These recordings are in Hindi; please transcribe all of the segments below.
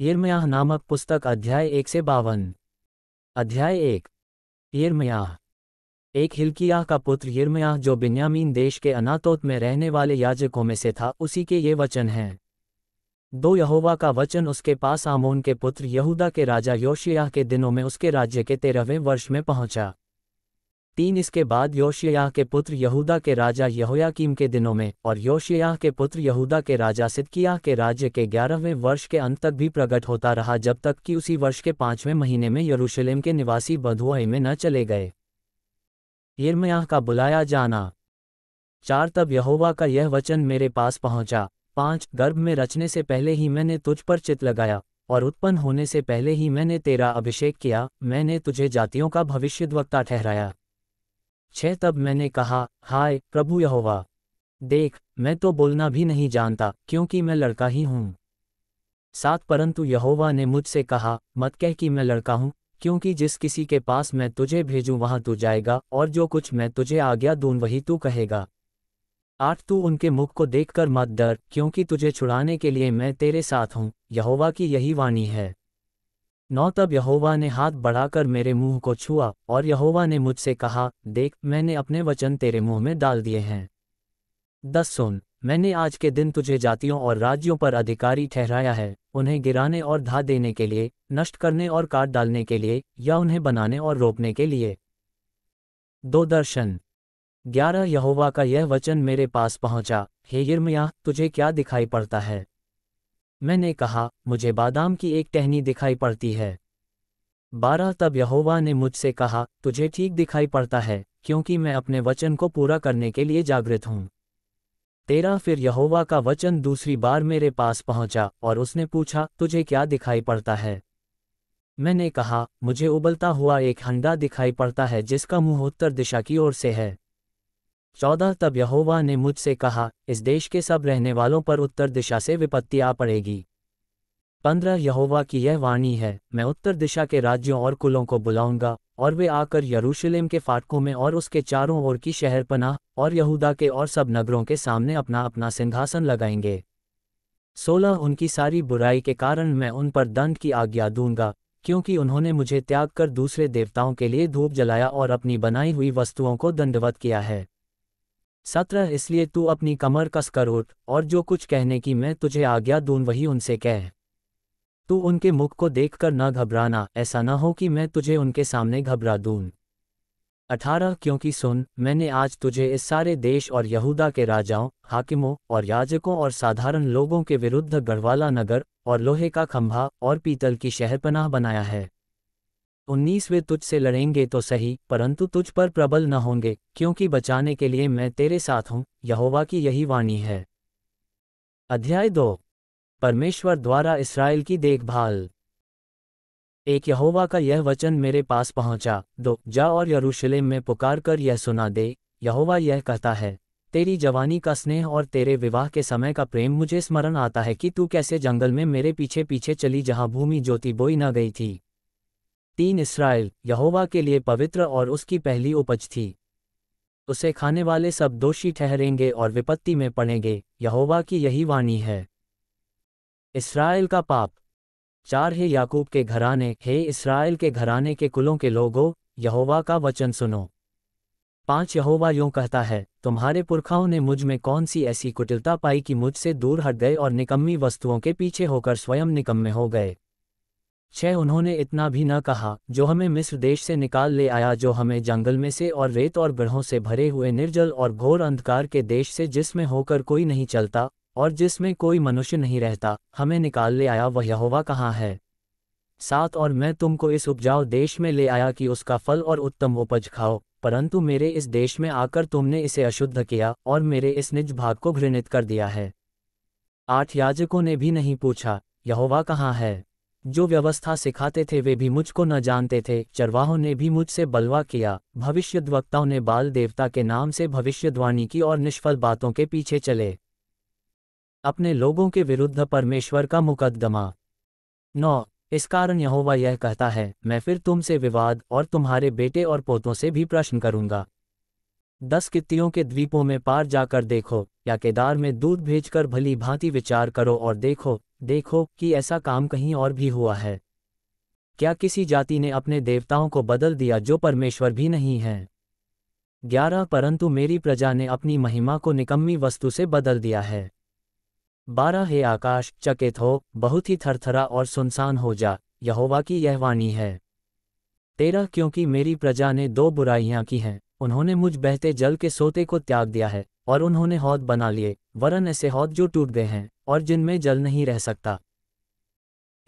यर्मयाह नामक पुस्तक अध्याय एक से बावन अध्याय एक यर्मयाह एक हिलकियाह का पुत्र यर्मयाह जो बिन्यामीन देश के अनातोत में रहने वाले याजकों में से था उसी के ये वचन हैं दो यहोवा का वचन उसके पास आमोन के पुत्र यहूदा के राजा योशियाह के दिनों में उसके राज्य के तेरहवें वर्ष में पहुंचा तीन इसके बाद योशियाह के पुत्र यहूदा के राजा यहोयाकीम के दिनों में और योशियाह के पुत्र यहूदा के राजा सिदकियाह के राज्य के ग्यारहवें वर्ष के अंत तक भी प्रकट होता रहा जब तक कि उसी वर्ष के पांचवें महीने में यरूशलेम के निवासी बधुआई में न चले गए यर्मयाह का बुलाया जाना चार तब यहोवा का यह वचन मेरे पास पहुंचा पांच गर्भ में रचने से पहले ही मैंने तुझ पर चित लगाया और उत्पन्न होने से पहले ही मैंने तेरा अभिषेक किया मैंने तुझे जातियों का भविष्यद्वक्ता ठहराया छः तब मैंने कहा हाय प्रभु यहोवा देख मैं तो बोलना भी नहीं जानता क्योंकि मैं लड़का ही हूं सात परंतु यहोवा ने मुझसे कहा मत कह कि मैं लड़का हूं क्योंकि जिस किसी के पास मैं तुझे भेजूँ वहां तू जाएगा और जो कुछ मैं तुझे आज्ञा दूं वही तू कहेगा आठ तू उनके मुख को देखकर मत डर क्योंकि तुझे छुड़ाने के लिए मैं तेरे साथ हूँ यहोवा की यही वाणी है नौ तब यहोवा ने हाथ बढ़ाकर मेरे मुंह को छुआ और यहोवा ने मुझसे कहा देख मैंने अपने वचन तेरे मुंह में डाल दिए हैं दस सुन मैंने आज के दिन तुझे जातियों और राज्यों पर अधिकारी ठहराया है उन्हें गिराने और धा देने के लिए नष्ट करने और काट डालने के लिए या उन्हें बनाने और रोकने के लिए दो दर्शन ग्यारह यहोवा का यह वचन मेरे पास पहुंचा हे यिर्मया तुझे क्या दिखाई पड़ता है मैंने कहा मुझे बादाम की एक टहनी दिखाई पड़ती है बारह तब यहोवा ने मुझसे कहा तुझे ठीक दिखाई पड़ता है क्योंकि मैं अपने वचन को पूरा करने के लिए जागृत हूँ तेरा फिर यहोवा का वचन दूसरी बार मेरे पास पहुंचा और उसने पूछा तुझे क्या दिखाई पड़ता है मैंने कहा मुझे उबलता हुआ एक हंडा दिखाई पड़ता है जिसका मुंह उत्तर दिशा की ओर से है चौदह तब यहोवा ने मुझसे कहा इस देश के सब रहने वालों पर उत्तर दिशा से विपत्ति आ पड़ेगी पंद्रह यहोवा की यह वाणी है मैं उत्तर दिशा के राज्यों और कुलों को बुलाऊंगा और वे आकर यरूशलेम के फाटकों में और उसके चारों ओर की शहरपनाह और यहूदा के और सब नगरों के सामने अपना अपना सिंहासन लगाएंगे सोलह उनकी सारी बुराई के कारण मैं उन पर दंड की आज्ञा दूंगा क्योंकि उन्होंने मुझे त्याग कर दूसरे देवताओं के लिए धूप जलाया और अपनी बनाई हुई वस्तुओं को दंडवत किया है सत्रह इसलिए तू अपनी कमर कस कर उठ और जो कुछ कहने की मैं तुझे आज्ञा दून वही उनसे कह तू उनके मुख को देखकर न घबराना ऐसा न हो कि मैं तुझे उनके सामने घबरा दून अठारह क्योंकि सुन मैंने आज तुझे इस सारे देश और यहूदा के राजाओं हाकिमों और याजकों और साधारण लोगों के विरुद्ध गढ़वाला नगर और लोहे का खंभा और पीतल की शहरपनाह बनाया है उन्नीसवे तुझ से लड़ेंगे तो सही परंतु तुझ पर प्रबल न होंगे क्योंकि बचाने के लिए मैं तेरे साथ हूँ यहोवा की यही वाणी है अध्याय दो परमेश्वर द्वारा इसराइल की देखभाल एक यहोवा का यह वचन मेरे पास पहुंचा दो जा और यरूशलेम में पुकार कर यह सुना दे यहोवा यह कहता है तेरी जवानी का स्नेह और तेरे विवाह के समय का प्रेम मुझे स्मरण आता है कि तू कैसे जंगल में मेरे पीछे पीछे चली जहाँ भूमि ज्योति बोई न गई थी तीन इसराइल यहोवा के लिए पवित्र और उसकी पहली उपज थी उसे खाने वाले सब दोषी ठहरेंगे और विपत्ति में पड़ेंगे यहोवा की यही वाणी है इसराइल का पाप चार हे याकूब के घराने हे इसराइल के घराने के कुलों के लोगों यहोवा का वचन सुनो पांच यहोवा यूं कहता है तुम्हारे पुरखाओं ने मुझ में कौन सी ऐसी कुटिलता पाई कि मुझसे दूर हट गए और निकम्मी वस्तुओं के पीछे होकर स्वयं निकम्मे हो गए छह उन्होंने इतना भी न कहा जो हमें मिस्र देश से निकाल ले आया जो हमें जंगल में से और रेत और गढ़ों से भरे हुए निर्जल और घोर अंधकार के देश से जिसमें होकर कोई नहीं चलता और जिसमें कोई मनुष्य नहीं रहता हमें निकाल ले आया वह यहोवा कहाँ है सात और मैं तुमको इस उपजाऊ देश में ले आया कि उसका फल और उत्तम उपज खाओ परंतु मेरे इस देश में आकर तुमने इसे अशुद्ध किया और मेरे इस निज भाग को घृणित कर दिया है आठ याजकों ने भी नहीं पूछा यहोवा कहाँ है जो व्यवस्था सिखाते थे वे भी मुझको न जानते थे चरवाहों ने भी मुझसे बलवा किया भविष्य वक्ताओं ने बाल देवता के नाम से भविष्यद्वाणी की और निष्फल बातों के पीछे चले अपने लोगों के विरुद्ध परमेश्वर का मुकदमा नौ इस कारण यहोवा यह कहता है मैं फिर तुमसे विवाद और तुम्हारे बेटे और पोतों से भी प्रश्न करूंगा दस कितियों के द्वीपों में पार जाकर देखो या केदार में दूध भेजकर भली भांति विचार करो और देखो देखो कि ऐसा काम कहीं और भी हुआ है क्या किसी जाति ने अपने देवताओं को बदल दिया जो परमेश्वर भी नहीं है ग्यारह परंतु मेरी प्रजा ने अपनी महिमा को निकम्मी वस्तु से बदल दिया है बारह हे आकाश चकित हो बहुत ही थरथरा और सुनसान हो जा यहोवा की यह वाणी है तेरह क्योंकि मेरी प्रजा ने दो बुराइयां की हैं उन्होंने मुझ बहते जल के सोते को त्याग दिया है और उन्होंने हौद बना लिए वरन ऐसे हौद जो टूट गए हैं और जिनमें जल नहीं रह सकता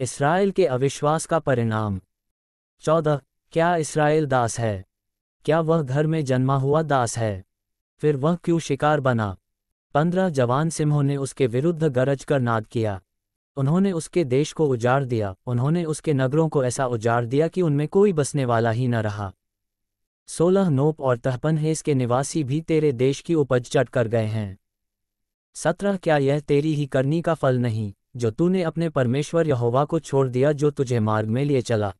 इसराइल के अविश्वास का परिणाम चौदह क्या इसराइल दास है क्या वह घर में जन्मा हुआ दास है फिर वह क्यों शिकार बना पंद्रह जवान सिंहों ने उसके विरुद्ध गरज कर नाद किया उन्होंने उसके देश को उजाड़ दिया उन्होंने उसके नगरों को ऐसा उजाड़ दिया कि उनमें कोई बसने वाला ही न रहा सोलह नोप और तहपनहेस के निवासी भी तेरे देश की उपज चट कर गए हैं सत्रह क्या यह तेरी ही करनी का फल नहीं जो तूने अपने परमेश्वर यहोवा को छोड़ दिया जो तुझे मार्ग में लिए चला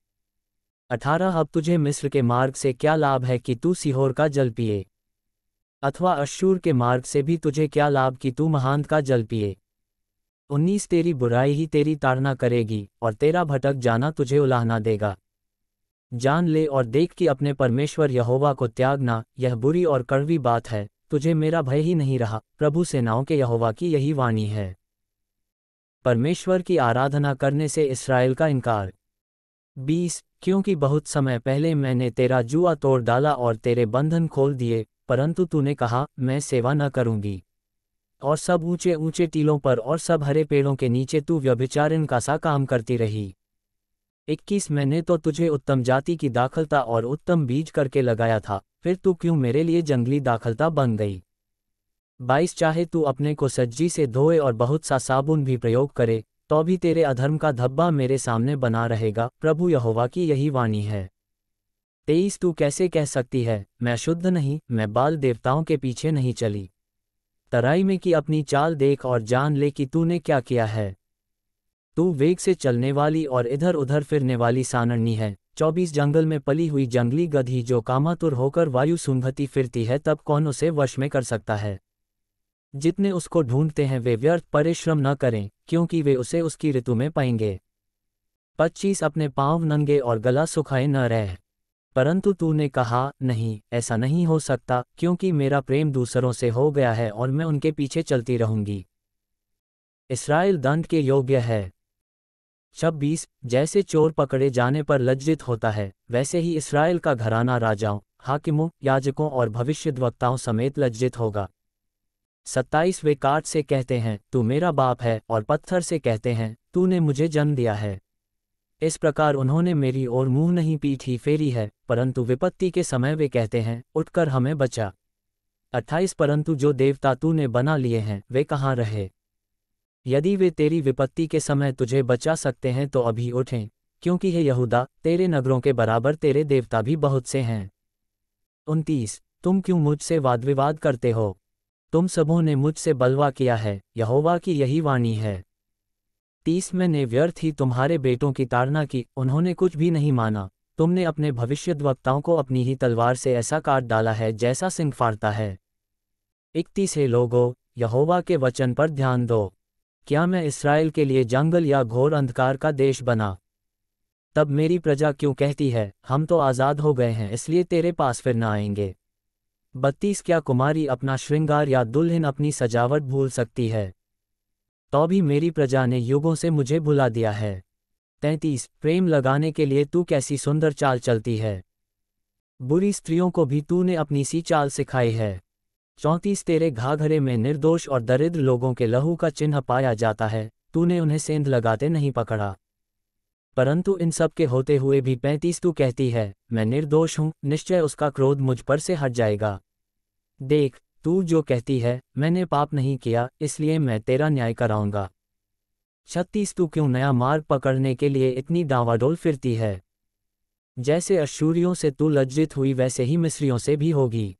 अठारह अब तुझे मिस्र के मार्ग से क्या लाभ है कि तू सीहोर का जल पिए अथवा अशूर के मार्ग से भी तुझे क्या लाभ कि तू महांत का जल पिए उन्नीस तेरी बुराई ही तेरी ताड़ना करेगी और तेरा भटक जाना तुझे उलाहना देगा जान ले और देख कि अपने परमेश्वर यहोवा को त्यागना यह बुरी और कड़वी बात है तुझे मेरा भय ही नहीं रहा प्रभु सेनाओं के यहोवा की यही वाणी है परमेश्वर की आराधना करने से इसराइल का इनकार बीस क्योंकि बहुत समय पहले मैंने तेरा जुआ तोड़ डाला और तेरे बंधन खोल दिए परंतु तूने कहा मैं सेवा न करूंगी और सब ऊंचे ऊंचे टीलों पर और सब हरे पेड़ों के नीचे तू व्यभिचारिन का सा काम करती रही इक्कीस मैंने तो तुझे उत्तम जाति की दाखलता और उत्तम बीज करके लगाया था फिर तू क्यों मेरे लिए जंगली दाखलता बन गई बाईस चाहे तू अपने को सज्जी से धोए और बहुत सा साबुन भी प्रयोग करे तो भी तेरे अधर्म का धब्बा मेरे सामने बना रहेगा प्रभु यहोवा की यही वाणी है तेईस तू कैसे कह सकती है मैं शुद्ध नहीं मैं बाल देवताओं के पीछे नहीं चली तराई में कि अपनी चाल देख और जान ले कि तूने क्या किया है तू वेग से चलने वाली और इधर उधर फिरने वाली सानणनी है चौबीस जंगल में पली हुई जंगली गधी जो कामातुर होकर वायु सुंघती फिरती है तब कौन उसे वश में कर सकता है जितने उसको ढूंढते हैं वे व्यर्थ परिश्रम न करें क्योंकि वे उसे उसकी ऋतु में पाएंगे पच्चीस अपने पांव नंगे और गला सुखाए न रह परंतु तूने कहा नहीं ऐसा नहीं हो सकता क्योंकि मेरा प्रेम दूसरों से हो गया है और मैं उनके पीछे चलती रहूंगी इसराइल दंड के योग्य है छब्बीस जैसे चोर पकड़े जाने पर लज्जित होता है वैसे ही इसराइल का घराना राजाओं हाकिमों याजकों और भविष्यद्वक्ताओं समेत लज्जित होगा सत्ताईस वे काट से कहते हैं तू मेरा बाप है और पत्थर से कहते हैं तूने मुझे जन्म दिया है इस प्रकार उन्होंने मेरी ओर मुंह नहीं पीठ ही फेरी है परंतु विपत्ति के समय वे कहते हैं उठकर हमें बचा अट्ठाईस परंतु जो देवता तूने बना लिए हैं वे कहाँ रहे यदि वे तेरी विपत्ति के समय तुझे बचा सकते हैं तो अभी उठें क्योंकि हे यहूदा तेरे नगरों के बराबर तेरे देवता भी बहुत से हैं उनतीस तुम क्यों मुझसे वाद विवाद करते हो तुम सबों ने मुझसे बलवा किया है यहोवा की यही वाणी है तीस में ने व्यर्थ ही तुम्हारे बेटों की ताड़ना की उन्होंने कुछ भी नहीं माना तुमने अपने भविष्यद्वक्ताओं को अपनी ही तलवार से ऐसा काट डाला है जैसा सिंह फाड़ता है इकतीस है लोगो यहोवा के वचन पर ध्यान दो क्या मैं इसराइल के लिए जंगल या घोर अंधकार का देश बना तब मेरी प्रजा क्यों कहती है हम तो आज़ाद हो गए हैं इसलिए तेरे पास फिर न आएंगे बत्तीस क्या कुमारी अपना श्रृंगार या दुल्हन अपनी सजावट भूल सकती है तो भी मेरी प्रजा ने युगों से मुझे भुला दिया है तैंतीस प्रेम लगाने के लिए तू कैसी सुंदर चाल चलती है बुरी स्त्रियों को भी तूने अपनी सी चाल सिखाई है चौंतीस तेरे घाघरे में निर्दोष और दरिद्र लोगों के लहू का चिन्ह पाया जाता है तूने उन्हें सेंध लगाते नहीं पकड़ा परंतु इन सब के होते हुए भी पैंतीस तू कहती है मैं निर्दोष हूँ निश्चय उसका क्रोध मुझ पर से हट जाएगा देख तू जो कहती है मैंने पाप नहीं किया इसलिए मैं तेरा न्याय कराऊंगा छत्तीस तू क्यों नया मार्ग पकड़ने के लिए इतनी दावाडोल फिरती है जैसे अशूरियों से तू लज्जित हुई वैसे ही मिस्रियों से भी होगी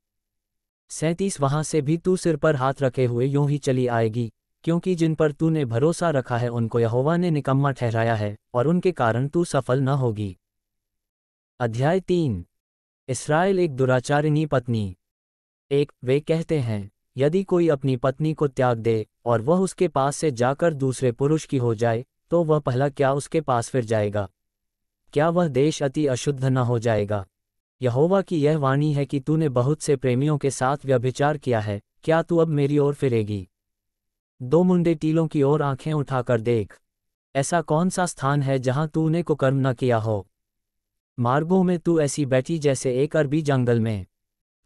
सैतीस वहां से भी तू सिर पर हाथ रखे हुए यूं ही चली आएगी क्योंकि जिन पर तूने भरोसा रखा है उनको यहोवा ने निकम्मा ठहराया है और उनके कारण तू सफल न होगी अध्याय तीन इसराइल एक दुराचारिणी पत्नी एक वे कहते हैं यदि कोई अपनी पत्नी को त्याग दे और वह उसके पास से जाकर दूसरे पुरुष की हो जाए तो वह पहला क्या उसके पास फिर जाएगा क्या वह देश अति अशुद्ध न हो जाएगा यहोवा की यह वाणी है कि तूने बहुत से प्रेमियों के साथ व्यभिचार किया है क्या तू अब मेरी ओर फिरेगी दो मुंडे टीलों की ओर आंखें उठाकर देख ऐसा कौन सा स्थान है जहां तूने को कर्म न किया हो मार्गों में तू ऐसी बैठी जैसे एक अरबी जंगल में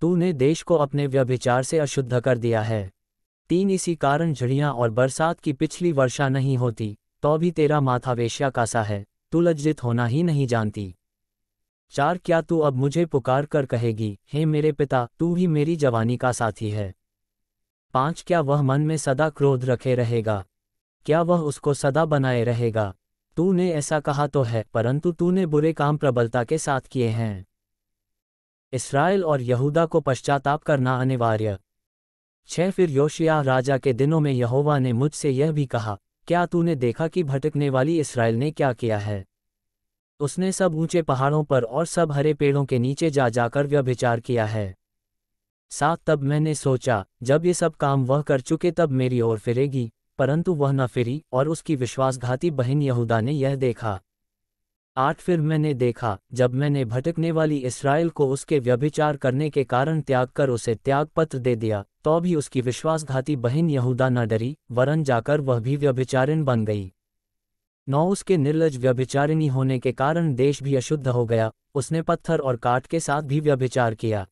तूने देश को अपने व्यभिचार से अशुद्ध कर दिया है तीन इसी कारण झड़ियां और बरसात की पिछली वर्षा नहीं होती तो भी तेरा माथा वेश्या का सा है तू लज्जित होना ही नहीं जानती चार क्या तू अब मुझे पुकार कर कहेगी हे मेरे पिता तू ही मेरी जवानी का साथी है पांच क्या वह मन में सदा क्रोध रखे रहेगा क्या वह उसको सदा बनाए रहेगा तूने ऐसा कहा तो है परंतु तूने बुरे काम प्रबलता के साथ किए हैं इसराइल और यहूदा को पश्चाताप करना अनिवार्य छह फिर योशिया राजा के दिनों में यहोवा ने मुझसे यह भी कहा क्या तूने देखा कि भटकने वाली इसराइल ने क्या किया है उसने सब ऊंचे पहाड़ों पर और सब हरे पेड़ों के नीचे जा जाकर व्यभिचार किया है साथ तब मैंने सोचा जब ये सब काम वह कर चुके तब मेरी ओर फिरेगी परंतु वह न फिरी और उसकी विश्वासघाती बहन यहूदा ने यह देखा आठ फिर मैंने देखा जब मैंने भटकने वाली इसराइल को उसके व्यभिचार करने के कारण त्याग कर उसे त्यागपत्र दे दिया तो भी उसकी विश्वासघाती बहन यहूदा न डरी वरन जाकर वह भी व्यभिचारिन बन गई न उसके निर्लज व्यभिचारिणी होने के कारण देश भी अशुद्ध हो गया उसने पत्थर और काट के साथ भी व्यभिचार किया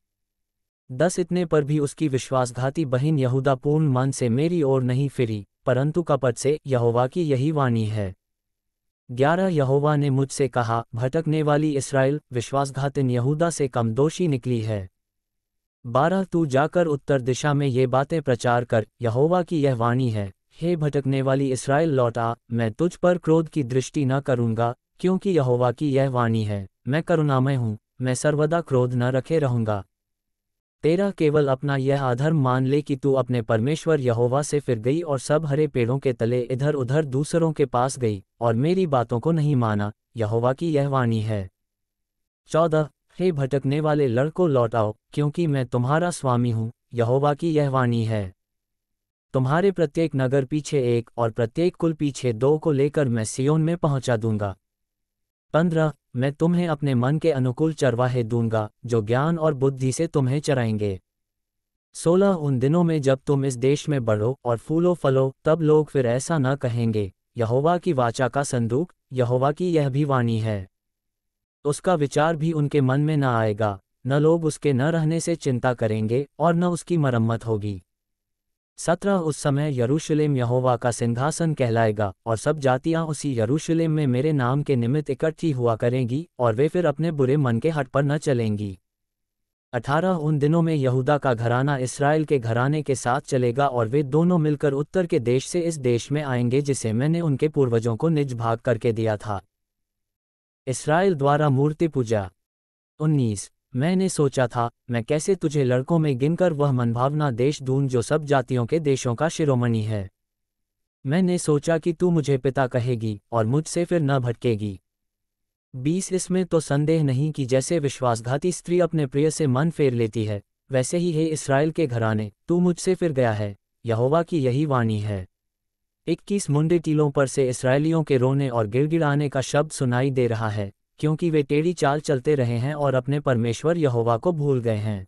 दस इतने पर भी उसकी विश्वासघाती बहिन यहूदा पूर्ण मन से मेरी ओर नहीं फिरी परंतु कपट से यहोवा की यही वाणी है ग्यारह यहोवा ने मुझसे कहा भटकने वाली इसराइल विश्वासघातिन यहूदा से कम दोषी निकली है बारह तू जाकर उत्तर दिशा में ये बातें प्रचार कर यहोवा की यह वाणी है हे भटकने वाली इसराइल लौटा मैं तुझ पर क्रोध की दृष्टि न करूंगा क्योंकि यहोवा की यह वाणी है मैं करुणामय हूं मैं सर्वदा क्रोध न रखे रहूंगा तेरा केवल अपना यह अधर्म मान ले कि तू अपने परमेश्वर यहोवा से फिर गई और सब हरे पेड़ों के तले इधर उधर दूसरों के पास गई और मेरी बातों को नहीं माना यहोवा की यह वाणी है चौदह हे भटकने वाले लड़को लौटाओ क्योंकि मैं तुम्हारा स्वामी हूं यहोवा की यह वाणी है तुम्हारे प्रत्येक नगर पीछे एक और प्रत्येक कुल पीछे दो को लेकर मैं सियोन में पहुंचा दूंगा पंद्रह मैं तुम्हें अपने मन के अनुकूल चरवाहे दूंगा जो ज्ञान और बुद्धि से तुम्हें चराएंगे सोलह उन दिनों में जब तुम इस देश में बढ़ो और फूलो फलो तब लोग फिर ऐसा न कहेंगे यहोवा की वाचा का संदूक यहोवा की यह भी वाणी है उसका विचार भी उनके मन में न आएगा न लोग उसके न रहने से चिंता करेंगे और न उसकी मरम्मत होगी सत्रह उस समय यरूशलेम यहोवा का सिंहासन कहलाएगा और सब जातियां उसी यरूशलेम में मेरे नाम के निमित्त इकट्ठी हुआ करेंगी और वे फिर अपने बुरे मन के हट पर न चलेंगी अठारह उन दिनों में यहूदा का घराना इसराइल के घराने के साथ चलेगा और वे दोनों मिलकर उत्तर के देश से इस देश में आएंगे जिसे मैंने उनके पूर्वजों को निज भाग करके दिया था इसराइल द्वारा मूर्ति पूजा उन्नीस मैंने सोचा था मैं कैसे तुझे लड़कों में गिनकर वह मनभावना देश दून जो सब जातियों के देशों का शिरोमणि है मैंने सोचा कि तू मुझे पिता कहेगी और मुझसे फिर न भटकेगी बीस इसमें तो संदेह नहीं कि जैसे विश्वासघाती स्त्री अपने प्रिय से मन फेर लेती है वैसे ही है इसराइल के घराने तू मुझसे फिर गया है यहोवा की यही वाणी है इक्कीस मुंडे टीलों पर से इसराइलियों के रोने और गिड़गिड़ाने का शब्द सुनाई दे रहा है क्योंकि वे टेढ़ी चाल चलते रहे हैं और अपने परमेश्वर यहोवा को भूल गए हैं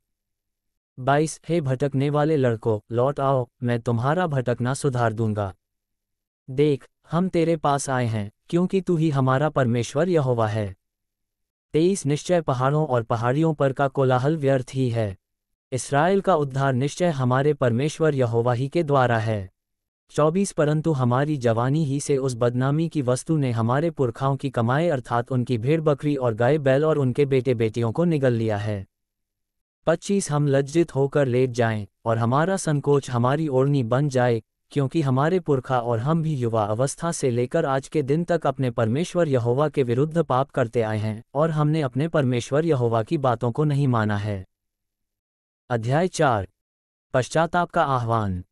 बाईस हे भटकने वाले लड़को लौट आओ मैं तुम्हारा भटकना सुधार दूंगा देख हम तेरे पास आए हैं क्योंकि तू ही हमारा परमेश्वर यहोवा है तेईस निश्चय पहाड़ों और पहाड़ियों पर का कोलाहल व्यर्थ ही है इसराइल का उद्धार निश्चय हमारे परमेश्वर यहोवा ही के द्वारा है चौबीस परंतु हमारी जवानी ही से उस बदनामी की वस्तु ने हमारे पुरखाओं की कमाए अर्थात उनकी भेड़ बकरी और गाय बैल और उनके बेटे बेटियों को निगल लिया है पच्चीस हम लज्जित होकर लेट जाएं और हमारा संकोच हमारी ओढ़नी बन जाए क्योंकि हमारे पुरखा और हम भी युवा अवस्था से लेकर आज के दिन तक अपने परमेश्वर यहोवा के विरुद्ध पाप करते आए हैं और हमने अपने परमेश्वर यहोवा की बातों को नहीं माना है अध्याय चार पश्चाताप का आह्वान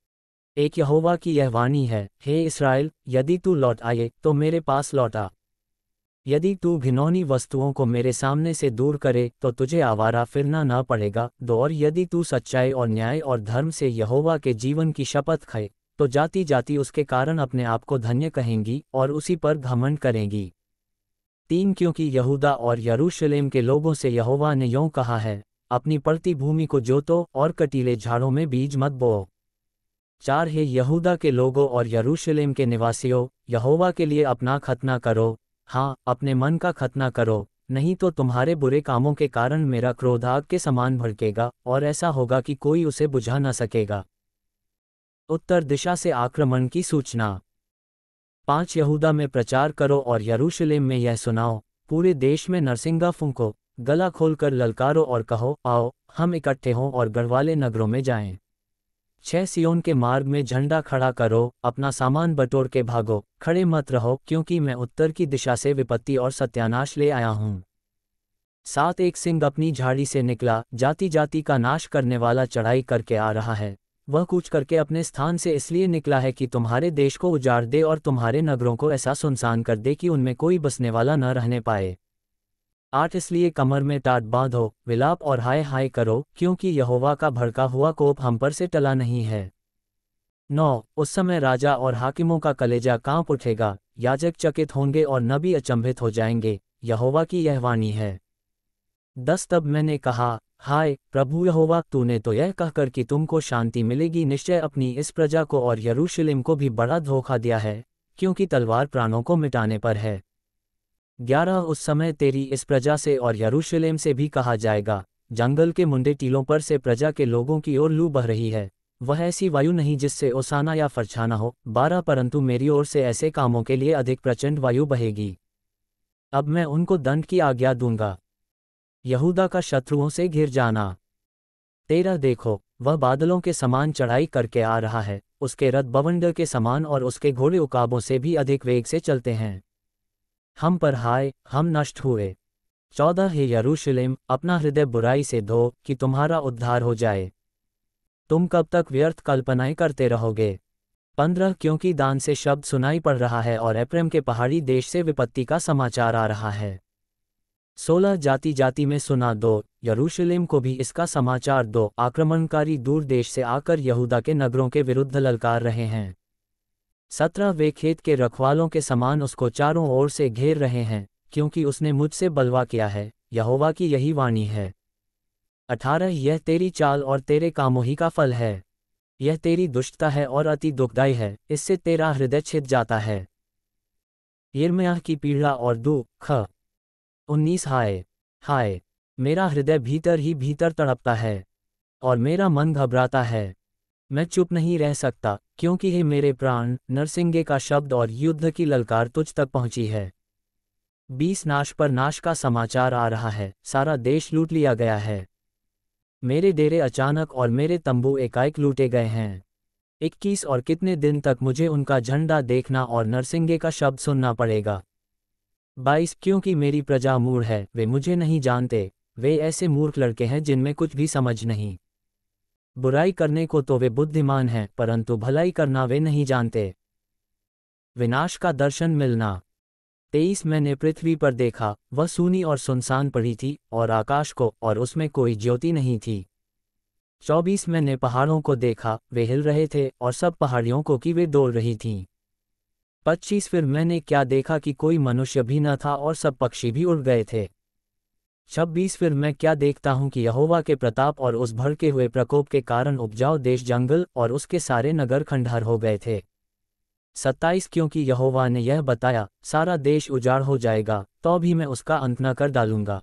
एक यहोवा की यह वाणी है हे इसराइल यदि तू लौट आए तो मेरे पास लौटा यदि तू घिनौनी वस्तुओं को मेरे सामने से दूर करे तो तुझे आवारा फिरना न पड़ेगा दो और यदि तू सच्चाई और न्याय और धर्म से यहोवा के जीवन की शपथ खाए तो जाति जाति उसके कारण अपने आप को धन्य कहेंगी और उसी पर घमंड करेंगी तीन क्योंकि यहूदा और यरूशलेम के लोगों से यहोवा ने यों कहा है अपनी पड़ती भूमि को जोतो और कटीले झाड़ों में बीज मत बोओ चार है यहूदा के लोगों और यरूशलेम के निवासियों यहोवा के लिए अपना खतना करो हाँ अपने मन का खतना करो नहीं तो तुम्हारे बुरे कामों के कारण मेरा क्रोधाग के समान भड़केगा और ऐसा होगा कि कोई उसे बुझा न सकेगा उत्तर दिशा से आक्रमण की सूचना पांच यहूदा में प्रचार करो और यरूशलेम में यह सुनाओ पूरे देश में नरसिंगा फूंको गला खोलकर ललकारो और कहो आओ हम इकट्ठे हों और गढ़वाले नगरों में जाएं। छह सियोन के मार्ग में झंडा खड़ा करो अपना सामान बटोर के भागो खड़े मत रहो क्योंकि मैं उत्तर की दिशा से विपत्ति और सत्यानाश ले आया हूँ साथ एक सिंह अपनी झाड़ी से निकला जाति जाति का नाश करने वाला चढ़ाई करके आ रहा है वह कुछ करके अपने स्थान से इसलिए निकला है कि तुम्हारे देश को उजाड़ दे और तुम्हारे नगरों को ऐसा सुनसान कर दे कि उनमें कोई बसने वाला न रहने पाए आठ इसलिए कमर में टाट बांधो विलाप और हाय हाय करो क्योंकि यहोवा का भड़का हुआ कोप हम पर से टला नहीं है नौ उस समय राजा और हाकिमों का कलेजा कांप उठेगा याजक चकित होंगे और नबी अचंभित हो जाएंगे यहोवा की यह वाणी है दस तब मैंने कहा हाय प्रभु यहोवा तूने तो यह कहकर कि तुमको शांति मिलेगी निश्चय अपनी इस प्रजा को और यरूशलेम को भी बड़ा धोखा दिया है क्योंकि तलवार प्राणों को मिटाने पर है ग्यारह उस समय तेरी इस प्रजा से और यरूशलेम से भी कहा जाएगा जंगल के मुंडे टीलों पर से प्रजा के लोगों की ओर लू बह रही है वह ऐसी वायु नहीं जिससे ओसाना या फरछाना हो बारह परंतु मेरी ओर से ऐसे कामों के लिए अधिक प्रचंड वायु बहेगी अब मैं उनको दंड की आज्ञा दूंगा यहूदा का शत्रुओं से घिर जाना तेरा देखो वह बादलों के समान चढ़ाई करके आ रहा है उसके रथ बवंड के समान और उसके घोड़े उकाबों से भी अधिक वेग से चलते हैं हम पर हाय हम नष्ट हुए चौदह हे यरूशलेम अपना हृदय बुराई से धो कि तुम्हारा उद्धार हो जाए तुम कब तक व्यर्थ कल्पनाएं करते रहोगे पंद्रह क्योंकि दान से शब्द सुनाई पड़ रहा है और एप्रेम के पहाड़ी देश से विपत्ति का समाचार आ रहा है सोलह जाति जाति में सुना दो यरूशलेम को भी इसका समाचार दो आक्रमणकारी दूर देश से आकर यहूदा के नगरों के विरुद्ध ललकार रहे हैं सत्रह वे खेत के रखवालों के समान उसको चारों ओर से घेर रहे हैं क्योंकि उसने मुझसे बलवा किया है यहोवा की यही वाणी है अठारह यह तेरी चाल और तेरे कामों ही का फल है यह तेरी दुष्टता है और अति दुखदायी है इससे तेरा हृदय छिद जाता है यिर्मयाह की पीड़ा और दुख उन्नीस हाय हाय मेरा हृदय भीतर ही भीतर तड़पता है और मेरा मन घबराता है मैं चुप नहीं रह सकता क्योंकि हे मेरे प्राण नरसिंगे का शब्द और युद्ध की ललकार तुझ तक पहुंची है बीस नाश पर नाश का समाचार आ रहा है सारा देश लूट लिया गया है मेरे डेरे अचानक और मेरे तंबू एकाएक लूटे गए हैं इक्कीस और कितने दिन तक मुझे उनका झंडा देखना और नरसिंगे का शब्द सुनना पड़ेगा बाईस क्योंकि मेरी प्रजा मूढ़ है वे मुझे नहीं जानते वे ऐसे मूर्ख लड़के हैं जिनमें कुछ भी समझ नहीं बुराई करने को तो वे बुद्धिमान हैं परंतु भलाई करना वे नहीं जानते विनाश का दर्शन मिलना तेईस मैंने पृथ्वी पर देखा वह सूनी और सुनसान पड़ी थी और आकाश को और उसमें कोई ज्योति नहीं थी चौबीस मैंने पहाड़ों को देखा वे हिल रहे थे और सब पहाड़ियों को कि वे डोल रही थीं पच्चीस फिर मैंने क्या देखा कि कोई मनुष्य भी न था और सब पक्षी भी उड़ गए थे छब्बीस फिर मैं क्या देखता हूँ कि यहोवा के प्रताप और उस भड़के हुए प्रकोप के कारण उपजाऊ देश जंगल और उसके सारे नगर खंडहर हो गए थे सत्ताईस क्योंकि यहोवा ने यह बताया सारा देश उजाड़ हो जाएगा तो भी मैं उसका अंत न कर डालूंगा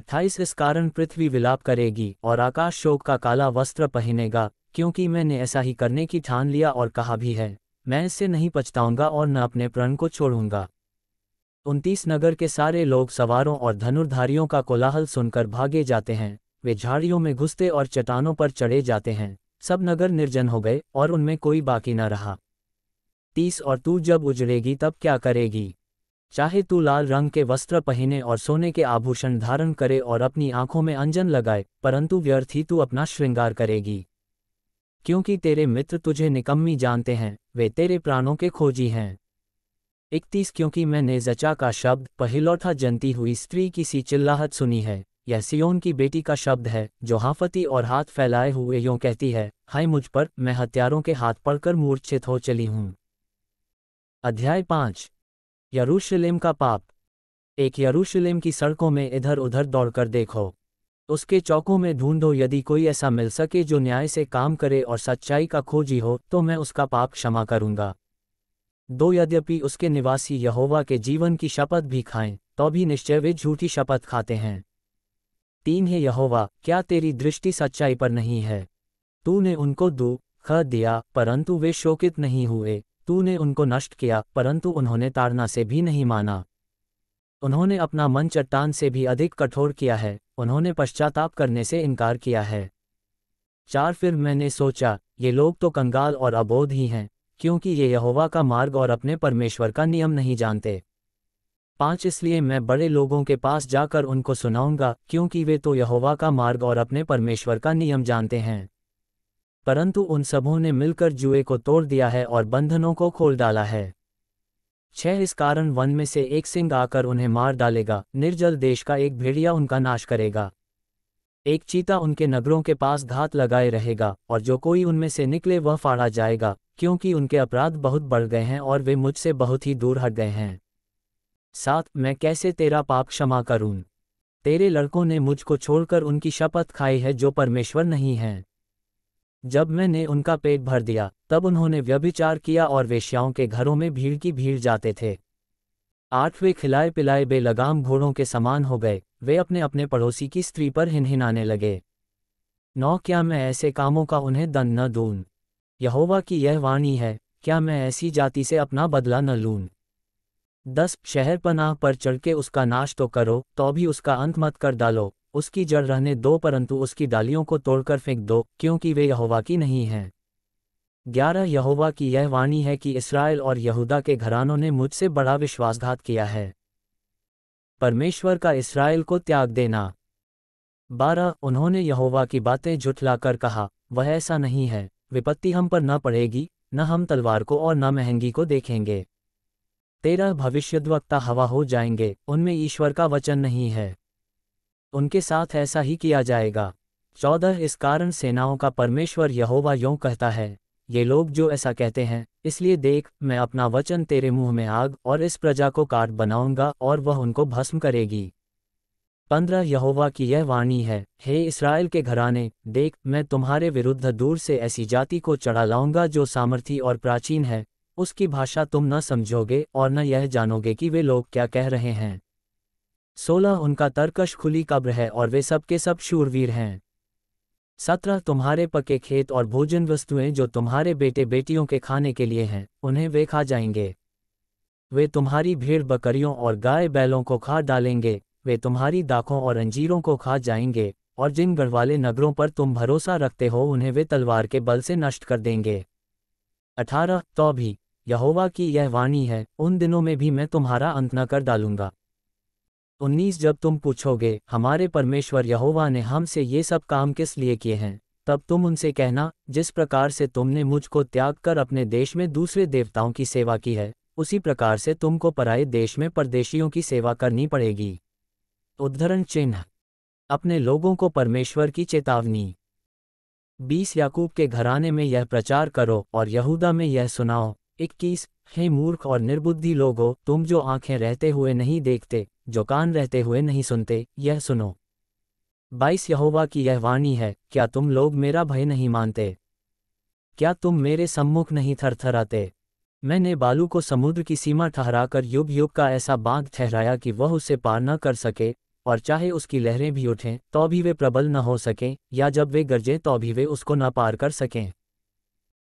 अट्ठाईस इस कारण पृथ्वी विलाप करेगी और आकाश शोक का काला वस्त्र पहनेगा क्योंकि मैंने ऐसा ही करने की ठान लिया और कहा भी है मैं इससे नहीं पछताऊंगा और न अपने प्रण को छोड़ूंगा उनतीस नगर के सारे लोग सवारों और धनुर्धारियों का कोलाहल सुनकर भागे जाते हैं वे झाड़ियों में घुसते और चट्टानों पर चढ़े जाते हैं सब नगर निर्जन हो गए और उनमें कोई बाकी न रहा तीस और तू जब उजड़ेगी तब क्या करेगी चाहे तू लाल रंग के वस्त्र पहने और सोने के आभूषण धारण करे और अपनी आंखों में अंजन लगाए परंतु व्यर्थ ही तू अपना श्रृंगार करेगी क्योंकि तेरे मित्र तुझे निकम्मी जानते हैं वे तेरे प्राणों के खोजी हैं इकतीस क्योंकि मैंने जचा का शब्द पहलौठा जनती हुई स्त्री की सी चिल्लाहट सुनी है यह सियोन की बेटी का शब्द है जो हाफती और हाथ फैलाए हुए यों कहती है हाय मुझ पर मैं हथियारों के हाथ पड़कर मूर्छित हो चली हूं अध्याय पांच यरूशलेम का पाप एक यरूशलेम की सड़कों में इधर उधर दौड़कर देखो उसके चौकों में ढूंढो यदि कोई ऐसा मिल सके जो न्याय से काम करे और सच्चाई का खोजी हो तो मैं उसका पाप क्षमा करूंगा दो यद्यपि उसके निवासी यहोवा के जीवन की शपथ भी खाएं तो भी निश्चय वे झूठी शपथ खाते हैं तीन है यहोवा क्या तेरी दृष्टि सच्चाई पर नहीं है तूने उनको दू ख दिया परंतु वे शोकित नहीं हुए तूने उनको नष्ट किया परंतु उन्होंने तारना से भी नहीं माना उन्होंने अपना मन चट्टान से भी अधिक कठोर किया है उन्होंने पश्चाताप करने से इनकार किया है चार फिर मैंने सोचा ये लोग तो कंगाल और अबोध ही हैं क्योंकि ये यहोवा का मार्ग और अपने परमेश्वर का नियम नहीं जानते पांच इसलिए मैं बड़े लोगों के पास जाकर उनको सुनाऊंगा क्योंकि वे तो यहोवा का मार्ग और अपने परमेश्वर का नियम जानते हैं परंतु उन सबों ने मिलकर जुए को तोड़ दिया है और बंधनों को खोल डाला है छह इस कारण वन में से एक सिंह आकर उन्हें मार डालेगा निर्जल देश का एक भेड़िया उनका नाश करेगा एक चीता उनके नगरों के पास घात लगाए रहेगा और जो कोई उनमें से निकले वह फाड़ा जाएगा क्योंकि उनके अपराध बहुत बढ़ गए हैं और वे मुझसे बहुत ही दूर हट गए हैं साथ मैं कैसे तेरा पाप क्षमा करूं तेरे लड़कों ने मुझको छोड़कर उनकी शपथ खाई है जो परमेश्वर नहीं है जब मैंने उनका पेट भर दिया तब उन्होंने व्यभिचार किया और वेश्याओं के घरों में भीड़ की भीड़ जाते थे आठवें खिलाए पिलाए बेलगाम घोड़ों के समान हो गए वे अपने अपने पड़ोसी की स्त्री पर हिनहिनाने लगे नौ क्या मैं ऐसे कामों का उन्हें दंड न दून यहोवा की यह वाणी है क्या मैं ऐसी जाति से अपना बदला न लून दस शहर पनाह पर चढ़ के उसका नाश तो करो तो भी उसका अंत मत कर डालो उसकी जड़ रहने दो परंतु उसकी डालियों को तोड़कर फेंक दो क्योंकि वे यहोवा की नहीं हैं ग्यारह यहोवा की यह वाणी है कि इसराइल और यहूदा के घरानों ने मुझसे बड़ा विश्वासघात किया है परमेश्वर का इसराइल को त्याग देना बारह उन्होंने यहोवा की बातें झुठलाकर कहा वह ऐसा नहीं है विपत्ति हम पर न पड़ेगी न हम तलवार को और न महंगी को देखेंगे तेरह भविष्यद्वक्ता हवा हो जाएंगे उनमें ईश्वर का वचन नहीं है उनके साथ ऐसा ही किया जाएगा चौदह इस कारण सेनाओं का परमेश्वर यहोवा यों कहता है ये लोग जो ऐसा कहते हैं इसलिए देख मैं अपना वचन तेरे मुंह में आग और इस प्रजा को काट बनाऊंगा और वह उनको भस्म करेगी पंद्रह यहोवा की यह वाणी है हे इसराइल के घराने देख मैं तुम्हारे विरुद्ध दूर से ऐसी जाति को चढ़ा लाऊंगा जो सामर्थी और प्राचीन है उसकी भाषा तुम न समझोगे और न यह जानोगे कि वे लोग क्या कह रहे हैं सोलह उनका तर्कश खुली कब्र है और वे सबके सब शूरवीर हैं सत्रह तुम्हारे पके खेत और भोजन वस्तुएं जो तुम्हारे बेटे बेटियों के खाने के लिए हैं उन्हें वे खा जाएंगे वे तुम्हारी भेड़ बकरियों और गाय बैलों को खा डालेंगे वे तुम्हारी दाखों और अंजीरों को खा जाएंगे और जिन गढ़वाले नगरों पर तुम भरोसा रखते हो उन्हें वे तलवार के बल से नष्ट कर देंगे अठारह तो भी यहोवा की यह वाणी है उन दिनों में भी मैं तुम्हारा अंत न कर डालूंगा उन्नीस जब तुम पूछोगे हमारे परमेश्वर यहोवा ने हमसे ये सब काम किस लिए किए हैं तब तुम उनसे कहना जिस प्रकार से तुमने मुझको त्याग कर अपने देश में दूसरे देवताओं की सेवा की है उसी प्रकार से तुमको पराए देश में परदेशियों की सेवा करनी पड़ेगी उद्धरण चिन्ह अपने लोगों को परमेश्वर की चेतावनी बीस याकूब के घराने में यह प्रचार करो और यहूदा में यह सुनाओ इक्कीस हे मूर्ख और निर्बुद्धि लोगो तुम जो आंखें रहते हुए नहीं देखते जो कान रहते हुए नहीं सुनते यह सुनो बाईस यहोवा की यह वाणी है क्या तुम लोग मेरा भय नहीं मानते क्या तुम मेरे सम्मुख नहीं थरथराते मैंने बालू को समुद्र की सीमा ठहराकर युग युग का ऐसा बांध ठहराया कि वह उसे पार न कर सके और चाहे उसकी लहरें भी उठें तो भी वे प्रबल न हो सकें या जब वे गरजें तो भी वे उसको न पार कर सकें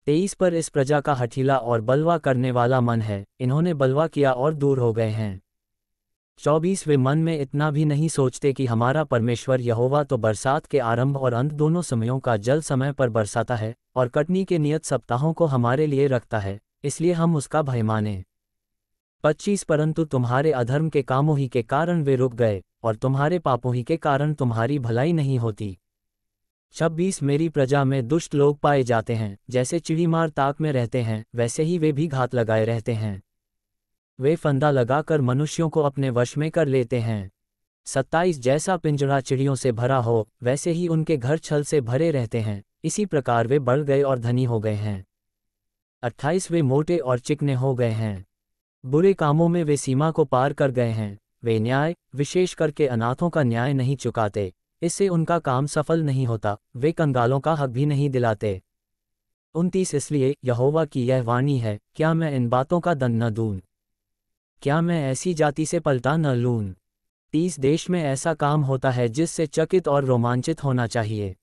तेईस पर इस प्रजा का हठीला और बलवा करने वाला मन है इन्होंने बलवा किया और दूर हो गए हैं चौबीसवें मन में इतना भी नहीं सोचते कि हमारा परमेश्वर यहोवा तो बरसात के आरंभ और अंत दोनों समयों का जल समय पर बरसाता है और कटनी के नियत सप्ताहों को हमारे लिए रखता है इसलिए हम उसका भय माने पच्चीस परंतु तुम्हारे अधर्म के कामों ही के कारण वे रुक गए और तुम्हारे पापों ही के कारण तुम्हारी भलाई नहीं होती छब्बीस मेरी प्रजा में दुष्ट लोग पाए जाते हैं जैसे चिड़ीमार ताक में रहते हैं वैसे ही वे भी घात लगाए रहते हैं वे फंदा लगाकर मनुष्यों को अपने वश में कर लेते हैं सत्ताईस जैसा पिंजरा चिड़ियों से भरा हो वैसे ही उनके घर छल से भरे रहते हैं इसी प्रकार वे बढ़ गए और धनी हो गए हैं अट्ठाईस वे मोटे और चिकने हो गए हैं बुरे कामों में वे सीमा को पार कर गए हैं वे न्याय विशेष करके अनाथों का न्याय नहीं चुकाते इससे उनका काम सफल नहीं होता वे कंगालों का हक भी नहीं दिलाते उनतीस इसलिए यहोवा की यह वाणी है क्या मैं इन बातों का दंड न दूँ क्या मैं ऐसी जाति से पलता न लून तीस देश में ऐसा काम होता है जिससे चकित और रोमांचित होना चाहिए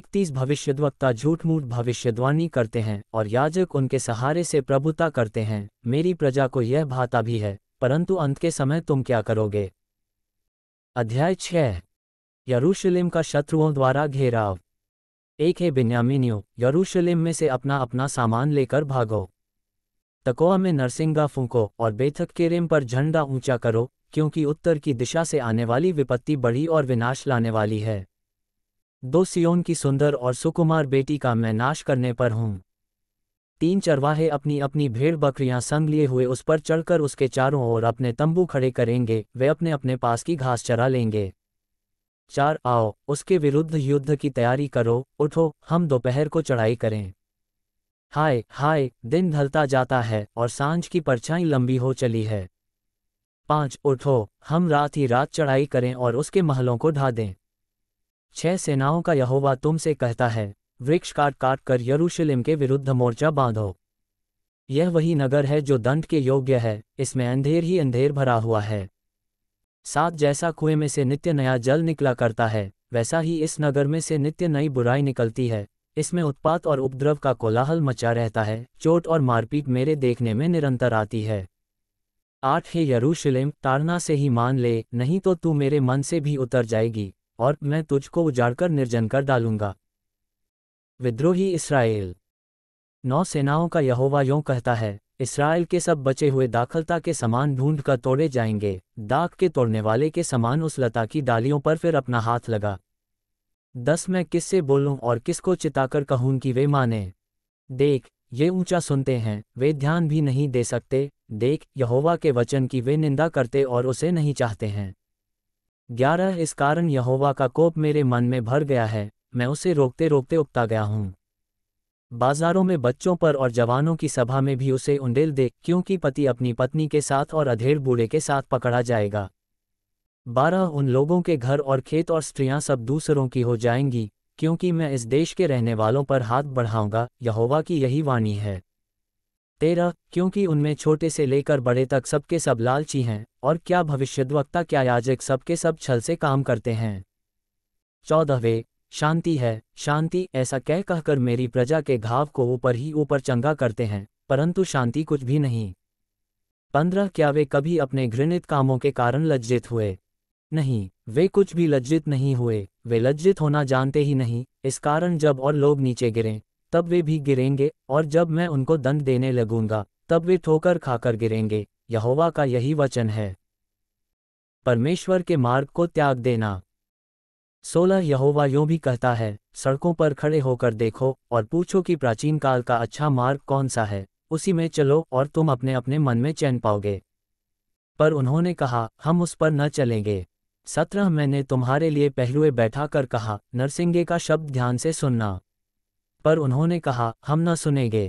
इकतीस भविष्यद्वक्ता झूठ मूठ भविष्यद्वानी करते हैं और याजक उनके सहारे से प्रभुता करते हैं मेरी प्रजा को यह भाता भी है परंतु अंत के समय तुम क्या करोगे अध्याय छह यरूशलेम का शत्रुओं द्वारा घेराव एक है बिन्यामिनियो यरूशलेम में से अपना अपना सामान लेकर भागो तकोआ में नरसिंगा फूको और बेथक के रिम पर झंडा ऊंचा करो क्योंकि उत्तर की दिशा से आने वाली विपत्ति बड़ी और विनाश लाने वाली है दो सियोन की सुंदर और सुकुमार बेटी का मैं नाश करने पर हूं तीन चरवाहे अपनी अपनी भेड़ बकरियां संग लिए हुए उस पर चढ़कर उसके चारों ओर अपने तंबू खड़े करेंगे वे अपने अपने पास की घास चरा लेंगे चार आओ उसके विरुद्ध युद्ध की तैयारी करो उठो हम दोपहर को चढ़ाई करें हाय हाय दिन ढलता जाता है और सांझ की परछाई लंबी हो चली है पांच उठो हम रात ही रात चढ़ाई करें और उसके महलों को ढा दें छह सेनाओं का यहोवा तुमसे कहता है वृक्ष काट काट कर यरूशलेम के विरुद्ध मोर्चा बांधो यह वही नगर है जो दंड के योग्य है इसमें अंधेर ही अंधेर भरा हुआ है सात जैसा कुएं में से नित्य नया जल निकला करता है वैसा ही इस नगर में से नित्य नई बुराई निकलती है इसमें उत्पात और उपद्रव का कोलाहल मचा रहता है चोट और मारपीट मेरे देखने में निरंतर आती है आठ हे यरूशलेम तारना से ही मान ले नहीं तो तू मेरे मन से भी उतर जाएगी और मैं तुझको उजाड़कर निर्जन कर डालूंगा विद्रोही इसराइल नौसेनाओं का यहोवा यों कहता है इसराइल के सब बचे हुए दाखलता के समान ढूंढ कर तोड़े जाएंगे दाग के तोड़ने वाले के समान उस लता की डालियों पर फिर अपना हाथ लगा दस मैं किससे बोलूं और किसको चिताकर कहूं कि वे माने देख ये ऊंचा सुनते हैं वे ध्यान भी नहीं दे सकते देख यहोवा के वचन की वे निंदा करते और उसे नहीं चाहते हैं ग्यारह इस कारण यहोवा का कोप मेरे मन में भर गया है मैं उसे रोकते रोकते उगता गया हूँ बाजारों में बच्चों पर और जवानों की सभा में भी उसे उंडेल दे क्योंकि पति अपनी पत्नी के साथ और अधेड़ बूढ़े के साथ पकड़ा जाएगा बारह उन लोगों के घर और खेत और स्त्रियां सब दूसरों की हो जाएंगी क्योंकि मैं इस देश के रहने वालों पर हाथ बढ़ाऊंगा यहोवा की यही वाणी है तेरह क्योंकि उनमें छोटे से लेकर बड़े तक सबके सब लालची हैं और क्या भविष्यद्वक्ता क्या याजक सबके सब छल से काम करते हैं चौदहवे शांति है शांति ऐसा कह कहकर मेरी प्रजा के घाव को ऊपर ही ऊपर चंगा करते हैं परंतु शांति कुछ भी नहीं पंद्रह क्या वे कभी अपने घृणित कामों के कारण लज्जित हुए नहीं वे कुछ भी लज्जित नहीं हुए वे लज्जित होना जानते ही नहीं इस कारण जब और लोग नीचे गिरें तब वे भी गिरेंगे और जब मैं उनको दंड देने लगूंगा तब वे ठोकर खाकर गिरेंगे यहोवा का यही वचन है परमेश्वर के मार्ग को त्याग देना सोलह यहोवा यूं भी कहता है सड़कों पर खड़े होकर देखो और पूछो कि प्राचीन काल का अच्छा मार्ग कौन सा है उसी में चलो और तुम अपने अपने मन में चैन पाओगे पर उन्होंने कहा हम उस पर न चलेंगे सत्रह मैंने तुम्हारे लिए पहलुए बैठा कर कहा नरसिंगे का शब्द ध्यान से सुनना पर उन्होंने कहा हम न सुनेंगे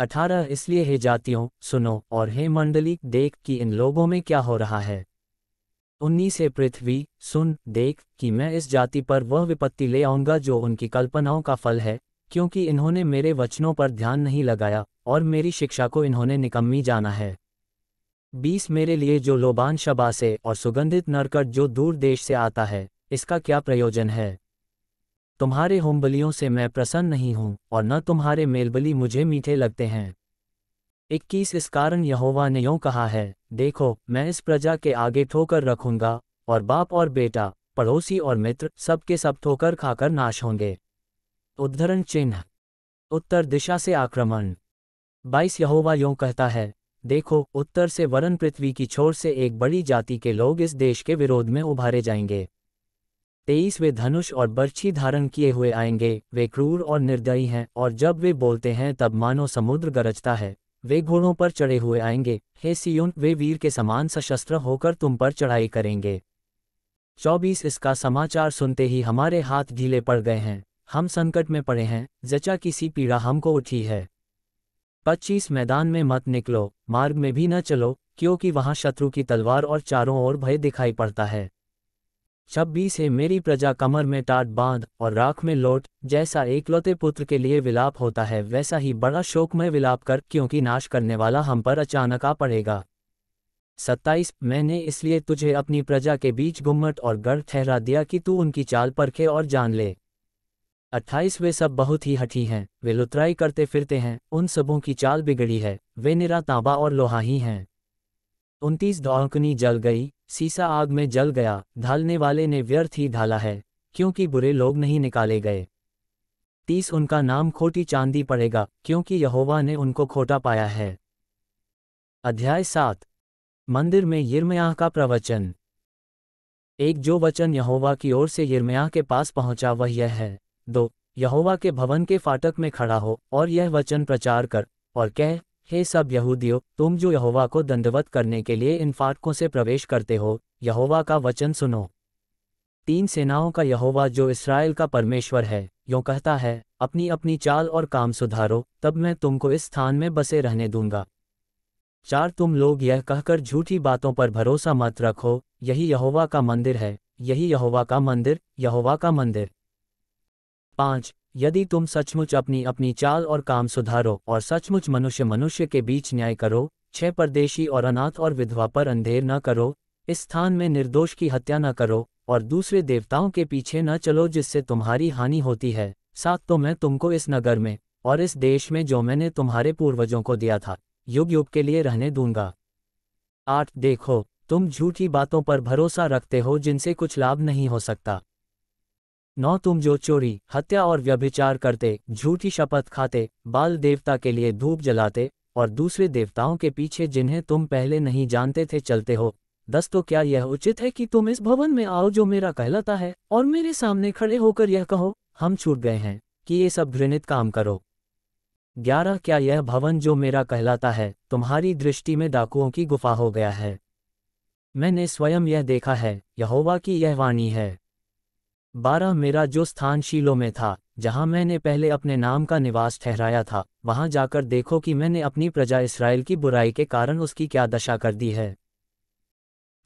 अठारह इसलिए हे जातियों सुनो और हे मंडली देख कि इन लोगों में क्या हो रहा है उन्नीस हे पृथ्वी सुन देख कि मैं इस जाति पर वह विपत्ति ले आऊंगा जो उनकी कल्पनाओं का फल है क्योंकि इन्होंने मेरे वचनों पर ध्यान नहीं लगाया और मेरी शिक्षा को इन्होंने निकम्मी जाना है बीस मेरे लिए जो लोबान शबा से और सुगंधित नरकट जो दूर देश से आता है इसका क्या प्रयोजन है तुम्हारे होमबलियों से मैं प्रसन्न नहीं हूं और न तुम्हारे मेलबली मुझे मीठे लगते हैं इक्कीस इस कारण यहोवा ने यों कहा है देखो मैं इस प्रजा के आगे ठोकर रखूंगा और बाप और बेटा पड़ोसी और मित्र सब ठोकर सब खाकर नाश होंगे उद्धरण चिन्ह उत्तर दिशा से आक्रमण बाईस यहोवा यों कहता है देखो उत्तर से वरन पृथ्वी की छोर से एक बड़ी जाति के लोग इस देश के विरोध में उभारे जाएंगे तेईस वे धनुष और बर्छी धारण किए हुए आएंगे वे क्रूर और निर्दयी हैं और जब वे बोलते हैं तब मानो समुद्र गरजता है वे घोड़ों पर चढ़े हुए आएंगे हे सियोन वे वीर के समान सशस्त्र होकर तुम पर चढ़ाई करेंगे चौबीस इसका समाचार सुनते ही हमारे हाथ ढीले पड़ गए हैं हम संकट में पड़े हैं जचा किसी पीड़ा हमको उठी है पच्चीस मैदान में मत निकलो मार्ग में भी न चलो क्योंकि वहां शत्रु की तलवार और चारों ओर भय दिखाई पड़ता है छब्बीस है मेरी प्रजा कमर में टाट बांध और राख में लोट जैसा एकलौते पुत्र के लिए विलाप होता है वैसा ही बड़ा शोकमय विलाप कर क्योंकि नाश करने वाला हम पर अचानक आ पड़ेगा सत्ताईस मैंने इसलिए तुझे अपनी प्रजा के बीच घुम्मट और गढ़ ठहरा दिया कि तू उनकी चाल परखे और जान ले अट्ठाईस वे सब बहुत ही हठी हैं वे लुतराई करते फिरते हैं उन सबों की चाल बिगड़ी है वे निरा तांबा और लोहा ही हैं उनतीस धौकनी जल गई सीसा आग में जल गया ढालने वाले ने व्यर्थ ही ढाला है क्योंकि बुरे लोग नहीं निकाले गए तीस उनका नाम खोटी चांदी पड़ेगा क्योंकि यहोवा ने उनको खोटा पाया है अध्याय सात मंदिर में यिरमयाह का प्रवचन एक जो वचन यहोवा की ओर से यिरमयाह के पास पहुंचा वह यह है दो यहोवा के भवन के फाटक में खड़ा हो और यह वचन प्रचार कर और कह हे सब यहूदियों तुम जो यहोवा को दंडवत करने के लिए इन फाटकों से प्रवेश करते हो यहोवा का वचन सुनो तीन सेनाओं का यहोवा जो इसराइल का परमेश्वर है यो कहता है अपनी अपनी चाल और काम सुधारो तब मैं तुमको इस स्थान में बसे रहने दूंगा चार तुम लोग यह कहकर झूठी बातों पर भरोसा मत रखो यही यहोवा का मंदिर है यही यहोवा का मंदिर यहोवा का मंदिर पांच यदि तुम सचमुच अपनी अपनी चाल और काम सुधारो और सचमुच मनुष्य मनुष्य के बीच न्याय करो छह परदेशी और अनाथ और विधवा पर अंधेर न करो इस स्थान में निर्दोष की हत्या न करो और दूसरे देवताओं के पीछे न चलो जिससे तुम्हारी हानि होती है साथ तो मैं तुमको इस नगर में और इस देश में जो मैंने तुम्हारे पूर्वजों को दिया था युग युग के लिए रहने दूंगा आठ देखो तुम झूठी बातों पर भरोसा रखते हो जिनसे कुछ लाभ नहीं हो सकता नौ तुम जो चोरी हत्या और व्यभिचार करते झूठी शपथ खाते बाल देवता के लिए धूप जलाते और दूसरे देवताओं के पीछे जिन्हें तुम पहले नहीं जानते थे चलते हो दस तो क्या यह उचित है कि तुम इस भवन में आओ जो मेरा कहलाता है और मेरे सामने खड़े होकर यह कहो हम छूट गए हैं कि ये सब घृणित काम करो ग्यारह क्या यह भवन जो मेरा कहलाता है तुम्हारी दृष्टि में डाकुओं की गुफा हो गया है मैंने स्वयं यह देखा है यहोवा की यह वाणी है बारह मेरा जो स्थान शीलों में था जहां मैंने पहले अपने नाम का निवास ठहराया था वहां जाकर देखो कि मैंने अपनी प्रजा इसराइल की बुराई के कारण उसकी क्या दशा कर दी है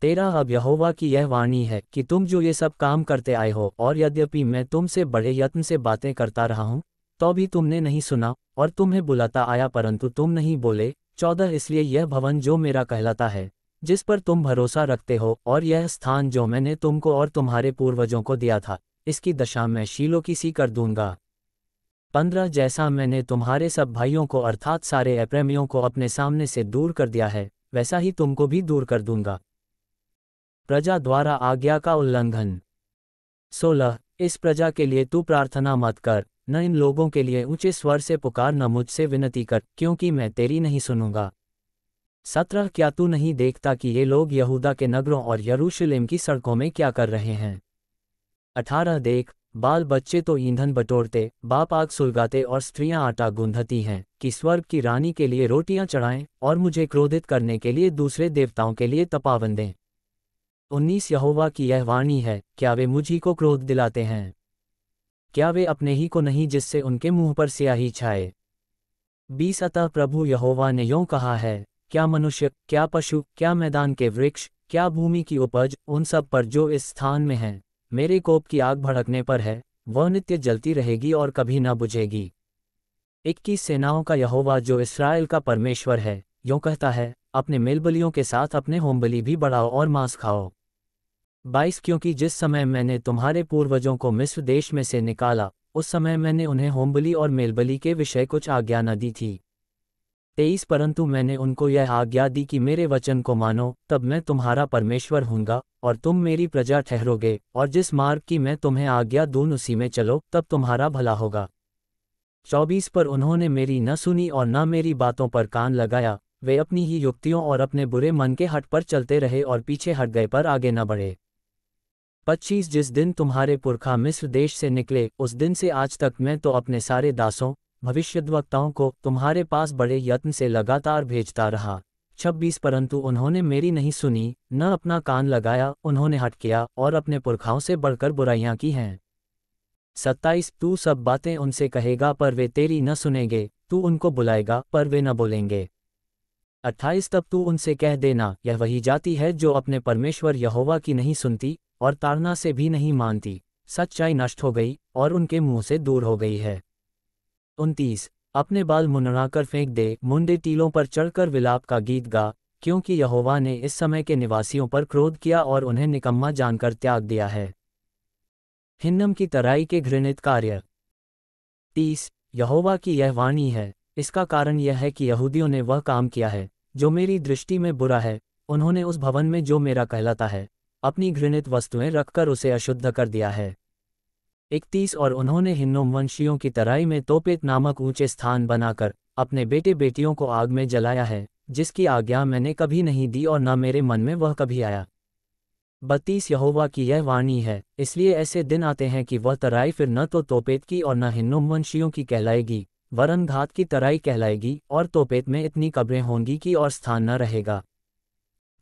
तेरा अब यहोवा की यह वाणी है कि तुम जो ये सब काम करते आए हो और यद्यपि मैं तुमसे बड़े यत्न से बातें करता रहा हूँ तो भी तुमने नहीं सुना और तुम्हें बुलाता आया परंतु तुम नहीं बोले चौदह इसलिए यह भवन जो मेरा कहलाता है जिस पर तुम भरोसा रखते हो और यह स्थान जो मैंने तुमको और तुम्हारे पूर्वजों को दिया था इसकी दशा मैं शीलों की सी कर दूंगा पंद्रह जैसा मैंने तुम्हारे सब भाइयों को अर्थात सारे अप्रेमियों को अपने सामने से दूर कर दिया है वैसा ही तुमको भी दूर कर दूंगा प्रजा द्वारा आज्ञा का उल्लंघन सोलह इस प्रजा के लिए तू प्रार्थना मत कर न इन लोगों के लिए ऊंचे स्वर से पुकार न मुझसे विनती कर क्योंकि मैं तेरी नहीं सुनूंगा सत्रह क्या तू नहीं देखता कि ये लोग यहूदा के नगरों और यरूशलेम की सड़कों में क्या कर रहे हैं अठारह देख बाल बच्चे तो ईंधन बटोरते बाप आग सुलगाते और स्त्रियां आटा गूंधती हैं कि स्वर्ग की रानी के लिए रोटियां चढ़ाएं और मुझे क्रोधित करने के लिए दूसरे देवताओं के लिए तपावन दें उन्नीस यहोवा की यह वाणी है क्या वे मुझी को क्रोध दिलाते हैं क्या वे अपने ही को नहीं जिससे उनके मुंह पर स्याही छाए बीस अतः प्रभु यहोवा ने यों कहा है क्या मनुष्य क्या पशु क्या मैदान के वृक्ष क्या भूमि की उपज उन सब पर जो इस स्थान में है मेरे कोप की आग भड़कने पर है वह नित्य जलती रहेगी और कभी न बुझेगी इक्कीस सेनाओं का यहोवा जो इसराइल का परमेश्वर है यो कहता है अपने मेलबलियों के साथ अपने होमबली भी बढ़ाओ और मांस खाओ बाईस क्योंकि जिस समय मैंने तुम्हारे पूर्वजों को मिस्र देश में से निकाला उस समय मैंने उन्हें होमबली और मेलबली के विषय कुछ आज्ञा न दी थी तेईस परंतु मैंने उनको यह आज्ञा दी कि मेरे वचन को मानो तब मैं तुम्हारा परमेश्वर हूँगा और तुम मेरी प्रजा ठहरोगे और जिस मार्ग की मैं तुम्हें आज्ञा दून उसी में चलो तब तुम्हारा भला होगा चौबीस पर उन्होंने मेरी न सुनी और न मेरी बातों पर कान लगाया वे अपनी ही युक्तियों और अपने बुरे मन के हट पर चलते रहे और पीछे हट गए पर आगे न बढ़े पच्चीस जिस दिन तुम्हारे पुरखा मिस्र देश से निकले उस दिन से आज तक मैं तो अपने सारे दासों भविष्यद्वक्ताओं को तुम्हारे पास बड़े यत्न से लगातार भेजता रहा छब्बीस परंतु उन्होंने मेरी नहीं सुनी न अपना कान लगाया उन्होंने हट किया और अपने पुरखाओं से बढ़कर बुराइयां की हैं सत्ताईस तू सब बातें उनसे कहेगा पर वे तेरी न सुनेंगे तू उनको बुलाएगा पर वे न बोलेंगे अट्ठाईस तब तू उनसे कह देना यह वही जाति है जो अपने परमेश्वर यहोवा की नहीं सुनती और तारना से भी नहीं मानती सच्चाई नष्ट हो गई और उनके मुंह से दूर हो गई है उनतीस अपने बाल मुनड़ाकर फेंक दे मुंडे टीलों पर चढ़कर विलाप का गीत गा क्योंकि यहोवा ने इस समय के निवासियों पर क्रोध किया और उन्हें निकम्मा जानकर त्याग दिया है हिन्नम की तराई के घृणित कार्य तीस यहोवा की यह वाणी है इसका कारण यह है कि यहूदियों ने वह काम किया है जो मेरी दृष्टि में बुरा है उन्होंने उस भवन में जो मेरा कहलाता है अपनी घृणित वस्तुएं रखकर उसे अशुद्ध कर दिया है इकतीस और उन्होंने हिन्नोम वंशियों की तराई में तोपेत नामक ऊंचे स्थान बनाकर अपने बेटे बेटियों को आग में जलाया है जिसकी आज्ञा मैंने कभी नहीं दी और न मेरे मन में वह कभी आया बत्तीस यहोवा की यह वाणी है इसलिए ऐसे दिन आते हैं कि वह तराई फिर न तो तोपेत की और न हिन्नोमवंशियों की कहलाएगी वरन घात की तराई कहलाएगी और तोपेत में इतनी कब्रें होंगी कि और स्थान न रहेगा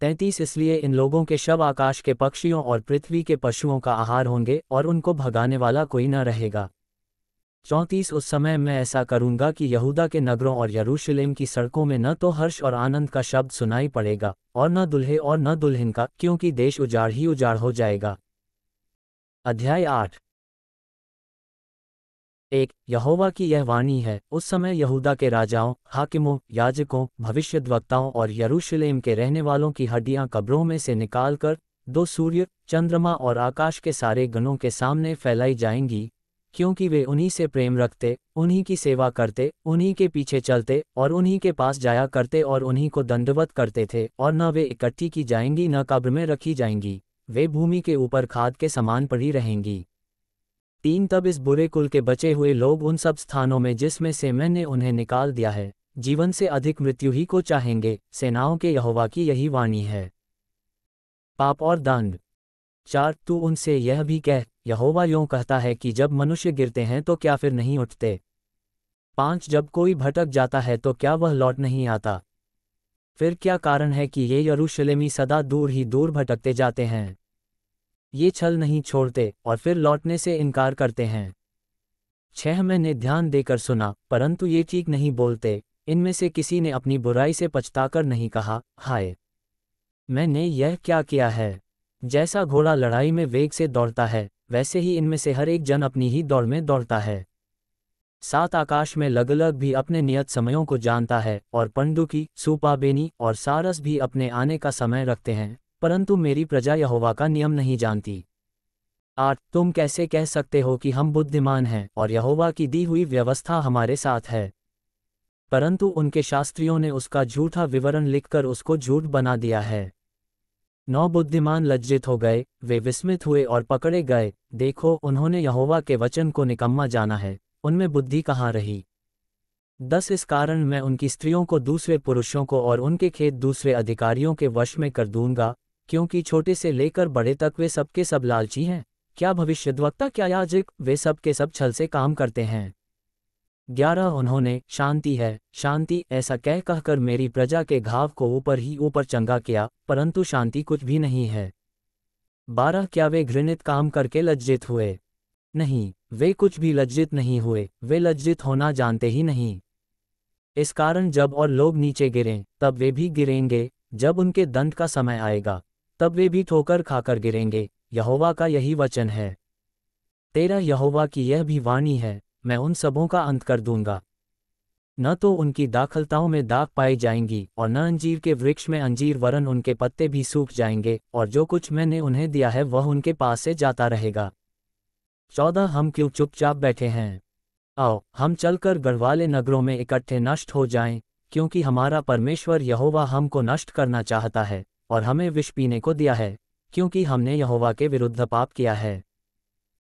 तैंतीस इसलिए इन लोगों के शव आकाश के पक्षियों और पृथ्वी के पशुओं का आहार होंगे और उनको भगाने वाला कोई न रहेगा चौंतीस उस समय मैं ऐसा करूंगा कि यहूदा के नगरों और यरूशलेम की सड़कों में न तो हर्ष और आनंद का शब्द सुनाई पड़ेगा और न दुल्हे और न दुल्हन का क्योंकि देश उजाड़ ही उजाड़ हो जाएगा अध्याय आठ एक यहोवा की यह वाणी है उस समय यहूदा के राजाओं हाकिमों याजकों भविष्यद्वक्ताओं और यरूशलेम के रहने वालों की हड्डियां कब्रों में से निकालकर दो सूर्य चंद्रमा और आकाश के सारे गणों के सामने फैलाई जाएंगी क्योंकि वे उन्हीं से प्रेम रखते उन्हीं की सेवा करते उन्हीं के पीछे चलते और उन्हीं के पास जाया करते और उन्हीं को दंडवत करते थे और न वे इकट्ठी की जाएंगी न कब्र में रखी जाएंगी वे भूमि के ऊपर खाद के समान पड़ी रहेंगी तीन तब इस बुरे कुल के बचे हुए लोग उन सब स्थानों में जिसमें से मैंने उन्हें निकाल दिया है जीवन से अधिक मृत्यु ही को चाहेंगे सेनाओं के यहोवा की यही वाणी है पाप और दंड चार तू उनसे यह भी कह यहोवा यों कहता है कि जब मनुष्य गिरते हैं तो क्या फिर नहीं उठते पांच जब कोई भटक जाता है तो क्या वह लौट नहीं आता फिर क्या कारण है कि ये यरूशलेमी सदा दूर ही दूर भटकते जाते हैं ये छल नहीं छोड़ते और फिर लौटने से इनकार करते हैं छह मैंने ध्यान देकर सुना परंतु ये ठीक नहीं बोलते इनमें से किसी ने अपनी बुराई से पछताकर नहीं कहा हाय मैंने यह क्या किया है जैसा घोड़ा लड़ाई में वेग से दौड़ता है वैसे ही इनमें से हर एक जन अपनी ही दौड़ में दौड़ता है सात आकाश में लग लग भी अपने नियत समयों को जानता है और पंडुकी सूपाबेनी और सारस भी अपने आने का समय रखते हैं परंतु मेरी प्रजा यहोवा का नियम नहीं जानती आठ तुम कैसे कह सकते हो कि हम बुद्धिमान हैं और यहोवा की दी हुई व्यवस्था हमारे साथ है परंतु उनके शास्त्रियों ने उसका झूठा विवरण लिखकर उसको झूठ बना दिया है नौ बुद्धिमान लज्जित हो गए वे विस्मित हुए और पकड़े गए देखो उन्होंने यहोवा के वचन को निकम्मा जाना है उनमें बुद्धि कहाँ रही दस इस कारण मैं उनकी स्त्रियों को दूसरे पुरुषों को और उनके खेत दूसरे अधिकारियों के वश में कर दूंगा क्योंकि छोटे से लेकर बड़े तक वे सबके सब लालची हैं क्या भविष्यद्वक्ता क्या याजिक वे सबके सब छल से काम करते हैं ग्यारह उन्होंने शांति है शांति ऐसा कह कहकर मेरी प्रजा के घाव को ऊपर ही ऊपर चंगा किया परंतु शांति कुछ भी नहीं है बारह क्या वे घृणित काम करके लज्जित हुए नहीं वे कुछ भी लज्जित नहीं हुए वे लज्जित होना जानते ही नहीं इस कारण जब और लोग नीचे गिरें तब वे भी गिरेंगे जब उनके दंत का समय आएगा तब वे भी ठोकर खाकर गिरेंगे यहोवा का यही वचन है तेरा यहोवा की यह भी वाणी है मैं उन सबों का अंत कर दूंगा न तो उनकी दाखलताओं में दाग पाई जाएंगी और न अंजीर के वृक्ष में अंजीर वरन उनके पत्ते भी सूख जाएंगे और जो कुछ मैंने उन्हें दिया है वह उनके पास से जाता रहेगा चौदह हम क्यों चुपचाप बैठे हैं आओ हम चलकर गढ़वाले नगरों में इकट्ठे नष्ट हो जाएं, क्योंकि हमारा परमेश्वर यहोवा हमको नष्ट करना चाहता है और हमें विष पीने को दिया है क्योंकि हमने यहोवा के विरुद्ध पाप किया है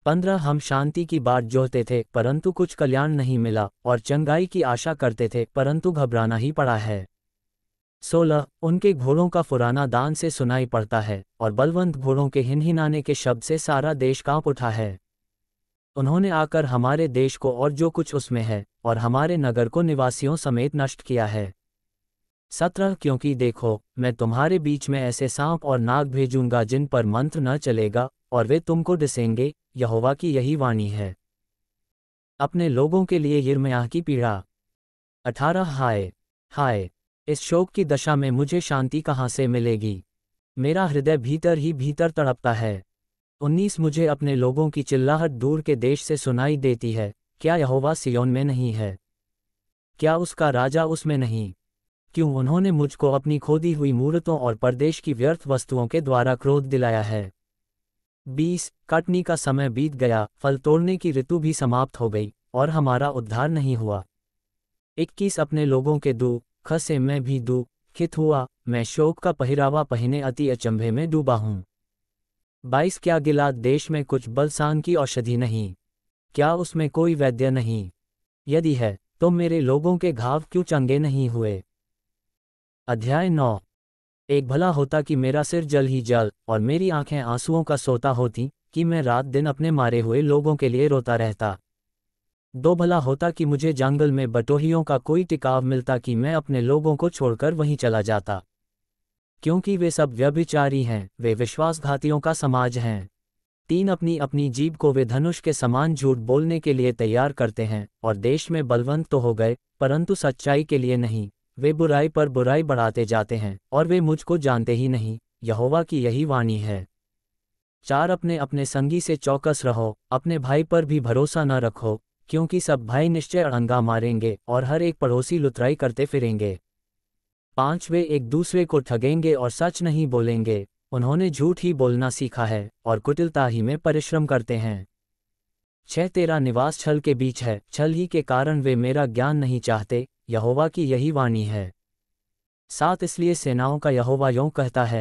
पंद्रह हम शांति की बात जोहते थे परंतु कुछ कल्याण नहीं मिला और चंगाई की आशा करते थे परंतु घबराना ही पड़ा है सोलह उनके घोड़ों का फुराना दान से सुनाई पड़ता है और बलवंत घोड़ों के हिनहिनाने के शब्द से सारा देश कांप उठा है उन्होंने आकर हमारे देश को और जो कुछ उसमें है और हमारे नगर को निवासियों समेत नष्ट किया है सत्रह क्योंकि देखो मैं तुम्हारे बीच में ऐसे सांप और नाग भेजूंगा जिन पर मंत्र न चलेगा और वे तुमको डिसेंगे यहोवा की यही वाणी है अपने लोगों के लिए यिर्मयाह की पीड़ा अठारह हाय हाय इस शोक की दशा में मुझे शांति कहाँ से मिलेगी मेरा हृदय भीतर ही भीतर तड़पता है उन्नीस मुझे अपने लोगों की चिल्लाहट दूर के देश से सुनाई देती है क्या यहोवा सियोन में नहीं है क्या उसका राजा उसमें नहीं क्यों उन्होंने मुझको अपनी खोदी हुई मूर्तों और परदेश की व्यर्थ वस्तुओं के द्वारा क्रोध दिलाया है बीस काटनी का समय बीत गया फल तोड़ने की ऋतु भी समाप्त हो गई और हमारा उद्धार नहीं हुआ इक्कीस अपने लोगों के दू खसे मैं भी दू खित हुआ मैं शोक का पहरावा पहने अति अचंभे में डूबा हूं बाईस क्या गिलाद देश में कुछ बलसान की औषधि नहीं क्या उसमें कोई वैद्य नहीं यदि है तो मेरे लोगों के घाव क्यों चंगे नहीं हुए अध्याय नौ एक भला होता कि मेरा सिर जल ही जल और मेरी आंखें आंसुओं का सोता होती कि मैं रात दिन अपने मारे हुए लोगों के लिए रोता रहता दो भला होता कि मुझे जंगल में बटोहियों का कोई टिकाव मिलता कि मैं अपने लोगों को छोड़कर वहीं चला जाता क्योंकि वे सब व्यभिचारी हैं वे विश्वासघातियों का समाज हैं तीन अपनी अपनी जीव को वे धनुष के समान झूठ बोलने के लिए तैयार करते हैं और देश में बलवंत तो हो गए परंतु सच्चाई के लिए नहीं वे बुराई पर बुराई बढ़ाते जाते हैं और वे मुझको जानते ही नहीं यहोवा की यही वाणी है चार अपने अपने संगी से चौकस रहो अपने भाई पर भी भरोसा न रखो क्योंकि सब भाई निश्चय अड़ंगा मारेंगे और हर एक पड़ोसी लुतराई करते फिरेंगे पांच वे एक दूसरे को ठगेंगे और सच नहीं बोलेंगे उन्होंने झूठ ही बोलना सीखा है और कुटिलता ही में परिश्रम करते हैं छह तेरा निवास छल के बीच है छल ही के कारण वे मेरा ज्ञान नहीं चाहते यहोवा की यही वाणी है साथ इसलिए सेनाओं का यहोवा यों कहता है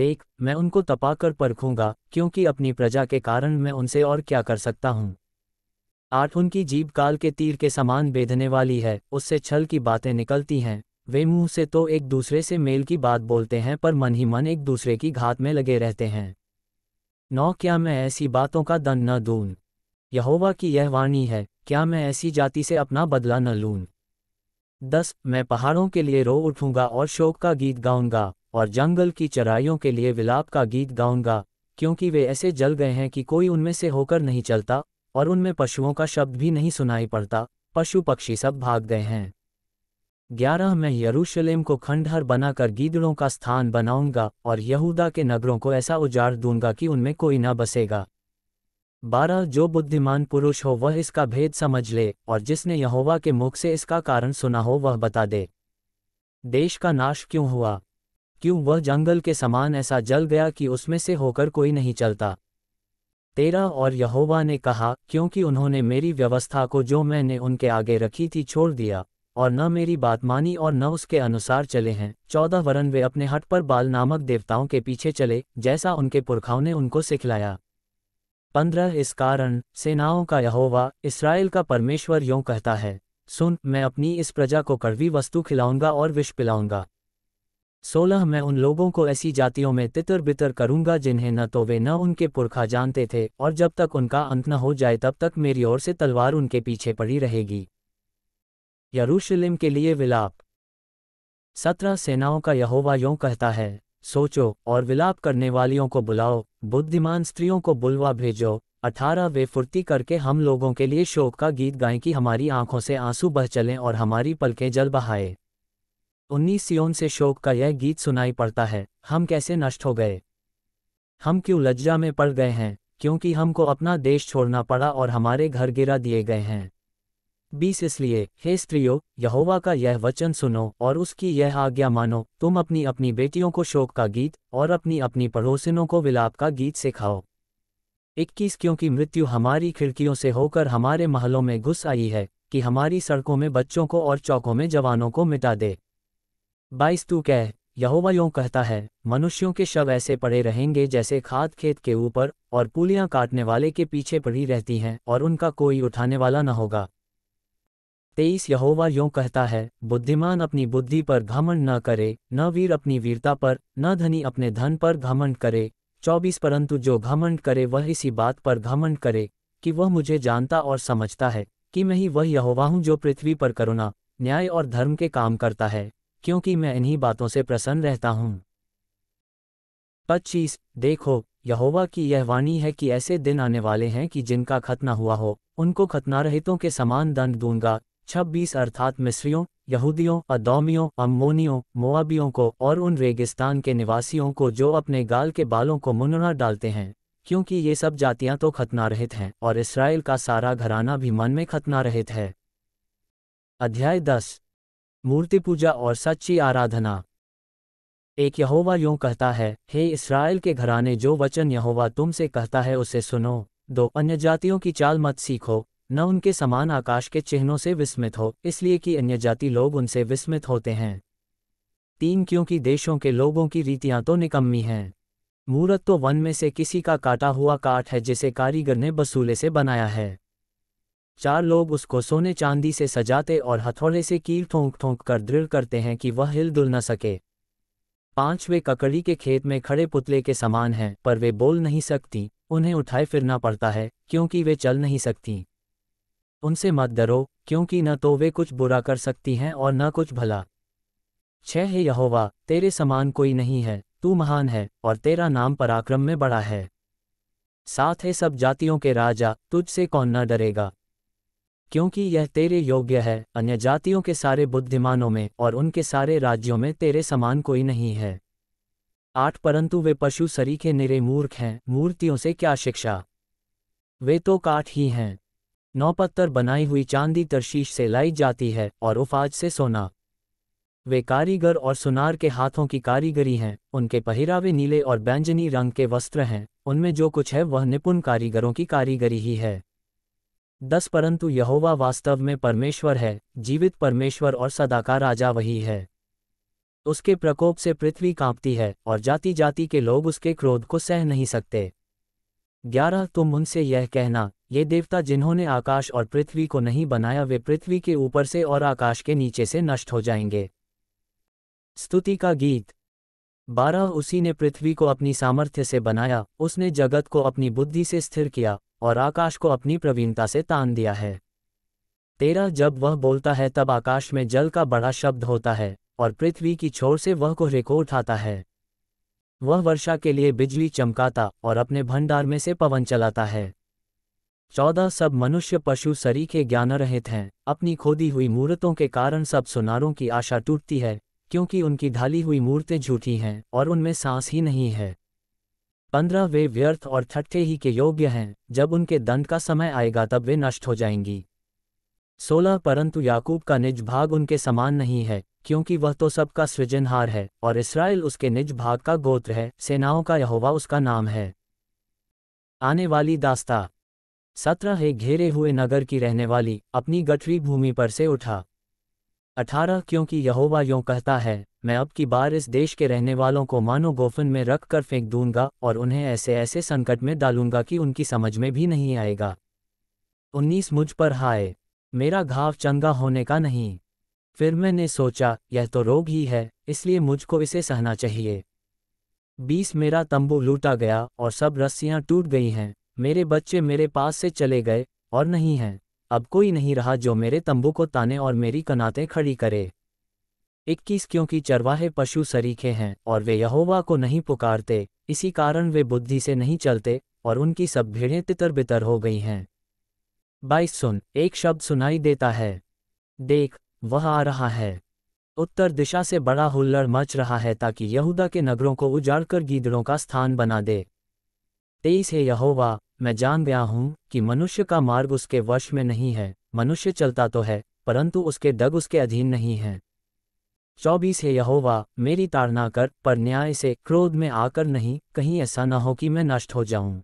देख मैं उनको तपाकर परखूंगा क्योंकि अपनी प्रजा के कारण मैं उनसे और क्या कर सकता हूं आठ उनकी जीभ काल के तीर के समान बेधने वाली है उससे छल की बातें निकलती हैं वे मुंह से तो एक दूसरे से मेल की बात बोलते हैं पर मन ही मन एक दूसरे की घात में लगे रहते हैं नौ क्या मैं ऐसी बातों का दन न दून यहोवा की यह वाणी है क्या मैं ऐसी जाति से अपना बदला न लूं दस मैं पहाड़ों के लिए रो उठूंगा और शोक का गीत गाऊंगा और जंगल की चराइयों के लिए विलाप का गीत गाऊंगा क्योंकि वे ऐसे जल गए हैं कि कोई उनमें से होकर नहीं चलता और उनमें पशुओं का शब्द भी नहीं सुनाई पड़ता पशु पक्षी सब भाग गए हैं ग्यारह मैं यरूशलेम को खंडहर बनाकर गीदड़ों का स्थान बनाऊंगा और यहूदा के नगरों को ऐसा उजाड़ दूंगा कि उनमें कोई न बसेगा बारह जो बुद्धिमान पुरुष हो वह इसका भेद समझ ले और जिसने यहोवा के मुख से इसका कारण सुना हो वह बता दे देश का नाश क्यों हुआ क्यों वह जंगल के समान ऐसा जल गया कि उसमें से होकर कोई नहीं चलता तेरा और यहोवा ने कहा क्योंकि उन्होंने मेरी व्यवस्था को जो मैंने उनके आगे रखी थी छोड़ दिया और न मेरी बात मानी और न उसके अनुसार चले हैं चौदह वरन वे अपने हट पर बाल नामक देवताओं के पीछे चले जैसा उनके पुरखाओं ने उनको सिखलाया पंद्रह इस कारण सेनाओं का यहोवा इसराइल का परमेश्वर यों कहता है सुन मैं अपनी इस प्रजा को कड़वी वस्तु खिलाऊंगा और विष पिलाऊंगा सोलह मैं उन लोगों को ऐसी जातियों में तितर बितर करूंगा जिन्हें न तो वे न उनके पुरखा जानते थे और जब तक उनका अंत न हो जाए तब तक मेरी ओर से तलवार उनके पीछे पड़ी रहेगी यरूशलेम के लिए विलाप सत्रह सेनाओं का यहोवा यों कहता है सोचो और विलाप करने वालियों को बुलाओ बुद्धिमान स्त्रियों को बुलवा भेजो अठारह वे फुर्ती करके हम लोगों के लिए शोक का गीत गाएं कि हमारी आंखों से आंसू बह चलें और हमारी पलकें जल बहाए उन्नीस सियोन से शोक का यह गीत सुनाई पड़ता है हम कैसे नष्ट हो गए हम क्यों लज्जा में पड़ गए हैं क्योंकि हमको अपना देश छोड़ना पड़ा और हमारे घर गिरा दिए गए हैं बीस इसलिए हे स्त्रियो यहोवा का यह वचन सुनो और उसकी यह आज्ञा मानो तुम अपनी अपनी बेटियों को शोक का गीत और अपनी अपनी पड़ोसिनों को विलाप का गीत सिखाओ इक्कीस क्योंकि मृत्यु हमारी खिड़कियों से होकर हमारे महलों में घुस आई है कि हमारी सड़कों में बच्चों को और चौकों में जवानों को मिटा दे बाईस तू कह यहोवा यों कहता है मनुष्यों के शव ऐसे पड़े रहेंगे जैसे खाद खेत के ऊपर और पुलियां काटने वाले के पीछे पड़ी रहती हैं और उनका कोई उठाने वाला न होगा तेईस यहोवा यों कहता है बुद्धिमान अपनी बुद्धि पर घमंड न करे न वीर अपनी वीरता पर न धनी अपने धन पर घमंड करे चौबीस परंतु जो घमंड करे वह इसी बात पर घमंड करे कि वह मुझे जानता और समझता है कि मैं ही वह यहोवा हूँ जो पृथ्वी पर करुणा न्याय और धर्म के काम करता है क्योंकि मैं इन्हीं बातों से प्रसन्न रहता हूँ पच्चीस देखो यहोवा की यह वाणी है कि ऐसे दिन आने वाले हैं कि जिनका खतना हुआ हो उनको खतना रहितों के समान दंड दूंगा छब्बीस अर्थात मिस्रियों यहूदियों अदौमियों अम्मोनियों मोआबियों को और उन रेगिस्तान के निवासियों को जो अपने गाल के बालों को मुनना डालते हैं क्योंकि ये सब जातियां तो खतना रहित हैं और इसराइल का सारा घराना भी मन में खतना रहित है अध्याय दस मूर्ति पूजा और सच्ची आराधना एक यहोवा यूं कहता है हे इसराइल के घराने जो वचन यहोवा तुमसे कहता है उसे सुनो दो अन्य जातियों की चाल मत सीखो न उनके समान आकाश के चिन्हों से विस्मित हो इसलिए कि अन्य जाति लोग उनसे विस्मित होते हैं तीन क्योंकि देशों के लोगों की रीतियां तो निकम्मी हैं मूरत तो वन में से किसी का काटा हुआ काठ है जिसे कारीगर ने बसूले से बनाया है चार लोग उसको सोने चांदी से सजाते और हथौड़े से कील ठोंक ठोंक कर दृढ़ करते हैं कि वह हिल दुल न सके पांच वे ककड़ी के खेत में खड़े पुतले के समान हैं पर वे बोल नहीं सकती उन्हें उठाए फिरना पड़ता है क्योंकि वे चल नहीं सकती उनसे मत डरो क्योंकि न तो वे कुछ बुरा कर सकती हैं और न कुछ भला छह हे यहोवा तेरे समान कोई नहीं है तू महान है और तेरा नाम पराक्रम में बड़ा है साथ है सब जातियों के राजा तुझसे कौन न डरेगा क्योंकि यह तेरे योग्य है अन्य जातियों के सारे बुद्धिमानों में और उनके सारे राज्यों में तेरे समान कोई नहीं है आठ परंतु वे पशु सरीखे निरे मूर्ख हैं मूर्तियों से क्या शिक्षा वे तो काठ ही हैं नौपत्तर बनाई हुई चांदी तरशीश से लाई जाती है और उफाज से सोना वे कारीगर और सुनार के हाथों की कारीगरी हैं उनके पहरावे नीले और बैंजनी रंग के वस्त्र हैं उनमें जो कुछ है वह निपुण कारीगरों की कारीगरी ही है दस परंतु यहोवा वास्तव में परमेश्वर है जीवित परमेश्वर और सदा का राजा वही है उसके प्रकोप से पृथ्वी कांपती है और जाति जाति के लोग उसके क्रोध को सह नहीं सकते ग्यारह तुम उनसे यह कहना ये देवता जिन्होंने आकाश और पृथ्वी को नहीं बनाया वे पृथ्वी के ऊपर से और आकाश के नीचे से नष्ट हो जाएंगे स्तुति का गीत बारह उसी ने पृथ्वी को अपनी सामर्थ्य से बनाया उसने जगत को अपनी बुद्धि से स्थिर किया और आकाश को अपनी प्रवीणता से तान दिया है तेरह जब वह बोलता है तब आकाश में जल का बड़ा शब्द होता है और पृथ्वी की छोर से वह को रिकॉर्ड उठाता है वह वर्षा के लिए बिजली चमकाता और अपने भंडार में से पवन चलाता है चौदह सब मनुष्य पशु सरी के ज्ञान रहित हैं अपनी खोदी हुई मूर्तों के कारण सब सुनारों की आशा टूटती है क्योंकि उनकी ढाली हुई मूर्तें झूठी हैं और उनमें सांस ही नहीं है पंद्रह वे व्यर्थ और ठट्ठे ही के योग्य हैं जब उनके दंड का समय आएगा तब वे नष्ट हो जाएंगी सोलह परंतु याकूब का निज भाग उनके समान नहीं है क्योंकि वह तो सबका सृजनहार है और इसराइल उसके निज भाग का गोत्र है सेनाओं का यहोवा उसका नाम है आने वाली दास्ता सत्रह है घेरे हुए नगर की रहने वाली अपनी गठरी भूमि पर से उठा अठारह क्योंकि यहोवा यों कहता है मैं अब की बार इस देश के रहने वालों को मानो गोफन में रख कर फेंक दूंगा और उन्हें ऐसे ऐसे संकट में डालूंगा कि उनकी समझ में भी नहीं आएगा उन्नीस मुझ पर हाय मेरा घाव चंगा होने का नहीं फिर मैंने सोचा यह तो रोग ही है इसलिए मुझको इसे सहना चाहिए बीस मेरा तंबू लूटा गया और सब रस्सियां टूट गई हैं मेरे बच्चे मेरे पास से चले गए और नहीं हैं अब कोई नहीं रहा जो मेरे तंबू को ताने और मेरी कनातें खड़ी करे इक्कीस क्योंकि चरवाहे पशु सरीखे हैं और वे यहोवा को नहीं पुकारते इसी कारण वे बुद्धि से नहीं चलते और उनकी सब भीड़ें तितर बितर हो गई हैं बाईस सुन एक शब्द सुनाई देता है देख वह आ रहा है उत्तर दिशा से बड़ा हुल्लड़ मच रहा है ताकि यहूदा के नगरों को उजाड़कर गीदड़ों का स्थान बना दे तेईस है यहोवा मैं जान गया हूँ कि मनुष्य का मार्ग उसके वश में नहीं है मनुष्य चलता तो है परंतु उसके डग उसके अधीन नहीं है चौबीस है यहोवा मेरी ताड़ना कर पर न्याय से क्रोध में आकर नहीं कहीं ऐसा न हो कि मैं नष्ट हो जाऊं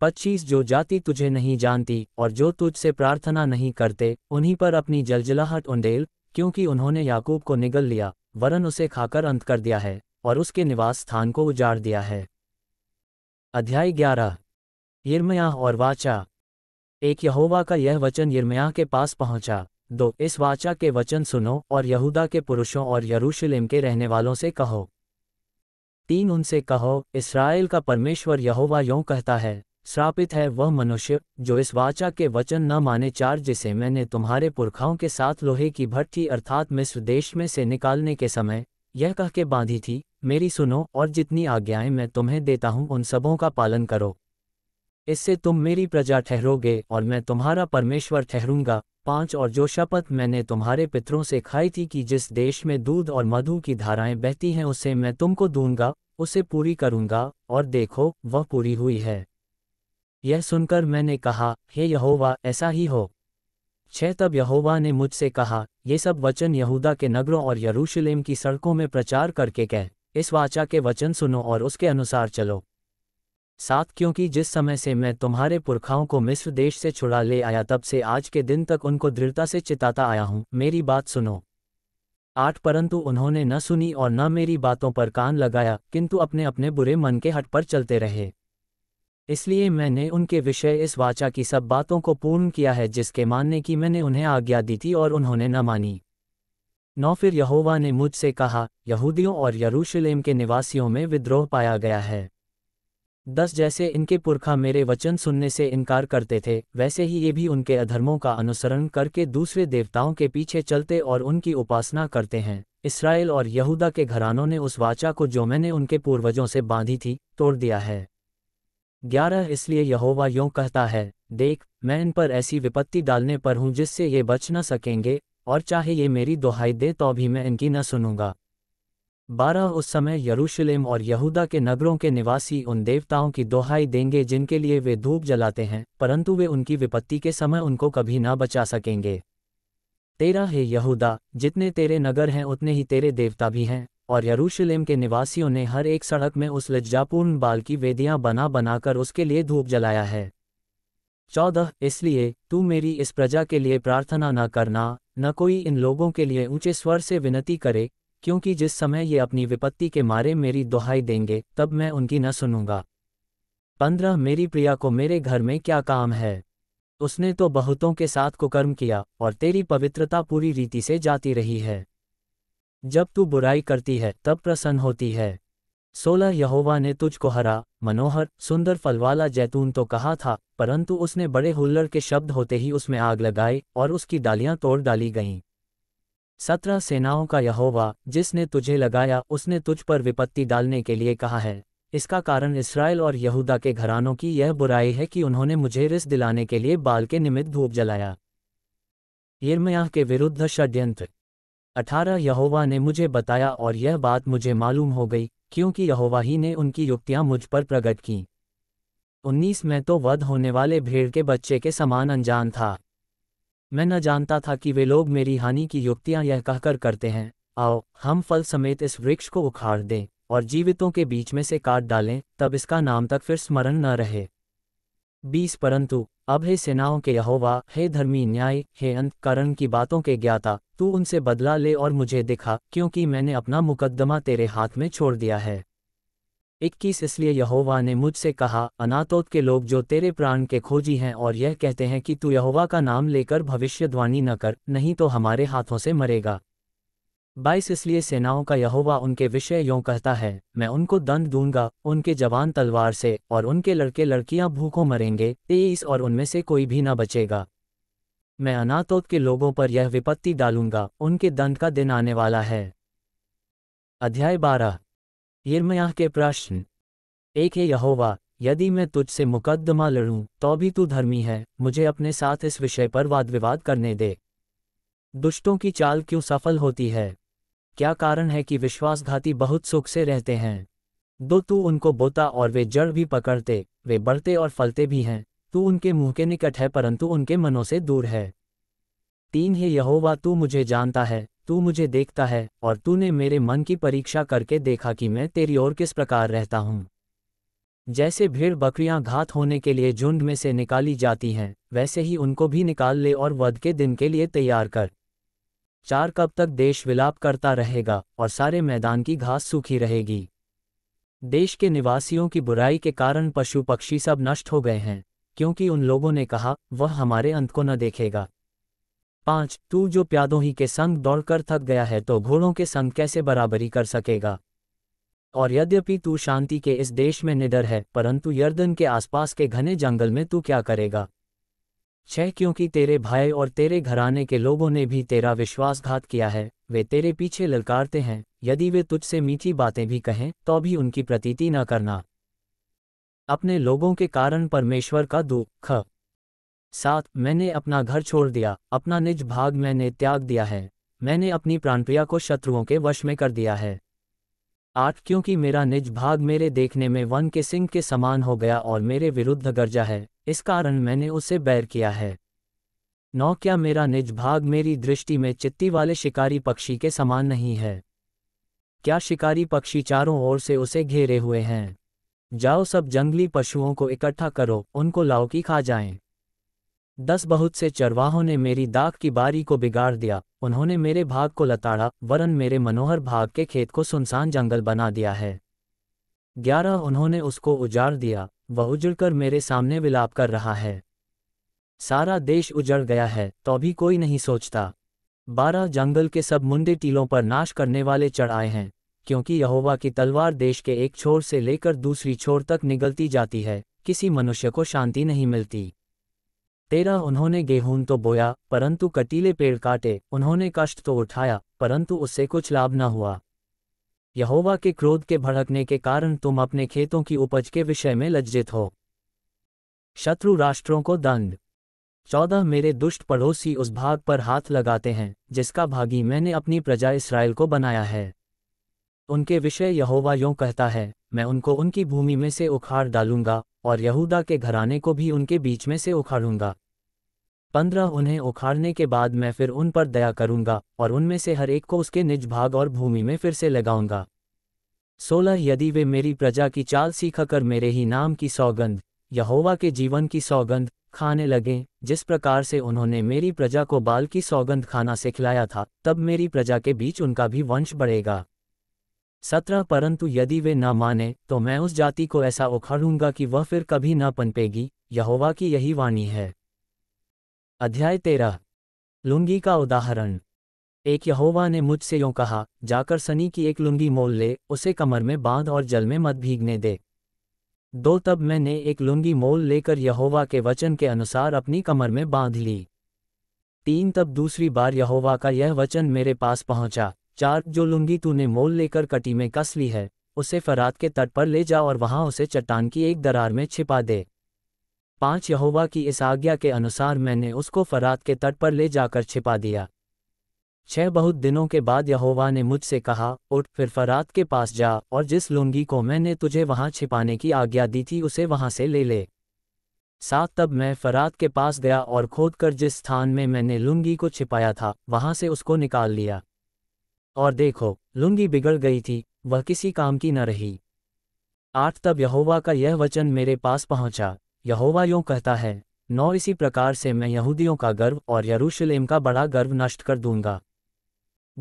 पच्चीस जो जाति तुझे नहीं जानती और जो तुझसे प्रार्थना नहीं करते उन्हीं पर अपनी जलजलाहट उंडेल क्योंकि उन्होंने याकूब को निगल लिया वरन उसे खाकर अंत कर दिया है और उसके निवास स्थान को उजाड़ दिया है अध्याय ग्यारह यिर्मया और वाचा एक यहोवा का यह वचन यिर्मया के पास पहुंचा दो इस वाचा के वचन सुनो और यहूदा के पुरुषों और यरूशलेम के रहने वालों से कहो तीन उनसे कहो इसराइल का परमेश्वर यहोवा यों कहता है श्रापित है वह मनुष्य जो इस वाचा के वचन न माने चार जिसे मैंने तुम्हारे पुरखाओं के साथ लोहे की भट्टी अर्थात मिस्र देश में से निकालने के समय यह कह के बांधी थी मेरी सुनो और जितनी आज्ञाएं मैं तुम्हें देता हूं उन सबों का पालन करो इससे तुम मेरी प्रजा ठहरोगे और मैं तुम्हारा परमेश्वर ठहरूंगा पांच और जो शपथ मैंने तुम्हारे पितरों से खाई थी कि जिस देश में दूध और मधु की धाराएं बहती हैं उसे मैं तुमको दूंगा उसे पूरी करूंगा और देखो वह पूरी हुई है यह सुनकर मैंने कहा हे यहोवा ऐसा ही हो छह तब यहोवा ने मुझसे कहा ये सब वचन यहूदा के नगरों और यरूशलेम की सड़कों में प्रचार करके कह इस वाचा के वचन सुनो और उसके अनुसार चलो साथ क्योंकि जिस समय से मैं तुम्हारे पुरखाओं को मिस्र देश से छुड़ा ले आया तब से आज के दिन तक उनको दृढ़ता से चिताता आया हूं मेरी बात सुनो आठ परंतु उन्होंने न सुनी और न मेरी बातों पर कान लगाया किंतु अपने अपने बुरे मन के हट पर चलते रहे इसलिए मैंने उनके विषय इस वाचा की सब बातों को पूर्ण किया है जिसके मानने की मैंने उन्हें आज्ञा दी थी और उन्होंने न मानी नौ फिर यहोवा ने मुझसे कहा यहूदियों और यरूशलेम के निवासियों में विद्रोह पाया गया है दस जैसे इनके पुरखा मेरे वचन सुनने से इनकार करते थे वैसे ही ये भी उनके अधर्मों का अनुसरण करके दूसरे देवताओं के पीछे चलते और उनकी उपासना करते हैं इसराइल और यहूदा के घरानों ने उस वाचा को जो मैंने उनके पूर्वजों से बांधी थी तोड़ दिया है ग्यारह इसलिए यहोवा यों कहता है देख मैं इन पर ऐसी विपत्ति डालने पर हूँ जिससे ये बच न सकेंगे और चाहे ये मेरी दुहाई दे तो भी मैं इनकी न सुनूंगा बारह उस समय यरूशलेम और यहूदा के नगरों के निवासी उन देवताओं की दोहाई देंगे जिनके लिए वे धूप जलाते हैं परंतु वे उनकी विपत्ति के समय उनको कभी ना बचा सकेंगे तेरा है यहूदा जितने तेरे नगर हैं उतने ही तेरे देवता भी हैं और यरूशलेम के निवासियों ने हर एक सड़क में उस लज्जापूर्ण बाल की वेदियां बना बनाकर उसके लिए धूप जलाया है चौदह इसलिए तू मेरी इस प्रजा के लिए प्रार्थना न करना न कोई इन लोगों के लिए ऊंचे स्वर से विनती करे क्योंकि जिस समय ये अपनी विपत्ति के मारे मेरी दोहाई देंगे तब मैं उनकी न सुनूंगा पंद्रह मेरी प्रिया को मेरे घर में क्या काम है उसने तो बहुतों के साथ कुकर्म किया और तेरी पवित्रता पूरी रीति से जाती रही है जब तू बुराई करती है तब प्रसन्न होती है सोलह यहोवा ने तुझको हरा मनोहर सुंदर फल वाला जैतून तो कहा था परंतु उसने बड़े हुल्लड़ के शब्द होते ही उसमें आग लगाई और उसकी डालियां तोड़ डाली गईं सत्रह सेनाओं का यहोवा जिसने तुझे लगाया उसने तुझ पर विपत्ति डालने के लिए कहा है इसका कारण इसराइल और यहूदा के घरानों की यह बुराई है कि उन्होंने मुझे रिस दिलाने के लिए बाल के निमित्त धूप जलाया यर्मयाह के विरुद्ध षड्यंत्र अठारह यहोवा ने मुझे बताया और यह बात मुझे मालूम हो गई क्योंकि यहोवा ही ने उनकी युक्तियां मुझ पर प्रकट की उन्नीस में तो वध होने वाले भेड़ के बच्चे के समान अनजान था मैं न जानता था कि वे लोग मेरी हानि की युक्तियां यह कहकर करते हैं आओ हम फल समेत इस वृक्ष को उखाड़ दें और जीवितों के बीच में से काट डालें तब इसका नाम तक फिर स्मरण न रहे बीस परंतु अब हे सेनाओं के यहोवा हे धर्मी न्याय हे अंत करण की बातों के ज्ञाता तू उनसे बदला ले और मुझे दिखा क्योंकि मैंने अपना मुकदमा तेरे हाथ में छोड़ दिया है इक्कीस इसलिए यहोवा ने मुझसे कहा अनातोत के लोग जो तेरे प्राण के खोजी हैं और यह कहते हैं कि तू यहोवा का नाम लेकर भविष्यद्वाणी न कर नहीं तो हमारे हाथों से मरेगा बाईस इसलिए सेनाओं का यहोवा उनके विषय यों कहता है मैं उनको दंड दूंगा उनके जवान तलवार से और उनके लड़के लड़कियां भूखों मरेंगे तेईस और उनमें से कोई भी न बचेगा मैं अनातोत के लोगों पर यह विपत्ति डालूंगा उनके दंड का दिन आने वाला है अध्याय बारह यर्मयाह के प्रश्न एक है यहोवा यदि मैं तुझसे मुकदमा लड़ूं तो भी तू धर्मी है मुझे अपने साथ इस विषय पर वाद विवाद करने दे दुष्टों की चाल क्यों सफल होती है क्या कारण है कि विश्वासघाती बहुत सुख से रहते हैं दो तू उनको बोता और वे जड़ भी पकड़ते वे बढ़ते और फलते भी हैं तू उनके मुंह के निकट है परंतु उनके मनों से दूर है तीन ही यहोवा तू मुझे जानता है तू मुझे देखता है और तूने मेरे मन की परीक्षा करके देखा कि मैं तेरी ओर किस प्रकार रहता हूं जैसे भीड़ बकरियां घात होने के लिए झुंड में से निकाली जाती हैं वैसे ही उनको भी निकाल ले और वध के दिन के लिए तैयार कर चार कब तक देश विलाप करता रहेगा और सारे मैदान की घास सूखी रहेगी देश के निवासियों की बुराई के कारण पशु पक्षी सब नष्ट हो गए हैं क्योंकि उन लोगों ने कहा वह हमारे अंत को न देखेगा पाँच तू जो प्यादों ही के संग दौड़कर थक गया है तो घोड़ों के संग कैसे बराबरी कर सकेगा और यद्यपि तू शांति के इस देश में निडर है परंतु यर्दन के आसपास के घने जंगल में तू क्या करेगा छह क्योंकि तेरे भाई और तेरे घराने के लोगों ने भी तेरा विश्वासघात किया है वे तेरे पीछे ललकारते हैं यदि वे तुझसे मीठी बातें भी कहें तो भी उनकी प्रतीति न करना अपने लोगों के कारण परमेश्वर का दुख साथ मैंने अपना घर छोड़ दिया अपना निज भाग मैंने त्याग दिया है मैंने अपनी प्राणप्रिया को शत्रुओं के वश में कर दिया है आठ क्योंकि मेरा निज भाग मेरे देखने में वन के सिंह के समान हो गया और मेरे विरुद्ध गर्जा है इस कारण मैंने उसे बैर किया है नौ क्या मेरा निज भाग मेरी दृष्टि में चित्ती वाले शिकारी पक्षी के समान नहीं है क्या शिकारी पक्षी चारों ओर से उसे घेरे हुए हैं जाओ सब जंगली पशुओं को इकट्ठा करो उनको लाओ की खा जाएं। दस बहुत से चरवाहों ने मेरी दाख की बारी को बिगाड़ दिया उन्होंने मेरे भाग को लताड़ा वरन मेरे मनोहर भाग के खेत को सुनसान जंगल बना दिया है ग्यारह उन्होंने उसको उजाड़ दिया वह उजड़कर मेरे सामने विलाप कर रहा है सारा देश उजड़ गया है तो भी कोई नहीं सोचता बारह जंगल के सब मुंडे टीलों पर नाश करने वाले चढ़ आए हैं क्योंकि यहोवा की तलवार देश के एक छोर से लेकर दूसरी छोर तक निगलती जाती है किसी मनुष्य को शांति नहीं मिलती तेरा उन्होंने गेहूं तो बोया परंतु कटीले पेड़ काटे उन्होंने कष्ट तो उठाया परंतु उससे कुछ लाभ न हुआ यहोवा के क्रोध के भड़कने के कारण तुम अपने खेतों की उपज के विषय में लज्जित हो शत्रु राष्ट्रों को दंड चौदह मेरे दुष्ट पड़ोसी उस भाग पर हाथ लगाते हैं जिसका भागी मैंने अपनी प्रजा इसराइल को बनाया है उनके विषय यहोवा यों कहता है मैं उनको उनकी भूमि में से उखाड़ डालूंगा और यहूदा के घराने को भी उनके बीच में से उखाड़ूंगा पंद्रह उन्हें उखाड़ने के बाद मैं फिर उन पर दया करूंगा और उनमें से हर एक को उसके निज भाग और भूमि में फिर से लगाऊंगा सोलह यदि वे मेरी प्रजा की चाल सीखकर मेरे ही नाम की सौगंध यहोवा के जीवन की सौगंध खाने लगे जिस प्रकार से उन्होंने मेरी प्रजा को बाल की सौगंध खाना सिखलाया था तब मेरी प्रजा के बीच उनका भी वंश बढ़ेगा सत्रह परंतु यदि वे न माने तो मैं उस जाति को ऐसा उखाड़ूंगा कि वह फिर कभी न पनपेगी यहोवा की यही वाणी है अध्याय तेरह लुंगी का उदाहरण एक यहोवा ने मुझसे यों कहा जाकर सनी की एक लुंगी मोल ले उसे कमर में बांध और जल में मत भीगने दे दो तब मैंने एक लुंगी मोल लेकर यहोवा के वचन के अनुसार अपनी कमर में बांध ली तीन तब दूसरी बार यहोवा का यह वचन मेरे पास पहुंचा चार जो लुंगी तूने मोल लेकर कटी में कस ली है उसे फरात के तट पर ले जा और वहां उसे चट्टान की एक दरार में छिपा दे पांच यहोवा की इस आज्ञा के अनुसार मैंने उसको फरात के तट पर ले जाकर छिपा दिया छह बहुत दिनों के बाद यहोवा ने मुझसे कहा उठ फिर फरात के पास जा और जिस लुंगी को मैंने तुझे वहां छिपाने की आज्ञा दी थी उसे वहां से ले ले साथ तब मैं फरात के पास गया और खोदकर जिस स्थान में मैंने लुंगी को छिपाया था वहां से उसको निकाल लिया और देखो लुंगी बिगड़ गई थी वह किसी काम की न रही आठ तब यहोवा का यह वचन मेरे पास पहुंचा यहोवा यूँ कहता है नौ इसी प्रकार से मैं यहूदियों का गर्व और यरूशलेम का बड़ा गर्व नष्ट कर दूंगा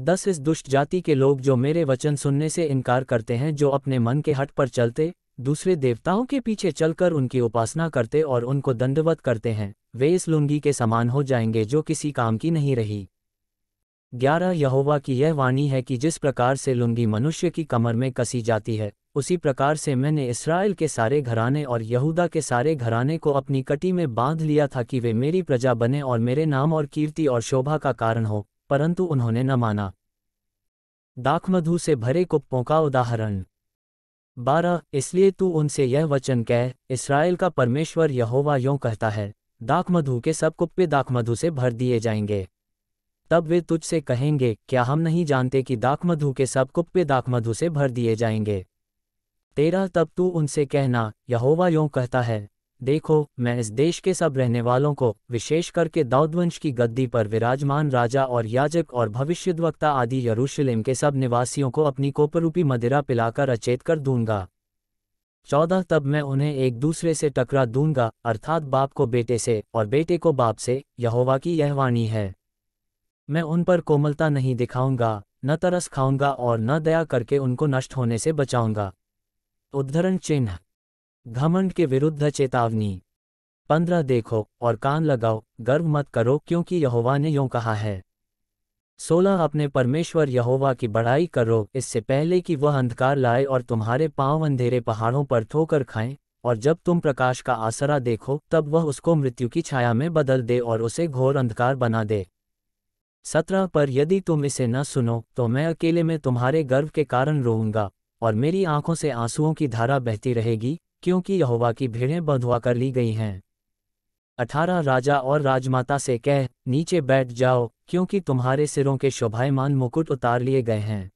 दस इस दुष्ट जाति के लोग जो मेरे वचन सुनने से इनकार करते हैं जो अपने मन के हट पर चलते दूसरे देवताओं के पीछे चलकर उनकी उपासना करते और उनको दंडवत करते हैं वे इस लुंगी के समान हो जाएंगे जो किसी काम की नहीं रही ग्यारह यहोवा की यह वाणी है कि जिस प्रकार से लुंगी मनुष्य की कमर में कसी जाती है उसी प्रकार से मैंने इसराइल के सारे घराने और यहूदा के सारे घराने को अपनी कटी में बांध लिया था कि वे मेरी प्रजा बने और मेरे नाम और कीर्ति और शोभा का कारण हो परंतु उन्होंने न माना दाखमधु से भरे कुप्पों का उदाहरण बारह इसलिए तू उनसे यह वचन कह इसराइल का परमेश्वर यहोवा यों कहता है दाखमधु के सब कुप्पे दाखमधु से भर दिए जाएंगे तब वे तुझसे कहेंगे क्या हम नहीं जानते कि दाकमधु के सब कुप्पे दाकमधु से भर दिए जाएंगे तेरह तब तू उनसे कहना यहोवा यों कहता है देखो मैं इस देश के सब रहने वालों को विशेष करके दाऊदवंश की गद्दी पर विराजमान राजा और याजक और भविष्यद्वक्ता आदि यरूशलेम के सब निवासियों को अपनी कोपरूपी मदिरा पिलाकर अचेत कर दूंगा चौदह तब मैं उन्हें एक दूसरे से टकरा दूंगा अर्थात बाप को बेटे से और बेटे को बाप से यहोवा की यह वाणी है मैं उन पर कोमलता नहीं दिखाऊंगा न तरस खाऊंगा और न दया करके उनको नष्ट होने से बचाऊंगा उद्धरण चिन्ह घमंड के विरुद्ध चेतावनी पंद्रह देखो और कान लगाओ गर्व मत करो क्योंकि यहोवा ने यों कहा है सोलह अपने परमेश्वर यहोवा की बड़ाई करो इससे पहले कि वह अंधकार लाए और तुम्हारे पांव अंधेरे पहाड़ों पर ठोकर खाएं और जब तुम प्रकाश का आसरा देखो तब वह उसको मृत्यु की छाया में बदल दे और उसे घोर अंधकार बना दे सत्रह पर यदि तुम इसे न सुनो तो मैं अकेले में तुम्हारे गर्व के कारण रोऊंगा और मेरी आंखों से आंसुओं की धारा बहती रहेगी क्योंकि यहोवा की भीड़ें बंधुआ कर ली गई हैं अठारह राजा और राजमाता से कह नीचे बैठ जाओ क्योंकि तुम्हारे सिरों के शोभायमान मुकुट उतार लिए गए हैं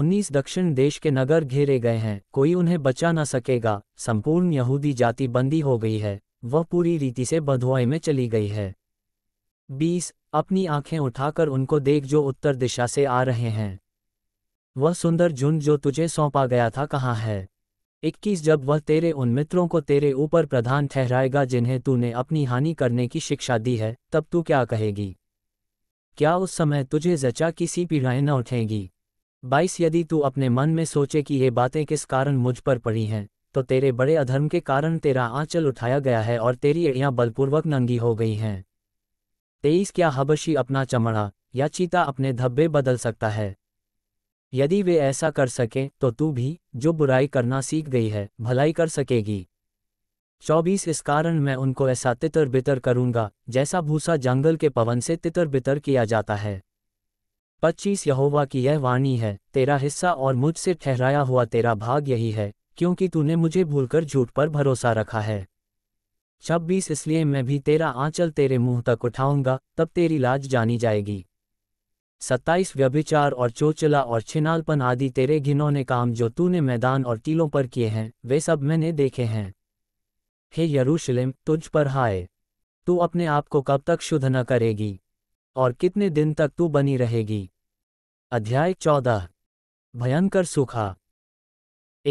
उन्नीस दक्षिण देश के नगर घेरे गए हैं कोई उन्हें बचा न सकेगा संपूर्ण यहूदी जाति बंदी हो गई है वह पूरी रीति से बधुआई में चली गई है बीस अपनी आंखें उठाकर उनको देख जो उत्तर दिशा से आ रहे हैं वह सुंदर झुंड जो तुझे सौंपा गया था कहाँ है इक्कीस जब वह तेरे उन मित्रों को तेरे ऊपर प्रधान ठहराएगा जिन्हें तूने अपनी हानि करने की शिक्षा दी है तब तू क्या कहेगी क्या उस समय तुझे जचा किसी सी पीड़ाएं न उठेंगी बाईस यदि तू अपने मन में सोचे कि ये बातें किस कारण मुझ पर पड़ी हैं तो तेरे बड़े अधर्म के कारण तेरा आंचल उठाया गया है और तेरी एड़ियां बलपूर्वक नंगी हो गई हैं तेईस क्या हबशी अपना चमड़ा या चीता अपने धब्बे बदल सकता है यदि वे ऐसा कर सकें तो तू भी जो बुराई करना सीख गई है भलाई कर सकेगी चौबीस इस कारण मैं उनको ऐसा तितर बितर करूंगा जैसा भूसा जंगल के पवन से तितर बितर किया जाता है पच्चीस यहोवा की यह वाणी है तेरा हिस्सा और मुझसे ठहराया हुआ तेरा भाग यही है क्योंकि तूने मुझे भूलकर झूठ पर भरोसा रखा है छब्बीस इसलिए मैं भी तेरा आंचल तेरे मुंह तक उठाऊंगा तब तेरी लाज जानी जाएगी सत्ताईस व्यभिचार और चोचला और छिनालपन आदि तेरे घिनौने काम जो तूने मैदान और टीलों पर किए हैं वे सब मैंने देखे हैं हे यरूशलेम तुझ पर हाय तू अपने आप को कब तक शुद्ध न करेगी और कितने दिन तक तू बनी रहेगी अध्याय चौदह भयंकर सूखा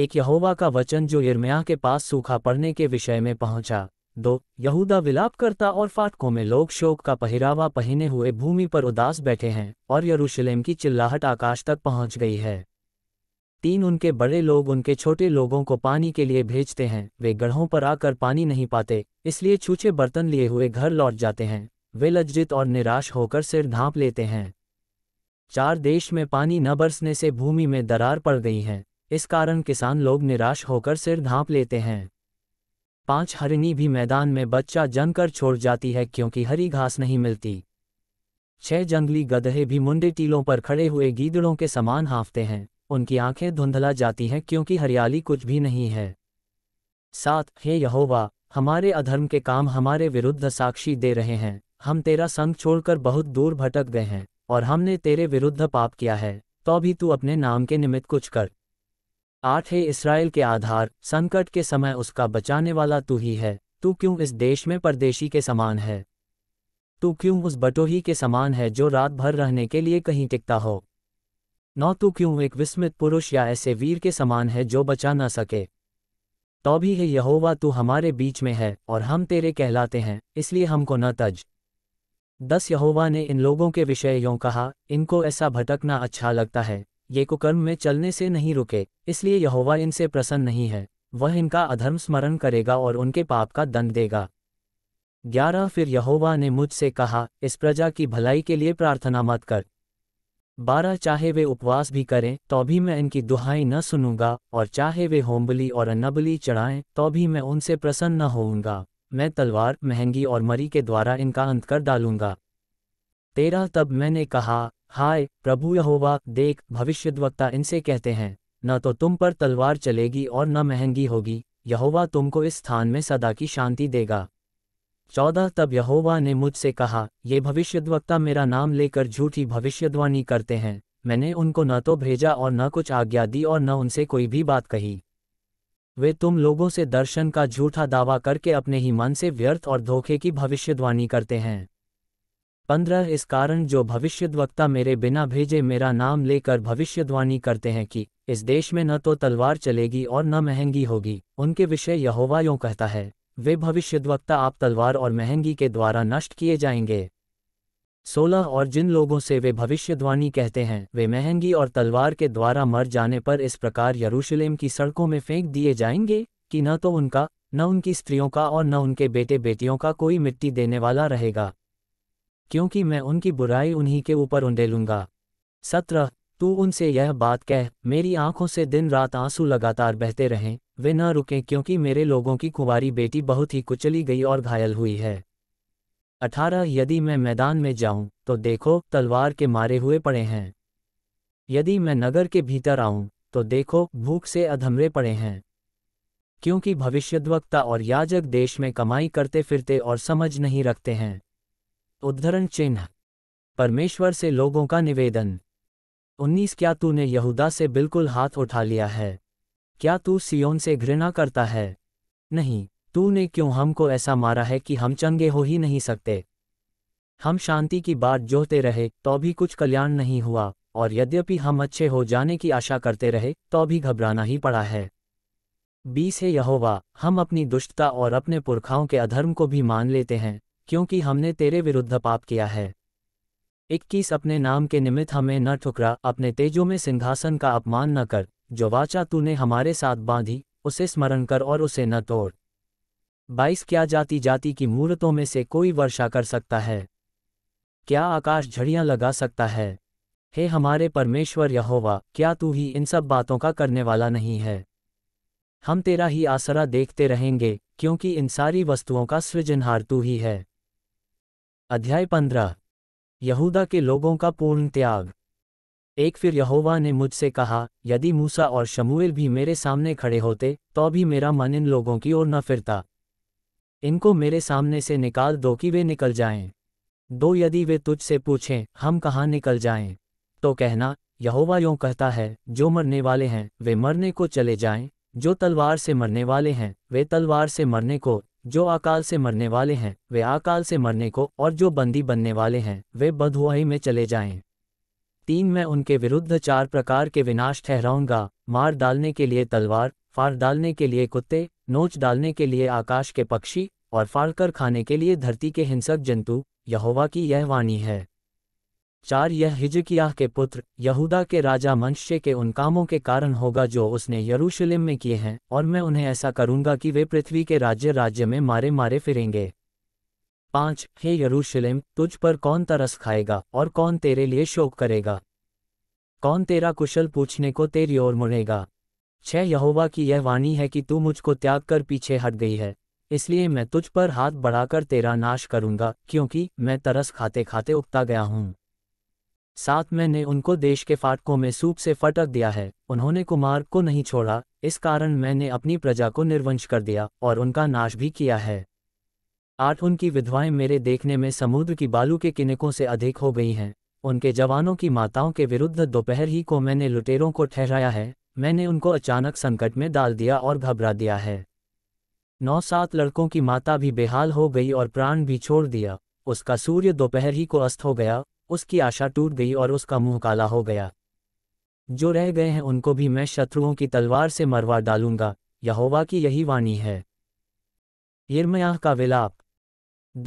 एक यहोवा का वचन जो इर्म्या के पास सूखा पड़ने के विषय में पहुंचा दो यहूदा विलाप करता और फाटकों में लोग शोक का पहरावा पहने हुए भूमि पर उदास बैठे हैं और यरूशलेम की चिल्लाहट आकाश तक पहुंच गई है तीन उनके बड़े लोग उनके छोटे लोगों को पानी के लिए भेजते हैं वे गढ़ों पर आकर पानी नहीं पाते इसलिए छूछे बर्तन लिए हुए घर लौट जाते हैं वे लज्जित और निराश होकर सिर ढांप लेते हैं चार देश में पानी न बरसने से भूमि में दरार पड़ गई है इस कारण किसान लोग निराश होकर सिर ढांप लेते हैं पांच हरिणी भी मैदान में बच्चा जनकर छोड़ जाती है क्योंकि हरी घास नहीं मिलती छह जंगली गधे भी मुंडे टीलों पर खड़े हुए गीदड़ों के समान हाँफते हैं उनकी आंखें धुंधला जाती हैं क्योंकि हरियाली कुछ भी नहीं है सात हे यहोवा हमारे अधर्म के काम हमारे विरुद्ध साक्षी दे रहे हैं हम तेरा संग छोड़कर बहुत दूर भटक गए हैं और हमने तेरे विरुद्ध पाप किया है तो भी तू अपने नाम के निमित्त कुछ कर आठ है इसराइल के आधार संकट के समय उसका बचाने वाला तू ही है तू क्यों इस देश में परदेशी के समान है तू क्यों उस बटोही के समान है जो रात भर रहने के लिए कहीं टिकता हो नौ तू क्यों एक विस्मित पुरुष या ऐसे वीर के समान है जो बचा न सके तो भी है यहोवा तू हमारे बीच में है और हम तेरे कहलाते हैं इसलिए हमको न तज दस यहोवा ने इन लोगों के विषय यों कहा इनको ऐसा भटकना अच्छा लगता है ये कुकर्म में चलने से नहीं रुके इसलिए यहोवा इनसे प्रसन्न नहीं है वह इनका अधर्म स्मरण करेगा और उनके पाप का दंड देगा ग्यारह फिर यहोवा ने मुझसे कहा इस प्रजा की भलाई के लिए प्रार्थना मत कर बारह चाहे वे उपवास भी करें तो भी मैं इनकी दुहाई न सुनूंगा और चाहे वे होमबली और अन्नबली चढ़ाएं तो भी मैं उनसे प्रसन्न न होऊंगा मैं तलवार महंगी और मरी के द्वारा इनका अंत कर डालूंगा तेरह तब मैंने कहा हाय प्रभु यहोवा देख भविष्यद्वक्ता इनसे कहते हैं न तो तुम पर तलवार चलेगी और न महंगी होगी यहोवा तुमको इस स्थान में सदा की शांति देगा चौदह तब यहोवा ने मुझसे कहा ये भविष्यद्वक्ता मेरा नाम लेकर झूठी भविष्यद्वाणी करते हैं मैंने उनको न तो भेजा और न कुछ आज्ञा दी और न उनसे कोई भी बात कही वे तुम लोगों से दर्शन का झूठा दावा करके अपने ही मन से व्यर्थ और धोखे की भविष्यद्वाणी करते हैं पंद्रह इस कारण जो भविष्यद्वक्ता मेरे बिना भेजे मेरा नाम लेकर भविष्यद्वाणी करते हैं कि इस देश में न तो तलवार चलेगी और न महंगी होगी उनके विषय यहोवा यों कहता है वे भविष्यद्वक्ता आप तलवार और महंगी के द्वारा नष्ट किए जाएंगे सोलह और जिन लोगों से वे भविष्यद्वानी कहते हैं वे महंगी और तलवार के द्वारा मर जाने पर इस प्रकार यरूशलेम की सड़कों में फेंक दिए जाएंगे कि न तो उनका न उनकी स्त्रियों का और न उनके बेटे बेटियों का कोई मिट्टी देने वाला रहेगा क्योंकि मैं उनकी बुराई उन्हीं के ऊपर उंडेलूंगा सत्रह तू उनसे यह बात कह मेरी आंखों से दिन रात आंसू लगातार बहते रहें वे न रुकें क्योंकि मेरे लोगों की कुंवारी बेटी बहुत ही कुचली गई और घायल हुई है अठारह यदि मैं मैदान में जाऊं तो देखो तलवार के मारे हुए पड़े हैं यदि मैं नगर के भीतर आऊं तो देखो भूख से अधमरे पड़े हैं क्योंकि भविष्यद्वक्ता और याजक देश में कमाई करते फिरते और समझ नहीं रखते हैं उद्धरण चिन्ह परमेश्वर से लोगों का निवेदन उन्नीस क्या तूने यहूदा से बिल्कुल हाथ उठा लिया है क्या तू सियोन से घृणा करता है नहीं तूने क्यों हमको ऐसा मारा है कि हम चंगे हो ही नहीं सकते हम शांति की बात जोहते रहे तो भी कुछ कल्याण नहीं हुआ और यद्यपि हम अच्छे हो जाने की आशा करते रहे तो भी घबराना ही पड़ा है बीस है यहोवा हम अपनी दुष्टता और अपने पुरखाओं के अधर्म को भी मान लेते हैं क्योंकि हमने तेरे विरुद्ध पाप किया है इक्कीस अपने नाम के निमित्त हमें न ठुकरा अपने तेजों में सिंहासन का अपमान न कर जो वाचा तूने हमारे साथ बांधी उसे स्मरण कर और उसे न तोड़ बाईस क्या जाति जाति की मूर्तों में से कोई वर्षा कर सकता है क्या आकाश झड़ियां लगा सकता है हे हमारे परमेश्वर यहोवा क्या तू ही इन सब बातों का करने वाला नहीं है हम तेरा ही आसरा देखते रहेंगे क्योंकि इन सारी वस्तुओं का सृजनहार तू ही है अध्याय पंद्रह यहूदा के लोगों का पूर्ण त्याग एक फिर यहोवा ने मुझसे कहा यदि मूसा और शमूएल भी मेरे सामने खड़े होते तो भी मेरा मन इन लोगों की ओर न फिरता इनको मेरे सामने से निकाल दो कि वे निकल जाएं। दो यदि वे तुझसे पूछें हम कहाँ निकल जाएं, तो कहना यहोवा यों कहता है जो मरने वाले हैं वे मरने को चले जाएं, जो तलवार से मरने वाले हैं वे तलवार से मरने को जो अकाल से मरने वाले हैं वे अकाल से मरने को और जो बंदी बनने वाले हैं वे बदहुआई में चले जाएं। तीन मैं उनके विरुद्ध चार प्रकार के विनाश ठहराऊंगा मार डालने के लिए तलवार फाड़ डालने के लिए कुत्ते नोच डालने के लिए आकाश के पक्षी और फाड़कर खाने के लिए धरती के हिंसक जंतु यहोवा की यह वाणी है चार यह हिजकियाह के पुत्र यहूदा के राजा मनुष्य के उन कामों के कारण होगा जो उसने यरूशलेम में किए हैं और मैं उन्हें ऐसा करूंगा कि वे पृथ्वी के राज्य राज्य में मारे मारे फिरेंगे पाँच हे यरूशलेम तुझ पर कौन तरस खाएगा और कौन तेरे लिए शोक करेगा कौन तेरा कुशल पूछने को तेरी ओर मुड़ेगा छह यहोवा की यह वाणी है कि तू मुझको त्याग कर पीछे हट गई है इसलिए मैं तुझ पर हाथ बढ़ाकर तेरा नाश करूंगा क्योंकि मैं तरस खाते खाते उगता गया हूं साथ में ने उनको देश के फाटकों में सूप से फटक दिया है उन्होंने कुमार को नहीं छोड़ा इस कारण मैंने अपनी प्रजा को निर्वंश कर दिया और उनका नाश भी किया है आठ उनकी विधवाएं मेरे देखने में समुद्र की बालू के किनकों से अधिक हो गई हैं उनके जवानों की माताओं के विरुद्ध दोपहर ही को मैंने लुटेरों को ठहराया है मैंने उनको अचानक संकट में डाल दिया और घबरा दिया है नौ सात लड़कों की माता भी बेहाल हो गई और प्राण भी छोड़ दिया उसका सूर्य दोपहर ही को अस्त हो गया उसकी आशा टूट गई और उसका मुंह काला हो गया जो रह गए हैं उनको भी मैं शत्रुओं की तलवार से मरवा डालूंगा यहोवा की यही वाणी है यिर्मयाह का विलाप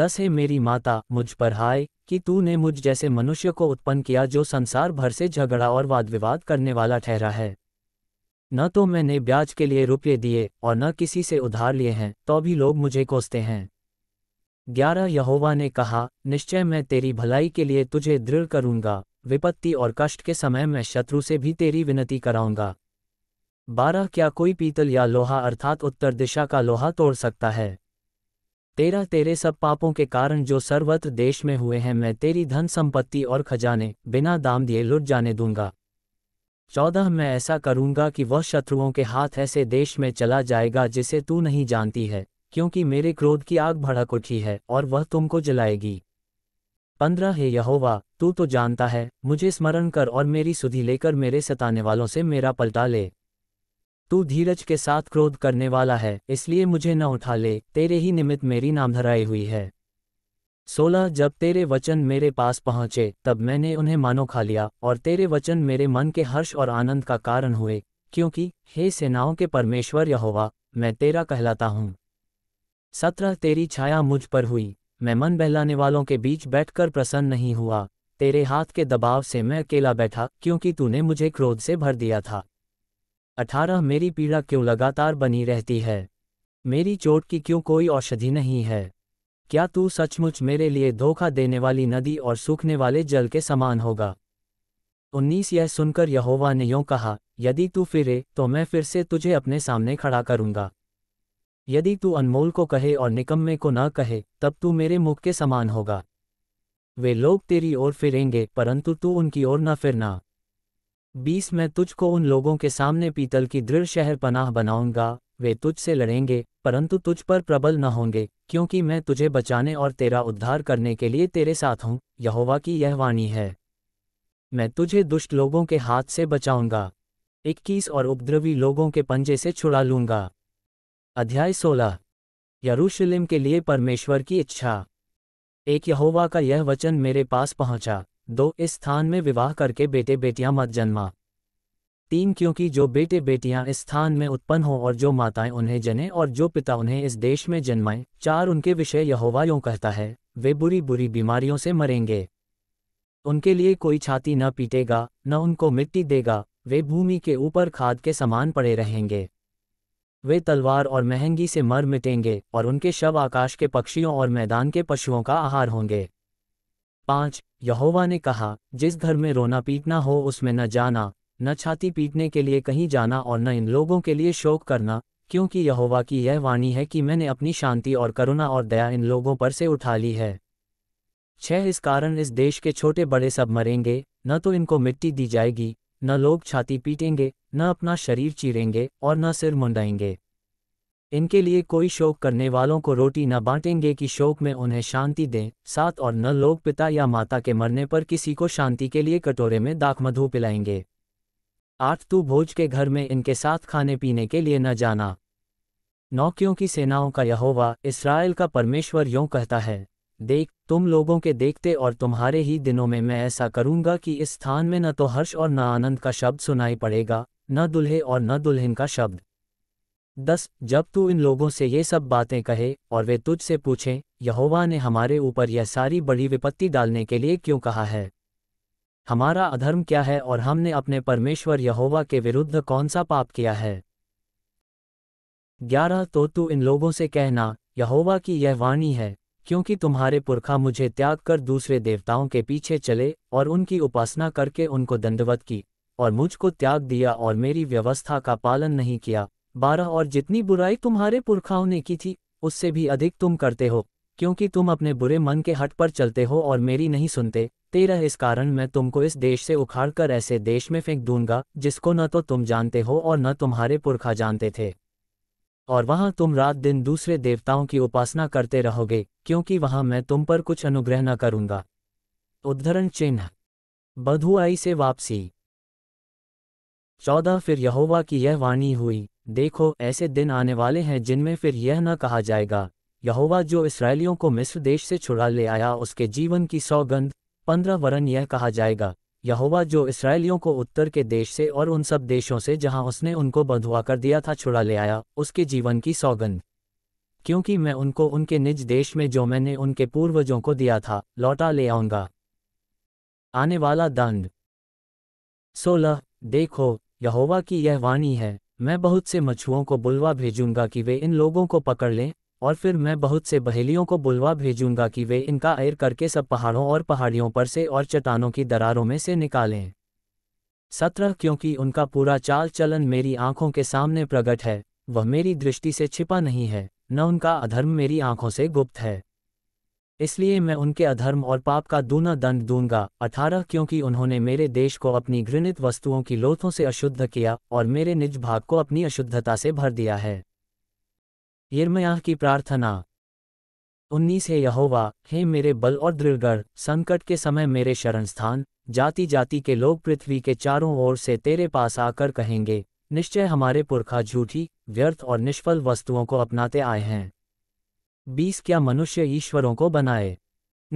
दस है मेरी माता मुझ पर हाय कि तू ने मुझ जैसे मनुष्य को उत्पन्न किया जो संसार भर से झगड़ा और वाद विवाद करने वाला ठहरा है न तो मैंने ब्याज के लिए रुपये दिए और न किसी से उधार लिए हैं तो भी लोग मुझे कोसते हैं ग्यारह यहोवा ने कहा निश्चय मैं तेरी भलाई के लिए तुझे दृढ़ करूंगा विपत्ति और कष्ट के समय मैं शत्रु से भी तेरी विनती कराऊंगा बारह क्या कोई पीतल या लोहा अर्थात उत्तर दिशा का लोहा तोड़ सकता है तेरा तेरे सब पापों के कारण जो सर्वत्र देश में हुए हैं मैं तेरी धन संपत्ति और खजाने बिना दाम दिए लुट जाने दूंगा चौदह मैं ऐसा करूंगा कि वह शत्रुओं के हाथ ऐसे देश में चला जाएगा जिसे तू नहीं जानती है क्योंकि मेरे क्रोध की आग भड़क उठी है और वह तुमको जलाएगी पंद्रह हे यहोवा तू तो जानता है मुझे स्मरण कर और मेरी सुधि लेकर मेरे सताने वालों से मेरा पलटा ले तू धीरज के साथ क्रोध करने वाला है इसलिए मुझे न उठा ले तेरे ही निमित्त मेरी नामधराई हुई है सोलह जब तेरे वचन मेरे पास पहुँचे तब मैंने उन्हें मानो खा लिया और तेरे वचन मेरे मन के हर्ष और आनंद का कारण हुए क्योंकि हे सेनाओं के परमेश्वर यहोवा मैं तेरा कहलाता हूँ सत्रह तेरी छाया मुझ पर हुई मैं मन बहलाने वालों के बीच बैठकर प्रसन्न नहीं हुआ तेरे हाथ के दबाव से मैं अकेला बैठा क्योंकि तूने मुझे क्रोध से भर दिया था अठारह मेरी पीड़ा क्यों लगातार बनी रहती है मेरी चोट की क्यों कोई औषधि नहीं है क्या तू सचमुच मेरे लिए धोखा देने वाली नदी और सूखने वाले जल के समान होगा उन्नीस यह सुनकर यहोवा ने यों कहा यदि तू फिरे तो मैं फिर से तुझे अपने सामने खड़ा करूंगा यदि तू अनमोल को कहे और निकम्मे को न कहे तब तू मेरे मुख के समान होगा वे लोग तेरी ओर फिरेंगे परंतु तू उनकी ओर न फिरना बीस मैं तुझको उन लोगों के सामने पीतल की दृढ़ शहर पनाह बनाऊंगा वे तुझसे लड़ेंगे परंतु तुझ पर प्रबल न होंगे क्योंकि मैं तुझे बचाने और तेरा उद्धार करने के लिए तेरे साथ हूँ यहोवा की यह वाणी है मैं तुझे दुष्ट लोगों के हाथ से बचाऊंगा इक्कीस और उपद्रवी लोगों के पंजे से छुड़ा लूंगा अध्याय 16 यरूशलेम के लिए परमेश्वर की इच्छा एक यहोवा का यह वचन मेरे पास पहुंचा दो इस स्थान में विवाह करके बेटे बेटियां मत जन्मा तीन क्योंकि जो बेटे बेटियां इस स्थान में उत्पन्न हो और जो माताएं उन्हें जने और जो पिता उन्हें इस देश में जन्माएं चार उनके विषय यहोवा यूं कहता है वे बुरी बुरी बीमारियों से मरेंगे उनके लिए कोई छाती न पीटेगा न उनको मिट्टी देगा वे भूमि के ऊपर खाद के समान पड़े रहेंगे वे तलवार और महंगी से मर मिटेंगे और उनके शव आकाश के पक्षियों और मैदान के पशुओं का आहार होंगे पाँच यहोवा ने कहा जिस घर में रोना पीटना हो उसमें न जाना न छाती पीटने के लिए कहीं जाना और न इन लोगों के लिए शोक करना क्योंकि यहोवा की यह वाणी है कि मैंने अपनी शांति और करुणा और दया इन लोगों पर से उठा ली है छह इस कारण इस देश के छोटे बड़े सब मरेंगे न तो इनको मिट्टी दी जाएगी न लोग छाती पीटेंगे न अपना शरीर चीरेंगे और न सिर मुंडाएंगे इनके लिए कोई शोक करने वालों को रोटी न बांटेंगे कि शोक में उन्हें शांति दें साथ और न लोग पिता या माता के मरने पर किसी को शांति के लिए कटोरे में दाखमधु पिलाएंगे आठ तू भोज के घर में इनके साथ खाने पीने के लिए न जाना नौकियों की सेनाओं का यहोवा इसराइल का परमेश्वर यों कहता है देख तुम लोगों के देखते और तुम्हारे ही दिनों में मैं ऐसा करूंगा कि इस स्थान में न तो हर्ष और न आनंद का शब्द सुनाई पड़ेगा न दुल्हे और न दुल्हन का शब्द दस जब तू इन लोगों से ये सब बातें कहे और वे तुझसे पूछें यहोवा ने हमारे ऊपर यह सारी बड़ी विपत्ति डालने के लिए क्यों कहा है हमारा अधर्म क्या है और हमने अपने परमेश्वर यहोवा के विरुद्ध कौन सा पाप किया है ग्यारह तो तू इन लोगों से कहना यहोवा की यह वाणी है क्योंकि तुम्हारे पुरखा मुझे त्याग कर दूसरे देवताओं के पीछे चले और उनकी उपासना करके उनको दंडवत की और मुझको त्याग दिया और मेरी व्यवस्था का पालन नहीं किया बारह और जितनी बुराई तुम्हारे पुरखाओं ने की थी उससे भी अधिक तुम करते हो क्योंकि तुम अपने बुरे मन के हट पर चलते हो और मेरी नहीं सुनते तेरह इस कारण मैं तुमको इस देश से उखाड़ कर ऐसे देश में फेंक दूंगा जिसको न तो तुम जानते हो और न तुम्हारे पुरखा जानते थे और वहां तुम रात दिन दूसरे देवताओं की उपासना करते रहोगे क्योंकि वहां मैं तुम पर कुछ अनुग्रह न करूंगा उद्धरण चिन्ह बधुआई से वापसी चौदह फिर यहोवा की यह वाणी हुई देखो ऐसे दिन आने वाले हैं जिनमें फिर यह न कहा जाएगा यहोवा जो इसराइलियों को मिस्र देश से छुड़ा ले आया उसके जीवन की सौगंध पंद्रह वरन यह कहा जाएगा यहोवा जो इसराइलियों को उत्तर के देश से और उन सब देशों से जहां उसने उनको बंधुआ कर दिया था छुड़ा ले आया उसके जीवन की सौगंध क्योंकि मैं उनको उनके निज देश में जो मैंने उनके पूर्वजों को दिया था लौटा ले आऊंगा आने वाला दंड सोलह देखो यहोवा की यह वाणी है मैं बहुत से मछुओं को बुलवा भेजूंगा कि वे इन लोगों को पकड़ लें और फिर मैं बहुत से बहेलियों को बुलवा भेजूंगा कि वे इनका ऐर करके सब पहाड़ों और पहाड़ियों पर से और चट्टानों की दरारों में से निकालें सत्रह क्योंकि उनका पूरा चाल चलन मेरी आंखों के सामने प्रकट है वह मेरी दृष्टि से छिपा नहीं है न उनका अधर्म मेरी आंखों से गुप्त है इसलिए मैं उनके अधर्म और पाप का दूना दंड दूंगा अठारह क्योंकि उन्होंने मेरे देश को अपनी घृणित वस्तुओं की लोथों से अशुद्ध किया और मेरे निज भाग को अपनी अशुद्धता से भर दिया है यर्मयाह की प्रार्थना उन्नीस है यहोवा हे मेरे बल और दृढ़गढ़ संकट के समय मेरे शरण स्थान जाति जाति के लोग पृथ्वी के चारों ओर से तेरे पास आकर कहेंगे निश्चय हमारे पुरखा झूठी व्यर्थ और निष्फल वस्तुओं को अपनाते आए हैं बीस क्या मनुष्य ईश्वरों को बनाए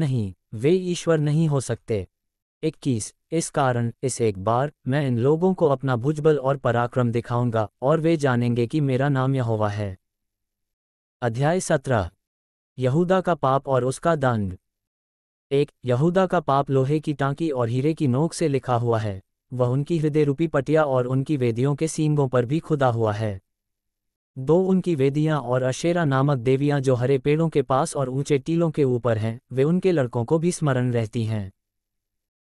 नहीं वे ईश्वर नहीं हो सकते इक्कीस इस कारण इस एक बार मैं इन लोगों को अपना भुजबल और पराक्रम दिखाऊंगा और वे जानेंगे कि मेरा नाम यहोवा है अध्याय सत्रह यहूदा का पाप और उसका दंड एक यहूदा का पाप लोहे की टांकी और हीरे की नोक से लिखा हुआ है वह उनकी हृदय रूपी पटिया और उनकी वेदियों के सींगों पर भी खुदा हुआ है दो उनकी वेदियां और अशेरा नामक देवियां जो हरे पेड़ों के पास और ऊंचे टीलों के ऊपर हैं वे उनके लड़कों को भी स्मरण रहती हैं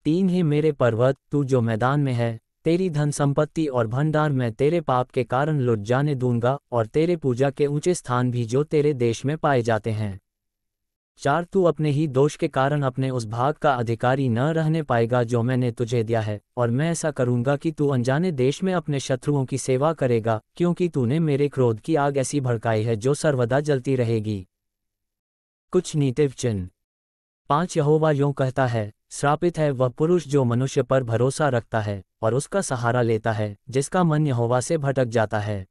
तीन ही मेरे पर्वत तू जो मैदान में है तेरी धन संपत्ति और भंडार मैं तेरे पाप के कारण लुट जाने दूंगा और तेरे पूजा के ऊंचे स्थान भी जो तेरे देश में पाए जाते हैं चार तू अपने ही दोष के कारण अपने उस भाग का अधिकारी न रहने पाएगा जो मैंने तुझे दिया है और मैं ऐसा करूंगा कि तू अनजाने देश में अपने शत्रुओं की सेवा करेगा क्योंकि तूने मेरे क्रोध की आग ऐसी भड़काई है जो सर्वदा जलती रहेगी कुछ नीतिव चिन्ह पांच यहोवा यों कहता है श्रापित है वह पुरुष जो मनुष्य पर भरोसा रखता है और उसका सहारा लेता है जिसका मन यहोवा से भटक जाता है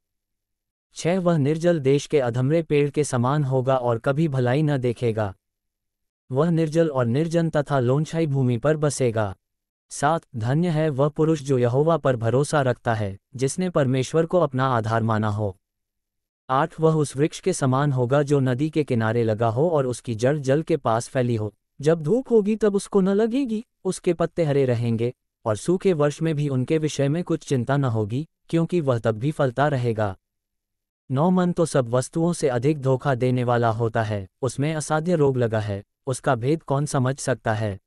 छह वह निर्जल देश के अधमरे पेड़ के समान होगा और कभी भलाई न देखेगा वह निर्जल और निर्जन तथा लोनछाई भूमि पर बसेगा सात धन्य है वह पुरुष जो यहोवा पर भरोसा रखता है जिसने परमेश्वर को अपना आधार माना हो आठ वह उस वृक्ष के समान होगा जो नदी के किनारे लगा हो और उसकी जड़ जल के पास फैली हो जब धूप होगी तब उसको न लगेगी उसके पत्ते हरे रहेंगे सू के वर्ष में भी उनके विषय में कुछ चिंता न होगी क्योंकि वह तब भी फलता रहेगा नौ मन तो सब वस्तुओं से अधिक धोखा देने वाला होता है उसमें असाध्य रोग लगा है उसका भेद कौन समझ सकता है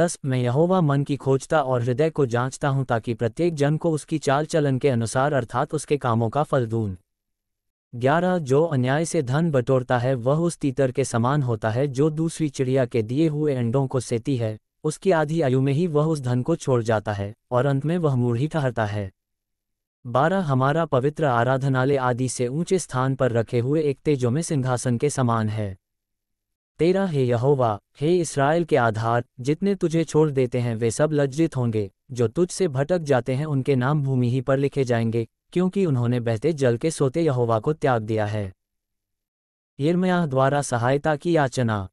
दस मैं यहोवा मन की खोजता और हृदय को जांचता हूं ताकि प्रत्येक जन को उसकी चाल चलन के अनुसार अर्थात उसके कामों का फल दून ग्यारह जो अन्याय से धन बटोरता है वह उस तीतर के समान होता है जो दूसरी चिड़िया के दिए हुए अंडों को सेती है उसकी आधी आयु में ही वह उस धन को छोड़ जाता है और अंत में वह मूढ़ ही ठहरता है बारह हमारा पवित्र आराधनालय आदि से ऊंचे स्थान पर रखे हुए एक तेजो में सिंहासन के समान है तेरा हे यहोवा हे इसराइल के आधार जितने तुझे छोड़ देते हैं वे सब लज्जित होंगे जो तुझसे भटक जाते हैं उनके नाम भूमि ही पर लिखे जाएंगे क्योंकि उन्होंने बहते जल के सोते यहोवा को त्याग दिया है यिर्मयाह द्वारा सहायता की याचना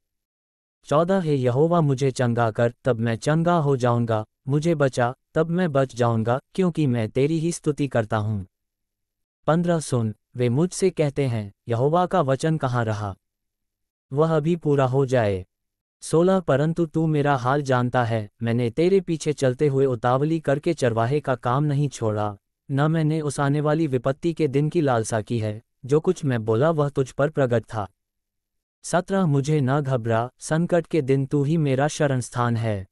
चौदह हे यहोवा मुझे चंगा कर तब मैं चंगा हो जाऊंगा मुझे बचा तब मैं बच जाऊंगा क्योंकि मैं तेरी ही स्तुति करता हूं पंद्रह सुन वे मुझसे कहते हैं यहोवा का वचन कहाँ रहा वह अभी पूरा हो जाए सोलह परंतु तू मेरा हाल जानता है मैंने तेरे पीछे चलते हुए उतावली करके चरवाहे का काम नहीं छोड़ा न मैंने उस आने वाली विपत्ति के दिन की लालसा की है जो कुछ मैं बोला वह तुझ पर प्रकट था सत्रह मुझे न घबरा संकट के दिन तू ही मेरा शरण स्थान है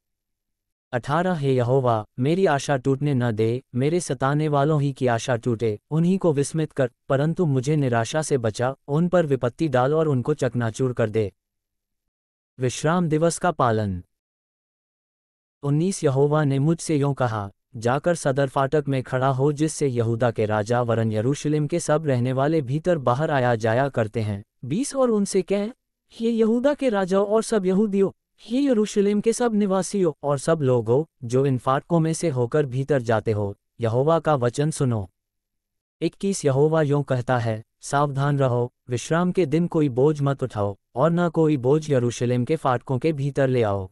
अठारह हे यहोवा मेरी आशा टूटने न दे मेरे सताने वालों ही की आशा टूटे उन्हीं को विस्मित कर परंतु मुझे निराशा से बचा उन पर विपत्ति डाल और उनको चकनाचूर कर दे विश्राम दिवस का पालन उन्नीस यहोवा ने मुझसे यों कहा जाकर सदर फाटक में खड़ा हो जिससे यहूदा के राजा वरन यरूशलेम के सब रहने वाले भीतर बाहर आया जाया करते हैं बीस और उनसे कह ये यहूदा के राजाओं और सब यहूदियों ये यरूशलेम के सब निवासियों और सब लोगों जो इन फाटकों में से होकर भीतर जाते हो यहोवा का वचन सुनो इक्कीस यहोवा यों कहता है सावधान रहो विश्राम के दिन कोई बोझ मत उठाओ और न कोई बोझ यरूशलेम के फाटकों के भीतर ले आओ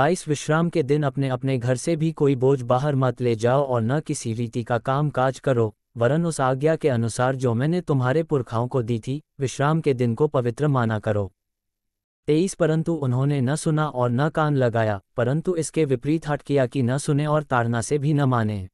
बाईस विश्राम के दिन अपने अपने घर से भी कोई बोझ बाहर मत ले जाओ और न किसी रीति का काम काज करो वरन उस आज्ञा के अनुसार जो मैंने तुम्हारे पुरखाओं को दी थी विश्राम के दिन को पवित्र माना करो तेईस परंतु उन्होंने न सुना और न कान लगाया परंतु इसके विपरीत हट किया कि न सुने और ताड़ना से भी न माने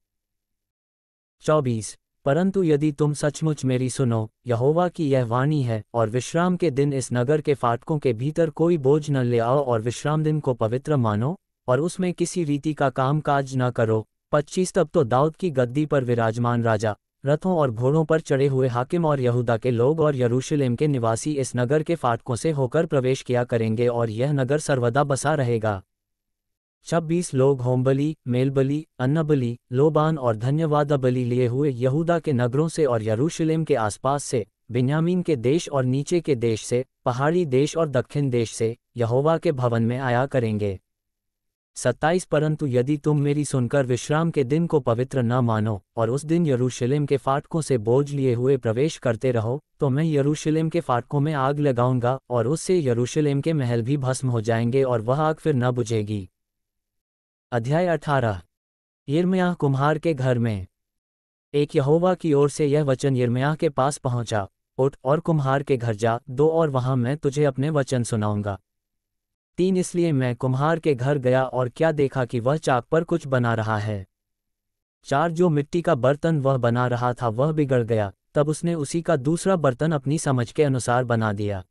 चौबीस परंतु यदि तुम सचमुच मेरी सुनो यहोवा की यह वाणी है और विश्राम के दिन इस नगर के फाटकों के भीतर कोई बोझ न ले आओ और विश्राम दिन को पवित्र मानो और उसमें किसी रीति का कामकाज न करो पच्चीस तब तो दाऊद की गद्दी पर विराजमान राजा रथों और घोड़ों पर चढ़े हुए हाकिम और यहूदा के लोग और यरूशलेम के निवासी इस नगर के फाटकों से होकर प्रवेश किया करेंगे और यह नगर सर्वदा बसा रहेगा छब्बीस लोग होमबली मेलबली अन्नबली लोबान और धन्यवादबली बली लिए हुए यहूदा के नगरों से और यरूशलेम के आसपास से बिन्यामीन के देश और नीचे के देश से पहाड़ी देश और दक्षिण देश से यहोवा के भवन में आया करेंगे सत्ताईस परंतु यदि तुम मेरी सुनकर विश्राम के दिन को पवित्र न मानो और उस दिन यरूशलेम के फाटकों से बोझ लिए हुए प्रवेश करते रहो तो मैं यरूशलेम के फाटकों में आग लगाऊंगा और उससे यरूशलेम के महल भी भस्म हो जाएंगे और वह आग फिर न बुझेगी अध्याय अठारह यिर्मयाह कुम्हार के घर में एक यहोवा की ओर से यह वचन यिर्मयाह के पास पहुंचा उठ और कुम्हार के घर जा दो और वहां मैं तुझे अपने वचन सुनाऊंगा तीन इसलिए मैं कुम्हार के घर गया और क्या देखा कि वह चाक पर कुछ बना रहा है चार जो मिट्टी का बर्तन वह बना रहा था वह बिगड़ गया तब उसने उसी का दूसरा बर्तन अपनी समझ के अनुसार बना दिया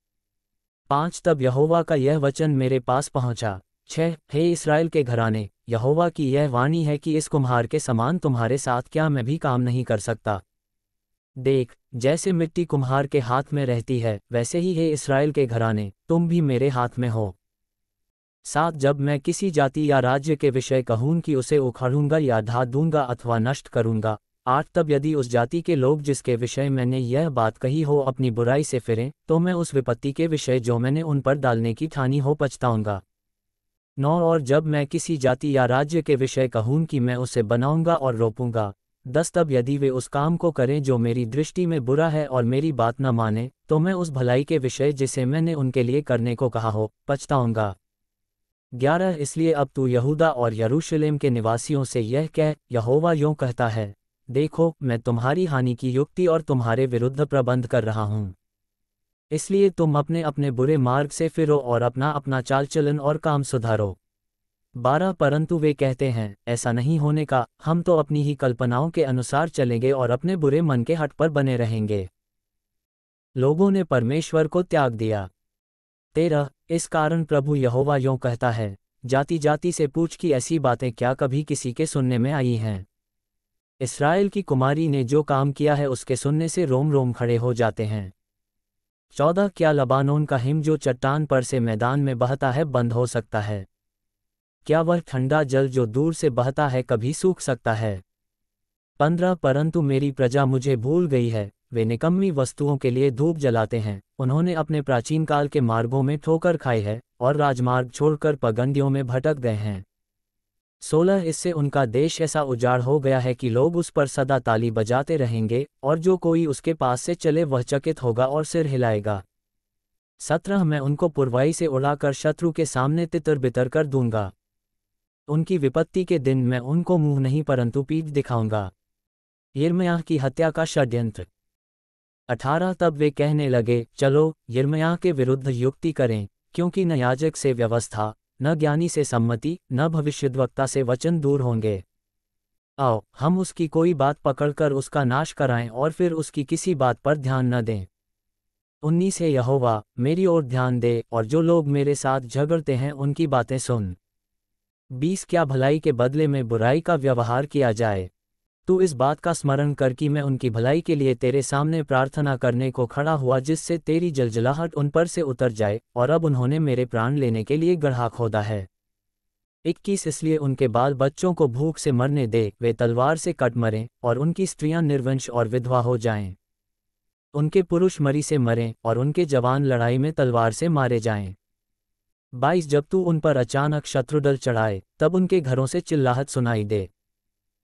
पाँच तब यहोवा का यह वचन मेरे पास पहुंचा छह हे इसराइल के घराने यहोवा की यह वाणी है कि इस कुम्हार के समान तुम्हारे साथ क्या मैं भी काम नहीं कर सकता देख जैसे मिट्टी कुम्हार के हाथ में रहती है वैसे ही हे इसराइल के घराने तुम भी मेरे हाथ में हो साथ जब मैं किसी जाति या राज्य के विषय कहूँ कि उसे उखाड़ूंगा या ढा दूंगा अथवा नष्ट करूंगा आठ तब यदि उस जाति के लोग जिसके विषय मैंने यह बात कही हो अपनी बुराई से फिरें तो मैं उस विपत्ति के विषय जो मैंने उन पर डालने की ठानी हो पछताऊंगा नौ और जब मैं किसी जाति या राज्य के विषय कहूँ कि मैं उसे बनाऊंगा और रोपूंगा दस तब यदि वे उस काम को करें जो मेरी दृष्टि में बुरा है और मेरी बात न माने तो मैं उस भलाई के विषय जिसे मैंने उनके लिए करने को कहा हो पछताऊंगा ग्यारह इसलिए अब तू यहूदा और यरूशलेम के निवासियों से यह कह यहोवा यों कहता है देखो मैं तुम्हारी हानि की युक्ति और तुम्हारे विरुद्ध प्रबंध कर रहा हूँ इसलिए तुम अपने अपने बुरे मार्ग से फिरो और अपना अपना चाल चलन और काम सुधारो बारह परंतु वे कहते हैं ऐसा नहीं होने का हम तो अपनी ही कल्पनाओं के अनुसार चलेंगे और अपने बुरे मन के हट पर बने रहेंगे लोगों ने परमेश्वर को त्याग दिया तेरह इस कारण प्रभु यहोवा यों कहता है जाति जाति से पूछ कि ऐसी बातें क्या कभी किसी के सुनने में आई हैं इसराइल की कुमारी ने जो काम किया है उसके सुनने से रोम रोम खड़े हो जाते हैं चौदह क्या लबानोन का हिम जो चट्टान पर से मैदान में बहता है बंद हो सकता है क्या वह ठंडा जल जो दूर से बहता है कभी सूख सकता है पंद्रह परंतु मेरी प्रजा मुझे भूल गई है वे निकम्मी वस्तुओं के लिए धूप जलाते हैं उन्होंने अपने प्राचीन काल के मार्गों में ठोकर खाई है और राजमार्ग छोड़कर पगंदियों में भटक गए हैं सोलह इससे उनका देश ऐसा उजाड़ हो गया है कि लोग उस पर सदा ताली बजाते रहेंगे और जो कोई उसके पास से चले वह चकित होगा और सिर हिलाएगा सत्रह मैं उनको पुरवाई से उड़ाकर शत्रु के सामने तितर बितर कर दूंगा उनकी विपत्ति के दिन मैं उनको मुंह नहीं परंतु पीठ दिखाऊंगा यर्मयाह की हत्या का षड्यंत्र अठारह तब वे कहने लगे चलो यमया के विरुद्ध युक्ति करें क्योंकि न याजक से व्यवस्था न ज्ञानी से सम्मति न भविष्यद्वक्ता से वचन दूर होंगे आओ हम उसकी कोई बात पकड़कर उसका नाश कराएं और फिर उसकी किसी बात पर ध्यान न दें उन्नीस है यहोवा मेरी ओर ध्यान दे और जो लोग मेरे साथ झगड़ते हैं उनकी बातें सुन बीस क्या भलाई के बदले में बुराई का व्यवहार किया जाए तू इस बात का स्मरण कर कि मैं उनकी भलाई के लिए तेरे सामने प्रार्थना करने को खड़ा हुआ जिससे तेरी जलजलाहट उन पर से उतर जाए और अब उन्होंने मेरे प्राण लेने के लिए गढ़ा खोदा है इक्कीस इसलिए उनके बाल बच्चों को भूख से मरने दे वे तलवार से कट मरें और उनकी स्त्रियां निर्वंश और विधवा हो जाएं। उनके पुरुष मरी से मरें और उनके जवान लड़ाई में तलवार से मारे जाएं। बाईस जब तू उन पर अचानक शत्रुदल चढ़ाए तब उनके घरों से चिल्लाहट सुनाई दे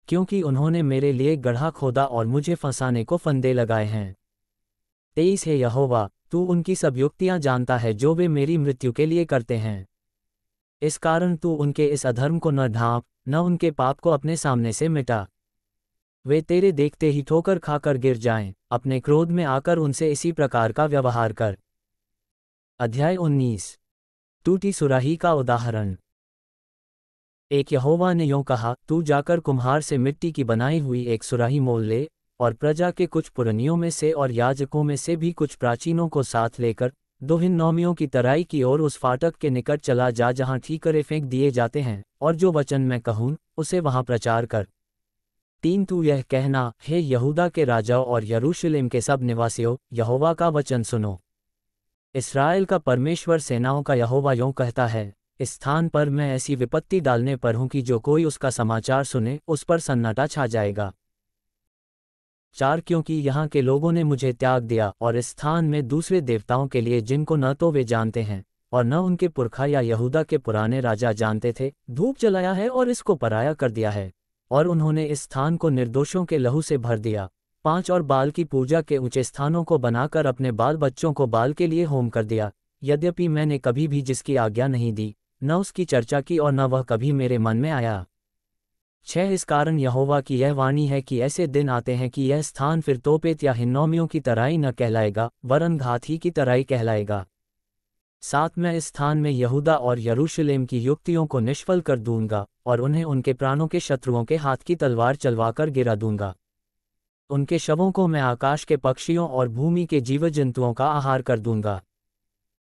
क्योंकि उन्होंने मेरे लिए गढ़ा खोदा और मुझे फंसाने को फंदे लगाए हैं तेईस है यहोवा तू उनकी सब युक्तियां जानता है जो वे मेरी मृत्यु के लिए करते हैं इस कारण तू उनके इस अधर्म को न ढांप न उनके पाप को अपने सामने से मिटा वे तेरे देखते ही ठोकर खाकर गिर जाएं, अपने क्रोध में आकर उनसे इसी प्रकार का व्यवहार कर अध्याय उन्नीस टूटी सुराही का उदाहरण एक यहोवा ने यूं कहा तू जाकर कुम्हार से मिट्टी की बनाई हुई एक सुराही मोल ले और प्रजा के कुछ पुरनियों में से और याजकों में से भी कुछ प्राचीनों को साथ लेकर दोहिन नौमियों की तराई की ओर उस फाटक के निकट चला जा जहाँ ठीकरे फेंक दिए जाते हैं और जो वचन मैं कहूँ उसे वहाँ प्रचार कर तीन तू यह कहना हे यहूदा के राजा और यरूशलेम के सब निवासियों यहोवा का वचन सुनो इसराइल का परमेश्वर सेनाओं का यहोवा यों कहता है स्थान पर मैं ऐसी विपत्ति डालने पर हूं कि जो कोई उसका समाचार सुने उस पर सन्नाटा छा जाएगा चार क्योंकि यहाँ के लोगों ने मुझे त्याग दिया और स्थान में दूसरे देवताओं के लिए जिनको न तो वे जानते हैं और न उनके पुरखा या यहूदा के पुराने राजा जानते थे धूप जलाया है और इसको पराया कर दिया है और उन्होंने इस स्थान को निर्दोषों के लहू से भर दिया पांच और बाल की पूजा के ऊंचे स्थानों को बनाकर अपने बाल बच्चों को बाल के लिए होम कर दिया यद्यपि मैंने कभी भी जिसकी आज्ञा नहीं दी न उसकी चर्चा की और न वह कभी मेरे मन में आया छह इस कारण यहोवा की यह वाणी है कि ऐसे दिन आते हैं कि यह स्थान फिर तोपेत या हिन्नौमियों की तराई न कहलाएगा वरन घाथी की तराई कहलाएगा साथ में इस स्थान में यहूदा और यरूशलेम की युक्तियों को निष्फल कर दूंगा और उन्हें उनके प्राणों के शत्रुओं के हाथ की तलवार चलवाकर गिरा दूंगा उनके शवों को मैं आकाश के पक्षियों और भूमि के जीव जंतुओं का आहार कर दूंगा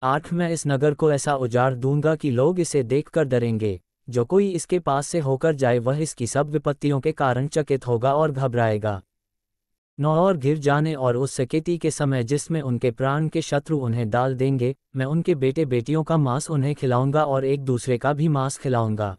आठ मैं इस नगर को ऐसा उजाड़ दूंगा कि लोग इसे देखकर डरेंगे जो कोई इसके पास से होकर जाए वह इसकी सब विपत्तियों के कारण चकित होगा और घबराएगा नौ और घिर जाने और उस सकेती के समय जिसमें उनके प्राण के शत्रु उन्हें डाल देंगे मैं उनके बेटे बेटियों का मांस उन्हें खिलाऊंगा और एक दूसरे का भी मांस खिलाऊंगा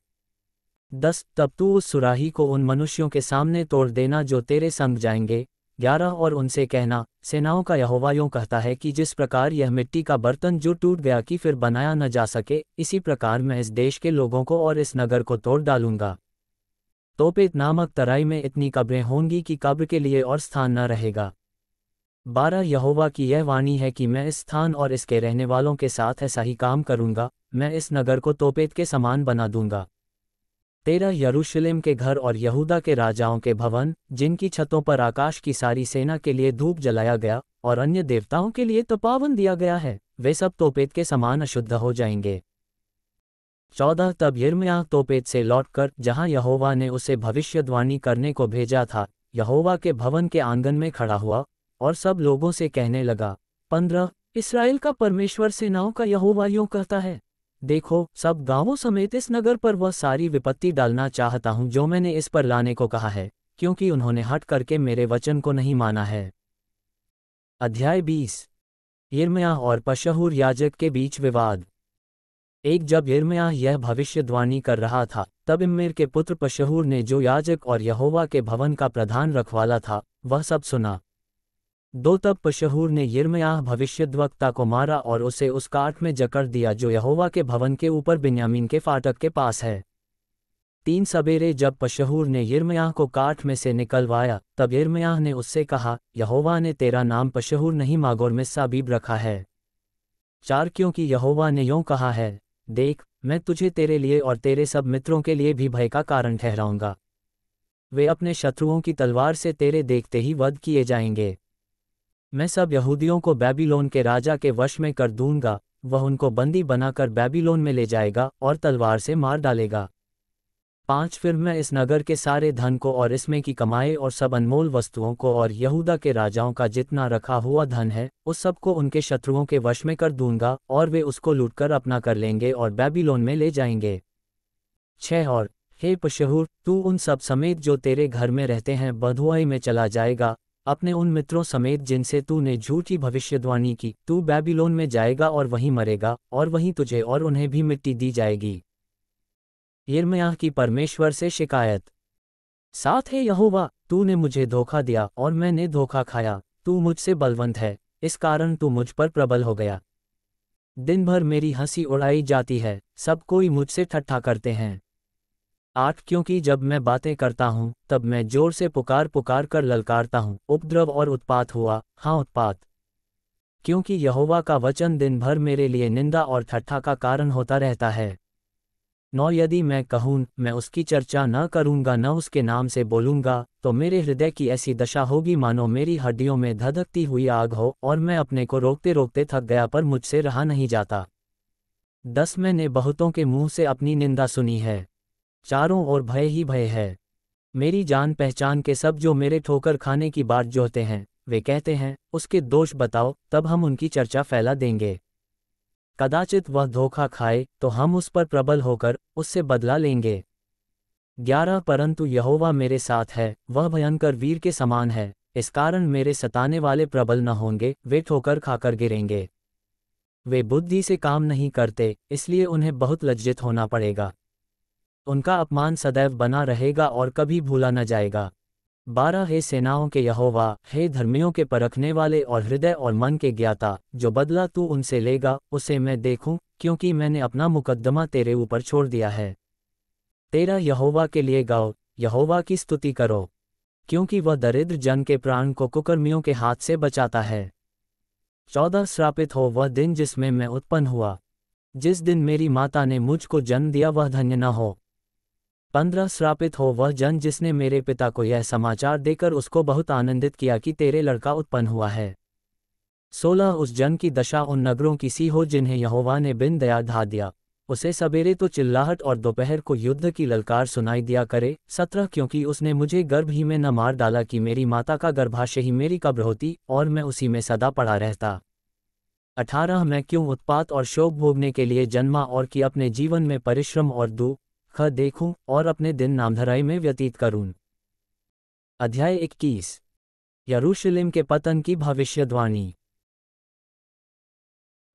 दस तब तू उस सुराही को उन मनुष्यों के सामने तोड़ देना जो तेरे संग जाएंगे ग्यारह और उनसे कहना सेनाओं का यहोवा यूँ कहता है कि जिस प्रकार यह मिट्टी का बर्तन जो टूट गया कि फिर बनाया न जा सके इसी प्रकार मैं इस देश के लोगों को और इस नगर को तोड़ डालूंगा तोपेत नामक तराई में इतनी कब्रें होंगी कि कब्र के लिए और स्थान न रहेगा बारह यहोवा की यह वाणी है कि मैं इस स्थान और इसके रहने वालों के साथ ऐसा ही काम करूंगा मैं इस नगर को तोपेत के समान बना दूंगा तेरह यरूशलेम के घर और यहूदा के राजाओं के भवन जिनकी छतों पर आकाश की सारी सेना के लिए धूप जलाया गया और अन्य देवताओं के लिए तपावन तो दिया गया है वे सब तोपेत के समान अशुद्ध हो जाएंगे चौदह तब यिर्मयाह तोपेत से लौटकर जहां यहोवा ने उसे भविष्यद्वाणी करने को भेजा था यहोवा के भवन के आंगन में खड़ा हुआ और सब लोगों से कहने लगा पंद्रह इसराइल का परमेश्वर सेनाओं का यहोवा यूं कहता है देखो सब गांवों समेत इस नगर पर वह सारी विपत्ति डालना चाहता हूं जो मैंने इस पर लाने को कहा है क्योंकि उन्होंने हट करके मेरे वचन को नहीं माना है अध्याय 20 यिर्मया और पशहूर याजक के बीच विवाद एक जब यिर्मया यह भविष्यद्वानी कर रहा था तब इम्मेर के पुत्र पशहूर ने जो याजक और यहोवा के भवन का प्रधान रखवाला था वह सब सुना दो तब पशहूर ने भविष्य भविष्यद्वक्ता को मारा और उसे उस काट में जकड़ दिया जो यहोवा के भवन के ऊपर बिन्यामीन के फाटक के पास है तीन सवेरे जब पशहूर ने यिर्मयाह को काठ में से निकलवाया तब यिर्मयाह ने उससे कहा यहोवा ने तेरा नाम पशहूर नहीं मागोर में साबीब रखा है चार क्योंकि यहोवा ने यों कहा है देख मैं तुझे तेरे लिए और तेरे सब मित्रों के लिए भी भय का कारण ठहराऊंगा वे अपने शत्रुओं की तलवार से तेरे देखते ही वध किए जाएंगे मैं सब यहूदियों को बेबीलोन के राजा के वश में कर दूंगा वह उनको बंदी बनाकर बेबीलोन में ले जाएगा और तलवार से मार डालेगा पांच फिर मैं इस नगर के सारे धन को और इसमें की कमाई और सब अनमोल वस्तुओं को और यहूदा के राजाओं का जितना रखा हुआ धन है उस सबको उनके शत्रुओं के वश में कर दूंगा और वे उसको लूटकर अपना कर लेंगे और बेबीलोन में ले जाएंगे छह और हे पशहूर तू उन सब समेत जो तेरे घर में रहते हैं बधुआई में चला जाएगा अपने उन मित्रों समेत जिनसे तू ने झूठी भविष्यद्वाणी की तू बेबीलोन में जाएगा और वहीं मरेगा और वहीं तुझे और उन्हें भी मिट्टी दी जाएगी यिर्मयाह की परमेश्वर से शिकायत साथ है यहोवा तू ने मुझे धोखा दिया और मैंने धोखा खाया तू मुझसे बलवंत है इस कारण तू मुझ पर प्रबल हो गया दिन भर मेरी हंसी उड़ाई जाती है सब कोई मुझसे ठट्ठा करते हैं आठ क्योंकि जब मैं बातें करता हूँ तब मैं जोर से पुकार पुकार कर ललकारता हूँ उपद्रव और उत्पात हुआ हाँ उत्पात क्योंकि यहोवा का वचन दिन भर मेरे लिए निंदा और ठट्ठा का कारण होता रहता है नौ यदि मैं कहूँ मैं उसकी चर्चा न करूँगा न उसके नाम से बोलूँगा तो मेरे हृदय की ऐसी दशा होगी मानो मेरी हड्डियों में धधकती हुई आग हो और मैं अपने को रोकते रोकते थक गया पर मुझसे रहा नहीं जाता दस मैंने बहुतों के मुंह से अपनी निंदा सुनी है चारों ओर भय ही भय है मेरी जान पहचान के सब जो मेरे ठोकर खाने की बात जोहते हैं वे कहते हैं उसके दोष बताओ तब हम उनकी चर्चा फैला देंगे कदाचित वह धोखा खाए तो हम उस पर प्रबल होकर उससे बदला लेंगे ग्यारह परंतु यहोवा मेरे साथ है वह भयंकर वीर के समान है इस कारण मेरे सताने वाले प्रबल न होंगे वे ठोकर खाकर गिरेंगे वे बुद्धि से काम नहीं करते इसलिए उन्हें बहुत लज्जित होना पड़ेगा तो उनका अपमान सदैव बना रहेगा और कभी भूला न जाएगा बारह हे सेनाओं के यहोवा हे धर्मियों के परखने वाले और हृदय और मन के ज्ञाता जो बदला तू उनसे लेगा उसे मैं देखूं क्योंकि मैंने अपना मुकदमा तेरे ऊपर छोड़ दिया है तेरा यहोवा के लिए गाओ यहोवा की स्तुति करो क्योंकि वह दरिद्र जन के प्राण को कुकर्मियों के हाथ से बचाता है चौदह श्रापित हो वह दिन जिसमें मैं उत्पन्न हुआ जिस दिन मेरी माता ने मुझको जन्म दिया वह धन्य न हो पंद्रह श्रापित हो वह जन जिसने मेरे पिता को यह समाचार देकर उसको बहुत आनंदित किया कि तेरे लड़का उत्पन्न हुआ है सोलह उस जन की दशा उन नगरों की सी हो जिन्हें यहोवा ने बिन दया धा दिया उसे सवेरे तो चिल्लाहट और दोपहर को युद्ध की ललकार सुनाई दिया करे सत्रह क्योंकि उसने मुझे गर्भ ही में न मार डाला कि मेरी माता का गर्भाशय ही मेरी कब्र होती और मैं उसी में सदा पड़ा रहता अठारह मैं क्यों उत्पात और शोक भोगने के लिए जन्मा और कि अपने जीवन में परिश्रम और दू ख देखूं और अपने दिन नामधराई में व्यतीत करूं अध्याय 21 यरूशलेम के पतन की भविष्यवाणी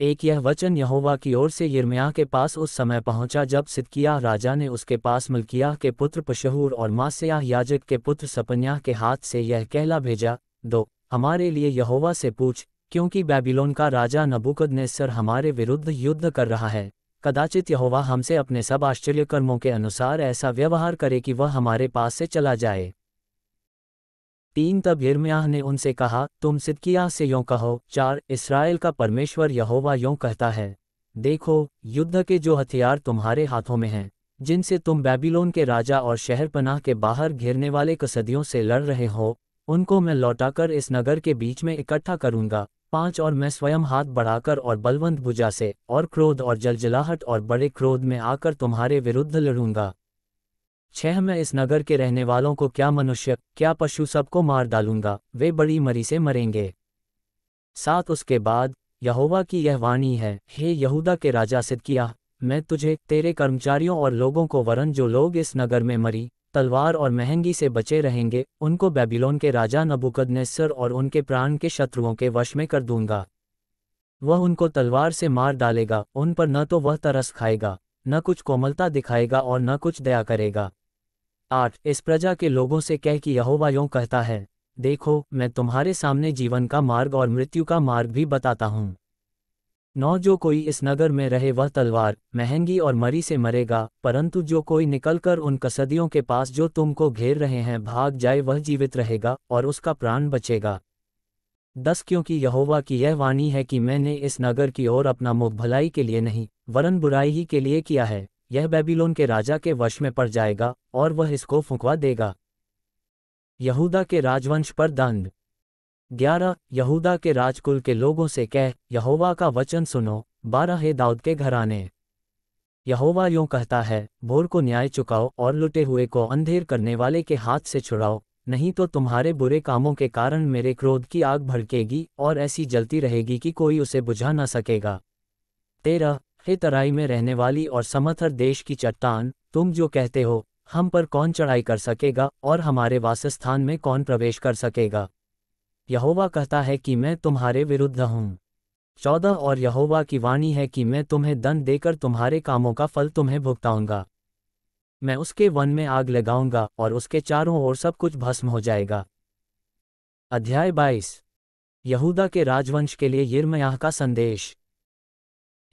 एक यह वचन यहोवा की ओर से यिर्मयाह के पास उस समय पहुंचा जब सिदकिया राजा ने उसके पास मलकिया के पुत्र पशहूर और मास्याह याजक के पुत्र सपन्या के हाथ से यह कहला भेजा दो हमारे लिए यहोवा से पूछ क्योंकि बेबीलोन का राजा नबुकद ने सर हमारे विरुद्ध युद्ध कर रहा है कदाचित यहोवा हमसे अपने सब आश्चर्य कर्मों के अनुसार ऐसा व्यवहार करे कि वह हमारे पास से चला जाए तीन तब यिर्मयाह ने उनसे कहा तुम सिदकियाह से यों कहो चार इसराइल का परमेश्वर यहोवा यों कहता है देखो युद्ध के जो हथियार तुम्हारे हाथों में हैं जिनसे तुम बेबीलोन के राजा और शहर पनाह के बाहर घेरने वाले कसदियों से लड़ रहे हो उनको मैं लौटाकर इस नगर के बीच में इकट्ठा करूंगा पाँच और मैं स्वयं हाथ बढ़ाकर और बलवंत भुजा से और क्रोध और जलजलाहट और बड़े क्रोध में आकर तुम्हारे विरुद्ध लड़ूंगा छह मैं इस नगर के रहने वालों को क्या मनुष्य क्या पशु सबको मार डालूंगा वे बड़ी मरी से मरेंगे सात उसके बाद यहोवा की यह वाणी है हे यहूदा के राजा किया मैं तुझे तेरे कर्मचारियों और लोगों को वरन जो लोग इस नगर में मरी तलवार और महंगी से बचे रहेंगे उनको बेबीलोन के राजा नबुकदनेस्सर और उनके प्राण के शत्रुओं के वश में कर दूंगा वह उनको तलवार से मार डालेगा उन पर न तो वह तरस खाएगा न कुछ कोमलता दिखाएगा और न कुछ दया करेगा आठ इस प्रजा के लोगों से कह कि यहोवा यों कहता है देखो मैं तुम्हारे सामने जीवन का मार्ग और मृत्यु का मार्ग भी बताता हूँ नौ जो कोई इस नगर में रहे वह तलवार महंगी और मरी से मरेगा परंतु जो कोई निकलकर उन कसदियों के पास जो तुमको घेर रहे हैं भाग जाए वह जीवित रहेगा और उसका प्राण बचेगा दस क्योंकि यहोवा की यह वाणी है कि मैंने इस नगर की ओर अपना मुख भलाई के लिए नहीं वरन बुराई ही के लिए किया है यह बेबीलोन के राजा के वश में पड़ जाएगा और वह इसको फुकवा देगा यहूदा के राजवंश पर दंड ग्यारह यहूदा के राजकुल के लोगों से कह यहोवा का वचन सुनो बारह है दाऊद के घराने यहोवा यूं कहता है भोर को न्याय चुकाओ और लुटे हुए को अंधेर करने वाले के हाथ से छुड़ाओ नहीं तो तुम्हारे बुरे कामों के कारण मेरे क्रोध की आग भड़केगी और ऐसी जलती रहेगी कि कोई उसे बुझा न सकेगा तेरह हे तराई में रहने वाली और समथर देश की चट्टान तुम जो कहते हो हम पर कौन चढ़ाई कर सकेगा और हमारे वासस्थान में कौन प्रवेश कर सकेगा यहोवा कहता है कि मैं तुम्हारे विरुद्ध हूँ चौदह और यहोवा की वाणी है कि मैं तुम्हें दंड देकर तुम्हारे कामों का फल तुम्हें भुगताऊंगा मैं उसके वन में आग लगाऊंगा और उसके चारों ओर सब कुछ भस्म हो जाएगा अध्याय बाईस यहूदा के राजवंश के लिए यिरमयाह का संदेश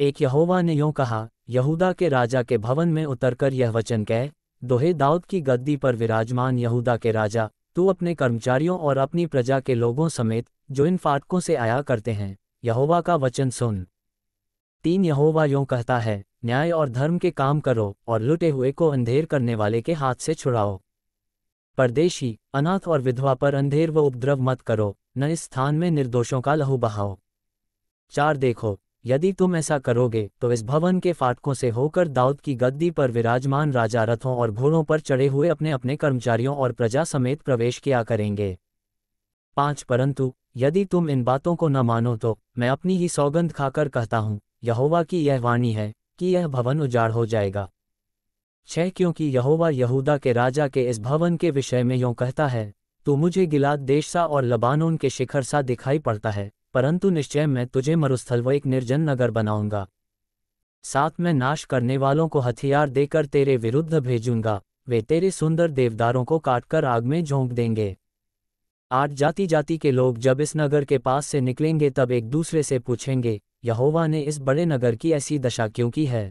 एक यहोवा ने यों कहा यहूदा के राजा के भवन में उतरकर यह वचन कह दोहे दाऊद की गद्दी पर विराजमान यहूदा के राजा तू अपने कर्मचारियों और अपनी प्रजा के लोगों समेत जो इन फाटकों से आया करते हैं यहोवा का वचन सुन तीन यहोवा यों कहता है न्याय और धर्म के काम करो और लुटे हुए को अंधेर करने वाले के हाथ से छुड़ाओ परदेशी अनाथ और विधवा पर अंधेर व उपद्रव मत करो न इस स्थान में निर्दोषों का लहू बहाओ चार देखो यदि तुम ऐसा करोगे तो इस भवन के फाटकों से होकर दाऊद की गद्दी पर विराजमान राजा रथों और घोड़ों पर चढ़े हुए अपने अपने कर्मचारियों और प्रजा समेत प्रवेश किया करेंगे पांच परंतु यदि तुम इन बातों को न मानो तो मैं अपनी ही सौगंध खाकर कहता हूँ यहोवा की यह वाणी है कि यह भवन उजाड़ हो जाएगा छह क्योंकि यहोवा यहूदा के राजा के इस भवन के विषय में यों कहता है तो मुझे गिलाद देश सा और लबानोन के शिखर सा दिखाई पड़ता है परंतु निश्चय मैं तुझे मरुस्थल व एक निर्जन नगर बनाऊंगा साथ में नाश करने वालों को हथियार देकर तेरे विरुद्ध भेजूंगा वे तेरे सुंदर देवदारों को काटकर आग में झोंक देंगे आठ जाति जाति के लोग जब इस नगर के पास से निकलेंगे तब एक दूसरे से पूछेंगे यहोवा ने इस बड़े नगर की ऐसी दशा क्यों की है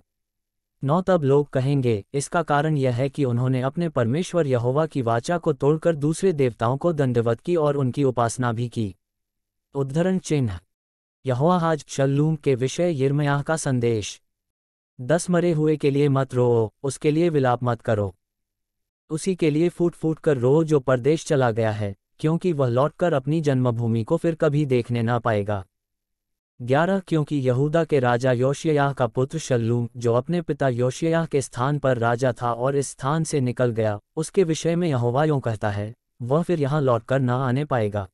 नौ तब लोग कहेंगे इसका कारण यह है कि उन्होंने अपने परमेश्वर यहोवा की वाचा को तोड़कर दूसरे देवताओं को दंडवत की और उनकी उपासना भी की उद्धरण चिन्ह यहोवा शल्लूम के विषय यिर्मयाह का संदेश दस मरे हुए के लिए मत रो उसके लिए विलाप मत करो उसी के लिए फूट फूट कर रो जो परदेश चला गया है क्योंकि वह लौटकर अपनी जन्मभूमि को फिर कभी देखने ना पाएगा ग्यारह क्योंकि यहूदा के राजा योशियाह का पुत्र शल्लूम जो अपने पिता योशियाह के स्थान पर राजा था और इस स्थान से निकल गया उसके विषय में यहोवा यों कहता है वह फिर यहां लौटकर ना आने पाएगा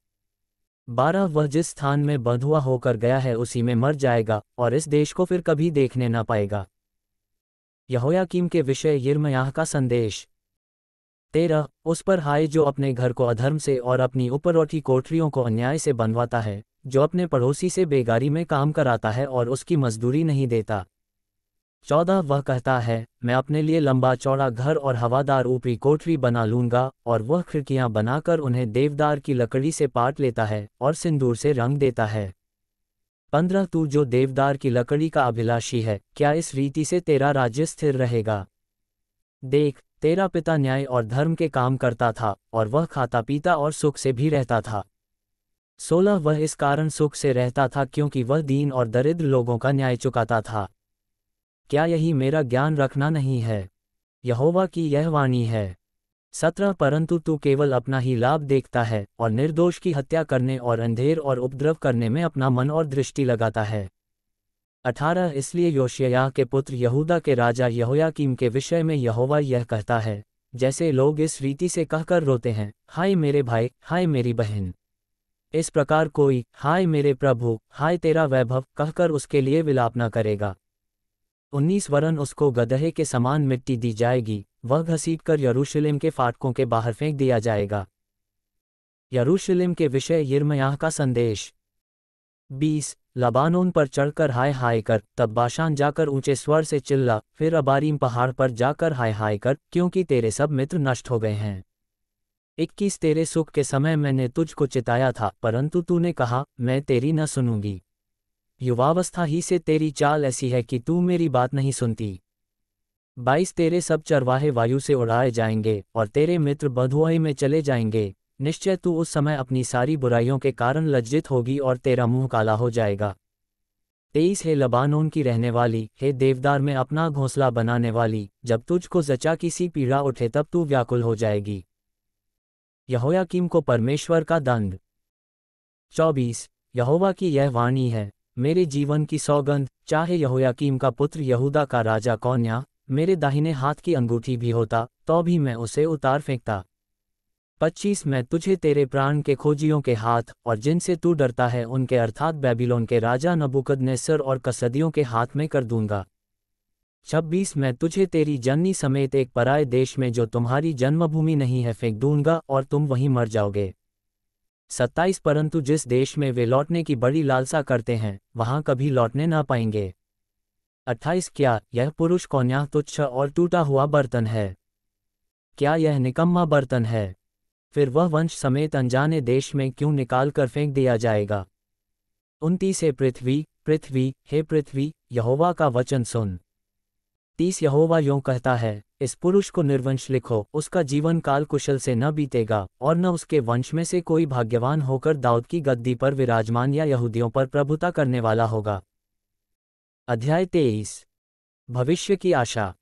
बारह वह जिस स्थान में बंधुआ होकर गया है उसी में मर जाएगा और इस देश को फिर कभी देखने न पाएगा यहोयाकीम के विषय यिर्मयाह का संदेश तेरह उस पर हाय जो अपने घर को अधर्म से और अपनी ऊपर उठी कोठरियों को अन्याय से बनवाता है जो अपने पड़ोसी से बेगारी में काम कराता है और उसकी मजदूरी नहीं देता चौदह वह कहता है मैं अपने लिए लंबा चौड़ा घर और हवादार ऊपरी कोठरी बना लूंगा और वह खिड़कियां बनाकर उन्हें देवदार की लकड़ी से पाट लेता है और सिंदूर से रंग देता है पंद्रह तू जो देवदार की लकड़ी का अभिलाषी है क्या इस रीति से तेरा राज्य स्थिर रहेगा देख तेरा पिता न्याय और धर्म के काम करता था और वह खाता पीता और सुख से भी रहता था सोलह वह इस कारण सुख से रहता था क्योंकि वह दीन और दरिद्र लोगों का न्याय चुकाता था क्या यही मेरा ज्ञान रखना नहीं है यहोवा की यह वाणी है सत्रह परंतु तू केवल अपना ही लाभ देखता है और निर्दोष की हत्या करने और अंधेर और उपद्रव करने में अपना मन और दृष्टि लगाता है अठारह इसलिए योशियाह के पुत्र यहूदा के राजा यहोयाकीम के विषय में यहोवा यह कहता है जैसे लोग इस रीति से कहकर रोते हैं हाय मेरे भाई हाय मेरी बहन इस प्रकार कोई हाय मेरे प्रभु हाय तेरा वैभव कहकर उसके लिए विलाप न करेगा उन्नीस वरन उसको गदहे के समान मिट्टी दी जाएगी वह घसीट कर यरूशलेम के फाटकों के बाहर फेंक दिया जाएगा यरूशलेम के विषय यर्मयाह का संदेश बीस लबानोन पर चढ़कर हाय हाय कर तब बाशान जाकर ऊंचे स्वर से चिल्ला फिर अबारीम पहाड़ पर जाकर हाय हाय कर क्योंकि तेरे सब मित्र नष्ट हो गए हैं इक्कीस तेरे सुख के समय मैंने तुझको चिताया था परंतु तूने कहा मैं तेरी न सुनूंगी युवावस्था ही से तेरी चाल ऐसी है कि तू मेरी बात नहीं सुनती बाईस तेरे सब चरवाहे वायु से उड़ाए जाएंगे और तेरे मित्र बधुआ में चले जाएंगे निश्चय तू उस समय अपनी सारी बुराइयों के कारण लज्जित होगी और तेरा मुंह काला हो जाएगा तेईस हे लबानोन की रहने वाली हे देवदार में अपना घोंसला बनाने वाली जब तुझको जचा की सी पीड़ा उठे तब तू व्याकुल हो जाएगी यहोयाकिम को परमेश्वर का दंड चौबीस यहोवा की यह वाणी है मेरे जीवन की सौगंध चाहे यहोयाकीम का पुत्र यहूदा का राजा कौन या मेरे दाहिने हाथ की अंगूठी भी होता तो भी मैं उसे उतार फेंकता पच्चीस मैं तुझे तेरे प्राण के खोजियों के हाथ और जिनसे तू डरता है उनके अर्थात बेबीलोन के राजा नबुकदनेसर और कसदियों के हाथ में कर दूंगा छब्बीस मैं तुझे तेरी जननी समेत एक पराय देश में जो तुम्हारी जन्मभूमि नहीं है फेंक दूंगा और तुम वहीं मर जाओगे सत्ताईस परंतु जिस देश में वे लौटने की बड़ी लालसा करते हैं वहां कभी लौटने ना पाएंगे अट्ठाईस क्या यह पुरुष कौन्या तुच्छ और टूटा हुआ बर्तन है क्या यह निकम्मा बर्तन है फिर वह वंश समेत अनजाने देश में क्यों निकाल कर फेंक दिया जाएगा उनतीस हे पृथ्वी पृथ्वी हे पृथ्वी यहोवा का वचन सुन तीस यहोवा यों कहता है इस पुरुष को निर्वंश लिखो उसका जीवन काल कुशल से न बीतेगा और न उसके वंश में से कोई भाग्यवान होकर दाऊद की गद्दी पर विराजमान या यहूदियों पर प्रभुता करने वाला होगा अध्याय तेईस भविष्य की आशा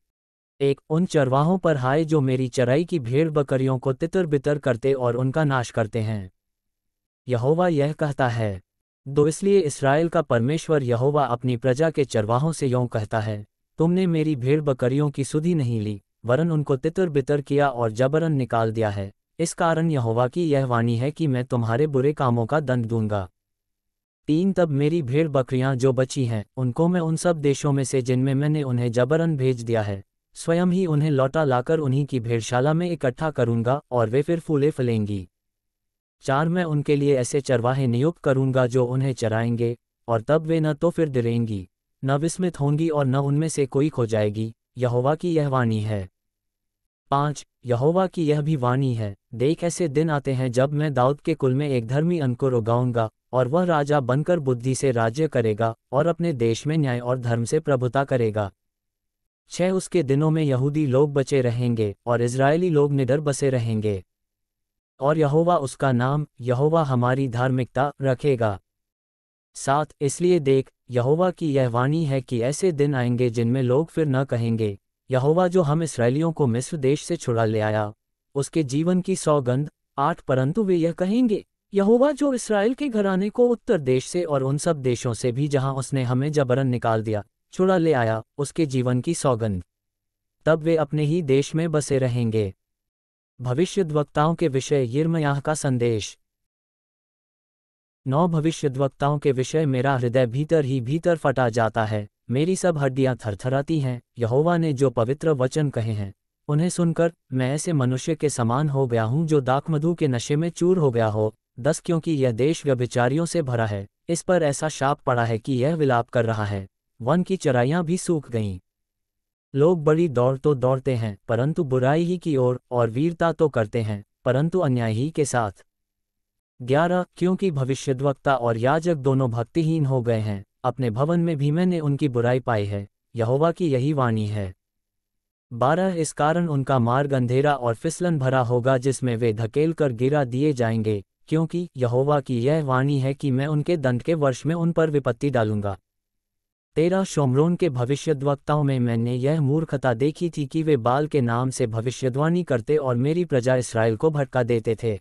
एक उन चरवाहों पर हाय जो मेरी चराई की भेड़ बकरियों को तितर बितर करते और उनका नाश करते हैं यहोवा यह कहता है दो इसलिए इसराइल का परमेश्वर यहोवा अपनी प्रजा के चरवाहों से यों कहता है तुमने मेरी भेड़ बकरियों की सुधि नहीं ली वरन उनको तितर बितर किया और जबरन निकाल दिया है इस कारण यहोवा की यह वाणी है कि मैं तुम्हारे बुरे कामों का दंड दूंगा तीन तब मेरी भेड़ बकरियां जो बची हैं उनको मैं उन सब देशों में से जिनमें मैंने उन्हें जबरन भेज दिया है स्वयं ही उन्हें लौटा लाकर उन्हीं की भेड़शाला में इकट्ठा करूंगा और वे फिर फूले फलेंगी चार मैं उनके लिए ऐसे चरवाहे नियुक्त करूंगा जो उन्हें चराएंगे और तब वे न तो फिर डरेंगी न विस्मित होंगी और न उनमें से कोई खो जाएगी यहोवा की यह वाणी है पांच यहोवा की यह भी वाणी है देख ऐसे दिन आते हैं जब मैं दाऊद के कुल में एक धर्मी अंकुर उगाऊंगा और वह राजा बनकर बुद्धि से राज्य करेगा और अपने देश में न्याय और धर्म से प्रभुता करेगा छह उसके दिनों में यहूदी लोग बचे रहेंगे और इसराइली लोग निडर बसे रहेंगे और यहोवा उसका नाम यहोवा हमारी धार्मिकता रखेगा साथ इसलिए देख यहोवा की यह वाणी है कि ऐसे दिन आएंगे जिनमें लोग फिर न कहेंगे यहोवा जो हम इसराइलियों को मिस्र देश से छुड़ा ले आया उसके जीवन की सौगंध आठ परंतु वे यह कहेंगे यहोवा जो इसराइल के घराने को उत्तर देश से और उन सब देशों से भी जहां उसने हमें जबरन निकाल दिया छुड़ा ले आया उसके जीवन की सौगंध तब वे अपने ही देश में बसे रहेंगे भविष्यद्वक्ताओं के विषय यर्मयाह का संदेश नौ भविष्यद्वक्ताओं के विषय मेरा हृदय भीतर ही भीतर फटा जाता है मेरी सब हड्डियां थरथराती हैं यहोवा ने जो पवित्र वचन कहे हैं उन्हें सुनकर मैं ऐसे मनुष्य के समान हो गया हूँ जो दाकमधु के नशे में चूर हो गया हो दस क्योंकि यह देश व्यभिचारियों से भरा है इस पर ऐसा शाप पड़ा है कि यह विलाप कर रहा है वन की चराइयां भी सूख गईं लोग बड़ी दौड़ तो दौड़ते हैं परंतु बुराई ही की ओर और, और वीरता तो करते हैं परंतु अन्याय ही के साथ ग्यारह क्योंकि भविष्यद्वक्ता और याजक दोनों भक्तिहीन हो गए हैं अपने भवन में भी मैंने उनकी बुराई पाई है यहोवा की यही वाणी है बारह इस कारण उनका मार्ग अंधेरा और फिसलन भरा होगा जिसमें वे धकेल कर गिरा दिए जाएंगे क्योंकि यहोवा की यह वाणी है कि मैं उनके दंड के वर्ष में उन पर विपत्ति डालूंगा तेरह शोमरोन के भविष्यद्वक्ताओं में मैंने यह मूर्खता देखी थी कि वे बाल के नाम से भविष्यद्वाणी करते और मेरी प्रजा इसराइल को भटका देते थे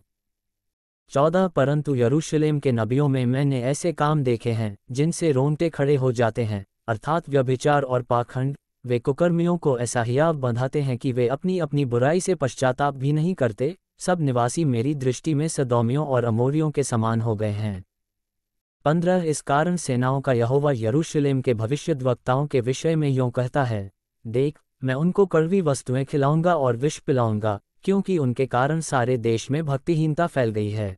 चौदह परंतु यरूशलेम के नबियों में मैंने ऐसे काम देखे हैं जिनसे रोंगटे खड़े हो जाते हैं अर्थात व्यभिचार और पाखंड वे कुकर्मियों को ऐसा हियाव बंधाते हैं कि वे अपनी अपनी बुराई से पश्चाताप भी नहीं करते सब निवासी मेरी दृष्टि में सदौमियों और अमोरियों के समान हो गए हैं पंद्रह इस कारण सेनाओं का यहोवा यरूशलेम के भविष्य वक्ताओं के विषय में यों कहता है देख मैं उनको कड़वी वस्तुएं खिलाऊंगा और विष पिलाऊंगा क्योंकि उनके कारण सारे देश में भक्तिहीनता फैल गई है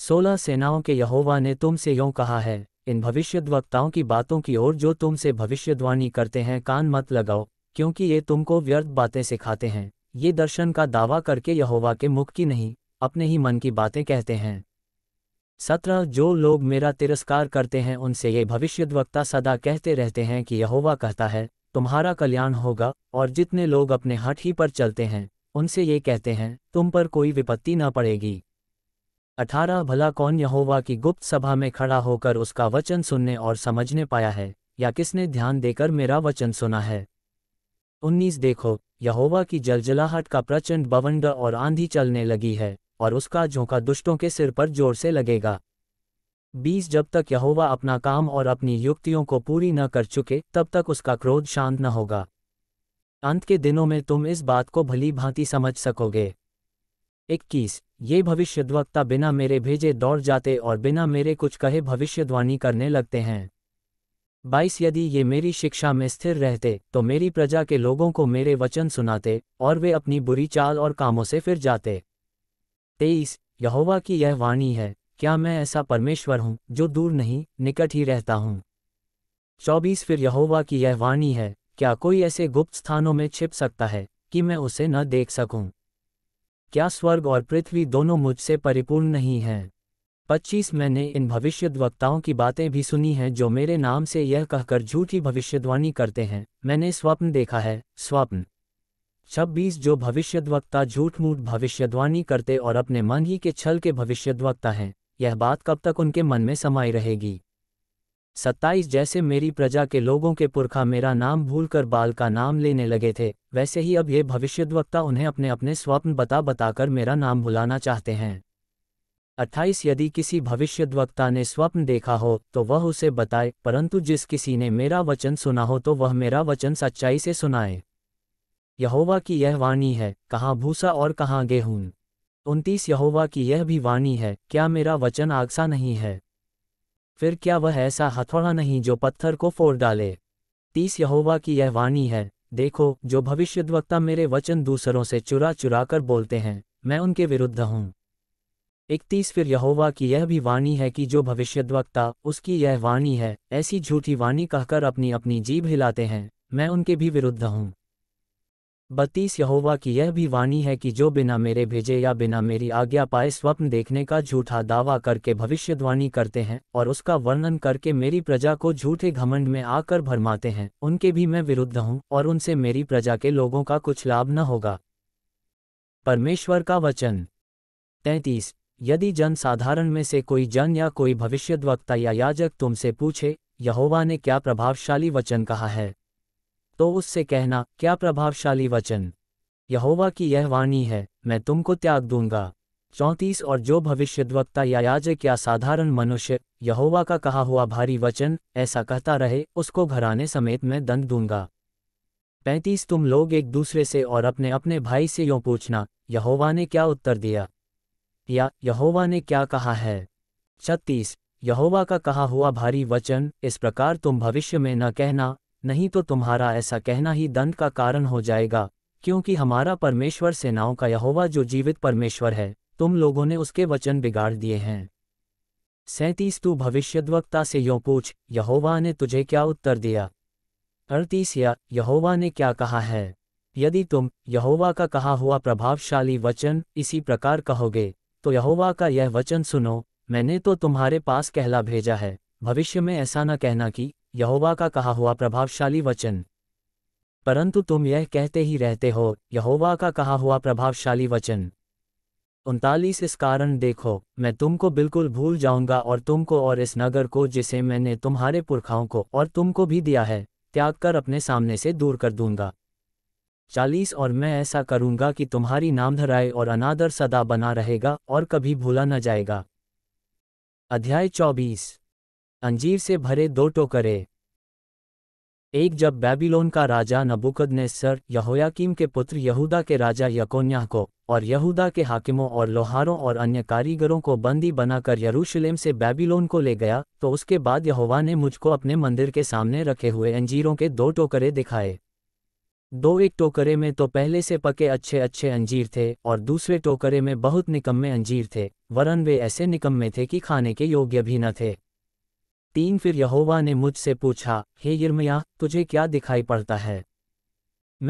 सोलह सेनाओं के यहोवा ने तुमसे यों कहा है इन भविष्यद्वक्ताओं की बातों की ओर जो तुमसे भविष्यद्वाणी करते हैं कान मत लगाओ क्योंकि ये तुमको व्यर्थ बातें सिखाते हैं ये दर्शन का दावा करके यहोवा के मुख की नहीं अपने ही मन की बातें कहते हैं सत्रह जो लोग मेरा तिरस्कार करते हैं उनसे ये भविष्यद्वक्ता सदा कहते रहते हैं कि यहोवा कहता है तुम्हारा कल्याण होगा और जितने लोग अपने हठ ही पर चलते हैं उनसे ये कहते हैं तुम पर कोई विपत्ति न पड़ेगी अठारह भला कौन यहोवा की गुप्त सभा में खड़ा होकर उसका वचन सुनने और समझने पाया है या किसने ध्यान देकर मेरा वचन सुना है उन्नीस देखो यहोवा की जलजलाहट का प्रचंड बवंड और आंधी चलने लगी है और उसका झोंका दुष्टों के सिर पर जोर से लगेगा बीस जब तक यहोवा अपना काम और अपनी युक्तियों को पूरी न कर चुके तब तक उसका क्रोध शांत न होगा अंत के दिनों में तुम इस बात को भली भांति समझ सकोगे इक्कीस ये भविष्यद्वक्ता बिना मेरे भेजे दौड़ जाते और बिना मेरे कुछ कहे भविष्यद्वाणी करने लगते हैं बाईस यदि ये मेरी शिक्षा में स्थिर रहते तो मेरी प्रजा के लोगों को मेरे वचन सुनाते और वे अपनी बुरी चाल और कामों से फिर जाते तेईस यहोवा की यह वाणी है क्या मैं ऐसा परमेश्वर हूँ जो दूर नहीं निकट ही रहता हूँ चौबीस फिर यहोवा की यह वाणी है क्या कोई ऐसे गुप्त स्थानों में छिप सकता है कि मैं उसे न देख सकूं? क्या स्वर्ग और पृथ्वी दोनों मुझसे परिपूर्ण नहीं हैं पच्चीस मैंने इन वक्ताओं की बातें भी सुनी हैं जो मेरे नाम से यह कहकर झूठी भविष्यवाणी करते हैं मैंने स्वप्न देखा है स्वप्न छब्बीस जो भविष्यद्वक्ता झूठ मूठ भविष्यवाणी करते और अपने मन ही के छल के भविष्यद्वक्ता हैं यह बात कब तक उनके मन में समाई रहेगी सत्ताईस जैसे मेरी प्रजा के लोगों के पुरखा मेरा नाम भूलकर बाल का नाम लेने लगे थे वैसे ही अब ये भविष्यद्वक्ता उन्हें अपने अपने स्वप्न बता बताकर मेरा नाम भुलाना चाहते हैं अट्ठाईस यदि किसी भविष्यद्वक्ता ने स्वप्न देखा हो तो वह उसे बताए परंतु जिस किसी ने मेरा वचन सुना हो तो वह मेरा वचन सच्चाई से सुनाए यहोवा की यह वाणी है कहाँ भूसा और कहाँ गेहूं उनतीस यहोवा की यह भी वाणी है क्या मेरा वचन आगसा नहीं है फिर क्या वह ऐसा हथौड़ा नहीं जो पत्थर को फोड़ डाले तीस यहोवा की यह वाणी है देखो जो भविष्यद्वक्ता मेरे वचन दूसरों से चुरा चुरा कर बोलते हैं मैं उनके विरुद्ध हूँ इकतीस फिर यहोवा की यह भी वाणी है कि जो भविष्यद्वक्ता उसकी यह वाणी है ऐसी झूठी वाणी कहकर अपनी अपनी जीभ हिलाते हैं मैं उनके भी विरुद्ध हूँ बत्तीस यहोवा की यह भी वाणी है कि जो बिना मेरे भेजे या बिना मेरी आज्ञा पाए स्वप्न देखने का झूठा दावा करके भविष्यद्वाणी करते हैं और उसका वर्णन करके मेरी प्रजा को झूठे घमंड में आकर भरमाते हैं उनके भी मैं विरुद्ध हूँ और उनसे मेरी प्रजा के लोगों का कुछ लाभ न होगा परमेश्वर का वचन तैतीस यदि जन साधारण में से कोई जन या कोई भविष्यद्वक्ता या याजक तुमसे पूछे यहोवा ने क्या प्रभावशाली वचन कहा है तो उससे कहना क्या प्रभावशाली वचन यहोवा की यह वाणी है मैं तुमको त्याग दूंगा चौंतीस और जो भविष्यद्वक्ता या याजक या साधारण मनुष्य यहोवा का कहा हुआ भारी वचन ऐसा कहता रहे उसको घराने समेत मैं दंड दूंगा पैंतीस तुम लोग एक दूसरे से और अपने अपने भाई से यों पूछना यहोवा ने क्या उत्तर दिया या यहोवा ने क्या कहा है छत्तीस यहोवा का कहा हुआ भारी वचन इस प्रकार तुम भविष्य में न कहना नहीं तो तुम्हारा ऐसा कहना ही दंड का कारण हो जाएगा क्योंकि हमारा परमेश्वर सेनाओं का यहोवा जो जीवित परमेश्वर है तुम लोगों ने उसके वचन बिगाड़ दिए हैं सैंतीस तू भविष्यद्वक्ता से यों पूछ यहोवा ने तुझे क्या उत्तर दिया अड़तीस या यहोवा ने क्या कहा है यदि तुम यहोवा का कहा हुआ प्रभावशाली वचन इसी प्रकार कहोगे तो यहोवा का यह वचन सुनो मैंने तो तुम्हारे पास कहला भेजा है भविष्य में ऐसा न कहना कि यहोवा का कहा हुआ प्रभावशाली वचन परंतु तुम यह कहते ही रहते हो यहोवा का कहा हुआ प्रभावशाली वचन उनतालीस इस कारण देखो मैं तुमको बिल्कुल भूल जाऊंगा और तुमको और इस नगर को जिसे मैंने तुम्हारे पुरखाओं को और तुमको भी दिया है त्याग कर अपने सामने से दूर कर दूंगा चालीस और मैं ऐसा करूंगा कि तुम्हारी नामधराए और अनादर सदा बना रहेगा और कभी भूला न जाएगा अध्याय चौबीस अंजीर से भरे दो टोकरे एक जब बेबीलोन का राजा नबुकद ने सर यहोयाकीम के पुत्र यहूदा के राजा यकोन्याह को और यहूदा के हाकिमों और लोहारों और अन्य कारीगरों को बंदी बनाकर यरूशलेम से बेबीलोन को ले गया तो उसके बाद यहोवा ने मुझको अपने मंदिर के सामने रखे हुए अंजीरों के दो टोकरे दिखाए दो एक टोकरे में तो पहले से पके अच्छे अच्छे अंजीर थे और दूसरे टोकरे में बहुत निकम्मे अंजीर थे वरन वे ऐसे निकम्मे थे कि खाने के योग्य भी न थे तीन फिर यहोवा ने मुझसे पूछा हे यिर्मया तुझे क्या दिखाई पड़ता है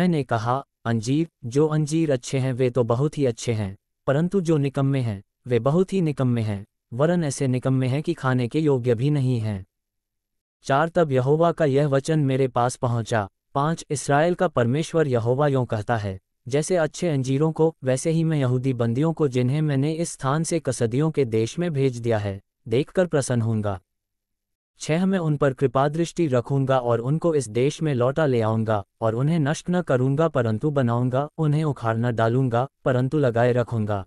मैंने कहा अंजीर जो अंजीर अच्छे हैं वे तो बहुत ही अच्छे हैं परंतु जो निकम्मे हैं वे बहुत ही निकम्मे हैं वरन ऐसे निकम्मे हैं कि खाने के योग्य भी नहीं हैं चार तब यहोवा का यह वचन मेरे पास पहुंचा पांच इसराइल का परमेश्वर यहोवा यों कहता है जैसे अच्छे अंजीरों को वैसे ही मैं यहूदी बंदियों को जिन्हें मैंने इस स्थान से कसदियों के देश में भेज दिया है देखकर प्रसन्न होऊंगा छह मैं उन पर कृपादृष्टि रखूंगा और उनको इस देश में लौटा ले आऊंगा और उन्हें नष्ट न करूंगा परंतु बनाऊंगा उन्हें उखाड़ न डालूंगा परंतु लगाए रखूंगा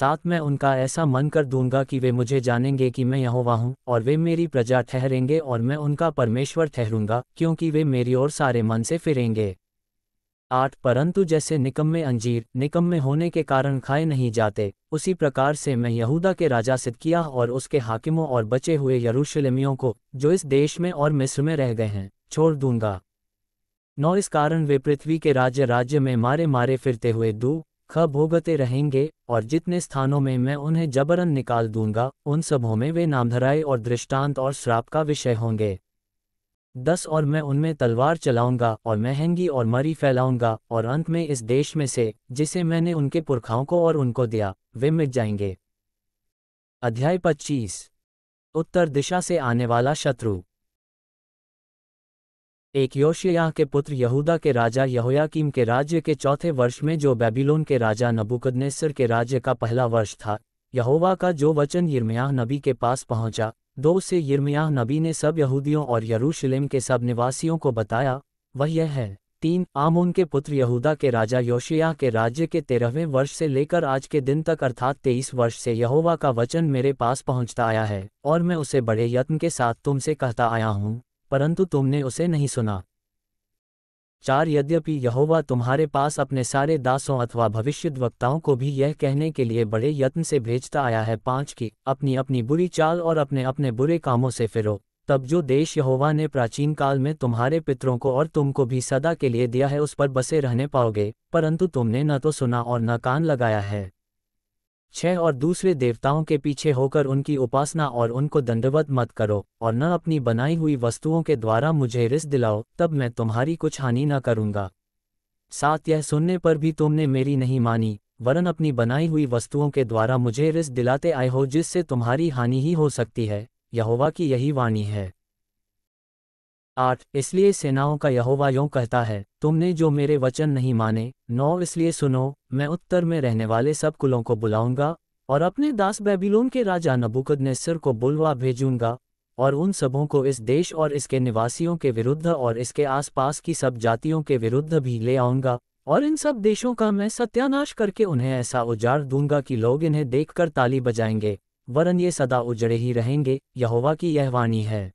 साथ मैं उनका ऐसा मन कर दूंगा कि वे मुझे जानेंगे कि मैं यहोवा हूं और वे मेरी प्रजा ठहरेंगे और मैं उनका परमेश्वर ठहरूंगा क्योंकि वे मेरी ओर सारे मन से फिरेंगे आठ परंतु जैसे निकम्मे अंजीर निकम्मे होने के कारण खाए नहीं जाते उसी प्रकार से मैं यहूदा के राजा सिदकिया और उसके हाकिमों और बचे हुए यरूशलेमियों को जो इस देश में और मिस्र में रह गए हैं छोड़ दूंगा नौ इस कारण वे पृथ्वी के राज्य राज्य में मारे मारे फिरते हुए दू ख भोगते रहेंगे और जितने स्थानों में मैं उन्हें जबरन निकाल दूंगा उन सबों में वे नामधराए और दृष्टांत और श्राप का विषय होंगे दस और मैं उनमें तलवार चलाऊंगा और महंगी और मरी फैलाऊंगा और अंत में इस देश में से जिसे मैंने उनके पुरखाओं को और उनको दिया वे मिट जाएंगे अध्याय पच्चीस उत्तर दिशा से आने वाला शत्रु एक योशियाह के पुत्र यहूदा के राजा यहोयाकीम के राज्य के चौथे वर्ष में जो बेबीलोन के राजा नबुकदनेसर के राज्य का पहला वर्ष था यहोवा का जो वचन यिर्मयाह नबी के पास पहुंचा दो से यिर्मयाह नबी ने सब यहूदियों और यरूशलेम के सब निवासियों को बताया वह यह है तीन आम के पुत्र यहूदा के राजा योशिया के राज्य के तेरहवें वर्ष से लेकर आज के दिन तक अर्थात तेईस वर्ष से यहोवा का वचन मेरे पास पहुंचता आया है और मैं उसे बड़े यत्न के साथ तुमसे कहता आया हूं परंतु तुमने उसे नहीं सुना चार यद्यपि यहोवा तुम्हारे पास अपने सारे दासों अथवा भविष्य वक्ताओं को भी यह कहने के लिए बड़े यत्न से भेजता आया है पांच की अपनी अपनी बुरी चाल और अपने अपने बुरे कामों से फिरो तब जो देश यहोवा ने प्राचीन काल में तुम्हारे पितरों को और तुमको भी सदा के लिए दिया है उस पर बसे रहने पाओगे परंतु तुमने न तो सुना और न कान लगाया है छह और दूसरे देवताओं के पीछे होकर उनकी उपासना और उनको दंडवत मत करो और न अपनी बनाई हुई वस्तुओं के द्वारा मुझे रिस दिलाओ तब मैं तुम्हारी कुछ हानि न करूंगा साथ यह सुनने पर भी तुमने मेरी नहीं मानी वरन अपनी बनाई हुई वस्तुओं के द्वारा मुझे रिस दिलाते आए हो जिससे तुम्हारी हानि ही हो सकती है यहोवा की यही वाणी है आठ इसलिए सेनाओं का यहोवा यों कहता है तुमने जो मेरे वचन नहीं माने नौ इसलिए सुनो मैं उत्तर में रहने वाले सब कुलों को बुलाऊंगा और अपने दास बेबीलोन के राजा नबुकदनेस्सर को बुलवा भेजूंगा और उन सबों को इस देश और इसके निवासियों के विरुद्ध और इसके आसपास की सब जातियों के विरुद्ध भी ले आऊंगा और इन सब देशों का मैं सत्यानाश करके उन्हें ऐसा उजाड़ दूंगा कि लोग इन्हें देखकर ताली बजाएंगे वरन ये सदा उजड़े ही रहेंगे यहोवा की यह वाणी है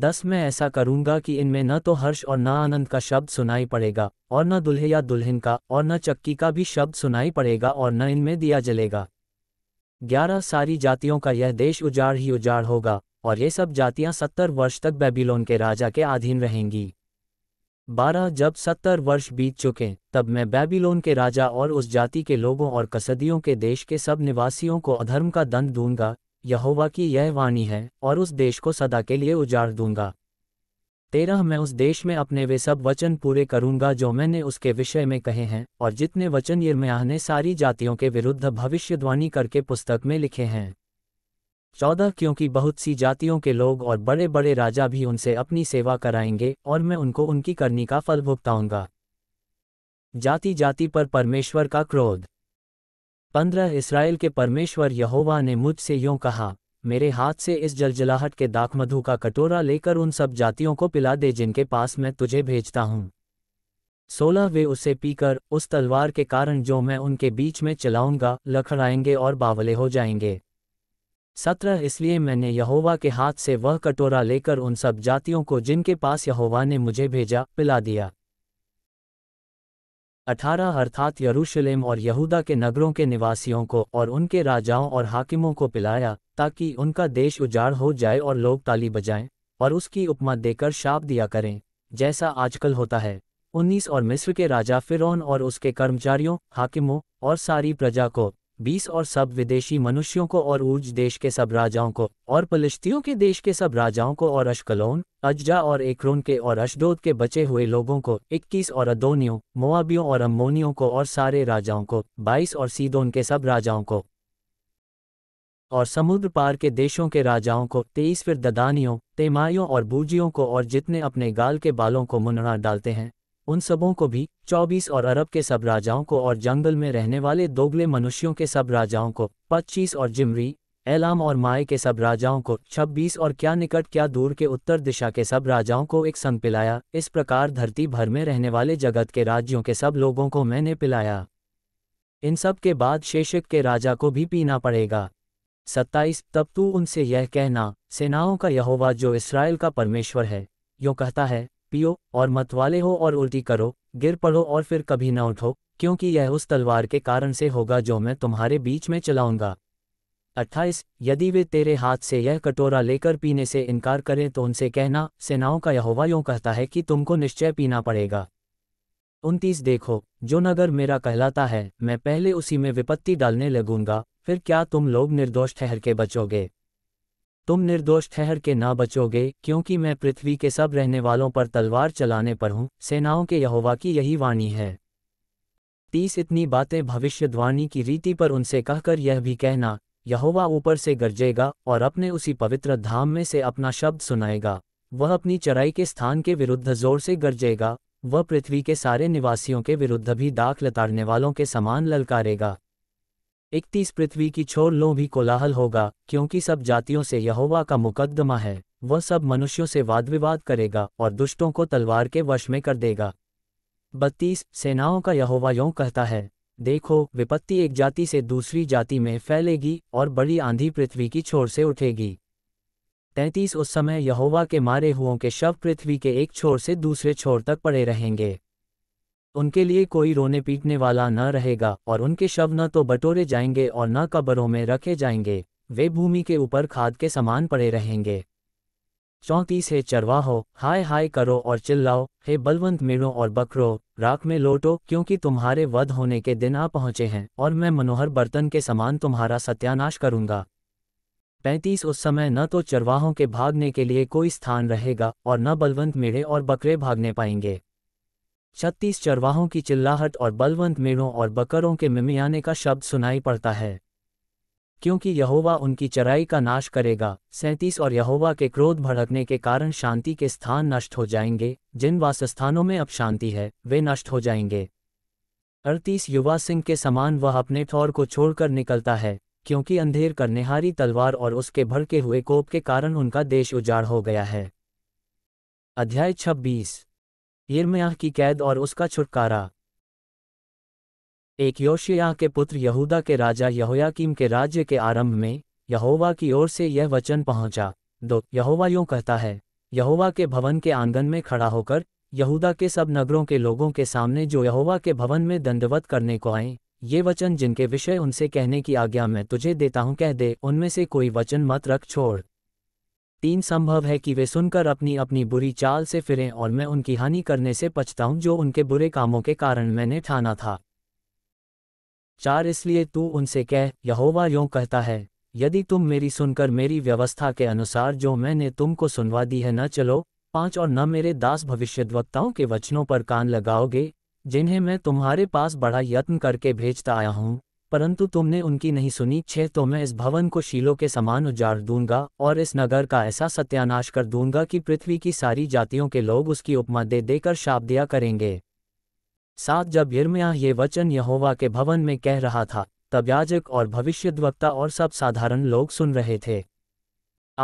दस मैं ऐसा करूंगा कि इनमें न तो हर्ष और न आनंद का शब्द सुनाई पड़ेगा और न दुल्हे या दुल्हन का और न चक्की का भी शब्द सुनाई पड़ेगा और न इनमें दिया जलेगा ग्यारह सारी जातियों का यह देश उजाड़ ही उजाड़ होगा और ये सब जातियां सत्तर वर्ष तक बेबीलोन के राजा के अधीन रहेंगी बारह जब सत्तर वर्ष बीत चुके तब मैं बेबीलोन के राजा और उस जाति के लोगों और कसदियों के देश के सब निवासियों को अधर्म का दंड दूंगा यहोवा की यह वाणी है और उस देश को सदा के लिए उजाड़ दूंगा तेरह मैं उस देश में अपने वे सब वचन पूरे करूंगा जो मैंने उसके विषय में कहे हैं और जितने वचन यिर्मयाह ने सारी जातियों के विरुद्ध भविष्यद्वानी करके पुस्तक में लिखे हैं चौदह क्योंकि बहुत सी जातियों के लोग और बड़े बड़े राजा भी उनसे अपनी सेवा कराएंगे और मैं उनको उनकी करनी का फल भुगताऊंगा जाति जाति पर परमेश्वर का क्रोध पंद्रह इसराइल के परमेश्वर यहोवा ने मुझसे यों कहा मेरे हाथ से इस जलजलाहट के दाखमधु का कटोरा लेकर उन सब जातियों को पिला दे जिनके पास मैं तुझे भेजता हूँ सोलह वे उसे पीकर उस तलवार के कारण जो मैं उनके बीच में चलाऊंगा लखड़ाएंगे और बावले हो जाएंगे सत्रह इसलिए मैंने यहोवा के हाथ से वह कटोरा लेकर उन सब जातियों को जिनके पास यहोवा ने मुझे भेजा पिला दिया अठारह अर्थात यरूशलेम और यहूदा के नगरों के निवासियों को और उनके राजाओं और हाकिमों को पिलाया ताकि उनका देश उजाड़ हो जाए और लोग ताली बजाएं और उसकी उपमा देकर शाप दिया करें जैसा आजकल होता है उन्नीस और मिस्र के राजा फिरौन और उसके कर्मचारियों हाकिमों और सारी प्रजा को बीस और सब विदेशी मनुष्यों को और ऊर्ज देश के सब राजाओं को और पलिश्तियों के देश के सब राजाओं को और अशकलोन अज्जा और एकरोन के और अशडोद के बचे हुए लोगों को इक्कीस और अदोनियों मोआबियों और अम्मोनियों को और सारे राजाओं को बाईस और सीदोन के सब राजाओं को और समुद्र पार के देशों के राजाओं को तेईस फिर ददानियों तेमाइयों और बूजियों को और जितने अपने गाल के बालों को मुनड़ा डालते हैं उन सबों को भी चौबीस और अरब के सब राजाओं को और जंगल में रहने वाले दोगले मनुष्यों के सब राजाओं को पच्चीस और जिमरी एलाम और माए के सब राजाओं को छब्बीस और क्या निकट क्या दूर के उत्तर दिशा के सब राजाओं को एक संग पिलाया इस प्रकार धरती भर में रहने वाले जगत के राज्यों के सब लोगों को मैंने पिलाया इन सब के बाद शेषक के राजा को भी पीना पड़ेगा सत्ताईस तब तू उनसे यह कहना सेनाओं का यहोवा जो इसराइल का परमेश्वर है यो कहता है पियो और मतवाले हो और उल्टी करो गिर पड़ो और फिर कभी न उठो क्योंकि यह उस तलवार के कारण से होगा जो मैं तुम्हारे बीच में चलाऊंगा अट्ठाईस यदि वे तेरे हाथ से यह कटोरा लेकर पीने से इनकार करें तो उनसे कहना सेनाओं का यहोवा यूं कहता है कि तुमको निश्चय पीना पड़ेगा उनतीस देखो जो नगर मेरा कहलाता है मैं पहले उसी में विपत्ति डालने लगूंगा फिर क्या तुम लोग निर्दोष ठहर के बचोगे तुम निर्दोष ठहर के ना बचोगे क्योंकि मैं पृथ्वी के सब रहने वालों पर तलवार चलाने पर हूँ सेनाओं के यहोवा की यही वाणी है तीस इतनी बातें भविष्यद्वाणी की रीति पर उनसे कहकर यह भी कहना यहोवा ऊपर से गरजेगा और अपने उसी पवित्र धाम में से अपना शब्द सुनाएगा वह अपनी चराई के स्थान के विरुद्ध जोर से गरजेगा वह पृथ्वी के सारे निवासियों के विरुद्ध भी दाख लतारने वालों के समान ललकारेगा इकतीस पृथ्वी की छोर लो भी कोलाहल होगा क्योंकि सब जातियों से यहोवा का मुकदमा है वह सब मनुष्यों से वाद विवाद करेगा और दुष्टों को तलवार के वश में कर देगा बत्तीस सेनाओं का यहोवा यों कहता है देखो विपत्ति एक जाति से दूसरी जाति में फैलेगी और बड़ी आंधी पृथ्वी की छोर से उठेगी तैंतीस उस समय यहोवा के मारे हुओं के शव पृथ्वी के एक छोर से दूसरे छोर तक पड़े रहेंगे उनके लिए कोई रोने पीटने वाला न रहेगा और उनके शव न तो बटोरे जाएंगे और न कब्रों में रखे जाएंगे वे भूमि के ऊपर खाद के समान पड़े रहेंगे चौंतीस हे चरवाहो हाय हाय करो और चिल्लाओ हे बलवंत मेड़ो और बकरो राख में लोटो क्योंकि तुम्हारे वध होने के दिन आ पहुंचे हैं और मैं मनोहर बर्तन के समान तुम्हारा सत्यानाश करूंगा पैंतीस उस समय न तो चरवाहों के भागने के लिए कोई स्थान रहेगा और न बलवंत मेढ़े और बकरे भागने पाएंगे छत्तीस चरवाहों की चिल्लाहट और बलवंत मेड़ों और बकरों के मिमियाने का शब्द सुनाई पड़ता है क्योंकि यहोवा उनकी चराई का नाश करेगा सैंतीस और यहोवा के क्रोध भड़कने के कारण शांति के स्थान नष्ट हो जाएंगे जिन वासस्थानों में अब शांति है वे नष्ट हो जाएंगे अड़तीस युवा सिंह के समान वह अपने ठौर को छोड़कर निकलता है क्योंकि अंधेर कर निहारी तलवार और उसके भड़के हुए कोप के कारण उनका देश उजाड़ हो गया है अध्याय छब्बीस यिर्मयाह की कैद और उसका छुटकारा एक योशियाह के पुत्र यहूदा के राजा यहोयाकीम के राज्य के आरंभ में यहोवा की ओर से यह वचन पहुंचा दो यहोवा यूं कहता है यहोवा के भवन के आंगन में खड़ा होकर यहूदा के सब नगरों के लोगों के सामने जो यहोवा के भवन में दंडवत करने को आए ये वचन जिनके विषय उनसे कहने की आज्ञा मैं तुझे देता हूँ कह दे उनमें से कोई वचन मत रख छोड़ तीन संभव है कि वे सुनकर अपनी अपनी बुरी चाल से फिरें और मैं उनकी हानि करने से पछताऊं जो उनके बुरे कामों के कारण मैंने ठाना था चार इसलिए तू उनसे कह यहोवा यों कहता है यदि तुम मेरी सुनकर मेरी व्यवस्था के अनुसार जो मैंने तुमको सुनवा दी है न चलो पांच और न मेरे दास भविष्यद्वक्ताओं के वचनों पर कान लगाओगे जिन्हें मैं तुम्हारे पास बड़ा यत्न करके भेजता आया हूँ परंतु तुमने उनकी नहीं सुनी छह तो मैं इस भवन को शीलों के समान उजाड़ दूंगा और इस नगर का ऐसा सत्यानाश कर दूंगा कि पृथ्वी की सारी जातियों के लोग उसकी उपमा दे देकर शाप दिया करेंगे साथ जब यिर्मया ये वचन यहोवा के भवन में कह रहा था तब याजक और भविष्यद्वक्ता और सब साधारण लोग सुन रहे थे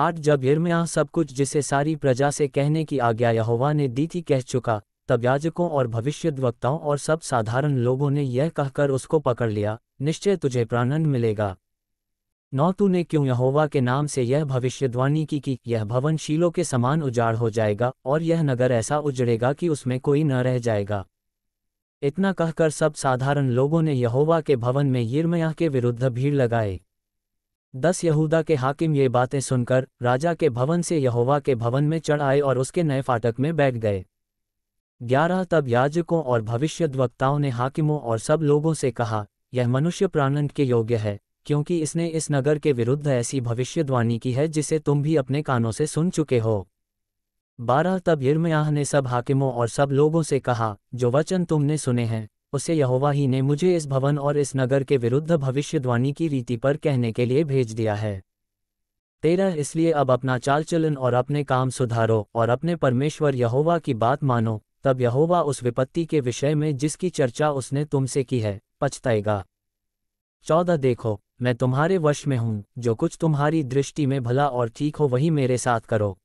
आठ जब यिर्मया सब कुछ जिसे सारी प्रजा से कहने की आज्ञा यहोवा ने दी थी कह चुका तब याजकों और भविष्यद्वक्ताओं और सब साधारण लोगों ने यह कहकर उसको पकड़ लिया निश्चय तुझे प्राणन मिलेगा नौ ने क्यों यहोवा के नाम से यह भविष्यद्वाणी की कि यह भवन शीलों के समान उजाड़ हो जाएगा और यह नगर ऐसा उजड़ेगा कि उसमें कोई न रह जाएगा इतना कहकर सब साधारण लोगों ने यहोवा के भवन में यिरमयाह के विरुद्ध भीड़ लगाई दस यहूदा के हाकिम ये बातें सुनकर राजा के भवन से यहोवा के भवन में चढ़ आए और उसके नए फाटक में बैठ गए ग्यारह तब याजकों और भविष्यद्वक्ताओं ने हाकिमों और सब लोगों से कहा यह मनुष्य प्राणन के योग्य है क्योंकि इसने इस नगर के विरुद्ध ऐसी भविष्यद्वानी की है जिसे तुम भी अपने कानों से सुन चुके हो बारह तब इर्मयाह ने सब हाकिमों और सब लोगों से कहा जो वचन तुमने सुने हैं उसे यहोवा ही ने मुझे इस भवन और इस नगर के विरुद्ध भविष्यद्वानी की रीति पर कहने के लिए भेज दिया है तेरह इसलिए अब अपना चालचलन और अपने काम सुधारो और अपने परमेश्वर यहोवा की बात मानो तब यहोवा उस विपत्ति के विषय में जिसकी चर्चा उसने तुमसे की है पछताएगा चौदह देखो मैं तुम्हारे वश में हूं जो कुछ तुम्हारी दृष्टि में भला और ठीक हो वही मेरे साथ करो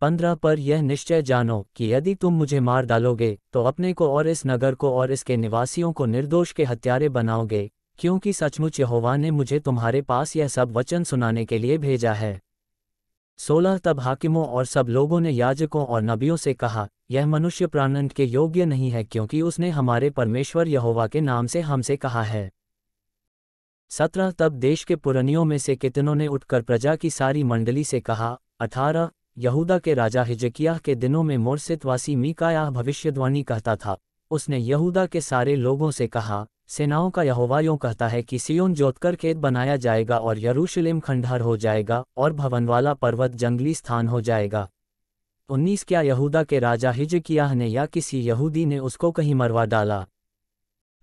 पंद्रह पर यह निश्चय जानो कि यदि तुम मुझे मार डालोगे तो अपने को और इस नगर को और इसके निवासियों को निर्दोष के हत्यारे बनाओगे क्योंकि सचमुच यहोवा ने मुझे तुम्हारे पास यह सब वचन सुनाने के लिए भेजा है सोलह तब हाकिमों और सब लोगों ने याजकों और नबियों से कहा यह मनुष्य प्राणंद के योग्य नहीं है क्योंकि उसने हमारे परमेश्वर यहोवा के नाम से हमसे कहा है सत्रह तब देश के पुरनियों में से कितनों ने उठकर प्रजा की सारी मंडली से कहा अठारह यहूदा के राजा हिजकियाह के दिनों में मोरसितवासी मीकायाह भविष्यवाणी कहता था उसने यहूदा के सारे लोगों से कहा सेनाओं का यहोवा यों कहता है कि सियोन जोतकर खेत बनाया जाएगा और यरूशलेम खंडहर हो जाएगा और भवनवाला पर्वत जंगली स्थान हो जाएगा उन्नीस क्या यहूदा के राजा हिजकियाह ने या किसी यहूदी ने उसको कहीं मरवा डाला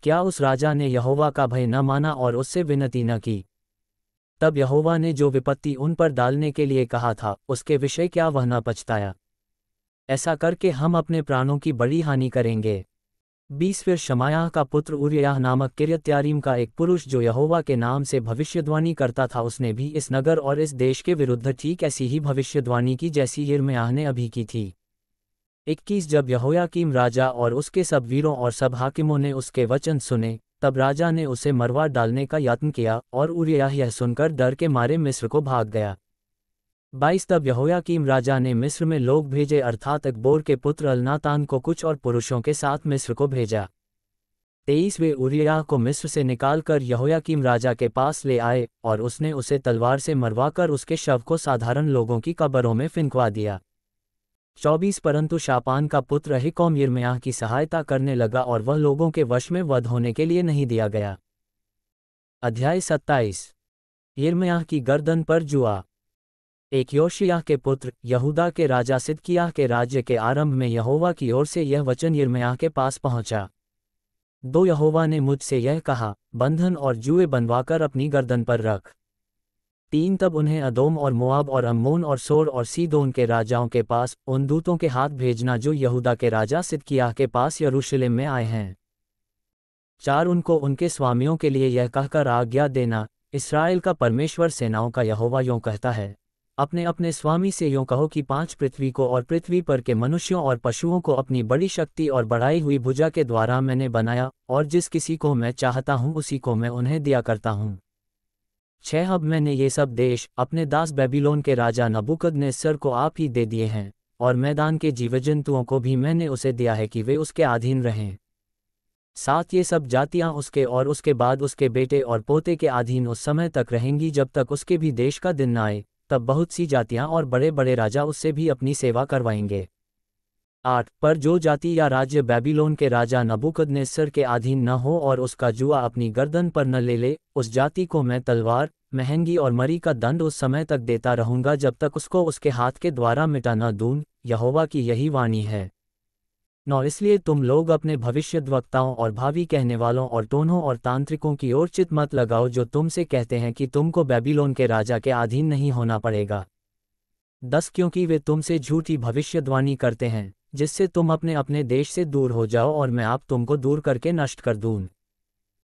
क्या उस राजा ने यहोवा का भय न माना और उससे विनती न की तब यहोवा ने जो विपत्ति उन पर डालने के लिए कहा था उसके विषय क्या वह न पछताया ऐसा करके हम अपने प्राणों की बड़ी हानि करेंगे बीसवें शमायाह का पुत्र उरियाह नामक किरत्यारीम का एक पुरुष जो यहोवा के नाम से भविष्यद्वानी करता था उसने भी इस नगर और इस देश के विरुद्ध ठीक ऐसी ही भविष्यद्वानी की जैसी यिरमयाह ने अभी की थी इक्कीस जब यहोयाकीम राजा और उसके सब वीरों और सब हाकिमों ने उसके वचन सुने तब राजा ने उसे मरवा डालने का यत्न किया और उर्याह यह सुनकर डर के मारे मिस्र को भाग गया बाईस तब यहोयाकीम राजा ने मिस्र में लोग भेजे अर्थात अकबोर के पुत्र अलनातान को कुछ और पुरुषों के साथ मिस्र को भेजा तेईसवें उरिया को मिस्र से निकालकर यहोयाकीम राजा के पास ले आए और उसने उसे तलवार से मरवाकर उसके शव को साधारण लोगों की कब्रों में फिंकवा दिया चौबीस परंतु शापान का पुत्र हिकौम यिर्मयाह की सहायता करने लगा और वह लोगों के वश में वध होने के लिए नहीं दिया गया अध्याय सत्ताईस यरमयाह की गर्दन पर जुआ एक योशिया के पुत्र यहूदा के राजा सिदकियाह के राज्य के आरंभ में यहोवा की ओर से यह वचन यर्मयाह के पास पहुंचा दो यहोवा ने मुझसे यह कहा बंधन और जुए बनवाकर अपनी गर्दन पर रख तीन तब उन्हें अदोम और मुआब और अम्मोन और सोर और सीदोन के राजाओं के पास उन दूतों के हाथ भेजना जो यहूदा के राजा सिदकियाह के पास यरूशलेम में आए हैं चार उनको उनके स्वामियों के लिए यह कहकर आज्ञा देना इसराइल का परमेश्वर सेनाओं का यहोवा यों कहता है अपने अपने स्वामी से यूं कहो कि पांच पृथ्वी को और पृथ्वी पर के मनुष्यों और पशुओं को अपनी बड़ी शक्ति और बढ़ाई हुई भुजा के द्वारा मैंने बनाया और जिस किसी को मैं चाहता हूँ उसी को मैं उन्हें दिया करता हूँ छह अब मैंने ये सब देश अपने दास बेबीलोन के राजा नबुकद ने सर को आप ही दे दिए हैं और मैदान के जीव जंतुओं को भी मैंने उसे दिया है कि वे उसके अधीन रहें साथ ये सब जातियां उसके और उसके बाद उसके बेटे और पोते के अधीन उस समय तक रहेंगी जब तक उसके भी देश का दिन न आए तब बहुत सी जातियां और बड़े बड़े राजा उससे भी अपनी सेवा करवाएंगे आठ पर जो जाति या राज्य बेबीलोन के राजा नबुकदनेस्सर के अधीन न हो और उसका जुआ अपनी गर्दन पर न ले ले उस जाति को मैं तलवार महंगी और मरी का दंड उस समय तक देता रहूंगा जब तक उसको उसके हाथ के द्वारा मिटा न दून यहोवा की यही वाणी है नौ इसलिए तुम लोग अपने भविष्य वक्ताओं और भावी कहने वालों और टोनों और तांत्रिकों की ओर चित मत लगाओ जो तुमसे कहते हैं कि तुमको बेबीलोन के राजा के अधीन नहीं होना पड़ेगा दस क्योंकि वे तुमसे झूठी भविष्यद्वाणी करते हैं जिससे तुम अपने अपने देश से दूर हो जाओ और मैं आप तुमको दूर करके नष्ट कर दूं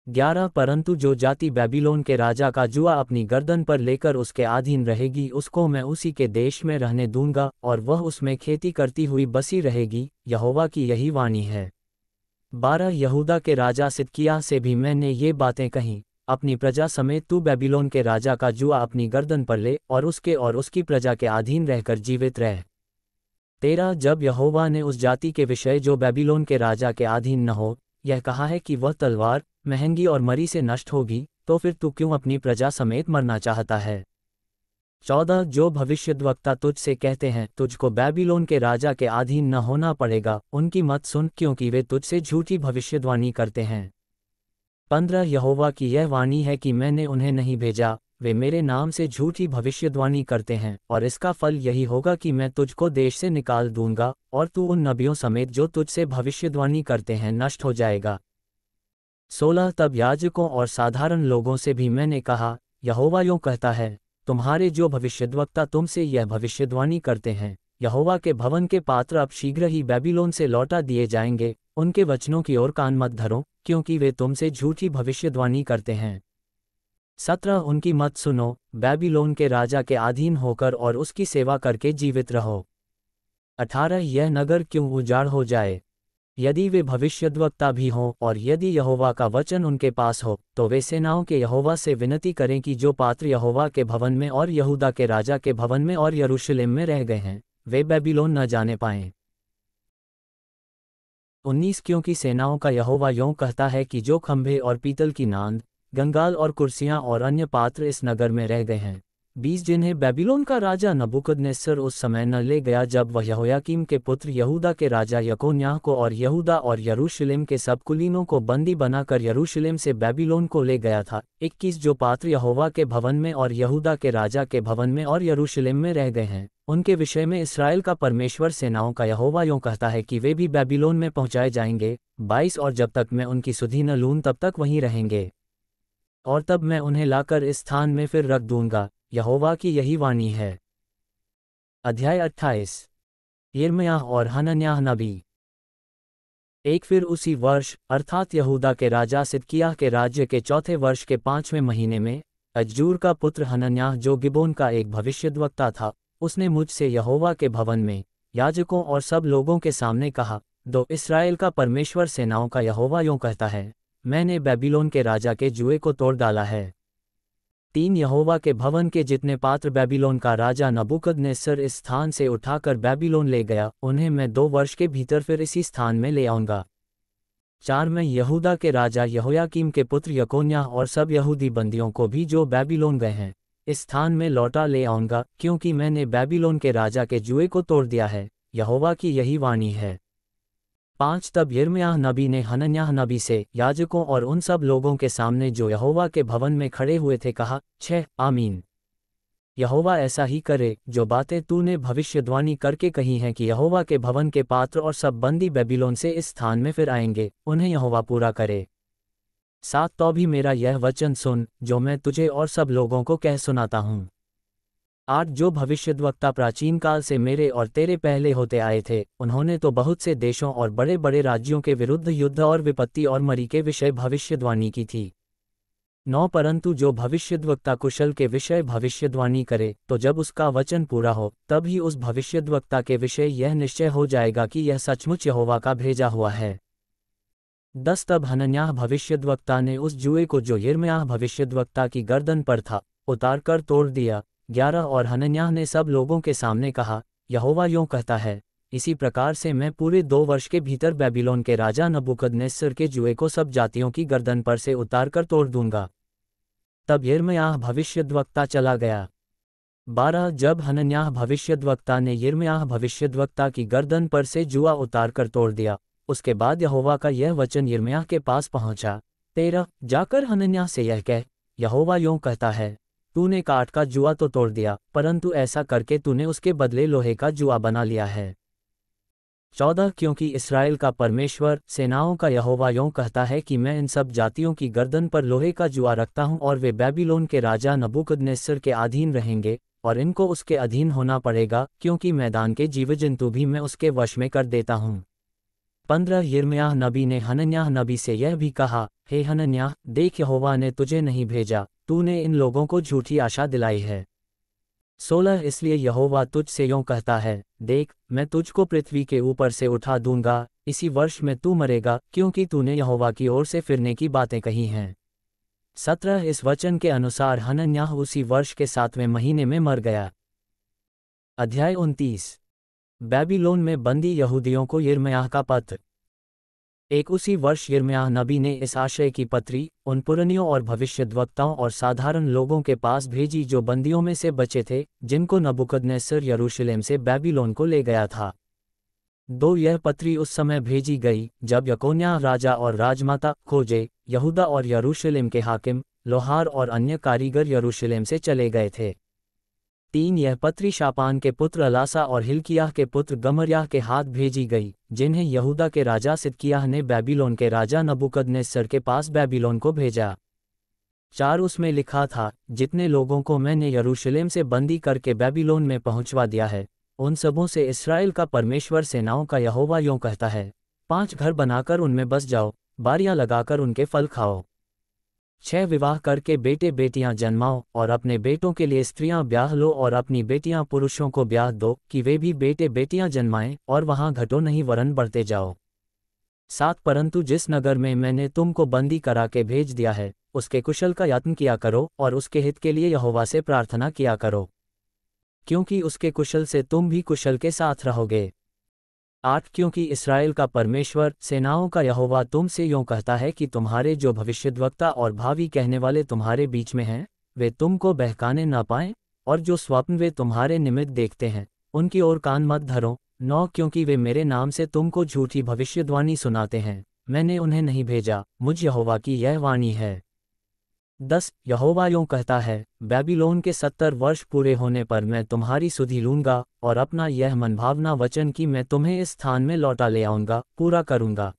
ग्यारह परंतु जो जाति बेबीलोन के राजा का जुआ अपनी गर्दन पर लेकर उसके अधीन रहेगी उसको मैं उसी के देश में रहने दूंगा और वह उसमें खेती करती हुई बसी रहेगी यहोवा की यही वाणी है बारह यहूदा के राजा सिदकिया से भी मैंने ये बातें कहीं अपनी प्रजा समेत तू बेबीलोन के राजा का जुआ अपनी गर्दन पर ले और उसके और उसकी प्रजा के अधीन रहकर जीवित रह तेरा जब यहोवा ने उस जाति के विषय जो बेबीलोन के राजा के अधीन न हो यह कहा है कि वह तलवार महंगी और मरी से नष्ट होगी तो फिर तू क्यों अपनी प्रजा समेत मरना चाहता है चौदह जो भविष्यद्वक्ता तुझसे कहते हैं तुझको बेबीलोन के राजा के अधीन न होना पड़ेगा उनकी मत सुन क्योंकि वे तुझसे झूठी भविष्यवाणी करते हैं पंद्रह यहोवा की यह वाणी है कि मैंने उन्हें नहीं भेजा वे मेरे नाम से झूठी भविष्यवाणी करते हैं और इसका फल यही होगा कि मैं तुझको देश से निकाल दूंगा और तू उन नबियों समेत जो तुझसे भविष्यवाणी करते हैं नष्ट हो जाएगा सोलह तब याजकों और साधारण लोगों से भी मैंने कहा यहोवा यूँ कहता है तुम्हारे जो भविष्यद्वक्ता तुमसे यह भविष्यद्वाणी करते हैं यहोवा के भवन के पात्र अब शीघ्र ही बेबीलोन से लौटा दिए जाएंगे उनके वचनों की ओर कान मत धरो क्योंकि वे तुमसे झूठी भविष्यद्वाणी करते हैं सत्रह उनकी मत सुनो बेबीलोन के राजा के अधीन होकर और उसकी सेवा करके जीवित रहो अठारह यह नगर क्यों उजाड़ हो जाए यदि वे भविष्यद्वक्ता भी हों और यदि यहोवा का वचन उनके पास हो तो वे सेनाओं के यहोवा से विनती करें कि जो पात्र यहोवा के भवन में और यहूदा के राजा के भवन में और यरूशलेम में रह गए हैं वे बेबीलोन न जाने पाएं उन्नीस क्योंकि सेनाओं का यहोवा यों कहता है कि जो खंभे और पीतल की नांद गंगाल और कुर्सियां और अन्य पात्र इस नगर में रह गए हैं बीस जिन्हें बेबीलोन का राजा नबुकदनेस्सर उस समय न ले गया जब वह यहोयाकीम के पुत्र यहूदा के राजा यकोन्याह को और यहूदा और यरूशलेम के सब कुलीनों को बंदी बनाकर यरूशलेम से बेबीलोन को ले गया था इक्कीस जो पात्र यहोवा के भवन में और यहूदा के राजा के भवन में और यरूशलेम में रह गए हैं उनके विषय में इसराइल का परमेश्वर सेनाओं का यहोवा यूँ कहता है कि वे भी बेबीलोन में पहुँचाए जाएंगे बाईस और जब तक मैं उनकी सुधी न लूँ तब तक वहीं रहेंगे और तब मैं उन्हें लाकर इस स्थान में फिर रख दूंगा यहोवा की यही वाणी है अध्याय अट्ठाईस यिर्मया और हननयाह नबी एक फिर उसी वर्ष अर्थात यहूदा के राजा सिदकिया के राज्य के चौथे वर्ष के पांचवें महीने में अज्जूर का पुत्र हननयाह जो गिबोन का एक भविष्यद्वक्ता था उसने मुझसे यहोवा के भवन में याजकों और सब लोगों के सामने कहा दो इसराइल का परमेश्वर सेनाओं का यहोवा यों कहता है मैंने बेबीलोन के राजा के जुए को तोड़ डाला है तीन यहोवा के भवन के जितने पात्र बेबीलोन का राजा नबुकद ने सर इस स्थान से उठाकर बेबीलोन ले गया उन्हें मैं दो वर्ष के भीतर फिर इसी स्थान में ले आऊंगा चार में यहूदा के राजा यहोयाकीम के पुत्र यकोन्या और सब यहूदी बंदियों को भी जो बेबीलोन गए हैं इस स्थान में लौटा ले आऊंगा क्योंकि मैंने बेबीलोन के राजा के जुए को तोड़ दिया है यहोवा की यही वाणी है पाँच तब यर्म्याह नबी ने हनन्याह नबी से याजकों और उन सब लोगों के सामने जो यहोवा के भवन में खड़े हुए थे कहा छह आमीन यहोवा ऐसा ही करे जो बातें तूने भविष्यद्वानी करके कही हैं कि यहोवा के भवन के पात्र और सब बंदी बेबीलोन से इस स्थान में फिर आएंगे उन्हें यहोवा पूरा करे साथ तो भी मेरा यह वचन सुन जो मैं तुझे और सब लोगों को कह सुनाता हूँ आठ जो भविष्यद्वक्ता प्राचीन काल से मेरे और तेरे पहले होते आए थे उन्होंने तो बहुत से देशों और बड़े बड़े राज्यों के विरुद्ध युद्ध और विपत्ति और मरी के विषय भविष्यद्वाणी की थी नौ परंतु जो भविष्यद्वक्ता कुशल के विषय भविष्यद्वाणी करे तो जब उसका वचन पूरा हो तब ही उस भविष्यद्वक्ता के विषय यह निश्चय हो जाएगा कि यह सचमुच यहोवा का भेजा हुआ है दस तब हनन्याह भविष्यद्वक्ता ने उस जुए को जो यिर्मयाह भविष्यद्वक्ता की गर्दन पर था उतार कर तोड़ दिया ग्यारह और हनन्याह ने सब लोगों के सामने कहा यहोवा यों कहता है इसी प्रकार से मैं पूरे दो वर्ष के भीतर बेबीलोन के राजा नबुकद नबुकदनेस्सर के जुए को सब जातियों की गर्दन पर से उतार कर तोड़ दूंगा तब यर्मयाह भविष्यद्वक्ता चला गया बारह जब हनन्याह भविष्यद्वक्ता ने यर्मयाह भविष्यद्वक्ता की गर्दन पर से जुआ उतार कर तोड़ दिया उसके बाद यहोवा का यह वचन यर्मयाह के पास पहुंचा तेरह जाकर हनन्याह से यह कह यहोवा यों कहता है तूने काट का जुआ तो तोड़ दिया परंतु ऐसा करके तूने उसके बदले लोहे का जुआ बना लिया है चौदह क्योंकि इसराइल का परमेश्वर सेनाओं का यहोवा यों कहता है कि मैं इन सब जातियों की गर्दन पर लोहे का जुआ रखता हूं और वे बेबीलोन के राजा नबुकदनेस्सर के अधीन रहेंगे और इनको उसके अधीन होना पड़ेगा क्योंकि मैदान के जीव जंतु भी मैं उसके वश में कर देता हूँ पंद्रह यिर्मयाह नबी ने हनन्याह नबी से यह भी कहा हे हनन्याह देख यहोवा ने तुझे नहीं भेजा तूने इन लोगों को झूठी आशा दिलाई है सोलह इसलिए यहोवा तुझ से यों कहता है देख मैं तुझको पृथ्वी के ऊपर से उठा दूंगा इसी वर्ष में तू मरेगा क्योंकि तूने यहोवा की ओर से फिरने की बातें कही हैं सत्रह इस वचन के अनुसार हनन्याह उसी वर्ष के सातवें महीने में मर गया अध्याय उनतीस बेबीलोन में बंदी यहूदियों को यिरमयाह का पत्र एक उसी वर्ष यर्म्या नबी ने इस आशय की पत्री उन पुरनियों और भविष्यद्वक्ताओं और साधारण लोगों के पास भेजी जो बंदियों में से बचे थे जिनको नबुकदनेसर यरूशलेम से बेबीलोन को ले गया था दो यह पत्री उस समय भेजी गई जब यकोन्या राजा और राजमाता खोजे यहूदा और यरूशलेम के हाकिम लोहार और अन्य कारीगर यरूशलेम से चले गए थे तीन यह पत्री शापान के पुत्र अलासा और हिलकियाह के पुत्र गमरयाह के हाथ भेजी गई जिन्हें यहूदा के राजा सिदकियाह ने बेबीलोन के राजा नबुकद ने सर के पास बेबीलोन को भेजा चार उसमें लिखा था जितने लोगों को मैंने यरूशलेम से बंदी करके बेबीलोन में पहुंचवा दिया है उन सबों से इसराइल का परमेश्वर सेनाओं का यहोवा यों कहता है पांच घर बनाकर उनमें बस जाओ बारियां लगाकर उनके फल खाओ छह विवाह करके बेटे बेटियां जन्माओ और अपने बेटों के लिए स्त्रियां ब्याह लो और अपनी बेटियां पुरुषों को ब्याह दो कि वे भी बेटे बेटियां जन्माएं और वहां घटो नहीं वरन बढ़ते जाओ सात परंतु जिस नगर में मैंने तुमको बंदी करा के भेज दिया है उसके कुशल का यत्न किया करो और उसके हित के लिए यहोवा से प्रार्थना किया करो क्योंकि उसके कुशल से तुम भी कुशल के साथ रहोगे आठ क्योंकि इसराइल का परमेश्वर सेनाओं का यहोवा तुमसे यों कहता है कि तुम्हारे जो भविष्यद्वक्ता और भावी कहने वाले तुम्हारे बीच में हैं वे तुमको बहकाने ना पाएं और जो स्वप्न वे तुम्हारे निमित्त देखते हैं उनकी ओर कान मत धरो नौ क्योंकि वे मेरे नाम से तुमको झूठी भविष्यवाणी सुनाते हैं मैंने उन्हें नहीं भेजा मुझ यहोवा की यह वाणी है दस यहोवा यों कहता है बेबीलोन के सत्तर वर्ष पूरे होने पर मैं तुम्हारी सुधि लूंगा और अपना यह मनभावना वचन कि मैं तुम्हें इस स्थान में लौटा ले आऊंगा पूरा करूंगा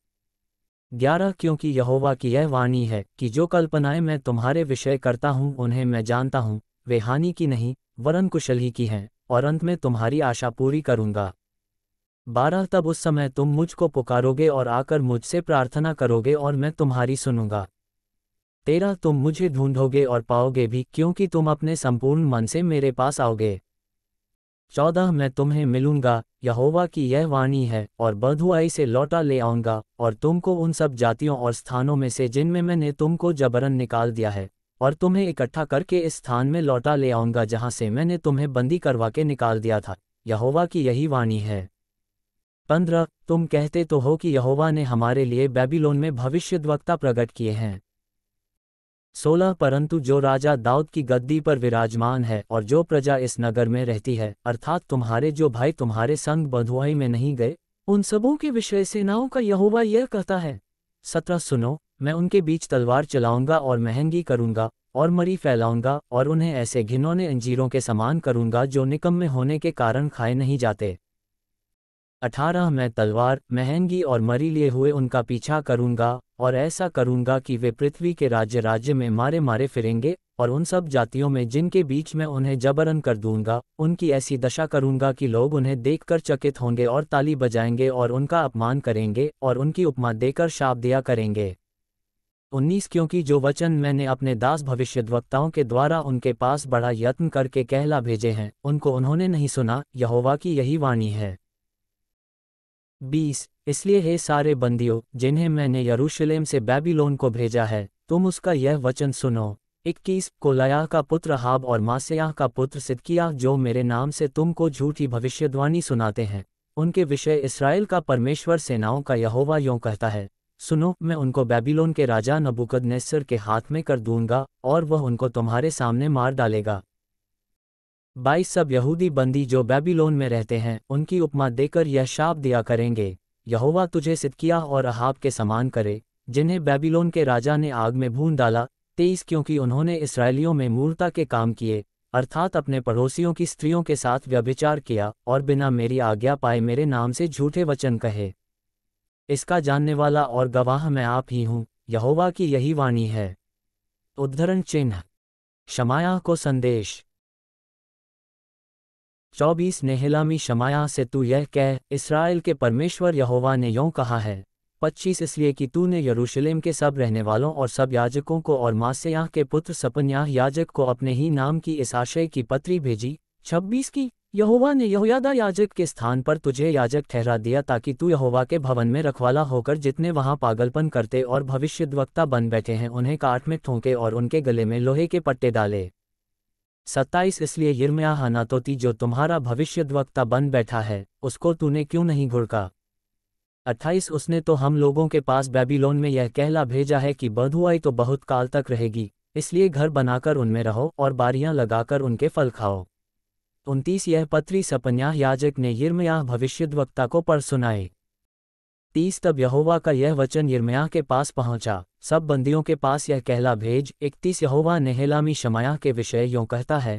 ग्यारह क्योंकि यहोवा की यह वाणी है कि जो कल्पनाएं मैं तुम्हारे विषय करता हूं उन्हें मैं जानता हूं वे हानि की नहीं वरन कुशल ही की हैं और अंत में तुम्हारी आशा पूरी करूंगा बारह तब उस समय तुम मुझको पुकारोगे और आकर मुझसे प्रार्थना करोगे और मैं तुम्हारी सुनूंगा तेरह तुम मुझे ढूंढोगे और पाओगे भी क्योंकि तुम अपने संपूर्ण मन से मेरे पास आओगे चौदह मैं तुम्हें मिलूंगा यहोवा की यह वाणी है और बधुआई से लौटा ले आऊंगा और तुमको उन सब जातियों और स्थानों में से जिनमें मैंने तुमको जबरन निकाल दिया है और तुम्हें इकट्ठा करके इस स्थान में लौटा ले आऊंगा जहां से मैंने तुम्हें बंदी करवा के निकाल दिया था यहोवा की यही वाणी है पंद्रह तुम कहते तो हो कि यहोवा ने हमारे लिए बेबीलोन में भविष्यद्वक्ता प्रकट किए हैं सोलह परंतु जो राजा दाऊद की गद्दी पर विराजमान है और जो प्रजा इस नगर में रहती है अर्थात तुम्हारे जो भाई तुम्हारे संग बंधुआई में नहीं गए उन सबों के विषय सेनाओं का यहोवा यह कहता है सत्रह सुनो मैं उनके बीच तलवार चलाऊंगा और महंगी करूंगा और मरी फैलाऊंगा और उन्हें ऐसे घिनौने अंजीरों के समान करूंगा जो निकम में होने के कारण खाए नहीं जाते अठारह मैं तलवार महंगी और मरी लिए हुए उनका पीछा करूंगा और ऐसा करूंगा कि वे पृथ्वी के राज्य राज्य में मारे मारे फिरेंगे और उन सब जातियों में जिनके बीच में उन्हें जबरन कर दूंगा उनकी ऐसी दशा करूंगा कि लोग उन्हें देखकर चकित होंगे और ताली बजाएंगे और उनका अपमान करेंगे और उनकी उपमा देकर शाप दिया करेंगे उन्नीस क्योंकि जो वचन मैंने अपने दास भविष्यद्वक्ताओं के द्वारा उनके पास बड़ा यत्न करके कहला भेजे हैं उनको उन्होंने नहीं सुना यहोवा की यही वाणी है बीस इसलिए हे सारे बंदियों जिन्हें मैंने यरूशलेम से बेबीलोन को भेजा है तुम उसका यह वचन सुनो इक्कीस कोलयाह का पुत्र हाब और मासयाह का पुत्र सिदकिया जो मेरे नाम से तुमको झूठी भविष्यद्वाणी सुनाते हैं उनके विषय इसराइल का परमेश्वर सेनाओं का यहोवा यों कहता है सुनो मैं उनको बेबीलोन के राजा नबुकद के हाथ में कर दूंगा और वह उनको तुम्हारे सामने मार डालेगा बाईस सब यहूदी बंदी जो बेबीलोन में रहते हैं उनकी उपमा देकर यह शाप दिया करेंगे यहोवा तुझे सिदकिया और अहाब के समान करे जिन्हें बेबीलोन के राजा ने आग में भून डाला तेईस क्योंकि उन्होंने इसराइलियों में मूर्ता के काम किए अर्थात अपने पड़ोसियों की स्त्रियों के साथ व्यभिचार किया और बिना मेरी आज्ञा पाए मेरे नाम से झूठे वचन कहे इसका जानने वाला और गवाह मैं आप ही हूँ यहोवा की यही वाणी है उद्धरण चिन्ह शमाया को संदेश चौबीस नेहलामी शमाया से तू यह कह इसराइल के परमेश्वर यहोवा ने यों कहा है पच्चीस इसलिए कि तू ने यरूशलेम के सब रहने वालों और सब याजकों को और मास्याह के पुत्र सपन्याह याजक को अपने ही नाम की इस आशय की पत्री भेजी छब्बीस की यहोवा ने यहोयादा याजक के स्थान पर तुझे याजक ठहरा दिया ताकि तू यहोवा के भवन में रखवाला होकर जितने वहां पागलपन करते और भविष्यद्वक्ता बन बैठे हैं उन्हें काट में ठोंके और उनके गले में लोहे के पट्टे डाले सत्ताईस इसलिए यिर्मया हनातोती जो तुम्हारा भविष्य भविष्यद्वक्ता बन बैठा है उसको तूने क्यों नहीं घुड़का अट्ठाईस उसने तो हम लोगों के पास बेबीलोन में यह कहला भेजा है कि बधुआई तो बहुत काल तक रहेगी इसलिए घर बनाकर उनमें रहो और बारियां लगाकर उनके फल खाओ उनतीस यह पत्री सपन्याह याजक ने यिर्मयाह भविष्यद्वक्ता को पढ़ सुनाए तीस तब यहोवा का यह वचन यिर्मयाह के पास पहुंचा सब बंदियों के पास यह कहला भेज इकतीस यहोवा नेहलामी शमायाह के विषय यों कहता है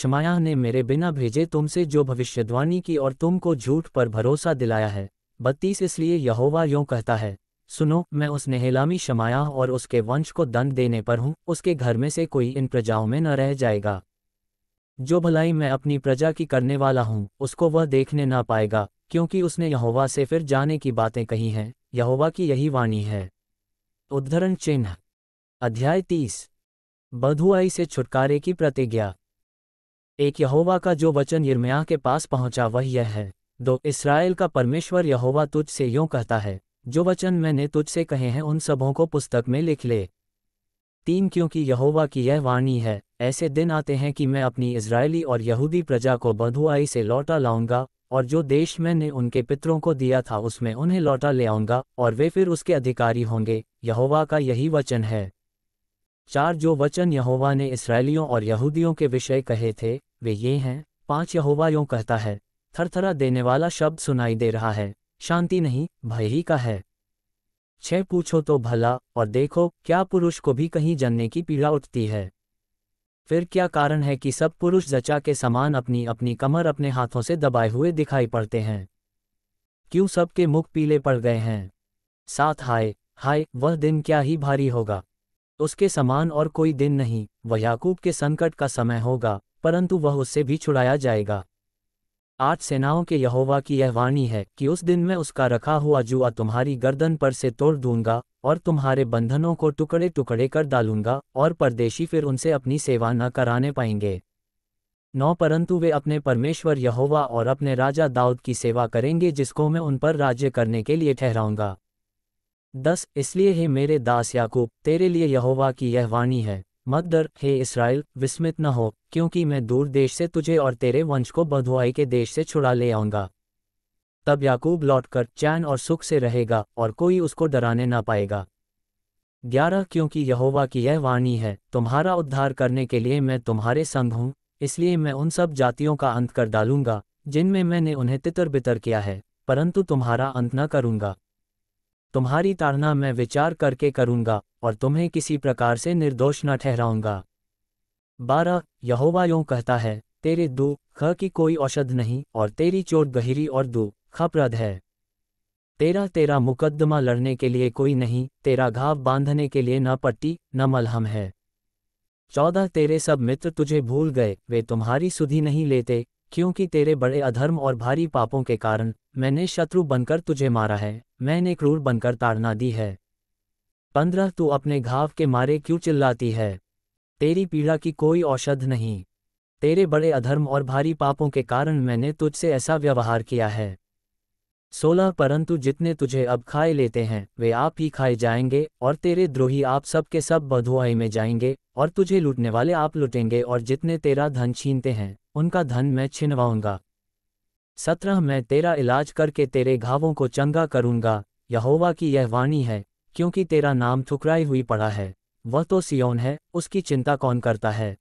शमायाह ने मेरे बिना भेजे तुमसे जो भविष्यद्वानी की और तुमको झूठ पर भरोसा दिलाया है बत्तीस इसलिए यहोवा यों कहता है सुनो मैं उस नेहलामी शमायाह और उसके वंश को दंड देने पर हूँ उसके घर में से कोई इन प्रजाओं में न रह जाएगा जो भलाई मैं अपनी प्रजा की करने वाला हूँ उसको वह देखने ना पाएगा क्योंकि उसने यहोवा से फिर जाने की बातें कही हैं यहोवा की यही वाणी है उद्धरण चिन्ह अध्याय तीस बधुआई से छुटकारे की प्रतिज्ञा एक यहोवा का जो वचन यर्म्या के पास पहुंचा वह यह है दो इसराइल का परमेश्वर यहोवा तुझ से यों कहता है जो वचन मैंने तुझसे कहे हैं उन सबों को पुस्तक में लिख ले तीन क्योंकि यहोवा की यह वाणी है ऐसे दिन आते हैं कि मैं अपनी इसराइली और यहूदी प्रजा को बधुआई से लौटा लाऊंगा और जो देश मैंने उनके पितरों को दिया था उसमें उन्हें लौटा ले आऊंगा और वे फिर उसके अधिकारी होंगे यहोवा का यही वचन है चार जो वचन यहोवा ने इसराइलियों और यहूदियों के विषय कहे थे वे ये हैं पांच यहोवा यों कहता है थरथरा देने वाला शब्द सुनाई दे रहा है शांति नहीं भय ही का है छह पूछो तो भला और देखो क्या पुरुष को भी कहीं जन्ने की पीड़ा उठती है फिर क्या कारण है कि सब पुरुष जचा के समान अपनी अपनी कमर अपने हाथों से दबाए हुए दिखाई पड़ते हैं क्यों सबके मुख पीले पड़ गए हैं साथ हाय हाय वह दिन क्या ही भारी होगा उसके समान और कोई दिन नहीं वह याकूब के संकट का समय होगा परंतु वह उससे भी छुड़ाया जाएगा आठ सेनाओं के यहोवा की यह वाणी है कि उस दिन मैं उसका रखा हुआ जुआ तुम्हारी गर्दन पर से तोड़ दूंगा और तुम्हारे बंधनों को टुकड़े टुकड़े कर डालूंगा और परदेशी फिर उनसे अपनी सेवा न कराने पाएंगे नौ परंतु वे अपने परमेश्वर यहोवा और अपने राजा दाऊद की सेवा करेंगे जिसको मैं उन पर राज्य करने के लिए ठहराऊंगा दस इसलिए ही मेरे दास याकूब तेरे लिए यहोवा की यह वाणी है मत डर हे इसराइल विस्मित न हो क्योंकि मैं दूर देश से तुझे और तेरे वंश को बधुआई के देश से छुड़ा ले आऊंगा तब याकूब लौटकर चैन और सुख से रहेगा और कोई उसको डराने ना पाएगा ग्यारह क्योंकि यहोवा की यह वाणी है तुम्हारा उद्धार करने के लिए मैं तुम्हारे संग हूँ इसलिए मैं उन सब जातियों का अंत कर डालूंगा जिनमें मैंने उन्हें तितर बितर किया है परंतु तुम्हारा अंत न करूंगा तुम्हारी ताड़ना मैं विचार करके करूंगा और तुम्हें किसी प्रकार से निर्दोष न ठहराऊंगा बारह यहोवा यों कहता है तेरे दू ख की कोई औषध नहीं और तेरी चोट गहरी और दू खप्रद है तेरा तेरा मुकदमा लड़ने के लिए कोई नहीं तेरा घाव बांधने के लिए न पट्टी न मलहम है चौदह तेरे सब मित्र तुझे भूल गए वे तुम्हारी सुधी नहीं लेते क्योंकि तेरे बड़े अधर्म और भारी पापों के कारण मैंने शत्रु बनकर तुझे मारा है मैंने क्रूर बनकर ताड़ना दी है पंद्रह तू अपने घाव के मारे क्यों चिल्लाती है तेरी पीड़ा की कोई औषध नहीं तेरे बड़े अधर्म और भारी पापों के कारण मैंने तुझसे ऐसा व्यवहार किया है सोलह परंतु जितने तुझे अब खाए लेते हैं वे आप ही खाए जाएंगे और तेरे द्रोही आप सब के सब बधुआई में जाएंगे और तुझे लूटने वाले आप लूटेंगे और जितने तेरा धन छीनते हैं उनका धन मैं छिनवाऊंगा सत्रह मैं तेरा इलाज करके तेरे घावों को चंगा करूंगा यहोवा की यह वाणी है क्योंकि तेरा नाम ठुकराई हुई पड़ा है वह तो सियोन है उसकी चिंता कौन करता है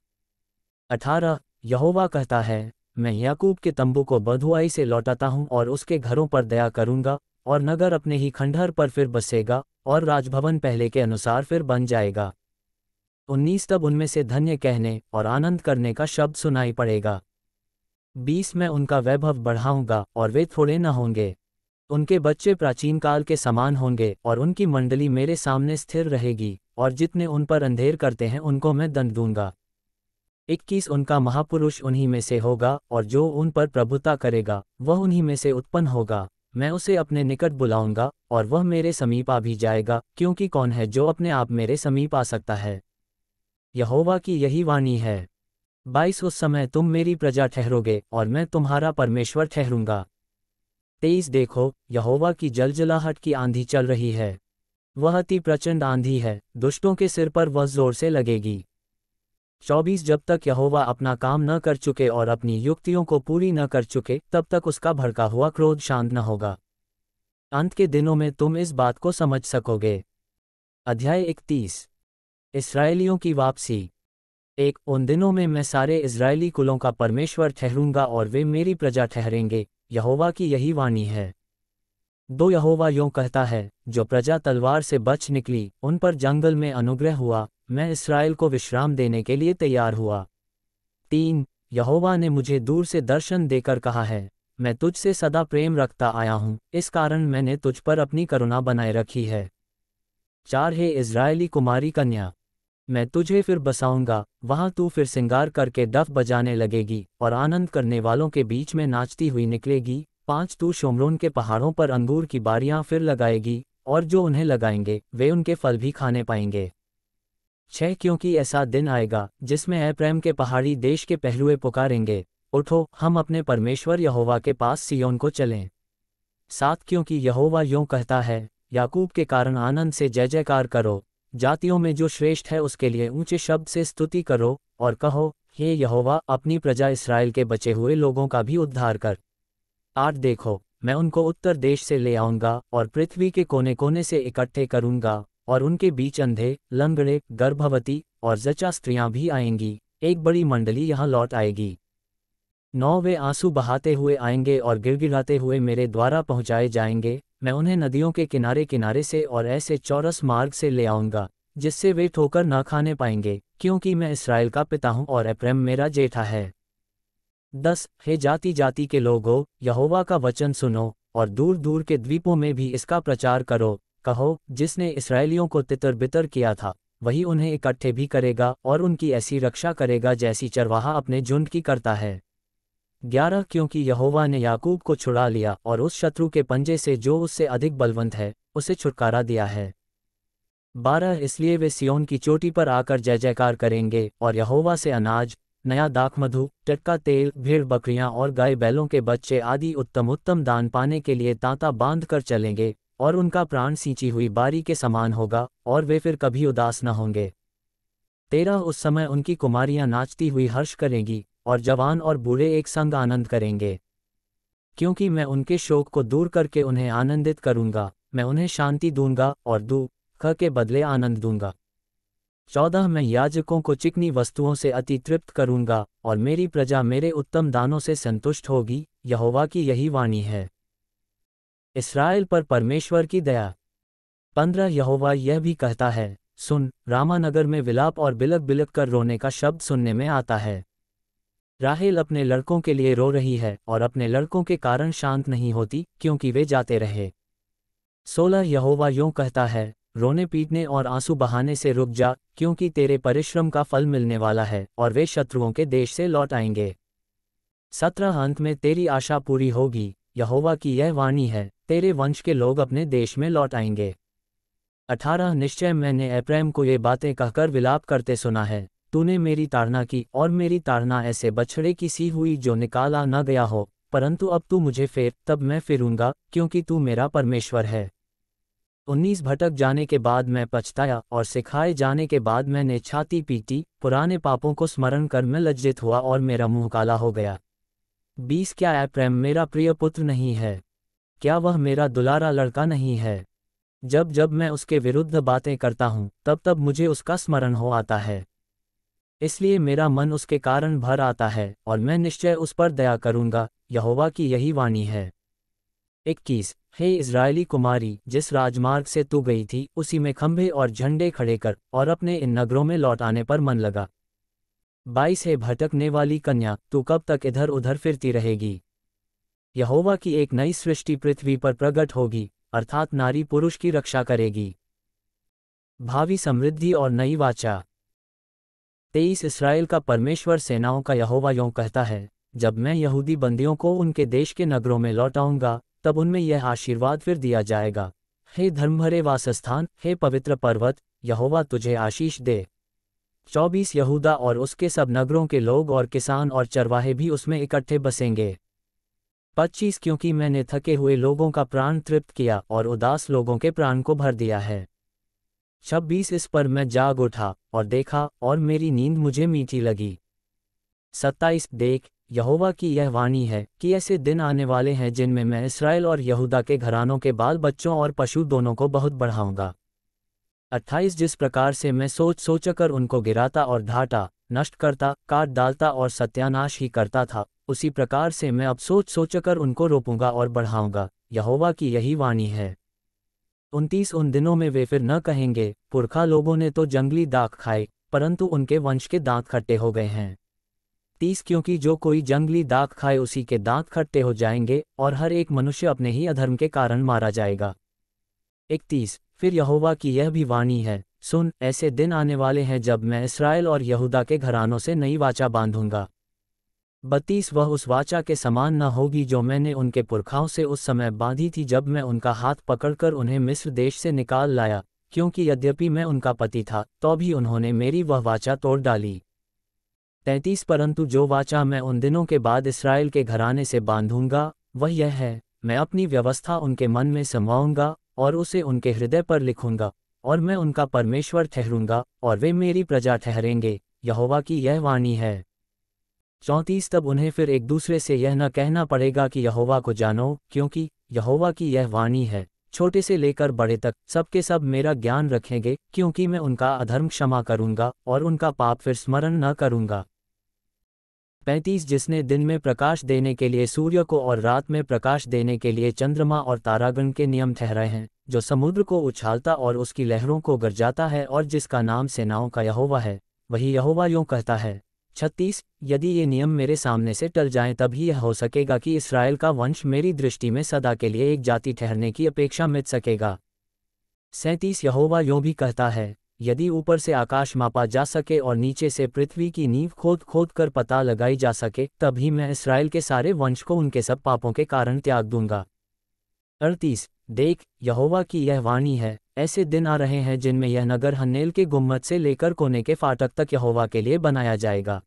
अठारह यहोवा कहता है मैं याकूब के तंबू को बधुआई से लौटाता हूँ और उसके घरों पर दया करूंगा और नगर अपने ही खंडहर पर फिर बसेगा और राजभवन पहले के अनुसार फिर बन जाएगा उन्नीस तो तब उनमें से धन्य कहने और आनंद करने का शब्द सुनाई पड़ेगा बीस में उनका वैभव बढ़ाऊंगा और वे थोड़े न होंगे उनके बच्चे प्राचीन काल के समान होंगे और उनकी मंडली मेरे सामने स्थिर रहेगी और जितने उन पर अंधेर करते हैं उनको मैं दंड दूंगा इक्कीस उनका महापुरुष उन्हीं में से होगा और जो उन पर प्रभुता करेगा वह उन्हीं में से उत्पन्न होगा मैं उसे अपने निकट बुलाऊंगा और वह मेरे समीप आ भी जाएगा क्योंकि कौन है जो अपने आप मेरे समीप आ सकता है यहोवा की यही वाणी है बाईस उस समय तुम मेरी प्रजा ठहरोगे और मैं तुम्हारा परमेश्वर ठहरूंगा तेईस देखो यहोवा की जलजलाहट की आंधी चल रही है वह अति प्रचंड आंधी है दुष्टों के सिर पर वह जोर से लगेगी चौबीस जब तक यहोवा अपना काम न कर चुके और अपनी युक्तियों को पूरी न कर चुके तब तक उसका भड़का हुआ क्रोध शांत न होगा अंत के दिनों में तुम इस बात को समझ सकोगे अध्याय इकतीस इसराइलियों की वापसी एक उन दिनों में मैं सारे इसराइली कुलों का परमेश्वर ठहरूंगा और वे मेरी प्रजा ठहरेंगे यहोवा की यही वाणी है दो यहोवा यों कहता है जो प्रजा तलवार से बच निकली उन पर जंगल में अनुग्रह हुआ मैं इसराइल को विश्राम देने के लिए तैयार हुआ तीन यहोवा ने मुझे दूर से दर्शन देकर कहा है मैं तुझसे सदा प्रेम रखता आया हूँ इस कारण मैंने तुझ पर अपनी करुणा बनाए रखी है चार है इसराइली कुमारी कन्या मैं तुझे फिर बसाऊंगा वहां तू फिर सिंगार करके दफ बजाने लगेगी और आनंद करने वालों के बीच में नाचती हुई निकलेगी पांच तू शोमरून के पहाड़ों पर अंगूर की बारियां फिर लगाएगी और जो उन्हें लगाएंगे वे उनके फल भी खाने पाएंगे छह क्योंकि ऐसा दिन आएगा जिसमें प्रेम के पहाड़ी देश के पहलुए पुकारेंगे उठो हम अपने परमेश्वर यहोवा के पास सियोन को चलें सात क्योंकि यहोवा यों कहता है याकूब के कारण आनंद से जय जयकार करो जातियों में जो श्रेष्ठ है उसके लिए ऊंचे शब्द से स्तुति करो और कहो हे यहोवा अपनी प्रजा इसराइल के बचे हुए लोगों का भी उद्धार कर आठ देखो मैं उनको उत्तर देश से ले आऊंगा और पृथ्वी के कोने कोने से इकट्ठे करूंगा और उनके बीच अंधे लंगड़े गर्भवती और जचा स्त्रियां भी आएंगी एक बड़ी मंडली यहाँ लौट आएगी नौ वे आंसू बहाते हुए आएंगे और गिड़गिड़ाते हुए मेरे द्वारा पहुंचाए जाएंगे मैं उन्हें नदियों के किनारे किनारे से और ऐसे चौरस मार्ग से ले आऊंगा जिससे वे ठोकर न खाने पाएंगे क्योंकि मैं इसराइल का पिता हूं और अप्रेम मेरा जेठा है दस हे जाति जाति के लोगों यहोवा का वचन सुनो और दूर दूर के द्वीपों में भी इसका प्रचार करो कहो जिसने इसराइलियों को तितर बितर किया था वही उन्हें इकट्ठे भी करेगा और उनकी ऐसी रक्षा करेगा जैसी चरवाहा अपने झुंड की करता है ग्यारह क्योंकि यहोवा ने याकूब को छुड़ा लिया और उस शत्रु के पंजे से जो उससे अधिक बलवंत है उसे छुटकारा दिया है बारह इसलिए वे सियोन की चोटी पर आकर जय जयकार करेंगे और यहोवा से अनाज नया दाखमधु मधु टटका तेल भेड़ बकरियां और गाय बैलों के बच्चे आदि उत्तम उत्तम दान पाने के लिए तांता बांध कर चलेंगे और उनका प्राण सींची हुई बारी के समान होगा और वे फिर कभी उदास न होंगे तेरह उस समय उनकी कुमारियां नाचती हुई हर्ष करेंगी और जवान और बूढ़े एक संग आनंद करेंगे क्योंकि मैं उनके शोक को दूर करके उन्हें आनंदित करूंगा मैं उन्हें शांति दूंगा और दुख के बदले आनंद दूंगा चौदह मैं याजकों को चिकनी वस्तुओं से अति तृप्त करूंगा और मेरी प्रजा मेरे उत्तम दानों से संतुष्ट होगी यहोवा की यही वाणी है इसराइल पर परमेश्वर की दया पंद्रह यहोवा यह भी कहता है सुन रामानगर में विलाप और बिलक बिलक कर रोने का शब्द सुनने में आता है राहेल अपने लड़कों के लिए रो रही है और अपने लड़कों के कारण शांत नहीं होती क्योंकि वे जाते रहे सोलह यहोवा यों कहता है रोने पीटने और आंसू बहाने से रुक जा क्योंकि तेरे परिश्रम का फल मिलने वाला है और वे शत्रुओं के देश से लौट आएंगे सत्रह अंत में तेरी आशा पूरी होगी यहोवा की यह वाणी है तेरे वंश के लोग अपने देश में लौट आएंगे अठारह निश्चय मैंने अप्रैम को ये बातें कहकर विलाप करते सुना है तूने मेरी ताड़ना की और मेरी ताड़ना ऐसे बछड़े की सी हुई जो निकाला न गया हो परंतु अब तू मुझे फेर तब मैं फिरूंगा क्योंकि तू मेरा परमेश्वर है उन्नीस भटक जाने के बाद मैं पछताया और सिखाए जाने के बाद मैंने छाती पीटी पुराने पापों को स्मरण कर मैं लज्जित हुआ और मेरा मुंह काला हो गया बीस क्या है प्रेम मेरा प्रिय पुत्र नहीं है क्या वह मेरा दुलारा लड़का नहीं है जब जब मैं उसके विरुद्ध बातें करता हूं तब तब मुझे उसका स्मरण हो आता है इसलिए मेरा मन उसके कारण भर आता है और मैं निश्चय उस पर दया करूंगा यहोवा की यही वाणी है इक्कीस हे इसराइली कुमारी जिस राजमार्ग से तू गई थी उसी में खंभे और झंडे खड़े कर और अपने इन नगरों में लौट आने पर मन लगा बाईस हे भटकने वाली कन्या तू कब तक इधर उधर फिरती रहेगी यहोवा की एक नई सृष्टि पृथ्वी पर प्रकट होगी अर्थात नारी पुरुष की रक्षा करेगी भावी समृद्धि और नई वाचा तेईस इसराइल का परमेश्वर सेनाओं का यहोवा यों कहता है जब मैं यहूदी बंदियों को उनके देश के नगरों में लौटाऊंगा तब उनमें यह आशीर्वाद फिर दिया जाएगा हे धर्म भरे वासस्थान हे पवित्र पर्वत यहोवा तुझे आशीष दे चौबीस यहूदा और उसके सब नगरों के लोग और किसान और चरवाहे भी उसमें इकट्ठे बसेंगे पच्चीस क्योंकि मैंने थके हुए लोगों का प्राण तृप्त किया और उदास लोगों के प्राण को भर दिया है छब्बीस इस पर मैं जाग उठा और देखा और मेरी नींद मुझे मीठी लगी सत्ताईस देख यहोवा की यह वाणी है कि ऐसे दिन आने वाले हैं जिनमें मैं इसराइल और यहूदा के घरानों के बाल बच्चों और पशु दोनों को बहुत बढ़ाऊंगा अट्ठाईस जिस प्रकार से मैं सोच सोचकर उनको गिराता और ढाटा नष्ट करता काट डालता और सत्यानाश ही करता था उसी प्रकार से मैं अब सोच सोचकर उनको रोपूंगा और बढ़ाऊंगा यहोवा की यही वाणी है उनतीस उन दिनों में वे फिर न कहेंगे पुरखा लोगों ने तो जंगली दाक खाए परंतु उनके वंश के दांत खट्टे हो गए हैं तीस क्योंकि जो कोई जंगली दाक खाए उसी के दांत खट्टे हो जाएंगे और हर एक मनुष्य अपने ही अधर्म के कारण मारा जाएगा इकतीस फिर यहोवा की यह भी वाणी है सुन ऐसे दिन आने वाले हैं जब मैं इसराइल और यहूदा के घरानों से नई वाचा बांधूंगा बत्तीस वह उस वाचा के समान न होगी जो मैंने उनके पुरखाओं से उस समय बांधी थी जब मैं उनका हाथ पकड़कर उन्हें मिस्र देश से निकाल लाया क्योंकि यद्यपि मैं उनका पति था तो भी उन्होंने मेरी वह वाचा तोड़ डाली तैंतीस परंतु जो वाचा मैं उन दिनों के बाद इसराइल के घराने से बांधूंगा वह यह है मैं अपनी व्यवस्था उनके मन में समवाऊंगा और उसे उनके हृदय पर लिखूंगा और मैं उनका परमेश्वर ठहरूंगा और वे मेरी प्रजा ठहरेंगे यहोवा की यह वाणी है चौंतीस तब उन्हें फिर एक दूसरे से यह न कहना पड़ेगा कि यहोवा को जानो क्योंकि यहोवा की यह वाणी है छोटे से लेकर बड़े तक सबके सब मेरा ज्ञान रखेंगे क्योंकि मैं उनका अधर्म क्षमा करूंगा और उनका पाप फिर स्मरण न करूंगा पैंतीस जिसने दिन में प्रकाश देने के लिए सूर्य को और रात में प्रकाश देने के लिए चंद्रमा और तारागण के नियम ठहराए हैं जो समुद्र को उछालता और उसकी लहरों को गरजाता है और जिसका नाम सेनाओं का यहोवा है वही यहोवा यूं कहता है छत्तीस यदि ये नियम मेरे सामने से टल जाए तभी यह हो सकेगा कि इसराइल का वंश मेरी दृष्टि में सदा के लिए एक जाति ठहरने की अपेक्षा मिट सकेगा सैंतीस यहोवा यो भी कहता है यदि ऊपर से आकाश मापा जा सके और नीचे से पृथ्वी की नींव खोद खोद कर पता लगाई जा सके तभी मैं इसराइल के सारे वंश को उनके सब पापों के कारण त्याग दूंगा अड़तीस देख यहोवा की यह वाणी है ऐसे दिन आ रहे हैं जिनमें यह नगर हन्नेल के गुम्मत से लेकर कोने के फाटक तक यहोवा के लिए बनाया जाएगा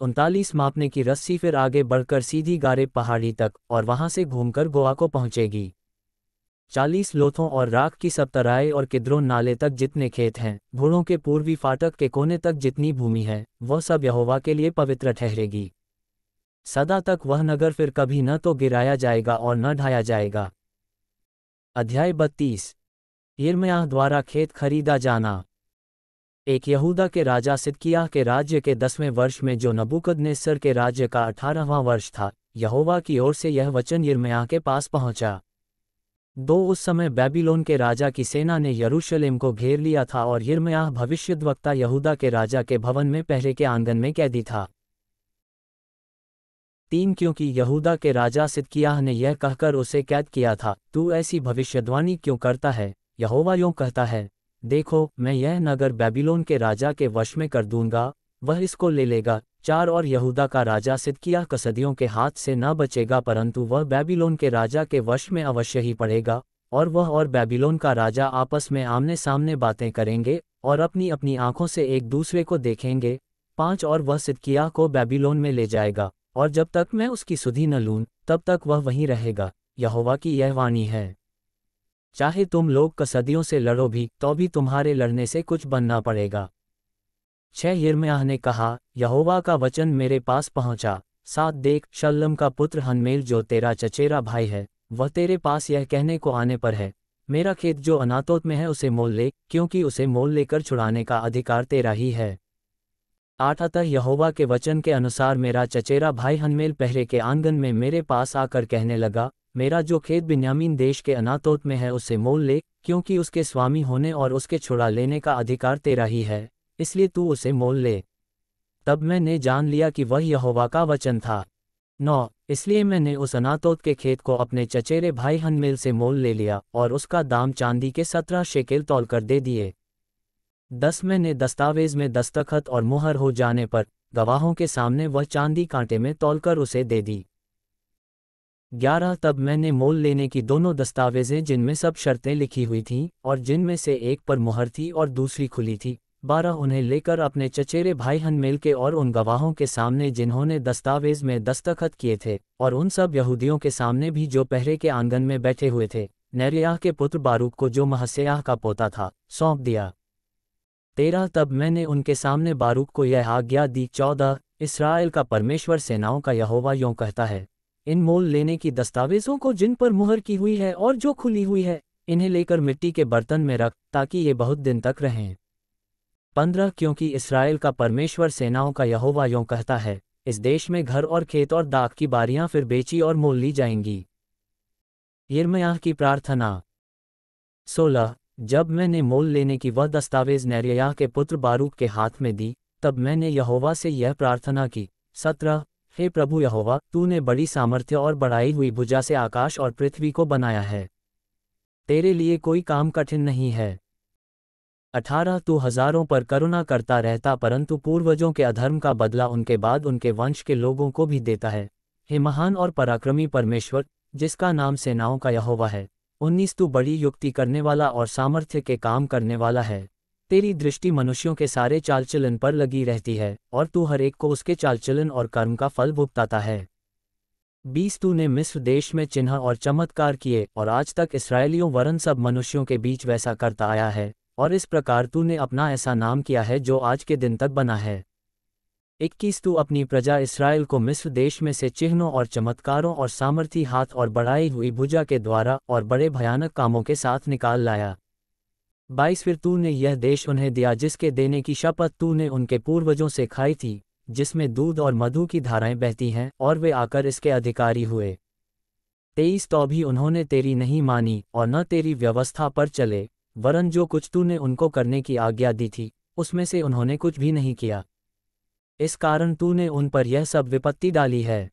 उनतालीस मापने की रस्सी फिर आगे बढ़कर सीधी गारे पहाड़ी तक और वहां से घूमकर गोवा को पहुंचेगी चालीस लोथों और राख की सप्तराय और किद्रो नाले तक जितने खेत हैं घोड़ों के पूर्वी फाटक के कोने तक जितनी भूमि है वह सब यहोवा के लिए पवित्र ठहरेगी सदा तक वह नगर फिर कभी न तो गिराया जाएगा और न ढाया जाएगा अध्याय बत्तीस यिर्मयाह द्वारा खेत खरीदा जाना एक यहूदा के राजा सिदकियाह के राज्य के दसवें वर्ष में जो नेसर के राज्य का अठारहवां वर्ष था यहोवा की ओर से यह वचन यरमयाह के पास पहुंचा दो उस समय बेबीलोन के राजा की सेना ने यरूशलेम को घेर लिया था और भविष्य भविष्यद्वक्ता यहूदा के राजा के भवन में पहले के आंगन में कैदी था तीन क्योंकि यहूदा के राजा सिदकियाह ने यह कहकर उसे कैद किया था तू ऐसी भविष्यद्वाणी क्यों करता है यहोवा यों कहता है देखो मैं यह नगर बेबीलोन के राजा के वश में कर दूंगा वह इसको ले लेगा चार और यहूदा का राजा सिदकिया कसदियों के हाथ से न बचेगा परंतु वह बेबीलोन के राजा के वश में अवश्य ही पड़ेगा और वह और बेबीलोन का राजा आपस में आमने सामने बातें करेंगे और अपनी अपनी आंखों से एक दूसरे को देखेंगे पांच और वह सिदकिया को बेबीलोन में ले जाएगा और जब तक मैं उसकी सुधी न लूं तब तक वह वहीं रहेगा यहोवा की यह वाणी है चाहे तुम लोग कसदियों से लड़ो भी तो भी तुम्हारे लड़ने से कुछ बनना पड़ेगा छह यिर्मयाह ने कहा यहोवा का वचन मेरे पास पहुंचा साथ देख शल्लम का पुत्र हनमेल जो तेरा चचेरा भाई है वह तेरे पास यह कहने को आने पर है मेरा खेत जो अनातोत में है उसे मोल ले क्योंकि उसे मोल लेकर छुड़ाने का अधिकार तेरा ही है आठातः यहोवा के वचन के अनुसार मेरा चचेरा भाई हनमेल पहले के आंगन में मेरे पास आकर कहने लगा मेरा जो खेत बिन्यामीन देश के अनातोत में है उसे मोल ले क्योंकि उसके स्वामी होने और उसके छुड़ा लेने का अधिकार तेरा ही है इसलिए तू उसे मोल ले तब मैंने जान लिया कि वह यहोवा का वचन था नौ इसलिए मैंने उस अनातोत के खेत को अपने चचेरे भाई हनमेल से मोल ले लिया और उसका दाम चांदी के सत्रह शेकेल तौल कर दे दिए दस मैंने दस्तावेज में दस्तखत और मुहर हो जाने पर गवाहों के सामने वह चांदी कांटे में तौलकर उसे दे दी ग्यारह तब मैंने मोल लेने की दोनों दस्तावेजें जिनमें सब शर्तें लिखी हुई थीं और जिनमें से एक पर मुहर थी और दूसरी खुली थी बारह उन्हें लेकर अपने चचेरे भाई हनमेल के और उन गवाहों के सामने जिन्होंने दस्तावेज में दस्तखत किए थे और उन सब यहूदियों के सामने भी जो पहरे के आंगन में बैठे हुए थे नैरयाह के पुत्र बारूक को जो महस्याह का पोता था सौंप दिया तेरह तब मैंने उनके सामने बारूक को यह आज्ञा दी चौदह इसराइल का परमेश्वर सेनाओं का यहोवा यों कहता है इन मोल लेने की दस्तावेजों को जिन पर मुहर की हुई है और जो खुली हुई है इन्हें लेकर मिट्टी के बर्तन में रख ताकि ये बहुत दिन तक रहें पंद्रह क्योंकि इसराइल का परमेश्वर सेनाओं का यहोवा यों कहता है इस देश में घर और खेत और दाग की बारियां फिर बेची और मोल ली जाएंगी यिरमयाह की प्रार्थना सोलह जब मैंने मोल लेने की वह दस्तावेज नैरियाह के पुत्र बारूक के हाथ में दी तब मैंने यहोवा से यह प्रार्थना की सत्रह हे प्रभु यहोवा तूने बड़ी सामर्थ्य और बढ़ाई हुई भुजा से आकाश और पृथ्वी को बनाया है तेरे लिए कोई काम कठिन नहीं है अठारह तू हजारों पर करुणा करता रहता परंतु पूर्वजों के अधर्म का बदला उनके बाद उनके वंश के लोगों को भी देता है हे महान और पराक्रमी परमेश्वर जिसका नाम सेनाओं का यहोवा है उन्नीस तू बड़ी युक्ति करने वाला और सामर्थ्य के काम करने वाला है तेरी दृष्टि मनुष्यों के सारे चालचलन पर लगी रहती है और तू हर एक को उसके चालचलन और कर्म का फल भुगताता है बीस तू ने मिस्र देश में चिन्ह और चमत्कार किए और आज तक इसराइलियों वरन सब मनुष्यों के बीच वैसा करता आया है और इस प्रकार तू ने अपना ऐसा नाम किया है जो आज के दिन तक बना है इक्कीस तू अपनी प्रजा इसराइल को मिस्र देश में से चिन्हों और चमत्कारों और सामर्थी हाथ और बढ़ाई हुई भुजा के द्वारा और बड़े भयानक कामों के साथ निकाल लाया बाईस फिर तू ने यह देश उन्हें दिया जिसके देने की शपथ तू ने उनके पूर्वजों से खाई थी जिसमें दूध और मधु की धाराएं बहती हैं और वे आकर इसके अधिकारी हुए तेईस तो भी उन्होंने तेरी नहीं मानी और न तेरी व्यवस्था पर चले वरन जो कुछ तूने उनको करने की आज्ञा दी थी उसमें से उन्होंने कुछ भी नहीं किया इस कारण तूने उन पर यह सब विपत्ति डाली है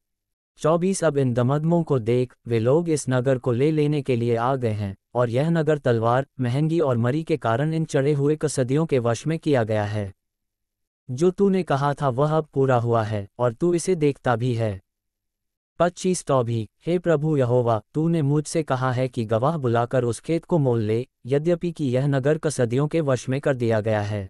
चौबीस अब इन दमदमों को देख वे लोग इस नगर को ले लेने के लिए आ गए हैं और यह नगर तलवार महंगी और मरी के कारण इन चढ़े हुए कसदियों के वश में किया गया है जो तूने कहा था वह अब पूरा हुआ है और तू इसे देखता भी है पच्चीस तो भी हे प्रभु यहोवा तूने मुझसे कहा है कि गवाह बुलाकर उस खेत को मोल ले यद्यपि कि यह नगर कसदियों के वश में कर दिया गया है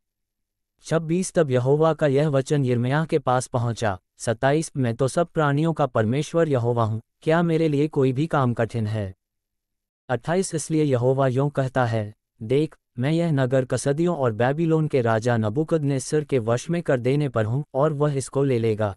छब्बीस तब यहोवा का यह वचन यिर्मयाह के पास पहुंचा सत्ताईस मैं तो सब प्राणियों का परमेश्वर यहोवा हूँ क्या मेरे लिए कोई भी काम कठिन है अट्ठाईस इसलिए यहोवा यों कहता है देख मैं यह नगर कसदियों और बेबीलोन के राजा नबुकद ने सिर के वश में कर देने पर हूं और वह इसको ले लेगा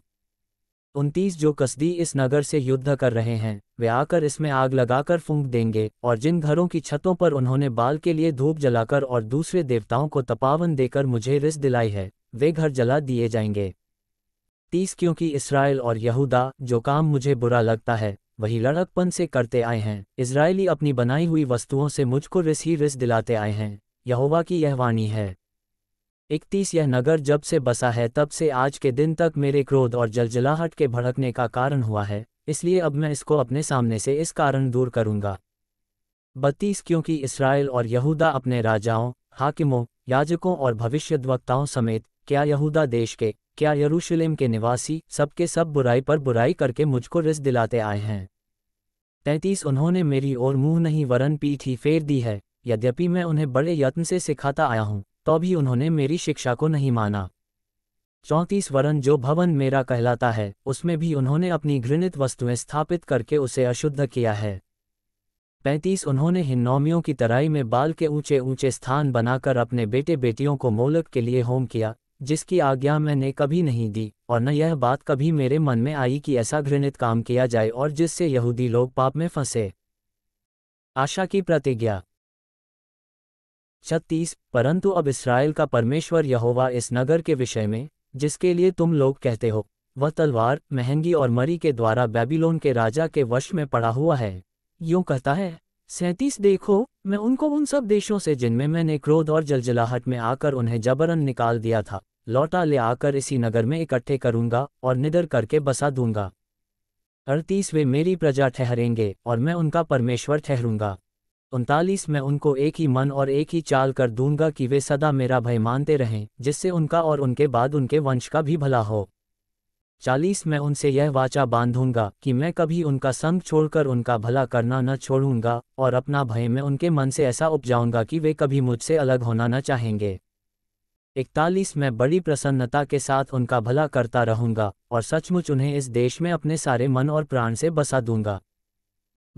उनतीस जो कसदी इस नगर से युद्ध कर रहे हैं वे आकर इसमें आग लगाकर फूंक देंगे और जिन घरों की छतों पर उन्होंने बाल के लिए धूप जलाकर और दूसरे देवताओं को तपावन देकर मुझे रिस दिलाई है वे घर जला दिए जाएंगे तीस क्योंकि इसराइल और यहूदा जो काम मुझे बुरा लगता है वही लड़कपन से करते आए हैं इसराइली अपनी बनाई हुई वस्तुओं से मुझको रिस ही रिस दिलाते आए हैं यहोवा की यह वाणी है इकतीस यह नगर जब से बसा है तब से आज के दिन तक मेरे क्रोध और जलजलाहट के भड़कने का कारण हुआ है इसलिए अब मैं इसको अपने सामने से इस कारण दूर करूंगा बत्तीस क्योंकि इसराइल और यहूदा अपने राजाओं हाकिमों याजकों और भविष्यद्वक्ताओं समेत क्या यहूदा देश के क्या यरूशलेम के निवासी सबके सब बुराई पर बुराई करके मुझको रिस दिलाते आए हैं तैतीस उन्होंने मेरी ओर मुंह नहीं वरन पीठ ही फेर दी है यद्यपि मैं उन्हें बड़े यत्न से सिखाता आया हूं तो भी उन्होंने मेरी शिक्षा को नहीं माना चौंतीस वरन जो भवन मेरा कहलाता है उसमें भी उन्होंने अपनी घृणित वस्तुएं स्थापित करके उसे अशुद्ध किया है पैंतीस उन्होंने हिन्नौमियों की तराई में बाल के ऊंचे ऊंचे स्थान बनाकर अपने बेटे बेटियों को मोलक के लिए होम किया जिसकी आज्ञा मैंने कभी नहीं दी और न यह बात कभी मेरे मन में आई कि ऐसा घृणित काम किया जाए और जिससे यहूदी लोग पाप में फंसे आशा की प्रतिज्ञा छत्तीस परंतु अब इसराइल का परमेश्वर यहोवा इस नगर के विषय में जिसके लिए तुम लोग कहते हो वह तलवार महंगी और मरी के द्वारा बेबीलोन के राजा के वश में पड़ा हुआ है यूं कहता है सैंतीस देखो मैं उनको उन सब देशों से जिनमें मैंने क्रोध और जलजलाहट में आकर उन्हें जबरन निकाल दिया था लौटा ले आकर इसी नगर में इकट्ठे करूंगा और निडर करके बसा दूंगा अड़तीस वे मेरी प्रजा ठहरेंगे और मैं उनका परमेश्वर ठहरूंगा उनतालीस मैं उनको एक ही मन और एक ही चाल कर दूंगा कि वे सदा मेरा भय मानते रहें जिससे उनका और उनके बाद उनके वंश का भी भला हो चालीस मैं उनसे यह वाचा बांधूंगा कि मैं कभी उनका संग छोड़कर उनका भला करना न छोड़ूंगा और अपना भय मैं उनके मन से ऐसा उपजाऊंगा कि वे कभी मुझसे अलग होना न चाहेंगे इकतालीस मैं बड़ी प्रसन्नता के साथ उनका भला करता रहूंगा और सचमुच उन्हें इस देश में अपने सारे मन और प्राण से बसा दूंगा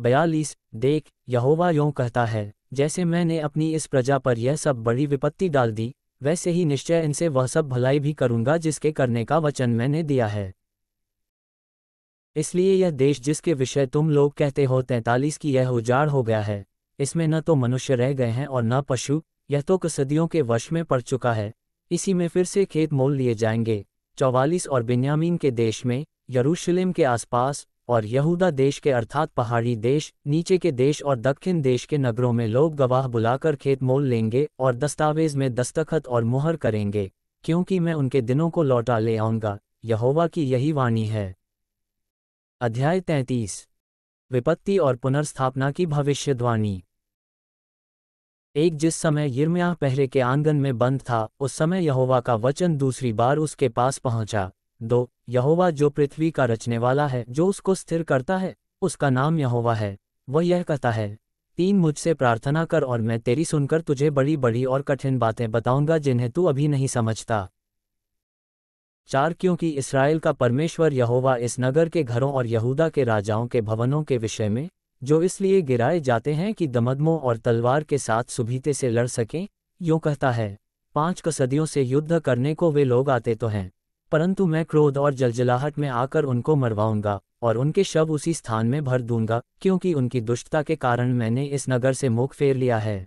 बयालीस देख यहोवा यों कहता है जैसे मैंने अपनी इस प्रजा पर यह सब बड़ी विपत्ति डाल दी वैसे ही निश्चय इनसे वह सब भलाई भी करूंगा जिसके करने का वचन मैंने दिया है इसलिए यह देश जिसके विषय तुम लोग कहते हो तैंतालीस की यह उजाड़ हो गया है इसमें न तो मनुष्य रह गए हैं और न पशु यह तो कसदियों के वश में पड़ चुका है इसी में फिर से खेत मोल लिए जाएंगे चौवालीस और बिन्यामीन के देश में यरूशलेम के आसपास और यहूदा देश के अर्थात पहाड़ी देश नीचे के देश और दक्षिण देश के नगरों में लोग गवाह बुलाकर खेत मोल लेंगे और दस्तावेज में दस्तखत और मुहर करेंगे क्योंकि मैं उनके दिनों को लौटा ले आऊंगा यहोवा की यही वाणी है अध्याय तैंतीस विपत्ति और पुनर्स्थापना की भविष्यवाणी एक जिस समय यिर्मयाह पहले के आंगन में बंद था उस समय यहोवा का वचन दूसरी बार उसके पास पहुंचा दो यहोवा जो पृथ्वी का रचने वाला है जो उसको स्थिर करता है उसका नाम यहोवा है वह यह कहता है तीन मुझसे प्रार्थना कर और मैं तेरी सुनकर तुझे बड़ी बड़ी और कठिन बातें बताऊंगा जिन्हें तू अभी नहीं समझता चार क्योंकि इसराइल का परमेश्वर यहोवा इस नगर के घरों और यहूदा के राजाओं के भवनों के विषय में जो इसलिए गिराए जाते हैं कि दमदमों और तलवार के साथ सुबीते से लड़ सकें यो कहता है पांच कसदियों से युद्ध करने को वे लोग आते तो हैं परंतु मैं क्रोध और जलजलाहट में आकर उनको मरवाऊंगा और उनके शव उसी स्थान में भर दूंगा क्योंकि उनकी दुष्टता के कारण मैंने इस नगर से मुख फेर लिया है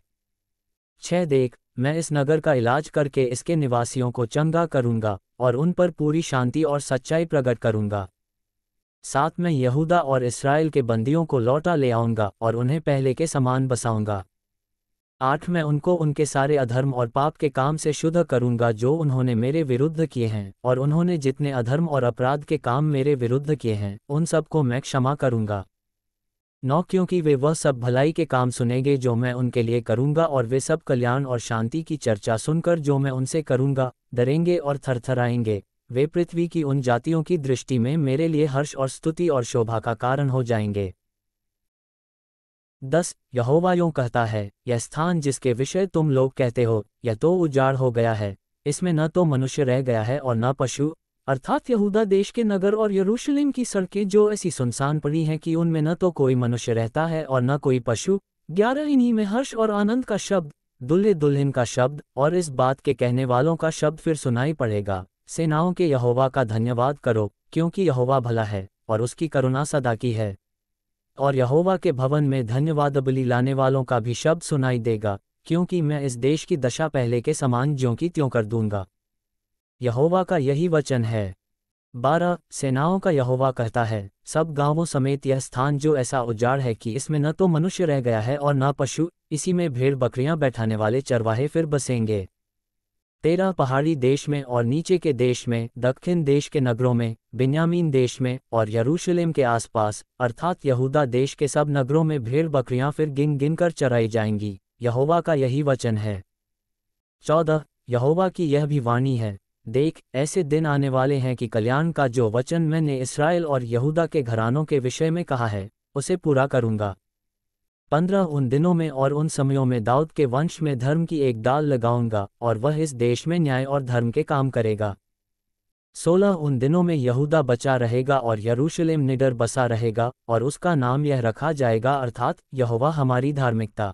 छह देख मैं इस नगर का इलाज करके इसके निवासियों को चंगा करूंगा और उन पर पूरी शांति और सच्चाई प्रकट करूंगा साथ में यहूदा और इसराइल के बंदियों को लौटा ले आऊंगा और उन्हें पहले के समान बसाऊंगा आठ मैं उनको उनके सारे अधर्म और पाप के काम से शुद्ध करूंगा जो उन्होंने मेरे विरुद्ध किए हैं और उन्होंने जितने अधर्म और अपराध के काम मेरे विरुद्ध किए हैं उन सबको मैं क्षमा करूंगा नौ क्योंकि वे वह सब भलाई के काम सुनेंगे जो मैं उनके लिए करूंगा और वे सब कल्याण और शांति की चर्चा सुनकर जो मैं उनसे करूंगा डरेंगे और थरथराएंगे वे पृथ्वी की उन जातियों की दृष्टि में मेरे लिए हर्ष और स्तुति और शोभा का कारण हो जाएंगे दस यहोवा कहता है यह स्थान जिसके विषय तुम लोग कहते हो यह तो उजाड़ हो गया है इसमें न तो मनुष्य रह गया है और न पशु अर्थात यहूदा देश के नगर और यरूशलेम की सड़कें जो ऐसी सुनसान पड़ी हैं कि उनमें न तो कोई मनुष्य रहता है और न कोई पशु ग्यारह इन्हीं में हर्ष और आनंद का शब्द दुल्हे दुल्हन का शब्द और इस बात के कहने वालों का शब्द फिर सुनाई पड़ेगा सेनाओं के यहोवा का धन्यवाद करो क्योंकि यहोवा भला है और उसकी करुणा सदा की है और यहोवा के भवन में धन्यवाद बलि लाने वालों का भी शब्द सुनाई देगा क्योंकि मैं इस देश की दशा पहले के समान ज्यों की त्यों कर दूंगा यहोवा का यही वचन है बारह सेनाओं का यहोवा कहता है सब गांवों समेत यह स्थान जो ऐसा उजाड़ है कि इसमें न तो मनुष्य रह गया है और न पशु इसी में भेड़ बकरियां बैठाने वाले चरवाहे फिर बसेंगे तेरह पहाड़ी देश में और नीचे के देश में दक्षिण देश के नगरों में बिन्यामीन देश में और यरूशलेम के आसपास अर्थात यहूदा देश के सब नगरों में भेड़ बकरियां फिर गिन गिन कर चराई जाएंगी यहोवा का यही वचन है चौदह यहोवा की यह भी वाणी है देख ऐसे दिन आने वाले हैं कि कल्याण का जो वचन मैंने इसराइल और यहूदा के घरानों के विषय में कहा है उसे पूरा करूंगा पंद्रह उन दिनों में और उन समयों में दाऊद के वंश में धर्म की एक दाल लगाऊंगा और वह इस देश में न्याय और धर्म के काम करेगा सोलह उन दिनों में यहूदा बचा रहेगा और यरूशलेम निडर बसा रहेगा और उसका नाम यह रखा जाएगा अर्थात यहोवा हमारी धार्मिकता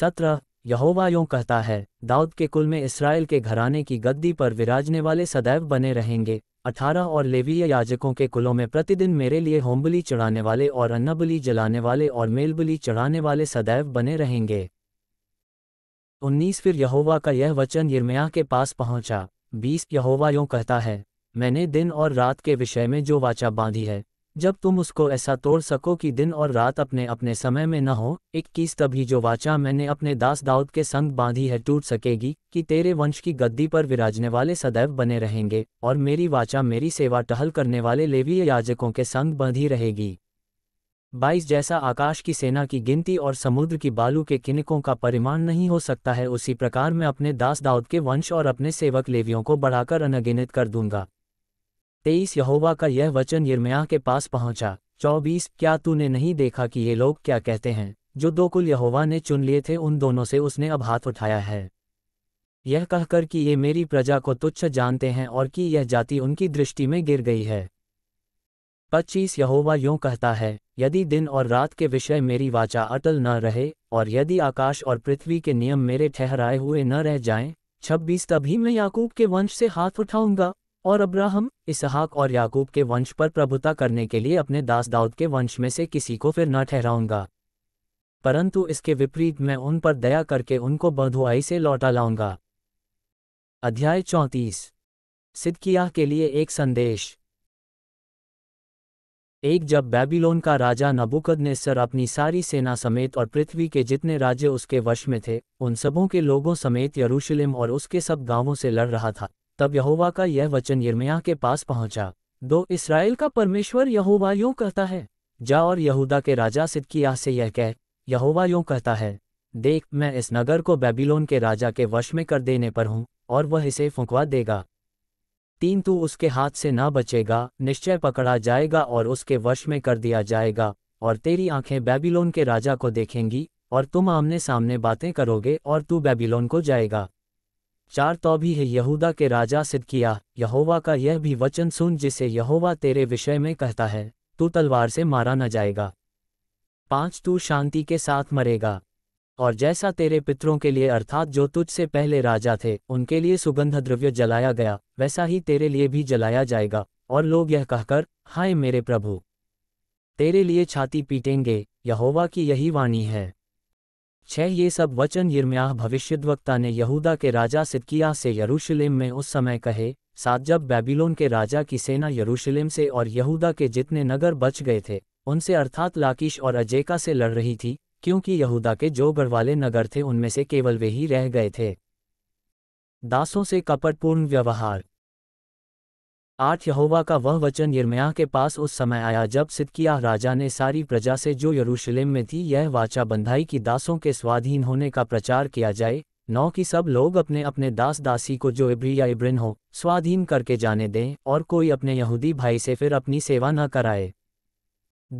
सत्रह यहोवा यों कहता है दाऊद के कुल में इसराइल के घराने की गद्दी पर विराजने वाले सदैव बने रहेंगे अठारह और लेवीय याजकों के कुलों में प्रतिदिन मेरे लिए होमबली चढ़ाने वाले और अन्नबली जलाने वाले और मेलबली चढ़ाने वाले सदैव बने रहेंगे उन्नीस फिर यहोवा का यह वचन यिर्मयाह के पास पहुंचा बीस यहोवा यों कहता है मैंने दिन और रात के विषय में जो वाचा बांधी है जब तुम उसको ऐसा तोड़ सको कि दिन और रात अपने अपने समय में न हो इक्कीस तभी जो वाचा मैंने अपने दास दाऊद के संग बांधी है टूट सकेगी कि तेरे वंश की गद्दी पर विराजने वाले सदैव बने रहेंगे और मेरी वाचा मेरी सेवा टहल करने वाले लेवीय याजकों के संग बांधी रहेगी बाईस जैसा आकाश की सेना की गिनती और समुद्र की बालू के किनकों का परिमाण नहीं हो सकता है उसी प्रकार मैं अपने दास दाऊद के वंश और अपने सेवक लेवियों को बढ़ाकर अनगिनित कर दूंगा तेईस यहोवा का यह वचन यिर्मयाह के पास पहुंचा चौबीस क्या तूने नहीं देखा कि ये लोग क्या कहते हैं जो दो कुल यहोवा ने चुन लिए थे उन दोनों से उसने अब हाथ उठाया है यह कहकर कि ये मेरी प्रजा को तुच्छ जानते हैं और कि यह जाति उनकी दृष्टि में गिर गई है पच्चीस यहोवा यूं कहता है यदि दिन और रात के विषय मेरी वाचा अटल न रहे और यदि आकाश और पृथ्वी के नियम मेरे ठहराए हुए न रह जाएं, छब्बीस तभी मैं याकूब के वंश से हाथ उठाऊंगा और अब्राहम इसहाक और याकूब के वंश पर प्रभुता करने के लिए अपने दास दाऊद के वंश में से किसी को फिर न ठहराऊंगा परंतु इसके विपरीत मैं उन पर दया करके उनको बधुआई से लौटा लाऊंगा अध्याय चौंतीस सिदकियाह के लिए एक संदेश एक जब बेबीलोन का राजा नबुकदनेस्सर अपनी सारी सेना समेत और पृथ्वी के जितने राज्य उसके वश में थे उन सबों के लोगों समेत यरूशलेम और उसके सब गांवों से लड़ रहा था तब यहोवा का यह वचन यर्मया के पास पहुंचा दो इसराइल का परमेश्वर यहोवा यूं कहता है जा और यहूदा के राजा सिदकियाह से यह कह यहोवा यूं कहता है देख मैं इस नगर को बेबीलोन के राजा के वश में कर देने पर हूं और वह इसे फुकवा देगा तीन तू उसके हाथ से ना बचेगा निश्चय पकड़ा जाएगा और उसके वश में कर दिया जाएगा और तेरी आंखें बेबीलोन के राजा को देखेंगी और तुम आमने सामने बातें करोगे और तू बेबीलोन को जाएगा चार तो भी है यहूदा के राजा किया यहोवा का यह भी वचन सुन जिसे यहोवा तेरे विषय में कहता है तू तलवार से मारा न जाएगा पांच तू शांति के साथ मरेगा और जैसा तेरे पितरों के लिए अर्थात जो तुझसे पहले राजा थे उनके लिए सुगंध द्रव्य जलाया गया वैसा ही तेरे लिए भी जलाया जाएगा और लोग यह कहकर हाय मेरे प्रभु तेरे लिए छाती पीटेंगे यहोवा की यही वाणी है छह ये सब वचन यर्म्याह भविष्यद्वक्ता ने यहूदा के राजा सिदकिया से यरूशलेम में उस समय कहे साथ जब बेबीलोन के राजा की सेना यरूशलेम से और यहूदा के जितने नगर बच गए थे उनसे अर्थात लाकिश और अजेका से लड़ रही थी क्योंकि यहूदा के जो गढ़वाले नगर थे उनमें से केवल वे ही रह गए थे दासों से कपटपूर्ण व्यवहार आठ यहोवा का वह वचन यिर्मयाह के पास उस समय आया जब सिदकिया राजा ने सारी प्रजा से जो यरूशलेम में थी यह वाचा बंधाई की दासों के स्वाधीन होने का प्रचार किया जाए नौ कि सब लोग अपने अपने दास दासी को जो इब्री या इब्रिन हो स्वाधीन करके जाने दें और कोई अपने यहूदी भाई से फिर अपनी सेवा न कराए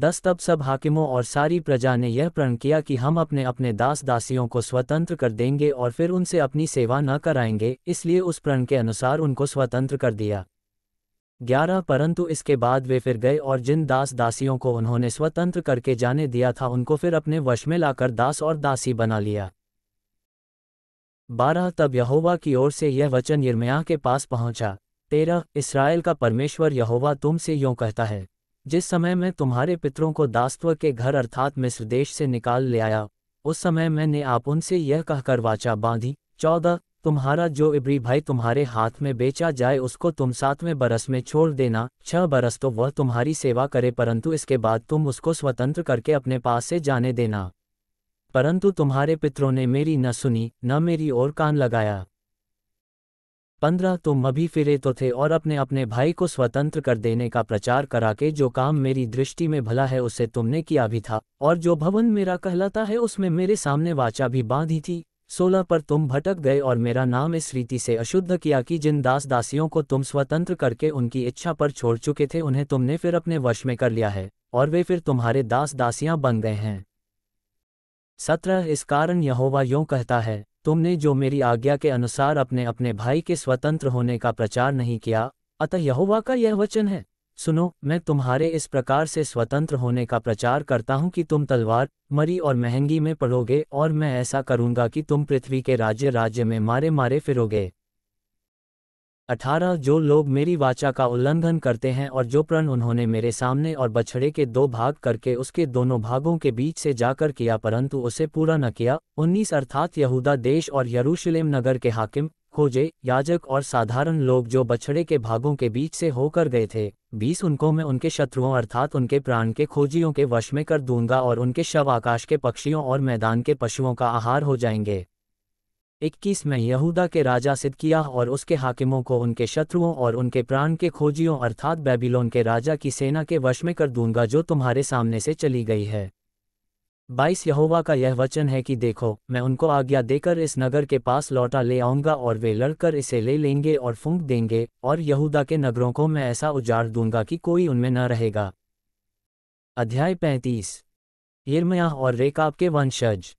दस तब सब हाकिमों और सारी प्रजा ने यह प्रण किया कि हम अपने अपने दास दासियों को स्वतंत्र कर देंगे और फिर उनसे अपनी सेवा न कराएंगे इसलिए उस प्रण के अनुसार उनको स्वतंत्र कर दिया ग्यारह परंतु इसके बाद वे फिर गए और जिन दास दासियों को उन्होंने स्वतंत्र करके जाने दिया था उनको फिर अपने वश में लाकर दास और दासी बना लिया बारह तब यहोवा की ओर से यह वचन यर्मया के पास पहुंचा तेरह इसराइल का परमेश्वर यहोवा तुमसे यों कहता है जिस समय मैं तुम्हारे पितरों को दास्तव के घर अर्थात मिस्र देश से निकाल ले आया उस समय मैंने आप उनसे यह कहकर वाचा बांधी चौदह तुम्हारा जो इब्री भाई तुम्हारे हाथ में बेचा जाए उसको तुम सातवें बरस में छोड़ देना छह बरस तो वह तुम्हारी सेवा करे परंतु इसके बाद तुम उसको स्वतंत्र करके अपने पास से जाने देना परंतु तुम्हारे पितरों ने मेरी न सुनी न मेरी ओर कान लगाया पंद्रह तुम अभी फिरे तो थे और अपने अपने भाई को स्वतंत्र कर देने का प्रचार करा के जो काम मेरी दृष्टि में भला है उसे तुमने किया भी था और जो भवन मेरा कहलाता है उसमें मेरे सामने वाचा भी बांधी थी सोलह पर तुम भटक गए और मेरा नाम इस रीति से अशुद्ध किया कि जिन दास दासियों को तुम स्वतंत्र करके उनकी इच्छा पर छोड़ चुके थे उन्हें तुमने फिर अपने वश में कर लिया है और वे फिर तुम्हारे दास दासियां बन गए हैं सत्रह इस कारण यहोवा यों कहता है तुमने जो मेरी आज्ञा के अनुसार अपने अपने भाई के स्वतंत्र होने का प्रचार नहीं किया अतः यहोवा का यह वचन है सुनो मैं तुम्हारे इस प्रकार से स्वतंत्र होने का प्रचार करता हूँ कि तुम तलवार मरी और महंगी में पढ़ोगे और मैं ऐसा करूँगा कि तुम पृथ्वी के राज्य राज्य में मारे मारे फिरोगे अठारह जो लोग मेरी वाचा का उल्लंघन करते हैं और जो प्रण उन्होंने मेरे सामने और बछड़े के दो भाग करके उसके दोनों भागों के बीच से जाकर किया परंतु उसे पूरा न किया उन्नीस अर्थात यहूदा देश और यरूशलेम नगर के हाकिम खोजे याजक और साधारण लोग जो बछड़े के भागों के बीच से होकर गए थे बीस उनको मैं उनके शत्रुओं अर्थात उनके प्राण के खोजियों के वश में कर दूंगा और उनके शव आकाश के पक्षियों और मैदान के पशुओं का आहार हो जाएंगे इक्कीस में यहूदा के राजा सिदकिया और उसके हाकिमों को उनके शत्रुओं और उनके प्राण के खोजियों अर्थात बेबीलोन के राजा की सेना के वश में कर दूंगा जो तुम्हारे सामने से चली गई है बाईस यहोवा का यह वचन है कि देखो मैं उनको आज्ञा देकर इस नगर के पास लौटा ले आऊंगा और वे लड़कर इसे ले लेंगे और फूंक देंगे और यहूदा के नगरों को मैं ऐसा उजाड़ दूंगा कि कोई उनमें न रहेगा अध्याय पैंतीस यिर्मया और रेकाब के वंशज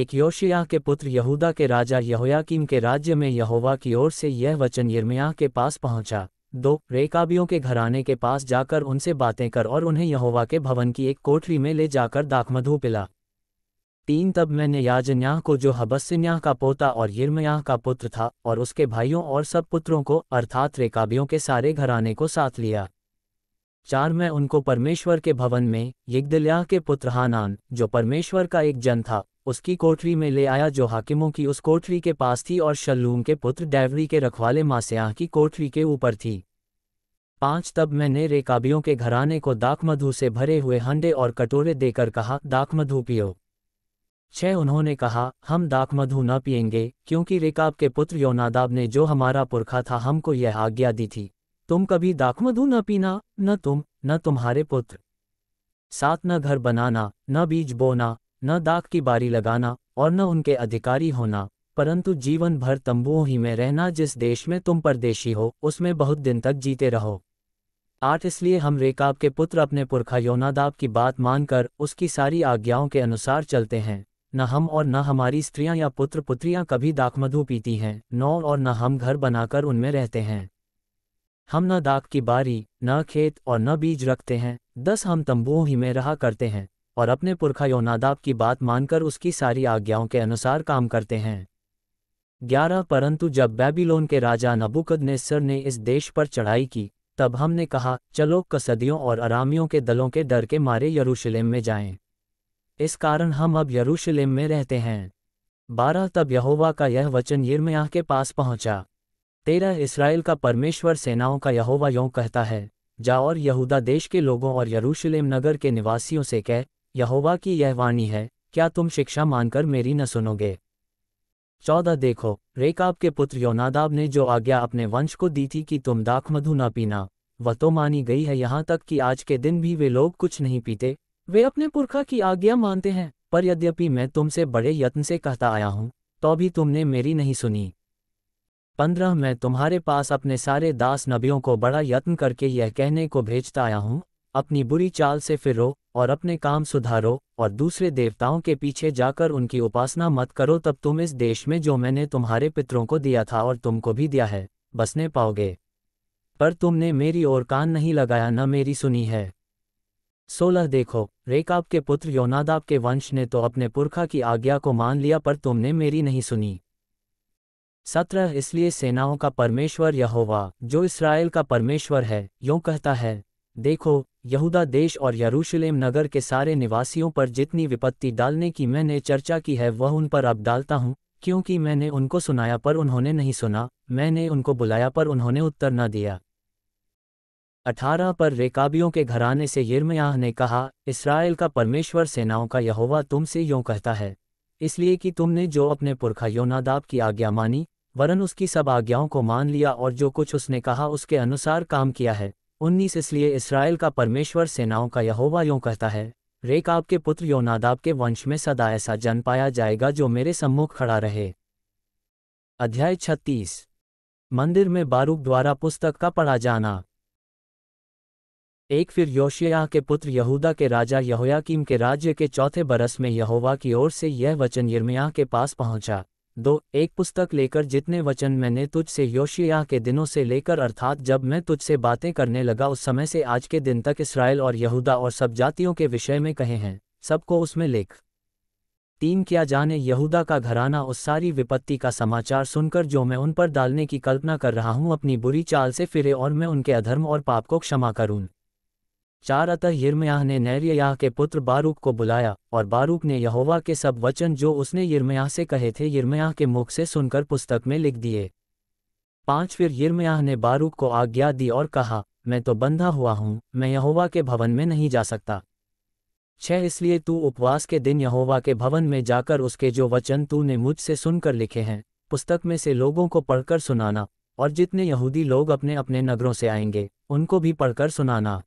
एक योशिया के पुत्र यहूदा के राजा यहोयाकीम के राज्य में यहोवा की ओर से यह वचन यर्मयाह के पास पहुंचा दो रेकाबियों के घराने के पास जाकर उनसे बातें कर और उन्हें यहोवा के भवन की एक कोठरी में ले जाकर दाखमधु पिला तीन तब मैंने याजन्याह को जो हबस्न्याह का पोता और यिर्मयाह का पुत्र था और उसके भाइयों और सब पुत्रों को अर्थात रेकाबियों के सारे घराने को साथ लिया चार मैं उनको परमेश्वर के भवन में यिगदल्याह के पुत्र हानान जो परमेश्वर का एक जन था उसकी कोठरी में ले आया जो हाकिमों की उस कोठरी के पास थी और शल्लूम के पुत्र डैवरी के रखवाले मास्याह की कोठरी के ऊपर थी पांच तब मैंने रेकाबियों के घराने को दाकमधु से भरे हुए हंडे और कटोरे देकर कहा दाकमधु पियो छह उन्होंने कहा हम दाकमधु न पियेंगे क्योंकि रेकाब के पुत्र योनादाब ने जो हमारा पुरखा था हमको यह आज्ञा दी थी तुम कभी दाकमधु न पीना न तुम न तुम्हारे पुत्र साथ न घर बनाना न बीज बोना न दाग की बारी लगाना और न उनके अधिकारी होना परंतु जीवन भर तंबुओं ही में रहना जिस देश में तुम परदेशी हो उसमें बहुत दिन तक जीते रहो आठ इसलिए हम रेकाब के पुत्र अपने पुरखा योनादाब की बात मानकर उसकी सारी आज्ञाओं के अनुसार चलते हैं न हम और न हमारी स्त्रियां या पुत्र पुत्रियां कभी दाखमधु पीती हैं नौ और न हम घर बनाकर उनमें रहते हैं हम न दाख की बारी न खेत और न बीज रखते हैं दस हम तंबुओं ही में रहा करते हैं और अपने पुरखा योनादाब की बात मानकर उसकी सारी आज्ञाओं के अनुसार काम करते हैं ग्यारह परंतु जब बेबीलोन के राजा नबुकद ने सर ने इस देश पर चढ़ाई की तब हमने कहा चलो कसदियों और अरामियों के दलों के डर के मारे यरूशलेम में जाएं। इस कारण हम अब यरूशलेम में रहते हैं बारह तब यहोवा का यह वचन यर्मयाह के पास पहुंचा तेरह इसराइल का परमेश्वर सेनाओं का यहोवा यों कहता है जा और यहूदा देश के लोगों और यरूशलेम नगर के निवासियों से कह यहोवा की यह वाणी है क्या तुम शिक्षा मानकर मेरी न सुनोगे चौदह देखो रेकाब के पुत्र योनादाब ने जो आज्ञा अपने वंश को दी थी कि तुम दाख मधु न पीना वह तो मानी गई है यहाँ तक कि आज के दिन भी वे लोग कुछ नहीं पीते वे अपने पुरखा की आज्ञा मानते हैं पर यद्यपि मैं तुमसे बड़े यत्न से कहता आया हूँ तो भी तुमने मेरी नहीं सुनी पंद्रह मैं तुम्हारे पास अपने सारे दास नबियों को बड़ा यत्न करके यह कहने को भेजता आया हूँ अपनी बुरी चाल से फिरो और अपने काम सुधारो और दूसरे देवताओं के पीछे जाकर उनकी उपासना मत करो तब तुम इस देश में जो मैंने तुम्हारे पितरों को दिया था और तुमको भी दिया है बसने पाओगे पर तुमने मेरी ओर कान नहीं लगाया न मेरी सुनी है सोलह देखो रेकाब के पुत्र योनादाब के वंश ने तो अपने पुरखा की आज्ञा को मान लिया पर तुमने मेरी नहीं सुनी सत्रह इसलिए सेनाओं का परमेश्वर यहोवा जो इसराइल का परमेश्वर है यों कहता है देखो यहूदा देश और यरूशलेम नगर के सारे निवासियों पर जितनी विपत्ति डालने की मैंने चर्चा की है वह उन पर अब डालता हूँ क्योंकि मैंने उनको सुनाया पर उन्होंने नहीं सुना मैंने उनको बुलाया पर उन्होंने उत्तर न दिया अठारह पर रेकाबियों के घराने से यिर्मयाह ने कहा इसराइल का परमेश्वर सेनाओं का यहोवा तुमसे यों कहता है इसलिए कि तुमने जो अपने पुरखा योनादाब की आज्ञा मानी वरन उसकी सब आज्ञाओं को मान लिया और जो कुछ उसने कहा उसके अनुसार काम किया है उन्नीस इसलिए इसराइल का परमेश्वर सेनाओं का यहोवा यों कहता है रेकाब के पुत्र योनादाब के वंश में सदा ऐसा जन पाया जाएगा जो मेरे सम्मुख खड़ा रहे अध्याय छत्तीस मंदिर में बारूक द्वारा पुस्तक का पढ़ा जाना एक फिर योशिया के पुत्र यहूदा के राजा यहोयाकीम के राज्य के चौथे बरस में यहोवा की ओर से यह वचन यर्मिया के पास पहुंचा दो एक पुस्तक लेकर जितने वचन मैंने तुझसे योशिया के दिनों से लेकर अर्थात जब मैं तुझसे बातें करने लगा उस समय से आज के दिन तक इसराइल और यहूदा और सब जातियों के विषय में कहे हैं सबको उसमें लेख तीन क्या जाने यहूदा का घराना उस सारी विपत्ति का समाचार सुनकर जो मैं उन पर डालने की कल्पना कर रहा हूं अपनी बुरी चाल से फिरे और मैं उनके अधर्म और पाप को क्षमा करूं चार अतः यिर्मयाह ने नैरियाह के पुत्र बारूक को बुलाया और बारूक ने यहोवा के सब वचन जो उसने यिर्मयाह से कहे थे यरमयाह के मुख से सुनकर पुस्तक में लिख दिए पांच फिर यरमयाह ने बारूक को आज्ञा दी और कहा मैं तो बंधा हुआ हूँ मैं यहोवा के भवन में नहीं जा सकता छह इसलिए तू उपवास के दिन यहोवा के भवन में जाकर उसके जो वचन तू ने मुझसे सुनकर लिखे हैं पुस्तक में से लोगों को पढ़कर सुनाना और जितने यहूदी लोग अपने अपने नगरों से आएंगे उनको भी पढ़कर सुनाना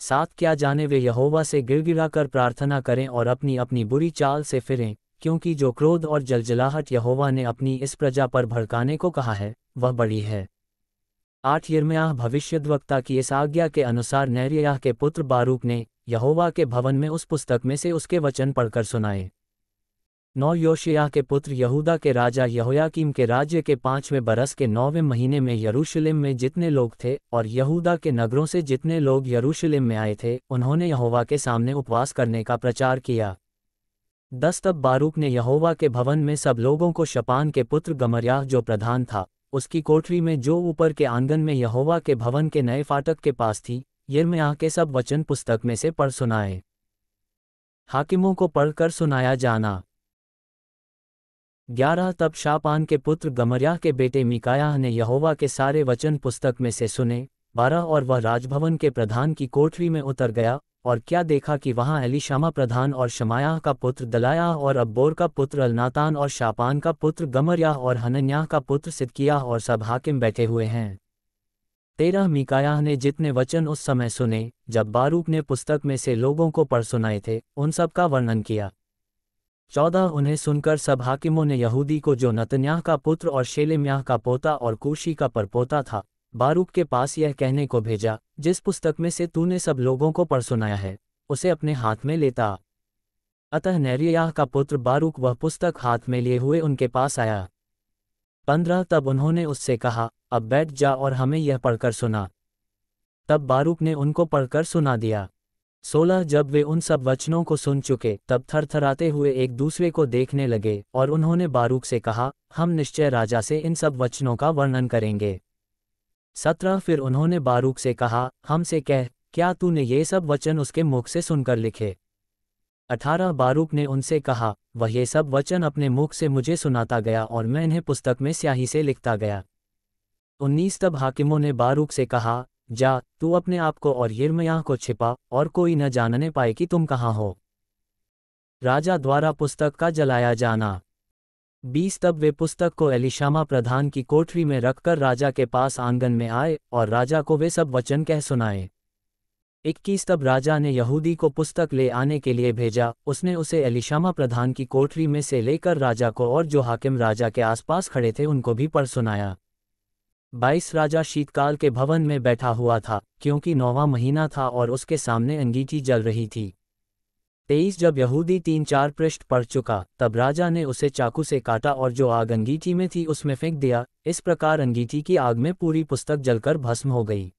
साथ क्या जाने वे यहोवा से गिड़गिड़ा कर प्रार्थना करें और अपनी अपनी बुरी चाल से फिरें क्योंकि जो क्रोध और जलजलाहट यहोवा ने अपनी इस प्रजा पर भड़काने को कहा है वह बड़ी है आठ यर्मयाह भविष्यद्वक्ता की इस आज्ञा के अनुसार नैरियाह के पुत्र बारूक ने यहोवा के भवन में उस पुस्तक में से उसके वचन पढ़कर सुनाए नौ योशिया के पुत्र यहूदा के राजा यहोयाकीम के राज्य के पांचवें बरस के नौवें महीने में यरूशलेम में जितने लोग थे और यहूदा के नगरों से जितने लोग यरूशलेम में आए थे उन्होंने यहोवा के सामने उपवास करने का प्रचार किया दस तब बारूक ने यहोवा के भवन में सब लोगों को शपान के पुत्र गमरिया जो प्रधान था उसकी कोठरी में जो ऊपर के आंगन में यहोवा के भवन के नए फाटक के पास थी यिर्मयाह के सब वचन पुस्तक में से पढ़ सुनाए हाकिमों को पढ़कर सुनाया जाना ग्यारह तब शापान के पुत्र गमरिया के बेटे मिकायाह ने यहोवा के सारे वचन पुस्तक में से सुने बारह और वह राजभवन के प्रधान की कोठरी में उतर गया और क्या देखा कि वहां एलिशामा प्रधान और शमायाह का पुत्र दलाया और अब्बोर का पुत्र अलनातान और शापान का पुत्र गमरयाह और हनन्याह का पुत्र सिदकिया और सब हाकिम बैठे हुए हैं तेरह मिकायाह ने जितने वचन उस समय सुने जब बारूक ने पुस्तक में से लोगों को पढ़ सुनाए थे उन सबका वर्णन किया चौदह उन्हें सुनकर सब हाकिमों ने यहूदी को जो नतन्याह का पुत्र और शेलेम्याह का पोता और कोशी का परपोता था बारूक के पास यह कहने को भेजा जिस पुस्तक में से तूने सब लोगों को पढ़ सुनाया है उसे अपने हाथ में लेता अतः नैरियाह का पुत्र बारूक वह पुस्तक हाथ में लिए हुए उनके पास आया पंद्रह तब उन्होंने उससे कहा अब बैठ जा और हमें यह पढ़कर सुना तब बारूक ने उनको पढ़कर सुना दिया सोलह जब वे उन सब वचनों को सुन चुके तब थरथराते हुए एक दूसरे को देखने लगे और उन्होंने बारूक से कहा हम निश्चय राजा से इन सब वचनों का वर्णन करेंगे सत्रह फिर उन्होंने बारूक से कहा हमसे कह क्या तूने ये सब वचन उसके मुख से सुनकर लिखे अठारह बारूक ने उनसे कहा वह ये सब वचन अपने मुख से मुझे सुनाता गया और मैं इन्हें पुस्तक में स्याही से लिखता गया उन्नीस तब हाकिमों ने बारूक से कहा जा तू अपने आप को और यिर्मयाह को छिपा और कोई न जानने पाए कि तुम कहाँ हो राजा द्वारा पुस्तक का जलाया जाना बीस तब वे पुस्तक को एलिशामा प्रधान की कोठरी में रखकर राजा के पास आंगन में आए और राजा को वे सब वचन कह सुनाए इक्कीस तब राजा ने यहूदी को पुस्तक ले आने के लिए भेजा उसने उसे एलिशामा प्रधान की कोठरी में से लेकर राजा को और जो हाकिम राजा के आसपास खड़े थे उनको भी पढ़ सुनाया बाईस राजा शीतकाल के भवन में बैठा हुआ था क्योंकि नौवा महीना था और उसके सामने अंगीठी जल रही थी तेईस जब यहूदी तीन चार पृष्ठ पढ़ चुका तब राजा ने उसे चाकू से काटा और जो आग अंगीठी में थी उसमें फेंक दिया इस प्रकार अंगीठी की आग में पूरी पुस्तक जलकर भस्म हो गई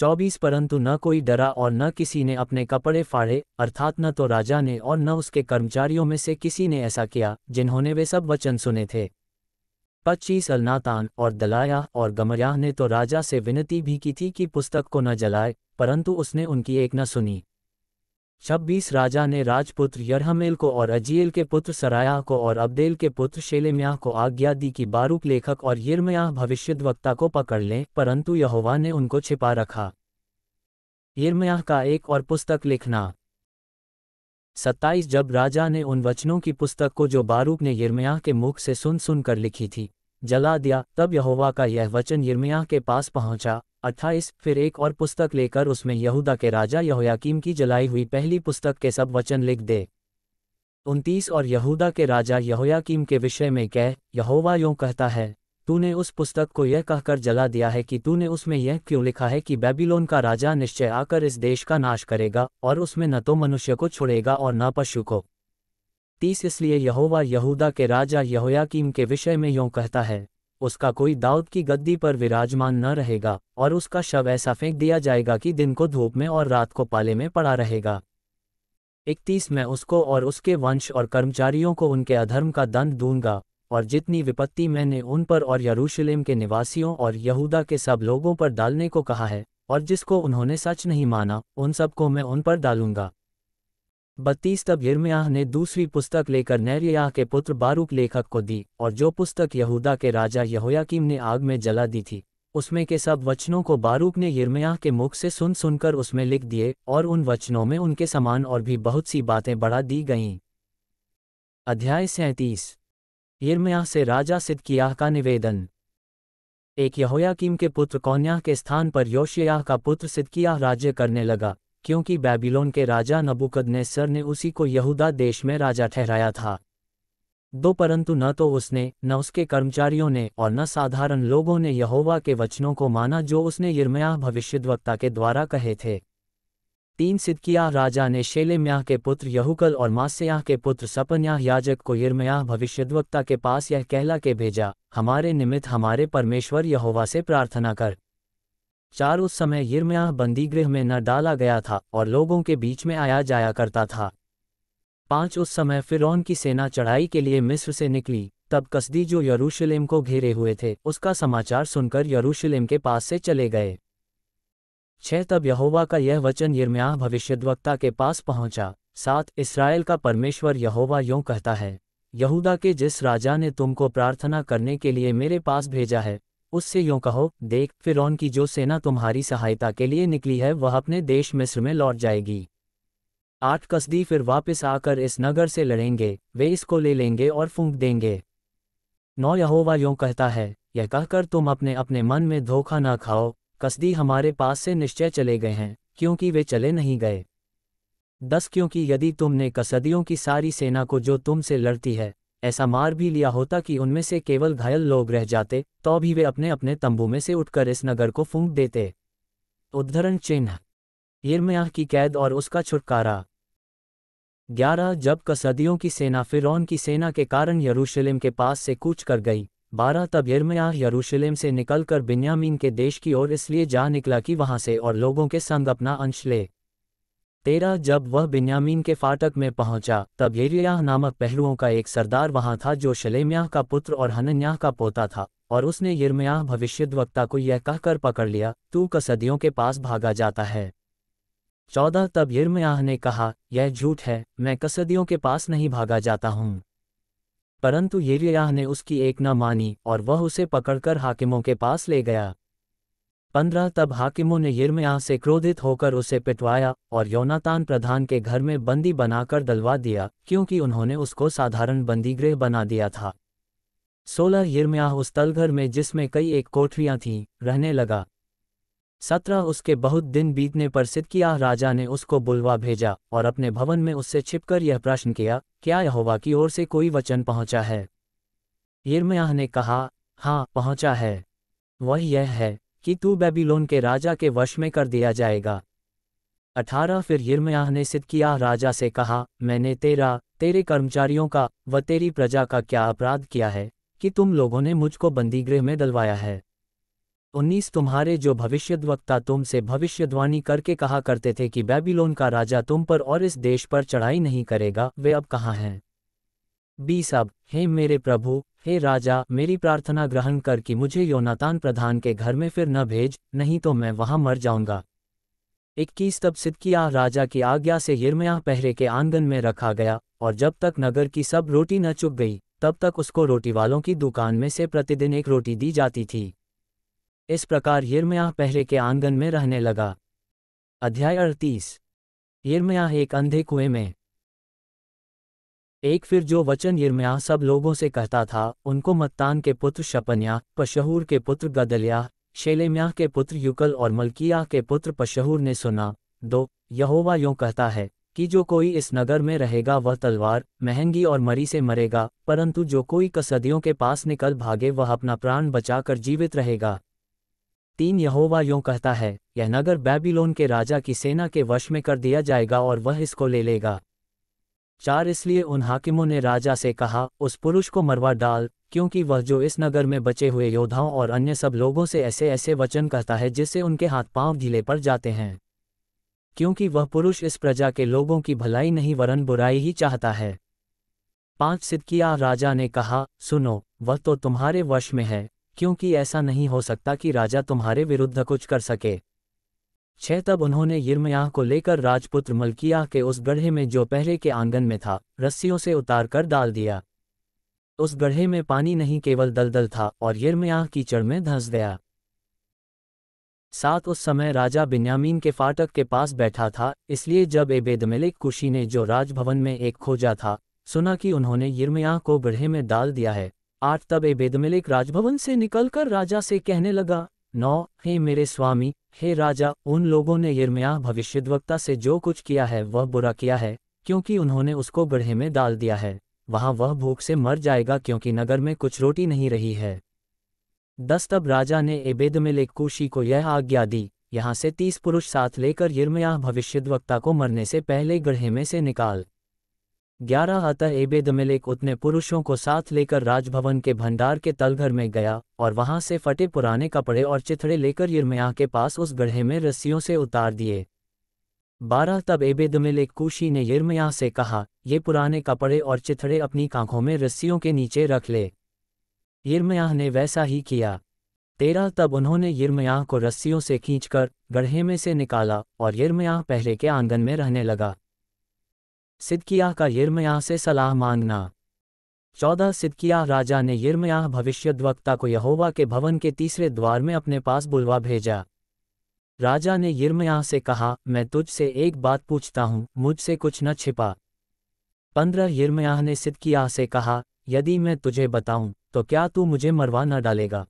चौबीस परंतु न कोई डरा और न किसी ने अपने कपड़े फाड़े अर्थात न तो राजा ने और न उसके कर्मचारियों में से किसी ने ऐसा किया जिन्होंने वे सब वचन सुने थे पच्चीस अलनातान और दलाया और गमरयाह ने तो राजा से विनती भी की थी कि पुस्तक को न जलाए परंतु उसने उनकी एक न सुनी छब्बीस राजा ने राजपुत्र यरहमेल को और अजील के पुत्र सराया को और अब्देल के पुत्र शेलेम्याह को आज्ञा दी कि बारूक लेखक और भविष्य वक्ता को पकड़ लें परंतु यहोवा ने उनको छिपा रखा यरमयाह का एक और पुस्तक लिखना सत्ताईस जब राजा ने उन वचनों की पुस्तक को जो बारूक ने यिर्मयाह के मुख से सुन सुनकर लिखी थी जला दिया तब यहोवा का यह वचन यिर्मयाह के पास पहुंचा अट्ठाईस फिर एक और पुस्तक लेकर उसमें यहूदा के राजा यहोयाकीम की जलाई हुई पहली पुस्तक के सब वचन लिख दे उनतीस और यहूदा के राजा यहोयाकीम के विषय में कह यहोवा यों कहता है तूने उस पुस्तक को यह कहकर जला दिया है कि तूने उसमें यह क्यों लिखा है कि बेबीलोन का राजा निश्चय आकर इस देश का नाश करेगा और उसमें न तो मनुष्य को छोड़ेगा और न पशु को तीस इसलिए यहोवा यहूदा के राजा यहोयाकीम के विषय में यों कहता है उसका कोई दाऊद की गद्दी पर विराजमान न रहेगा और उसका शव ऐसा फेंक दिया जाएगा कि दिन को धूप में और रात को पाले में पड़ा रहेगा इकतीस मैं उसको और उसके वंश और कर्मचारियों को उनके अधर्म का दंड दूंगा और जितनी विपत्ति मैंने उन पर और यरूशलेम के निवासियों और यहूदा के सब लोगों पर डालने को कहा है और जिसको उन्होंने सच नहीं माना उन सबको मैं उन पर डालूंगा बत्तीस तब यिर्मयाह ने दूसरी पुस्तक लेकर नैरियाह के पुत्र बारूक लेखक को दी और जो पुस्तक यहूदा के राजा यहोयाकीम ने आग में जला दी थी उसमें के सब वचनों को बारूक ने यिर्मयाह के मुख से सुन सुनकर उसमें लिख दिए और उन वचनों में उनके समान और भी बहुत सी बातें बढ़ा दी गईं अध्याय सैंतीस यिर्मयाह से राजा सिद्कियाह का निवेदन एक यहोयाकीम के पुत्र कौन्याह के स्थान पर योशियाह का पुत्र सिदकियाह राज्य करने लगा क्योंकि बेबीलोन के राजा नबुकदनेसर ने उसी को यहूदा देश में राजा ठहराया था दो परंतु न तो उसने न उसके कर्मचारियों ने और न साधारण लोगों ने यहोवा के वचनों को माना जो उसने यिर्मयाह भविष्यद्वक्ता के द्वारा कहे थे तीन सिदकिया राजा ने शेलेम्याह के पुत्र यहुकल और मास्याह के पुत्र सपन्याह याजक को यिर्मयाह भविष्यद्वक्ता के पास यह कहला के भेजा हमारे निमित्त हमारे परमेश्वर यहोवा से प्रार्थना कर चार उस समय यिर्मयाह बंदीगृह में न डाला गया था और लोगों के बीच में आया जाया करता था पांच उस समय फिरौन की सेना चढ़ाई के लिए मिस्र से निकली तब कसदी जो यरूशलेम को घेरे हुए थे उसका समाचार सुनकर यरूशलेम के पास से चले गए छह तब यहोवा का यह वचन यर्म्याह भविष्यद्वक्ता के पास पहुंचा सात इसराइल का परमेश्वर यहोवा यों कहता है यहूदा के जिस राजा ने तुमको प्रार्थना करने के लिए मेरे पास भेजा है उससे यों कहो देख फिर की जो सेना तुम्हारी सहायता के लिए निकली है वह अपने देश मिस्र में लौट जाएगी आठ कसदी फिर वापस आकर इस नगर से लड़ेंगे वे इसको ले लेंगे और फूंक देंगे नौ यहोवा यों कहता है यह कहकर तुम अपने अपने मन में धोखा न खाओ कसदी हमारे पास से निश्चय चले गए हैं क्योंकि वे चले नहीं गए दस क्योंकि यदि तुमने कसदियों की सारी सेना को जो तुमसे लड़ती है ऐसा मार भी लिया होता कि उनमें से केवल घायल लोग रह जाते तो भी वे अपने अपने तंबू में से उठकर इस नगर को फूंक देते उद्धरण चिन्ह यिरमयाह की कैद और उसका छुटकारा ग्यारह जब कसदियों की सेना फिरौन की सेना के कारण यरूशलेम के पास से कूच कर गई बारह तब यरमयाह यरूशलेम से निकलकर बिन्यामीन के देश की ओर इसलिए जा निकला कि वहां से और लोगों के संग अपना अंश ले तेरह जब वह बिन्यामीन के फाटक में पहुंचा तब येरियाह नामक पहलुओं का एक सरदार वहां था जो शलेम्याह का पुत्र और हनन्याह का पोता था और उसने भविष्य भविष्यद्वक्ता को यह कहकर पकड़ लिया तू कसदियों के पास भागा जाता है चौदह तब यिरमयाह ने कहा यह झूठ है मैं कसदियों के पास नहीं भागा जाता हूँ परंतु यरियाह ने उसकी एक न मानी और वह उसे पकड़कर हाकिमों के पास ले गया पंद्रह तब हाकिमों ने यिर्मयाह से क्रोधित होकर उसे पिटवाया और यौनातान प्रधान के घर में बंदी बनाकर दलवा दिया क्योंकि उन्होंने उसको साधारण बंदीगृह बना दिया था सोलह यिर्मयाह उस तलघर में जिसमें कई एक कोठरियां थीं रहने लगा सत्रह उसके बहुत दिन बीतने पर सिदकियाह राजा ने उसको बुलवा भेजा और अपने भवन में उससे छिपकर यह प्रश्न किया क्या यहोवा की ओर से कोई वचन पहुंचा है यिर्मयाह ने कहा हाँ पहुंचा है वह यह है कि तू बेबीलोन के राजा के वश में कर दिया जाएगा अठारह फिर यिर्मयाह ने सिदकियाह राजा से कहा मैंने तेरा तेरे कर्मचारियों का व तेरी प्रजा का क्या अपराध किया है कि तुम लोगों ने मुझको बंदीगृह में डलवाया है उन्नीस तुम्हारे जो भविष्यद्वक्ता तुमसे भविष्यद्वानी करके कहा करते थे कि बेबीलोन का राजा तुम पर और इस देश पर चढ़ाई नहीं करेगा वे अब कहाँ हैं बीस अब हे मेरे प्रभु हे राजा मेरी प्रार्थना ग्रहण कर कि मुझे योनातान प्रधान के घर में फिर न भेज नहीं तो मैं वहां मर जाऊंगा इक्कीस तब सिदकिया राजा की आज्ञा से यिरमया पहरे के आंगन में रखा गया और जब तक नगर की सब रोटी न चुक गई तब तक उसको रोटी वालों की दुकान में से प्रतिदिन एक रोटी दी जाती थी इस प्रकार यिर्मयाह पहले के आंगन में रहने लगा अध्याय अड़तीस यिर्मयाह एक अंधे कुएं में एक फिर जो वचन यिर्मयाह सब लोगों से कहता था उनको मत्तान के पुत्र शपन्या पशहूर के पुत्र गदलिया शेलेम्याह के पुत्र युकल और मलकिया के पुत्र पशहूर ने सुना दो यहोवा यों कहता है कि जो कोई इस नगर में रहेगा वह तलवार महंगी और मरी से मरेगा परंतु जो कोई कसदियों के पास निकल भागे वह अपना प्राण बचाकर जीवित रहेगा तीन यहोवा यों कहता है यह नगर बेबीलोन के राजा की सेना के वश में कर दिया जाएगा और वह इसको ले लेगा चार इसलिए उन हाकिमों ने राजा से कहा उस पुरुष को मरवा डाल क्योंकि वह जो इस नगर में बचे हुए योद्धाओं और अन्य सब लोगों से ऐसे ऐसे वचन कहता है जिससे उनके हाथ पांव ढीले पर जाते हैं क्योंकि वह पुरुष इस प्रजा के लोगों की भलाई नहीं वरन बुराई ही चाहता है पांच सिदकिया राजा ने कहा सुनो वह तो तुम्हारे वश में है क्योंकि ऐसा नहीं हो सकता कि राजा तुम्हारे विरुद्ध कुछ कर सके छह तब उन्होंने यिर्मयाह को लेकर राजपुत्र मलकिया के उस गढ़े में जो पहले के आंगन में था रस्सियों से उतार कर डाल दिया उस गढ़े में पानी नहीं केवल दलदल था और की कीचड़ में धंस गया साथ उस समय राजा बिन्यामीन के फाटक के पास बैठा था इसलिए जब एबेदमेलिक कुशी ने जो राजभवन में एक खोजा था सुना कि उन्होंने यिर्मयाह को गढ़े में डाल दिया है आठ तब एबेदमिलिक राजभवन से निकलकर राजा से कहने लगा नौ हे मेरे स्वामी हे राजा उन लोगों ने यिर्मयाह भविष्यद्वक्ता से जो कुछ किया है वह बुरा किया है क्योंकि उन्होंने उसको बढ़े में डाल दिया है वहां वह भूख से मर जाएगा क्योंकि नगर में कुछ रोटी नहीं रही है दस तब राजा ने एबेदमेलेक कुशी को यह आज्ञा दी यहाँ से तीस पुरुष साथ लेकर यिर्मयाह भविष्यद्वक्ता को मरने से पहले गढ़े में से निकाल ग्यारह अतः एबेदमेलेक उतने पुरुषों को साथ लेकर राजभवन के भंडार के तलघर में गया और वहां से फटे पुराने कपड़े और चिथड़े लेकर यिर्मया के पास उस गढ़े में रस्सियों से उतार दिए बारह तब एबेदमेलेक कुशी ने यिर्मया से कहा ये पुराने कपड़े और चिथड़े अपनी कांखों में रस्सियों के नीचे रख ले यिर्मयाह ने वैसा ही किया तेरह तब उन्होंने यिर्मयाह को रस्सियों से खींचकर गढ़े में से निकाला और यमयाह पहले के आंगन में रहने लगा सिदकियाह का यर्मयाह से सलाह मांगना चौदह सिदकियाह राजा ने भविष्य द्वक्ता को यहोवा के भवन के तीसरे द्वार में अपने पास बुलवा भेजा राजा ने यर्मयाह से कहा मैं तुझसे एक बात पूछता हूँ मुझसे कुछ न छिपा पंद्रह यर्मयाह ने सिदकियाह से कहा यदि मैं तुझे बताऊं तो क्या तू मुझे मरवा न डालेगा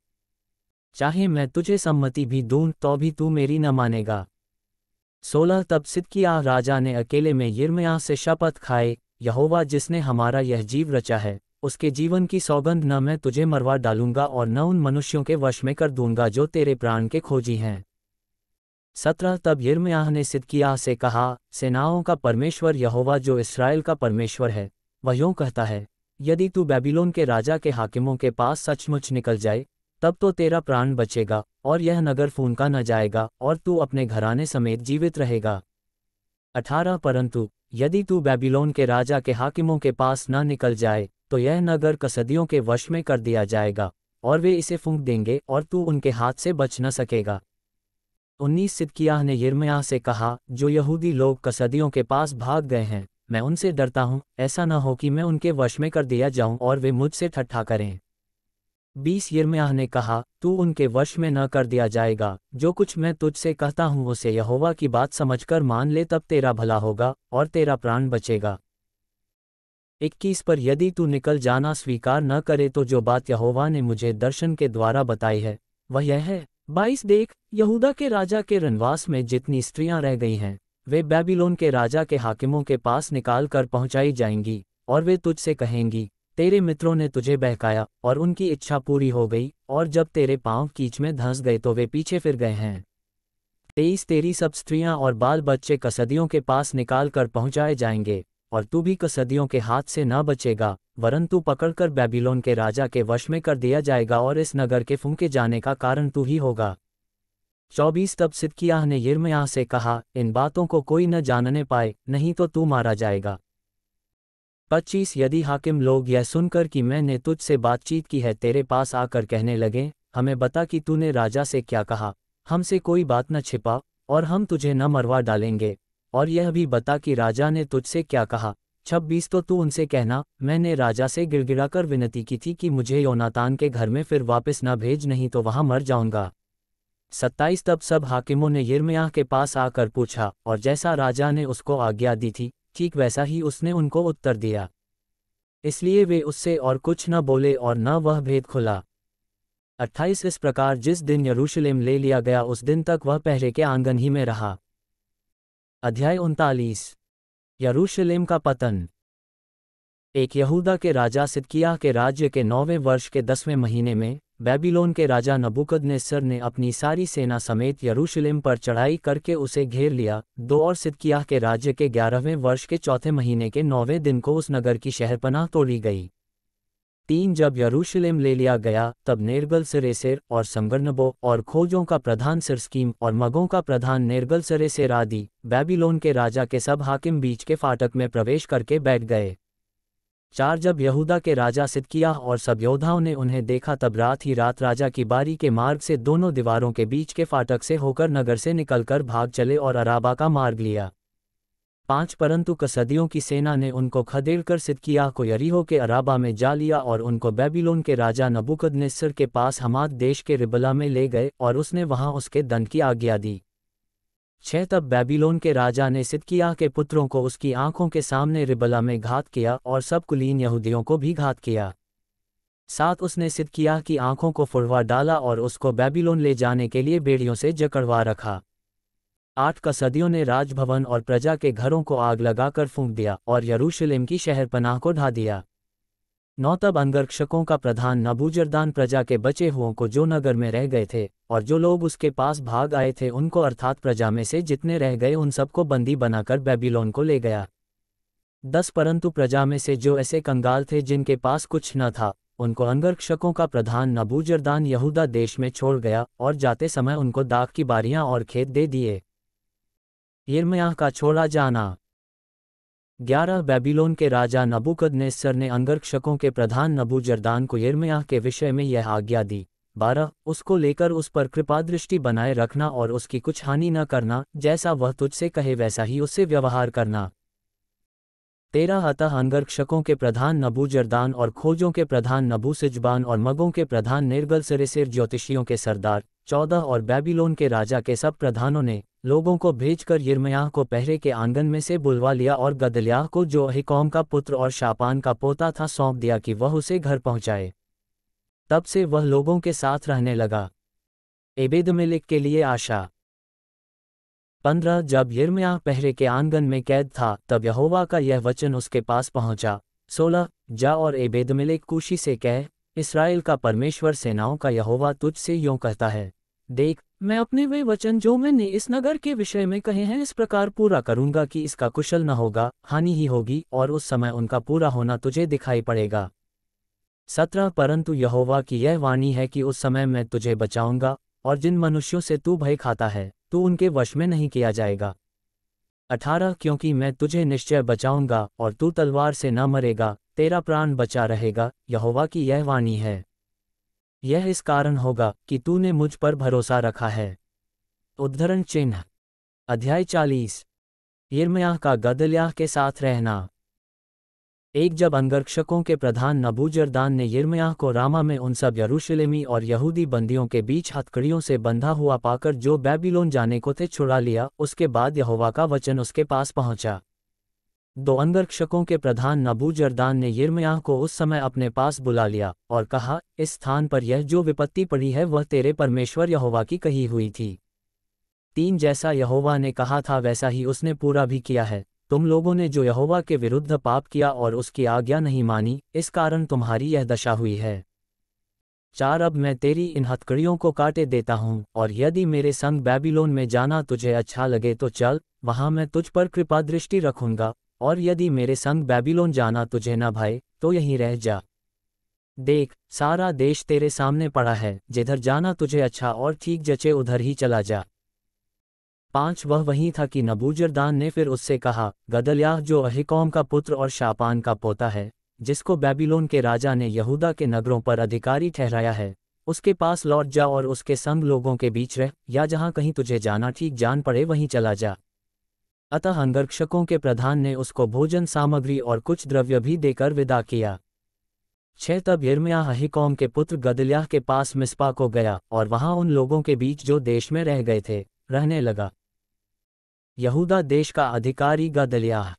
चाहे मैं तुझे सम्मति भी दूं तो भी तू मेरी न मानेगा सोलह तब सिदकिया राजा ने अकेले में यिर्मयाह से शपथ खाए यहोवा जिसने हमारा यह जीव रचा है उसके जीवन की सौगंध न मैं तुझे मरवा डालूंगा और न उन मनुष्यों के वश में कर दूंगा जो तेरे प्राण के खोजी हैं सत्रह तब यर्मयाह ने सिदकिया से कहा सेनाओं का परमेश्वर यहोवा जो इसराइल का परमेश्वर है वह यों कहता है यदि तू बेबीलोन के राजा के हाकिमों के पास सचमुच निकल जाए तब तो तेरा प्राण बचेगा और यह नगर फूनका न जाएगा और तू अपने घराने समेत जीवित रहेगा अठारह परंतु यदि तू बेबीलोन के राजा के हाकिमों के पास न निकल जाए तो यह नगर कसदियों के वश में कर दिया जाएगा और वे इसे फूंक देंगे और तू उनके हाथ से बच न सकेगा उन्नीस सिदकियाह ने यिर्मयाह से कहा जो यहूदी लोग कसदियों के पास भाग गए हैं मैं उनसे डरता हूँ ऐसा न हो कि मैं उनके वश में कर दिया जाऊं और वे मुझसे ठट्ठा करें बीस यिर्मयाह ने कहा तू उनके वश में न कर दिया जाएगा जो कुछ मैं तुझसे कहता हूँ उसे यहोवा की बात समझकर मान ले तब तेरा भला होगा और तेरा प्राण बचेगा इक्कीस पर यदि तू निकल जाना स्वीकार न करे तो जो बात यहोवा ने मुझे दर्शन के द्वारा बताई है वह यह है बाईस देख यहूदा के राजा के रनवास में जितनी स्त्रियां रह गई हैं वे बेबीलोन के राजा के हाकिमों के पास निकाल कर पहुंचाई जाएंगी और वे तुझसे कहेंगी तेरे मित्रों ने तुझे बहकाया और उनकी इच्छा पूरी हो गई और जब तेरे पांव कीच में धंस गए तो वे पीछे फिर गए हैं तेईस तेरी सब स्त्रियां और बाल बच्चे कसदियों के पास निकाल कर पहुंचाए जाएंगे और तू भी कसदियों के हाथ से न बचेगा वरन तू पकड़कर बेबीलोन के राजा के वश में कर दिया जाएगा और इस नगर के फूंके जाने का कारण तू ही होगा चौबीस तब सिदकियाह ने यिर्मयाह से कहा इन बातों को कोई न जानने पाए नहीं तो तू मारा जाएगा पच्चीस यदि हाकिम लोग यह सुनकर कि मैंने तुझसे बातचीत की है तेरे पास आकर कहने लगे हमें बता कि तूने राजा से क्या कहा हमसे कोई बात न छिपा और हम तुझे न मरवा डालेंगे और यह भी बता कि राजा ने तुझसे क्या कहा छब्बीस तो तू उनसे कहना मैंने राजा से गिड़गिड़ाकर विनती की थी कि मुझे योनातान के घर में फिर वापस न भेज नहीं तो वहां मर जाऊंगा सत्ताईस तब सब हाकिमों ने यिरमयाह के पास आकर पूछा और जैसा राजा ने उसको आज्ञा दी थी ठीक वैसा ही उसने उनको उत्तर दिया इसलिए वे उससे और कुछ न बोले और न वह भेद खुला अट्ठाईस इस प्रकार जिस दिन यरूशलेम ले लिया गया उस दिन तक वह पहरे के आंगन ही में रहा अध्याय उनतालीस यरूशलेम का पतन एक यहूदा के राजा सिदकिया के राज्य के नौवें वर्ष के दसवें महीने में बेबीलोन के राजा नेसर ने अपनी सारी सेना समेत यरूशलेम पर चढ़ाई करके उसे घेर लिया दो और सिदकियाह के राज्य के ग्यारहवें वर्ष के चौथे महीने के नौवें दिन को उस नगर की शहरपनाह तोड़ी गई तीन जब यरूशलेम ले लिया गया तब नेरगल सरेसेर और संगरनबो और खोजों का प्रधान सिरस्कीम और मगों का प्रधान नेरगल सरेसेर आदि बेबीलोन के राजा के सब हाकिम बीच के फाटक में प्रवेश करके बैठ गए चार जब यहूदा के राजा सिदकिया और सब योद्धाओं ने उन्हें देखा तब रात ही रात राजा की बारी के मार्ग से दोनों दीवारों के बीच के फाटक से होकर नगर से निकलकर भाग चले और अराबा का मार्ग लिया पांच परंतु कसदियों की सेना ने उनको खदेड़ कर सिदकिया को यरीहो के अराबा में जा लिया और उनको बेबीलोन के राजा नबुकद के पास हमाद देश के रिबला में ले गए और उसने वहां उसके दंड की आज्ञा दी छह तब बेबीलोन के राजा ने सिदकिया के पुत्रों को उसकी आंखों के सामने रिबला में घात किया और सब कुलीन यहूदियों को भी घात किया साथ उसने सिदकिया की आंखों को फुड़वा डाला और उसको बेबीलोन ले जाने के लिए बेड़ियों से जकड़वा रखा आठ कसदियों ने राजभवन और प्रजा के घरों को आग लगाकर फूंक दिया और यरूशलेम की शहर पनाह को ढा दिया नौतब अंगरक्षकों का प्रधान नबूजरदान प्रजा के बचे हुओं को जो नगर में रह गए थे और जो लोग उसके पास भाग आए थे उनको अर्थात प्रजा में से जितने रह गए उन सबको बंदी बनाकर बेबीलोन को ले गया दस परंतु प्रजा में से जो ऐसे कंगाल थे जिनके पास कुछ न था उनको अंगरक्षकों का प्रधान नबूजरदान यहूदा देश में छोड़ गया और जाते समय उनको दाग की बारियां और खेत दे दिए यिर्मयाह का छोड़ा जाना ग्यारह बेबीलोन के राजा नबुकदनेस्सर ने अंगरक्षकों के प्रधान नबू जरदान को यर्मयाह के विषय में यह आज्ञा दी बारह उसको लेकर उस पर कृपादृष्टि बनाए रखना और उसकी कुछ हानि न करना जैसा वह तुझसे कहे वैसा ही उससे व्यवहार करना तेरह अतः अंगरक्षकों के प्रधान नबू जरदान और खोजों के प्रधान नबू सिजबान और मगों के प्रधान निर्गल सरेसिर ज्योतिषियों के सरदार चौदह और बेबीलोन के राजा के सब प्रधानों ने लोगों को भेजकर यरमयाह को पहरे के आंगन में से बुलवा लिया और गदल्याह को जो अहिकॉम का पुत्र और शापान का पोता था सौंप दिया कि वह उसे घर पहुंचाए तब से वह लोगों के साथ रहने लगा एबेद मिलिक के लिए आशा पंद्रह जब यिर्मयाह पहरे के आंगन में कैद था तब यहोवा का यह वचन उसके पास पहुंचा सोलह जा और एबेद मिलिक कुशी से कह इसराइल का परमेश्वर सेनाओं का यहोवा तुझ से यों कहता है देख मैं अपने वे वचन जो मैंने इस नगर के विषय में कहे हैं इस प्रकार पूरा करूंगा कि इसका कुशल न होगा हानि ही होगी और उस समय उनका पूरा होना तुझे दिखाई पड़ेगा सत्रह परंतु यहोवा की यह वाणी है कि उस समय मैं तुझे बचाऊंगा और जिन मनुष्यों से तू भय खाता है तू उनके वश में नहीं किया जाएगा अठारह क्योंकि मैं तुझे निश्चय बचाऊंगा और तू तलवार से न मरेगा तेरा प्राण बचा रहेगा यहोवा की यह वाणी है यह इस कारण होगा कि तूने मुझ पर भरोसा रखा है उद्धरण चिन्ह अध्याय चालीस यिर्मयाह का गदल्याह के साथ रहना एक जब अंगरक्षकों के प्रधान नबूजरदान ने यिर्मयाह को रामा में उन सब यरूशलेमी और यहूदी बंदियों के बीच हथकड़ियों से बंधा हुआ पाकर जो बेबीलोन जाने को थे छुड़ा लिया उसके बाद यहोवा का वचन उसके पास पहुंचा दो अंगरक्षकों के प्रधान नबू जरदान ने यमयाह को उस समय अपने पास बुला लिया और कहा इस स्थान पर यह जो विपत्ति पड़ी है वह तेरे परमेश्वर यहोवा की कही हुई थी तीन जैसा यहोवा ने कहा था वैसा ही उसने पूरा भी किया है तुम लोगों ने जो यहोवा के विरुद्ध पाप किया और उसकी आज्ञा नहीं मानी इस कारण तुम्हारी यह दशा हुई है चार अब मैं तेरी इन हथकड़ियों को काटे देता हूँ और यदि मेरे संग बैबिलोन में जाना तुझे अच्छा लगे तो चल वहाँ मैं तुझ पर कृपा दृष्टि रखूंगा और यदि मेरे संग बेबीलोन जाना तुझे न भाई तो यहीं रह जा देख सारा देश तेरे सामने पड़ा है जिधर जाना तुझे अच्छा और ठीक जचे उधर ही चला जा पांच वह वहीं था कि नबूजरदान ने फिर उससे कहा गदलयाह जो अहिकौम का पुत्र और शापान का पोता है जिसको बेबीलोन के राजा ने यहूदा के नगरों पर अधिकारी ठहराया है उसके पास लौट जा और उसके संग लोगों के बीच रह या जहाँ कहीं तुझे जाना ठीक जान पड़े वहीं चला जा अतः अंगरक्षकों के प्रधान ने उसको भोजन सामग्री और कुछ द्रव्य भी देकर विदा किया छह तब यर्मया हहीकॉम के पुत्र गदल्याह के पास मिसपा को गया और वहां उन लोगों के बीच जो देश में रह गए थे रहने लगा यहूदा देश का अधिकारी गदल्याह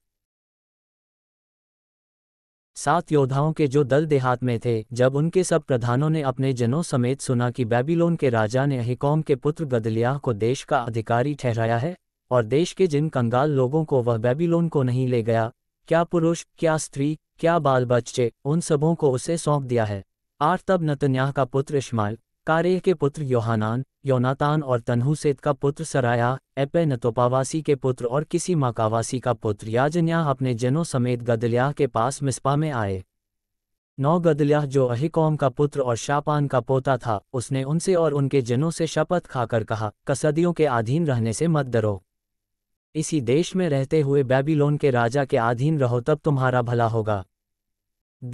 सात योद्धाओं के जो दल देहात में थे जब उनके सब प्रधानों ने अपने जनों समेत सुना कि बेबीलोन के राजा ने अहिकॉम के पुत्र गदलियाह को देश का अधिकारी ठहराया है और देश के जिन कंगाल लोगों को वह बेबीलोन को नहीं ले गया क्या पुरुष क्या स्त्री क्या बाल बच्चे उन सबों को उसे सौंप दिया है आर तब नतन्याह का पुत्र इश्माइल कारेह के पुत्र योहानान योनातान और तनहुसेत का पुत्र सराया एपे नतोपावासी के पुत्र और किसी माकावासी का पुत्र याजन्याह अपने जनों समेत गदल्याह के पास मिसपा में आए नौ गदल्याह जो अहिकोम का पुत्र और शापान का पोता था उसने उनसे और उनके जनों से शपथ खाकर कहा कसदियों के अधीन रहने से मत डरो इसी देश में रहते हुए बेबीलोन के राजा के अधीन रहो तब तुम्हारा भला होगा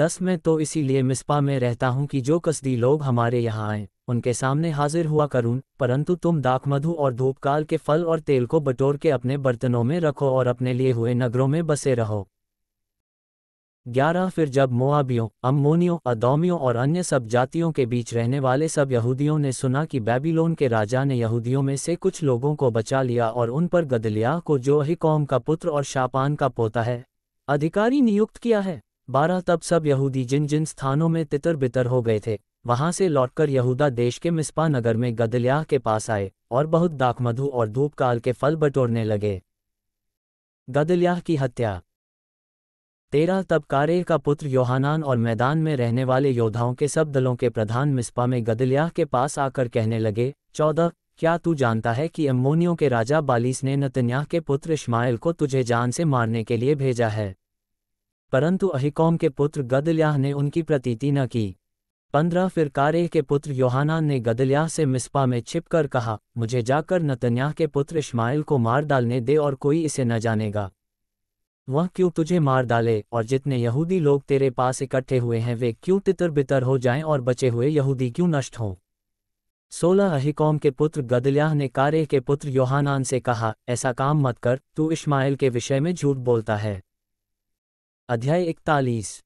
दस में तो इसीलिए मिस्पा में रहता हूँ कि जो कसदी लोग हमारे यहाँ आए उनके सामने हाजिर हुआ करूँ परंतु तुम दाखमधु और धूपकाल के फल और तेल को बटोर के अपने बर्तनों में रखो और अपने लिए हुए नगरों में बसे रहो ग्यारह फिर जब मोआबियों अम्मोनियों अदौमियों और अन्य सब जातियों के बीच रहने वाले सब यहूदियों ने सुना कि बेबीलोन के राजा ने यहूदियों में से कुछ लोगों को बचा लिया और उन पर गदलिया को जो ही कौम का पुत्र और शापान का पोता है अधिकारी नियुक्त किया है बारह तब सब यहूदी जिन जिन स्थानों में तितर बितर हो गए थे वहां से लौटकर यहूदा देश के मिस्पा नगर में गदल्याह के पास आए और बहुत दाकमधु और धूपकाल के फल बटोरने लगे गदल्याह की हत्या तेरह कारे का पुत्र योहानान और मैदान में रहने वाले योद्धाओं के सब दलों के प्रधान मिस्पा में गदलियाह के पास आकर कहने लगे चौदह क्या तू जानता है कि अम्मोनियों के राजा बालिस ने नतन्याह के पुत्र इश्माइल को तुझे जान से मारने के लिए भेजा है परंतु अहिकॉम के पुत्र गदलियाह ने उनकी प्रतीति न की पंद्रह फिर कारे के पुत्र योहानान ने गदलियाह से मिस्पा में छिपकर कहा मुझे जाकर नतन्याह के पुत्र इश्माइल को मार डालने दे और कोई इसे न जानेगा वह क्यों तुझे मार डाले और जितने यहूदी लोग तेरे पास इकट्ठे हुए हैं वे क्यों तितर बितर हो जाएं और बचे हुए यहूदी क्यों नष्ट हों सोलह अहिकोम के पुत्र गदल्याह ने कारे के पुत्र योहानान से कहा ऐसा काम मत कर तू इस्माइल के विषय में झूठ बोलता है अध्याय इकतालीस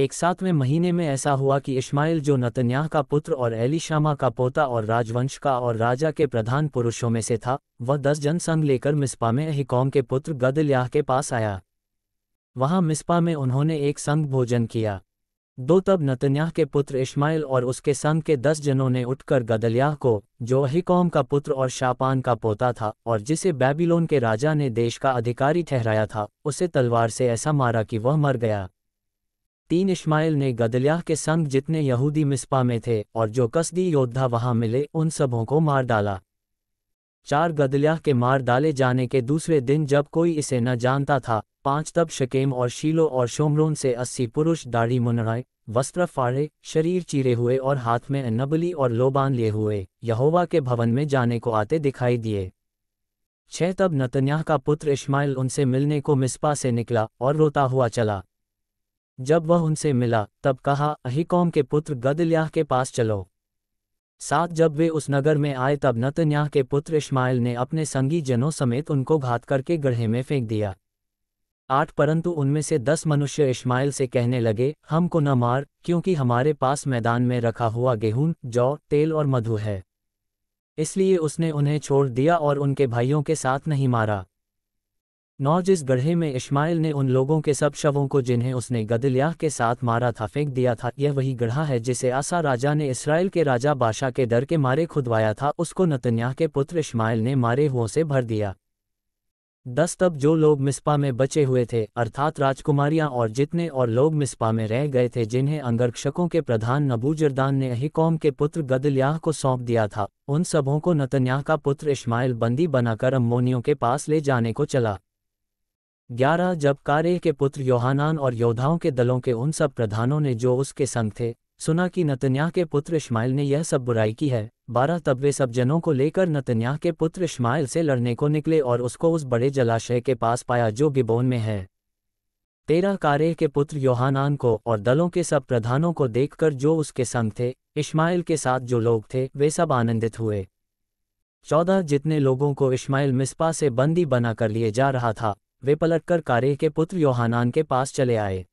एक सातवें महीने में ऐसा हुआ कि इस्माइल जो नतन्याह का पुत्र और एलिशामा का पोता और राजवंश का और राजा के प्रधान पुरुषों में से था वह दस जन संग लेकर मिस्पा में हिकॉम के पुत्र गदल्याह के पास आया वहां मिस्पा में उन्होंने एक संग भोजन किया दो तब नतन्याह के पुत्र इस्माइल और उसके संग के दस जनों ने उठकर गदल्याह को जो हिकॉम का पुत्र और शापान का पोता था और जिसे बेबीलोन के राजा ने देश का अधिकारी ठहराया था उसे तलवार से ऐसा मारा कि वह मर गया तीन इश्माइल ने गदल्याह के संग जितने यहूदी मिसपा में थे और जो कसदी योद्धा वहां मिले उन सबों को मार डाला चार गदल्याह के मार डाले जाने के दूसरे दिन जब कोई इसे न जानता था पांच तब शकेम और शीलो और शोमरोन से अस्सी पुरुष दाढ़ी मुनराए वस्त्र फाड़े शरीर चीरे हुए और हाथ में नबली और लोबान लिए हुए यहोवा के भवन में जाने को आते दिखाई दिए छह तब नतन्याह का पुत्र इश्माइल उनसे मिलने को मिसपा से निकला और रोता हुआ चला जब वह उनसे मिला तब कहा अहिकॉम के पुत्र गदल्याह के पास चलो साथ जब वे उस नगर में आए तब नतन्याह के पुत्र इस्माइल ने अपने संगी जनों समेत उनको घात करके गढ़े में फेंक दिया आठ परंतु उनमें से दस मनुष्य इस्माइल से कहने लगे हमको न मार क्योंकि हमारे पास मैदान में रखा हुआ गेहूं जौ तेल और मधु है इसलिए उसने उन्हें छोड़ दिया और उनके भाइयों के साथ नहीं मारा नौ जिस गढ़े में इस्माइल ने उन लोगों के सब शवों को जिन्हें उसने गदलियाह के साथ मारा था फेंक दिया था यह वही गढ़ा है जिसे आसा राजा ने इसराइल के राजा बादशाह के डर के मारे खुदवाया था उसको नतन्याह के पुत्र इस्माइल ने मारे हुओं से भर दिया दस तब जो लोग मिसपा में बचे हुए थे अर्थात राजकुमारियां और जितने और लोग मिस्पा में रह गए थे जिन्हें अंगरक्षकों के प्रधान नबूजरदान ने अहिकौम के पुत्र गदलियाह को सौंप दिया था उन सबों को नतन्याह का पुत्र इस्माइल बंदी बनाकर अम्मोनियों के पास ले जाने को चला ग्यारह जब कारे के पुत्र योहानान और योद्धाओं के दलों के उन सब प्रधानों ने जो उसके संग थे सुना कि नतन्याह के पुत्र इश्माइल ने यह सब बुराई की है बारह तब वे सब जनों को लेकर नतन्याह के पुत्र इश्माइल से लड़ने को निकले और उसको उस बड़े जलाशय के पास पाया जो गिबोन में है तेरह कारे के पुत्र योहानान को और दलों के सब प्रधानों को देखकर जो उसके संग थे इश्माइल के साथ जो लोग थे वे सब आनंदित हुए चौदह जितने लोगों को इश्माइल मिसपा से बंदी बना कर लिए जा रहा था वे पलटकर कारेह के पुत्र योहानान के पास चले आए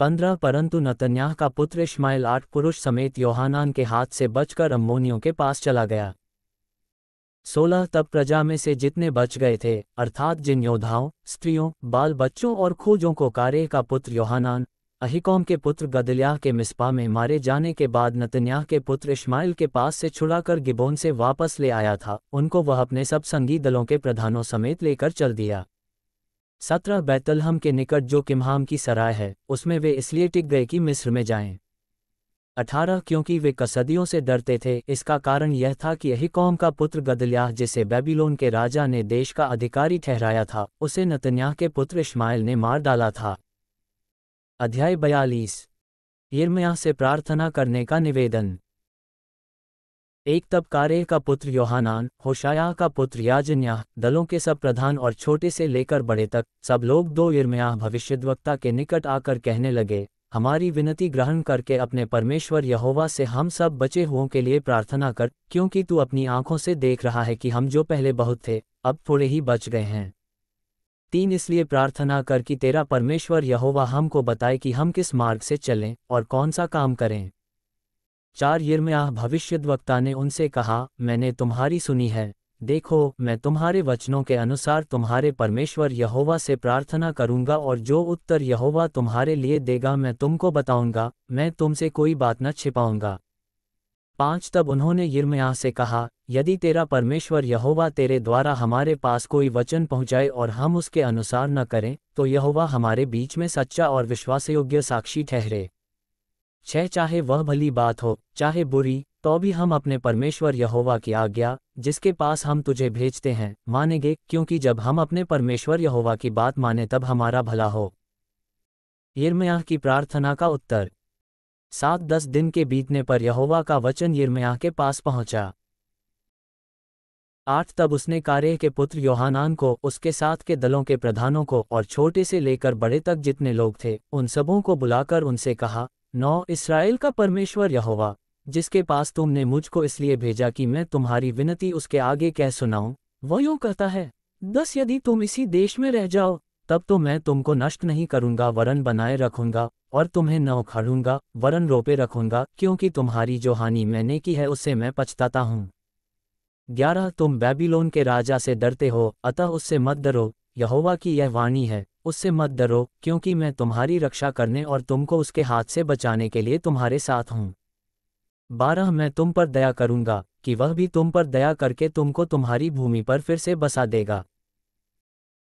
पंद्रह परंतु नतन्याह का पुत्र इश्माइल आठ पुरुष समेत योहानान के हाथ से बचकर अम्मोनियों के पास चला गया सोलह तब प्रजा में से जितने बच गए थे अर्थात जिन योद्धाओं स्त्रियों बाल बच्चों और खोजों को कारे का पुत्र योहानान अहिकोम के पुत्र गदल्याह के मिसपा में मारे जाने के बाद नतन्याह के पुत्र इश्माइल के पास से छुड़ाकर गिबोन से वापस ले आया था उनको वह अपने सब संगी दलों के प्रधानों समेत लेकर चल दिया सत्रह बैतलहम के निकट जो किमहाम की सराय है उसमें वे इसलिए टिक गए कि मिस्र में जाएं। अठारह क्योंकि वे कसदियों से डरते थे इसका कारण यह था कि यही कौम का पुत्र गदल्याह जिसे बेबीलोन के राजा ने देश का अधिकारी ठहराया था उसे नतन्याह के पुत्र इश्माइल ने मार डाला था अध्याय बयालीस यिर्मयाह से प्रार्थना करने का निवेदन एक तब कारेह का पुत्र योहानान होशायाह का पुत्र याजन्याह दलों के सब प्रधान और छोटे से लेकर बड़े तक सब लोग दो इर्मयाह भविष्यद्वक्ता के निकट आकर कहने लगे हमारी विनती ग्रहण करके अपने परमेश्वर यहोवा से हम सब बचे हुओं के लिए प्रार्थना कर क्योंकि तू अपनी आंखों से देख रहा है कि हम जो पहले बहुत थे अब थोड़े ही बच गए हैं तीन इसलिए प्रार्थना कर कि तेरा परमेश्वर यहोवा हमको बताए कि हम किस मार्ग से चलें और कौन सा काम करें चार भविष्य भविष्यद्वक्ता ने उनसे कहा मैंने तुम्हारी सुनी है देखो मैं तुम्हारे वचनों के अनुसार तुम्हारे परमेश्वर यहोवा से प्रार्थना करूंगा और जो उत्तर यहोवा तुम्हारे लिए देगा मैं तुमको बताऊंगा मैं तुमसे कोई बात न छिपाऊंगा पांच तब उन्होंने यर्म्याह से कहा यदि तेरा परमेश्वर यहोवा तेरे द्वारा हमारे पास कोई वचन पहुंचाए और हम उसके अनुसार न करें तो यहोवा हमारे बीच में सच्चा और विश्वासयोग्य साक्षी ठहरे छह चाहे वह भली बात हो चाहे बुरी तो भी हम अपने परमेश्वर यहोवा की आज्ञा जिसके पास हम तुझे भेजते हैं मानेंगे क्योंकि जब हम अपने परमेश्वर यहोवा की बात माने तब हमारा भला हो यमयाह की प्रार्थना का उत्तर सात दस दिन के बीतने पर यहोवा का वचन यमयाह के पास पहुंचा आठ तब उसने कार्य के पुत्र योहानान को उसके साथ के दलों के प्रधानों को और छोटे से लेकर बड़े तक जितने लोग थे उन सबों को बुलाकर उनसे कहा नौ इसराइल का परमेश्वर यहोवा जिसके पास तुमने मुझको इसलिए भेजा कि मैं तुम्हारी विनती उसके आगे कह सुनाऊं वह यूं कहता है दस यदि तुम इसी देश में रह जाओ तब तो मैं तुमको नष्ट नहीं करूंगा वरन बनाए रखूंगा और तुम्हें न उखाड़ूंगा वरन रोपे रखूंगा क्योंकि तुम्हारी जो हानि मैंने की है उससे मैं पछताता हूँ ग्यारह तुम बेबीलोन के राजा से डरते हो अतः उससे मत डरो यहोवा की यह वाणी है उससे मत डरो क्योंकि मैं तुम्हारी रक्षा करने और तुमको उसके हाथ से बचाने के लिए तुम्हारे साथ हूँ बारह मैं तुम पर दया करूंगा कि वह भी तुम पर दया करके तुमको तुम्हारी भूमि पर फिर से बसा देगा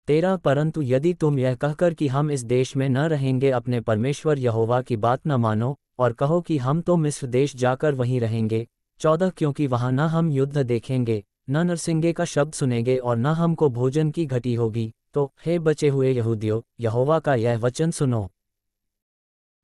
तेरह परंतु यदि तुम यह कहकर कि हम इस देश में न रहेंगे अपने परमेश्वर यहोवा की बात न मानो और कहो कि हम तो मिस्र देश जाकर वहीं रहेंगे चौदह क्योंकि वहां न हम युद्ध देखेंगे न नरसिंगे का शब्द सुनेंगे और न हमको भोजन की घटी होगी तो हे बचे हुए यहूदियों यहोवा का यह वचन सुनो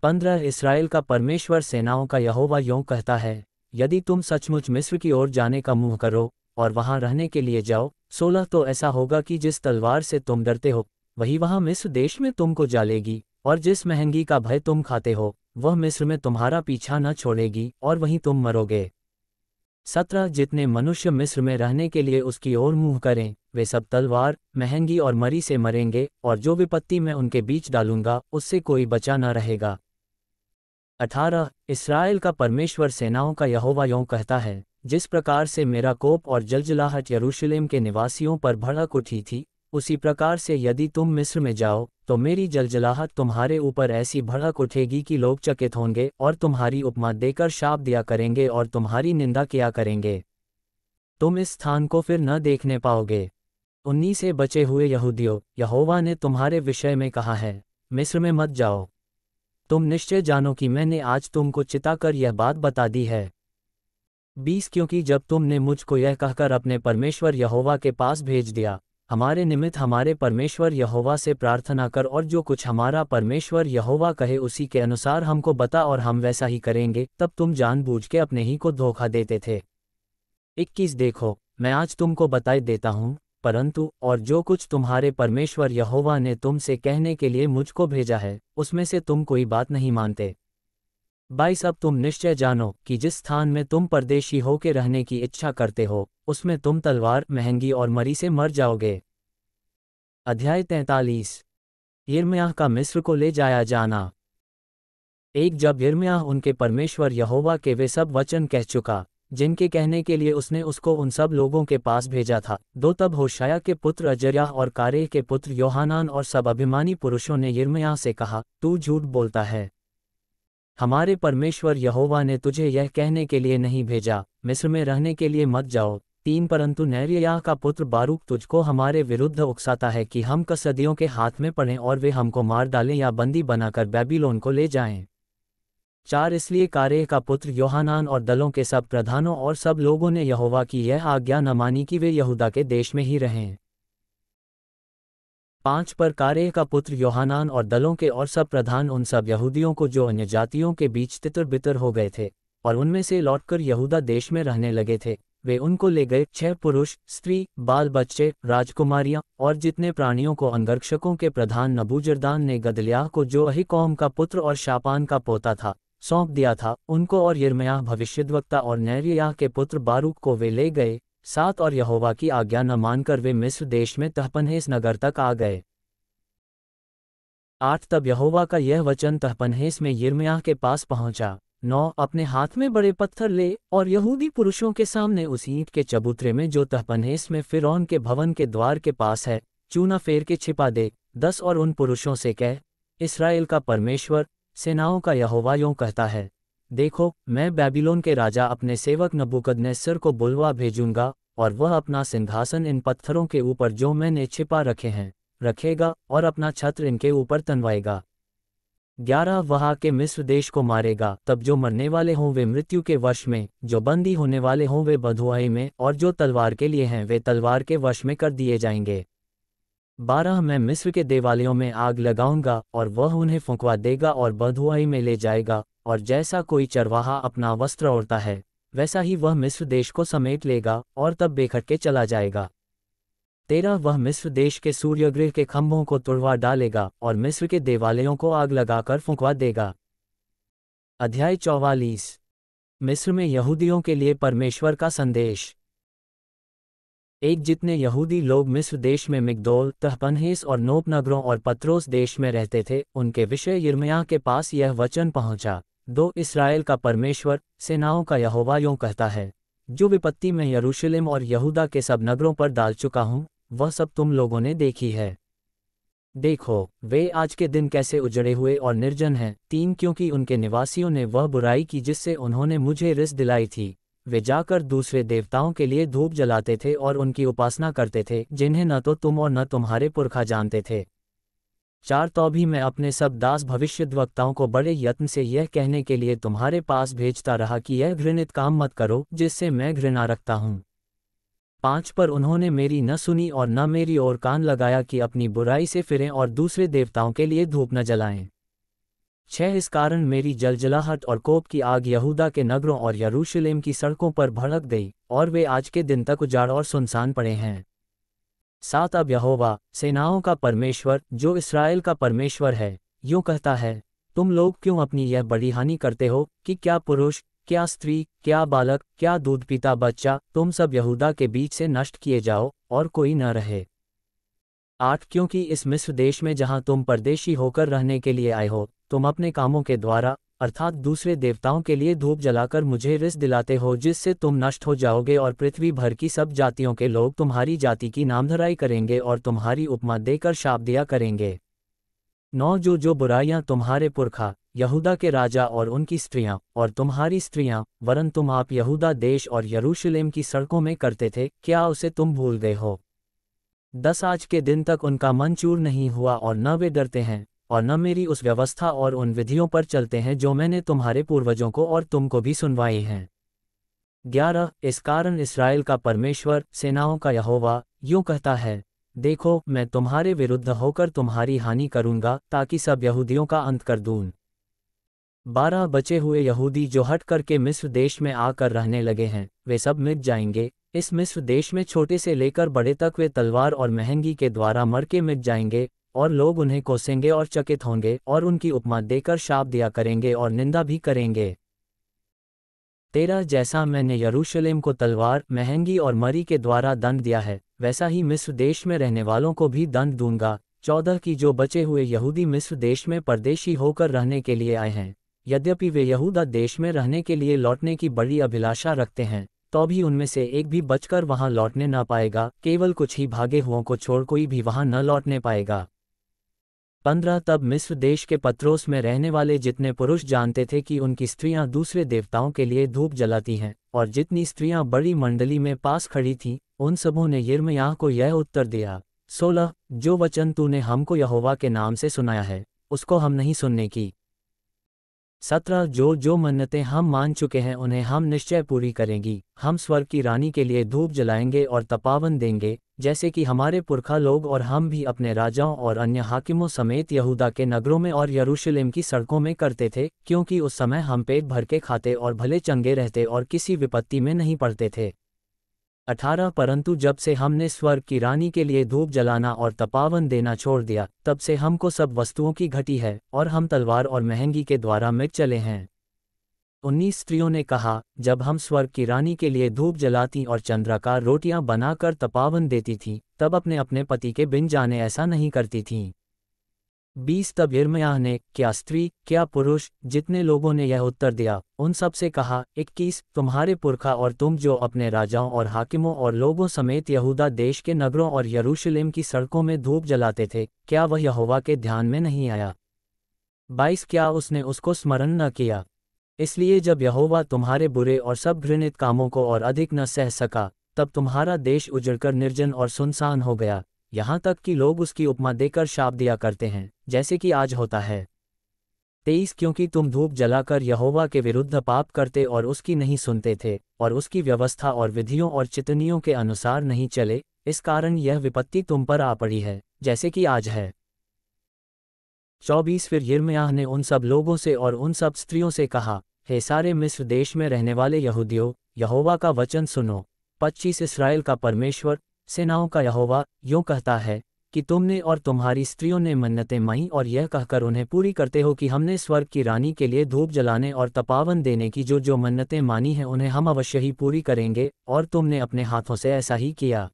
पंद्रह इसराइल का परमेश्वर सेनाओं का यहोवा यों कहता है यदि तुम सचमुच मिस्र की ओर जाने का मुंह करो और वहां रहने के लिए जाओ सोलह तो ऐसा होगा कि जिस तलवार से तुम डरते हो वही वहां मिस्र देश में तुमको जालेगी और जिस महंगी का भय तुम खाते हो वह मिस्र में तुम्हारा पीछा न छोड़ेगी और वहीं तुम मरोगे सत्रह जितने मनुष्य मिस्र में रहने के लिए उसकी ओर मुंह करें वे सब तलवार महंगी और मरी से मरेंगे और जो विपत्ति मैं उनके बीच डालूंगा उससे कोई बचा न रहेगा अठारह इसराइल का परमेश्वर सेनाओं का यहोवा यों कहता है जिस प्रकार से मेरा कोप और जलजलाहट यरूशलेम के निवासियों पर भड़क उठी थी उसी प्रकार से यदि तुम मिस्र में जाओ तो मेरी जलजलाहट तुम्हारे ऊपर ऐसी भड़क उठेगी कि लोग चकित होंगे और तुम्हारी उपमा देकर शाप दिया करेंगे और तुम्हारी निंदा किया करेंगे तुम इस स्थान को फिर न देखने पाओगे उन्हीं से बचे हुए यहूदियों यहोवा ने तुम्हारे विषय में कहा है मिस्र में मत जाओ तुम निश्चय जानो कि मैंने आज तुमको चिता कर यह बात बता दी है बीस क्योंकि जब तुमने मुझको यह कहकर अपने परमेश्वर यहोवा के पास भेज दिया हमारे निमित्त हमारे परमेश्वर यहोवा से प्रार्थना कर और जो कुछ हमारा परमेश्वर यहोवा कहे उसी के अनुसार हमको बता और हम वैसा ही करेंगे तब तुम जानबूझ के अपने ही को धोखा देते थे इक्कीस देखो मैं आज तुमको बताए देता हूँ परंतु और जो कुछ तुम्हारे परमेश्वर यहोवा ने तुमसे कहने के लिए मुझको भेजा है उसमें से तुम कोई बात नहीं मानते बाईस अब तुम निश्चय जानो कि जिस स्थान में तुम परदेशी होके रहने की इच्छा करते हो उसमें तुम तलवार महंगी और मरी से मर जाओगे अध्याय तैतालीस यिर्मयाह का मिस्र को ले जाया जाना एक जब यिर्मयाह उनके परमेश्वर यहोवा के वे सब वचन कह चुका जिनके कहने के लिए उसने उसको उन सब लोगों के पास भेजा था दो तब होशाया के पुत्र अजरिया और कारे के पुत्र योहानान और सब अभिमानी पुरुषों ने यिर्मयाह से कहा तू झूठ बोलता है हमारे परमेश्वर यहोवा ने तुझे यह कहने के लिए नहीं भेजा मिस्र में रहने के लिए मत जाओ तीन परंतु नैरियाह का पुत्र बारूक तुझको हमारे विरुद्ध उकसाता है कि हम कसदियों के हाथ में पड़ें और वे हमको मार डालें या बंदी बनाकर बेबीलोन को ले जाएं। चार इसलिए कारेह का पुत्र योहानान और दलों के सब प्रधानों और सब लोगों ने यहोवा की यह आज्ञा न मानी कि वे यहूदा के देश में ही रहें पांच पर कारेह का पुत्र योहानान और दलों के और सब प्रधान उन सब यहूदियों को जो अन्य जातियों के बीच तितर बितर हो गए थे और उनमें से लौटकर यहूदा देश में रहने लगे थे वे उनको ले गए छह पुरुष स्त्री बाल बच्चे राजकुमारियां और जितने प्राणियों को अंगरक्षकों के प्रधान नबूजरदान ने गदल्याह को जो अही कौम का पुत्र और शापान का पोता था सौंप दिया था उनको और यिरमयाह भविष्यद्वक्ता और नैरियाह के पुत्र बारूक को वे ले गए सात और यहोवा की आज्ञा न मानकर वे मिस्र देश में तहपनहेस नगर तक आ गए आठ तब यहोवा का यह वचन तहपनहेस में यिर्मयाह के पास पहुंचा नौ अपने हाथ में बड़े पत्थर ले और यहूदी पुरुषों के सामने उस ईंट के चबूतरे में जो तहपनहेस में फिरौन के भवन के द्वार के पास है चूना फेर के छिपा दे दस और उन पुरुषों से कह इसराइल का परमेश्वर सेनाओं का यहोवा यों कहता है देखो मैं बेबीलोन के राजा अपने सेवक नबुकदनेस्सर को बुलवा भेजूंगा और वह अपना सिंहासन इन पत्थरों के ऊपर जो मैंने छिपा रखे हैं रखेगा और अपना छत्र इनके ऊपर तनवाएगा ग्यारह वहा के मिस्र देश को मारेगा तब जो मरने वाले हों वे मृत्यु के वश में जो बंदी होने वाले हों वे बधुआई में और जो तलवार के लिए हैं वे तलवार के वश में कर दिए जाएंगे बारह मैं मिस्र के देवालयों में आग लगाऊंगा और वह उन्हें फुंकवा देगा और बधुआई में ले जाएगा और जैसा कोई चरवाहा अपना वस्त्र ओढ़ता है वैसा ही वह मिस्र देश को समेट लेगा और तब बेखटके चला जाएगा तेरह वह मिस्र देश के सूर्यगृह के खंभों को तुड़वा डालेगा और मिस्र के देवालयों को आग लगाकर फूकवा देगा अध्याय चौवालीस मिस्र में यहूदियों के लिए परमेश्वर का संदेश एक जितने यहूदी लोग मिस्र देश में मिगदोल तहपनहेस और नोप नगरों और पत्रोस देश में रहते थे उनके विषय यर्मया के पास यह वचन पहुंचा दो इसराइल का परमेश्वर सेनाओं का यहोवा यों कहता है जो विपत्ति में यरूशलेम और यहूदा के सब नगरों पर डाल चुका हूँ वह सब तुम लोगों ने देखी है देखो वे आज के दिन कैसे उजड़े हुए और निर्जन हैं तीन क्योंकि उनके निवासियों ने वह बुराई की जिससे उन्होंने मुझे रिस दिलाई थी वे जाकर दूसरे देवताओं के लिए धूप जलाते थे और उनकी उपासना करते थे जिन्हें न तो तुम और न तुम्हारे पुरखा जानते थे चार तो भी मैं अपने सब दास भविष्य वक्ताओं को बड़े यत्न से यह कहने के लिए तुम्हारे पास भेजता रहा कि यह घृणित काम मत करो जिससे मैं घृणा रखता हूँ पाँच पर उन्होंने मेरी न सुनी और न मेरी ओर कान लगाया कि अपनी बुराई से फिरें और दूसरे देवताओं के लिए धूप न जलाएं छह इस कारण मेरी जलजलाहट और कोप की आग यहूदा के नगरों और यरूशलेम की सड़कों पर भड़क गई और वे आज के दिन तक उजाड़ और सुनसान पड़े हैं सात अब यहोवा सेनाओं का परमेश्वर जो इसराइल का परमेश्वर है यूं कहता है तुम लोग क्यों अपनी यह बड़ी हानि करते हो कि क्या पुरुष क्या स्त्री क्या बालक क्या दूध पीता बच्चा तुम सब यहूदा के बीच से नष्ट किए जाओ और कोई न रहे आठ क्योंकि इस मिस्र देश में जहाँ तुम परदेशी होकर रहने के लिए आए हो तुम अपने कामों के द्वारा अर्थात दूसरे देवताओं के लिए धूप जलाकर मुझे रिस दिलाते हो जिससे तुम नष्ट हो जाओगे और पृथ्वी भर की सब जातियों के लोग तुम्हारी जाति की नामधराई करेंगे और तुम्हारी उपमा देकर शाप दिया करेंगे नौ जो जो बुराइयां तुम्हारे पुरखा यहूदा के राजा और उनकी स्त्रियां और तुम्हारी स्त्रियां वरन तुम आप यहूदा देश और यरूशलेम की सड़कों में करते थे क्या उसे तुम भूल गए हो दस आज के दिन तक उनका मन चूर नहीं हुआ और न वे डरते हैं और न मेरी उस व्यवस्था और उन विधियों पर चलते हैं जो मैंने तुम्हारे पूर्वजों को और तुमको भी सुनवाई हैं ग्यारह इस कारण इसराइल का परमेश्वर सेनाओं का यहोवा यूं कहता है देखो मैं तुम्हारे विरुद्ध होकर तुम्हारी हानि करूंगा ताकि सब यहूदियों का अंत कर दूं बारह बचे हुए यहूदी जो हट करके मिस्र देश में आकर रहने लगे हैं वे सब मिट जाएंगे इस मिस्र देश में छोटे से लेकर बड़े तक वे तलवार और महंगी के द्वारा मर के मिट जाएंगे और लोग उन्हें कोसेंगे और चकित होंगे और उनकी उपमा देकर शाप दिया करेंगे और निंदा भी करेंगे तेरह जैसा मैंने यरूशलेम को तलवार महंगी और मरी के द्वारा दंड दिया है वैसा ही मिस्र देश में रहने वालों को भी दंड दूंगा चौदह की जो बचे हुए यहूदी मिस्र देश में परदेशी होकर रहने के लिए आए हैं यद्यपि वे यहूदा देश में रहने के लिए लौटने की बड़ी अभिलाषा रखते हैं तो भी उनमें से एक भी बचकर वहां लौटने न पाएगा केवल कुछ ही भागे हुओं को छोड़ कोई भी वहां न लौटने पाएगा पंद्रह तब मिस्र देश के पत्रोस में रहने वाले जितने पुरुष जानते थे कि उनकी स्त्रियां दूसरे देवताओं के लिए धूप जलाती हैं और जितनी स्त्रियां बड़ी मंडली में पास खड़ी थीं उन सबों ने यर्मयाह को यह उत्तर दिया सोलह जो वचन तूने हमको यहोवा के नाम से सुनाया है उसको हम नहीं सुनने की सत्रह जो जो मन्नतें हम मान चुके हैं उन्हें हम निश्चय पूरी करेंगी हम स्वर्ग की रानी के लिए धूप जलाएंगे और तपावन देंगे जैसे कि हमारे पुरखा लोग और हम भी अपने राजाओं और अन्य हाकिमों समेत यहूदा के नगरों में और यरूशलेम की सड़कों में करते थे क्योंकि उस समय हम पेट भर के खाते और भले चंगे रहते और किसी विपत्ति में नहीं पड़ते थे अठारह परंतु जब से हमने स्वर्ग की रानी के लिए धूप जलाना और तपावन देना छोड़ दिया तब से हमको सब वस्तुओं की घटी है और हम तलवार और महंगी के द्वारा मिट चले हैं उन्नीस स्त्रियों ने कहा जब हम स्वर्ग की रानी के लिए धूप जलाती और चंद्राकार रोटियां बनाकर तपावन देती थीं तब अपने अपने पति के बिन जाने ऐसा नहीं करती थीं बीस तब इर्मयाह ने क्या स्त्री क्या पुरुष जितने लोगों ने यह उत्तर दिया उन सब से कहा इक्कीस तुम्हारे पुरखा और तुम जो अपने राजाओं और हाकिमों और लोगों समेत यहूदा देश के नगरों और यरूशलेम की सड़कों में धूप जलाते थे क्या वह यहोवा के ध्यान में नहीं आया बाईस क्या उसने उसको स्मरण न किया इसलिए जब यहोवा तुम्हारे बुरे और सब घृणित कामों को और अधिक न सह सका तब तुम्हारा देश उजड़कर निर्जन और सुनसान हो गया यहां तक कि लोग उसकी उपमा देकर शाप दिया करते हैं जैसे कि आज होता है तेईस क्योंकि तुम धूप जलाकर यहोवा के विरुद्ध पाप करते और उसकी नहीं सुनते थे और उसकी व्यवस्था और विधियों और चितनियों के अनुसार नहीं चले इस कारण यह विपत्ति तुम पर आ पड़ी है जैसे कि आज है चौबीस फिर यिर्मयाह ने उन सब लोगों से और उन सब स्त्रियों से कहा हे सारे मिस्र देश में रहने वाले यहूदियों यहोवा का वचन सुनो पच्चीस इसराइल का परमेश्वर सेनाओं का यहोवा यो कहता है कि तुमने और तुम्हारी स्त्रियों ने मन्नतें मई और यह कहकर उन्हें पूरी करते हो कि हमने स्वर्ग की रानी के लिए धूप जलाने और तपावन देने की जो जो मन्नतें मानी हैं उन्हें हम अवश्य ही पूरी करेंगे और तुमने अपने हाथों से ऐसा ही किया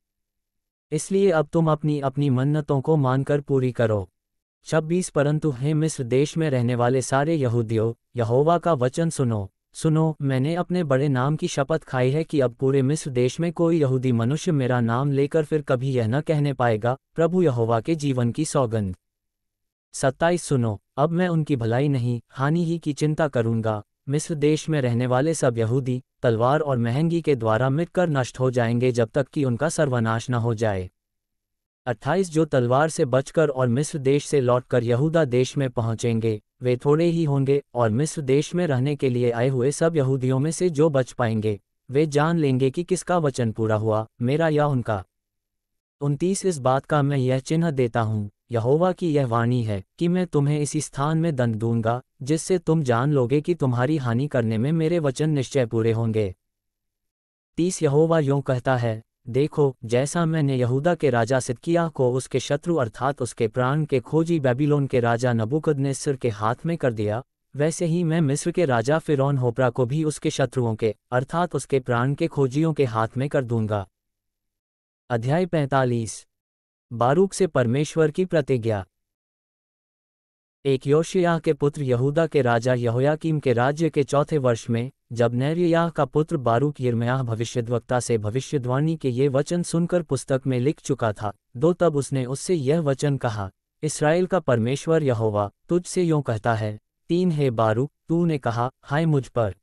इसलिए अब तुम अपनी अपनी मन्नतों को मानकर पूरी करो छब्बीस परंतु हे मिस्र देश में रहने वाले सारे यहूदियों यहोवा का वचन सुनो सुनो मैंने अपने बड़े नाम की शपथ खाई है कि अब पूरे मिस्र देश में कोई यहूदी मनुष्य मेरा नाम लेकर फिर कभी यह न कहने पाएगा प्रभु यहोवा के जीवन की सौगंध सत्ताईस सुनो अब मैं उनकी भलाई नहीं हानि ही की चिंता करूंगा मिस्र देश में रहने वाले सब यहूदी तलवार और महंगी के द्वारा मिटकर नष्ट हो जाएंगे जब तक कि उनका सर्वनाश न हो जाए अट्ठाईस जो तलवार से बचकर और मिस्र देश से लौटकर यहूदा देश में पहुंचेंगे वे थोड़े ही होंगे और मिस्र देश में रहने के लिए आए हुए सब यहूदियों में से जो बच पाएंगे वे जान लेंगे कि किसका वचन पूरा हुआ मेरा या उनका उनतीस इस बात का मैं यह चिन्ह देता हूँ यहोवा की यह वाणी है कि मैं तुम्हें इसी स्थान में दंड दूंगा जिससे तुम जान लोगे कि तुम्हारी हानि करने में मेरे वचन निश्चय पूरे होंगे तीस यहोवा यों कहता है देखो जैसा मैंने यहूदा के राजा सिदकिया को उसके शत्रु अर्थात उसके प्राण के खोजी बेबीलोन के राजा नबुकद ने सिर के हाथ में कर दिया वैसे ही मैं मिस्र के राजा फिरौन होपरा को भी उसके शत्रुओं के अर्थात उसके प्राण के खोजियों के हाथ में कर दूंगा अध्याय पैंतालीस बारूक से परमेश्वर की प्रतिज्ञा एक योशियाह के पुत्र यहूदा के राजा यहोयाकीम के राज्य के चौथे वर्ष में जब नैरियाह का पुत्र बारूक यिर्मयाह भविष्यद्वक्ता से भविष्यद्वाणी के ये वचन सुनकर पुस्तक में लिख चुका था दो तब उसने उससे यह वचन कहा इसराइल का परमेश्वर यहोवा तुझसे यों कहता है तीन हे बारूक तू ने कहा हाय मुझ पर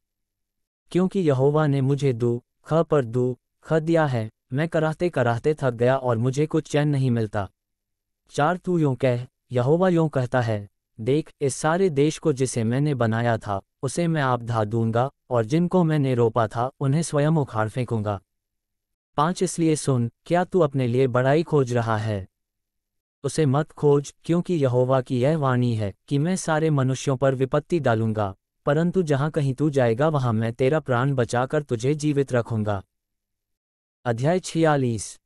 क्योंकि यहोवा ने मुझे दू ख पर दू ख दिया है मैं कराहते कराहते थक गया और मुझे कुछ चैन नहीं मिलता चार तू यों कह यहोवा यों कहता है देख इस सारे देश को जिसे मैंने बनाया था उसे मैं आप धा दूंगा और जिनको मैंने रोपा था उन्हें स्वयं उखाड़ फेंकूंगा पांच इसलिए सुन क्या तू अपने लिए बड़ाई खोज रहा है उसे मत खोज क्योंकि यहोवा की यह वाणी है कि मैं सारे मनुष्यों पर विपत्ति डालूंगा परंतु जहां कहीं तू जाएगा वहां मैं तेरा प्राण बचाकर तुझे जीवित रखूंगा अध्याय छियालीस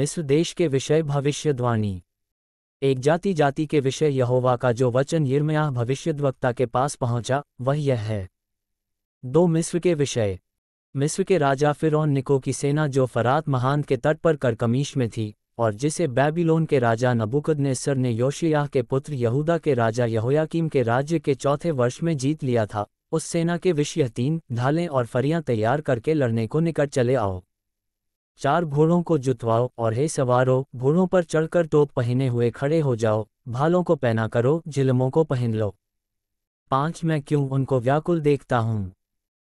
मिस्र देश के विषय भविष्यवाणी एक जाति जाति के विषय यहोवा का जो वचन भविष्य भविष्यद्वक्ता के पास पहुंचा वह यह है दो मिस्र के विषय मिस्र के राजा फिरौन निको की सेना जो फरात महान के तट पर करकमीश में थी और जिसे बेबीलोन के राजा नबुकद ने सर ने योशियाह के पुत्र यहूदा के राजा यहोयाकीम के राज्य के चौथे वर्ष में जीत लिया था उस सेना के विषय तीन ढालें और फरियां तैयार करके लड़ने को निकट चले आओ चार घोड़ों को जुतवाओ और हे सवारो घोड़ों पर चढ़कर टोप पहने हुए खड़े हो जाओ भालों को पहना करो झिलमों को पहन लो पांच मैं क्यों उनको व्याकुल देखता हूँ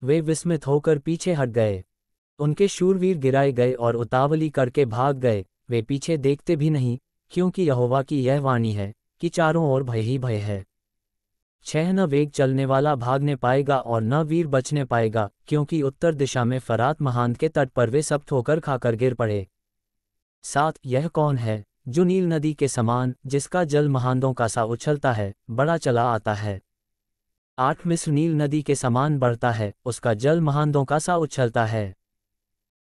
वे विस्मित होकर पीछे हट गए उनके शूरवीर गिराए गए और उतावली करके भाग गए वे पीछे देखते भी नहीं क्योंकि यहोवा की यह वाणी है कि चारों ओर भय ही भय है छह न वेग चलने वाला भागने पाएगा और न वीर बचने पाएगा क्योंकि उत्तर दिशा में फरात महान के तट पर वे सब होकर खाकर गिर पड़े साथ यह कौन है जो नील नदी के समान जिसका जल महांदों का सा उछलता है बड़ा चला आता है आठ मिस्र नील नदी के समान बढ़ता है उसका जल महांदों का सा उछलता है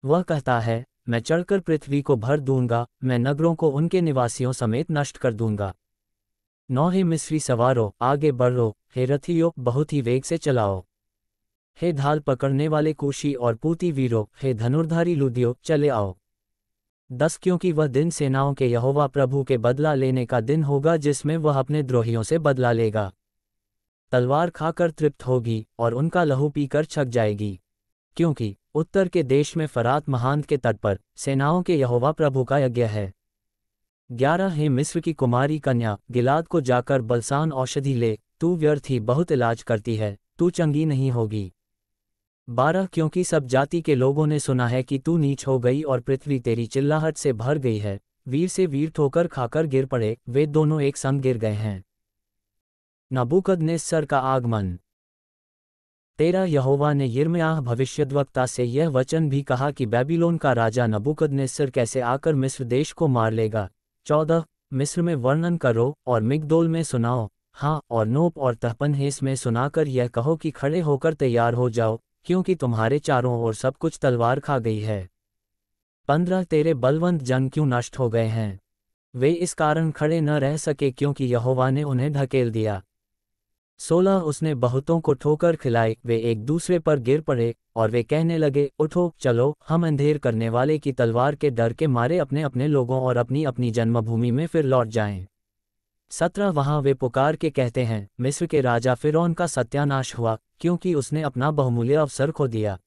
वह कहता है मैं चढ़कर पृथ्वी को भर दूंगा मैं नगरों को उनके निवासियों समेत नष्ट कर दूंगा नौ हे मिस्री सवारो आगे बढ़ो हे रथियो बहुत ही वेग से चलाओ हे ढाल पकड़ने वाले कुशी और पूती वीरो हे धनुर्धारी लुदियो चले आओ दस क्योंकि वह दिन सेनाओं के यहोवा प्रभु के बदला लेने का दिन होगा जिसमें वह अपने द्रोहियों से बदला लेगा तलवार खाकर तृप्त होगी और उनका लहू पीकर छक जाएगी क्योंकि उत्तर के देश में फरात महांत के तट पर सेनाओं के यहोवा प्रभु का यज्ञ है ग्यारह है मिस्र की कुमारी कन्या गिलाद को जाकर बलसान औषधि ले तू व्यर्थ ही बहुत इलाज करती है तू चंगी नहीं होगी बारह क्योंकि सब जाति के लोगों ने सुना है कि तू नीच हो गई और पृथ्वी तेरी चिल्लाहट से भर गई है वीर से वीर ठोकर खाकर गिर पड़े वे दोनों एक संग गिर गए हैं नबुकद ने सर का आगमन तेरा यहोवा ने यिर्मयाह भविष्यद्वक्ता से यह वचन भी कहा कि बेबीलोन का राजा नबुकद ने सर कैसे आकर मिस्र देश को मार लेगा चौदह मिस्र में वर्णन करो और मिगदोल में सुनाओ हाँ और नोप और तहपनहेस में सुनाकर यह कहो कि खड़े होकर तैयार हो जाओ क्योंकि तुम्हारे चारों ओर सब कुछ तलवार खा गई है पंद्रह तेरे बलवंत जंग क्यों नष्ट हो गए हैं वे इस कारण खड़े न रह सके क्योंकि यहोवा ने उन्हें ढकेल दिया सोलह उसने बहुतों को ठोकर खिलाए वे एक दूसरे पर गिर पड़े और वे कहने लगे उठो चलो हम अंधेर करने वाले की तलवार के डर के मारे अपने अपने लोगों और अपनी अपनी जन्मभूमि में फिर लौट जाएं। सत्रह वहां वे पुकार के कहते हैं मिस्र के राजा फिरौन का सत्यानाश हुआ क्योंकि उसने अपना बहुमूल्य अवसर खो दिया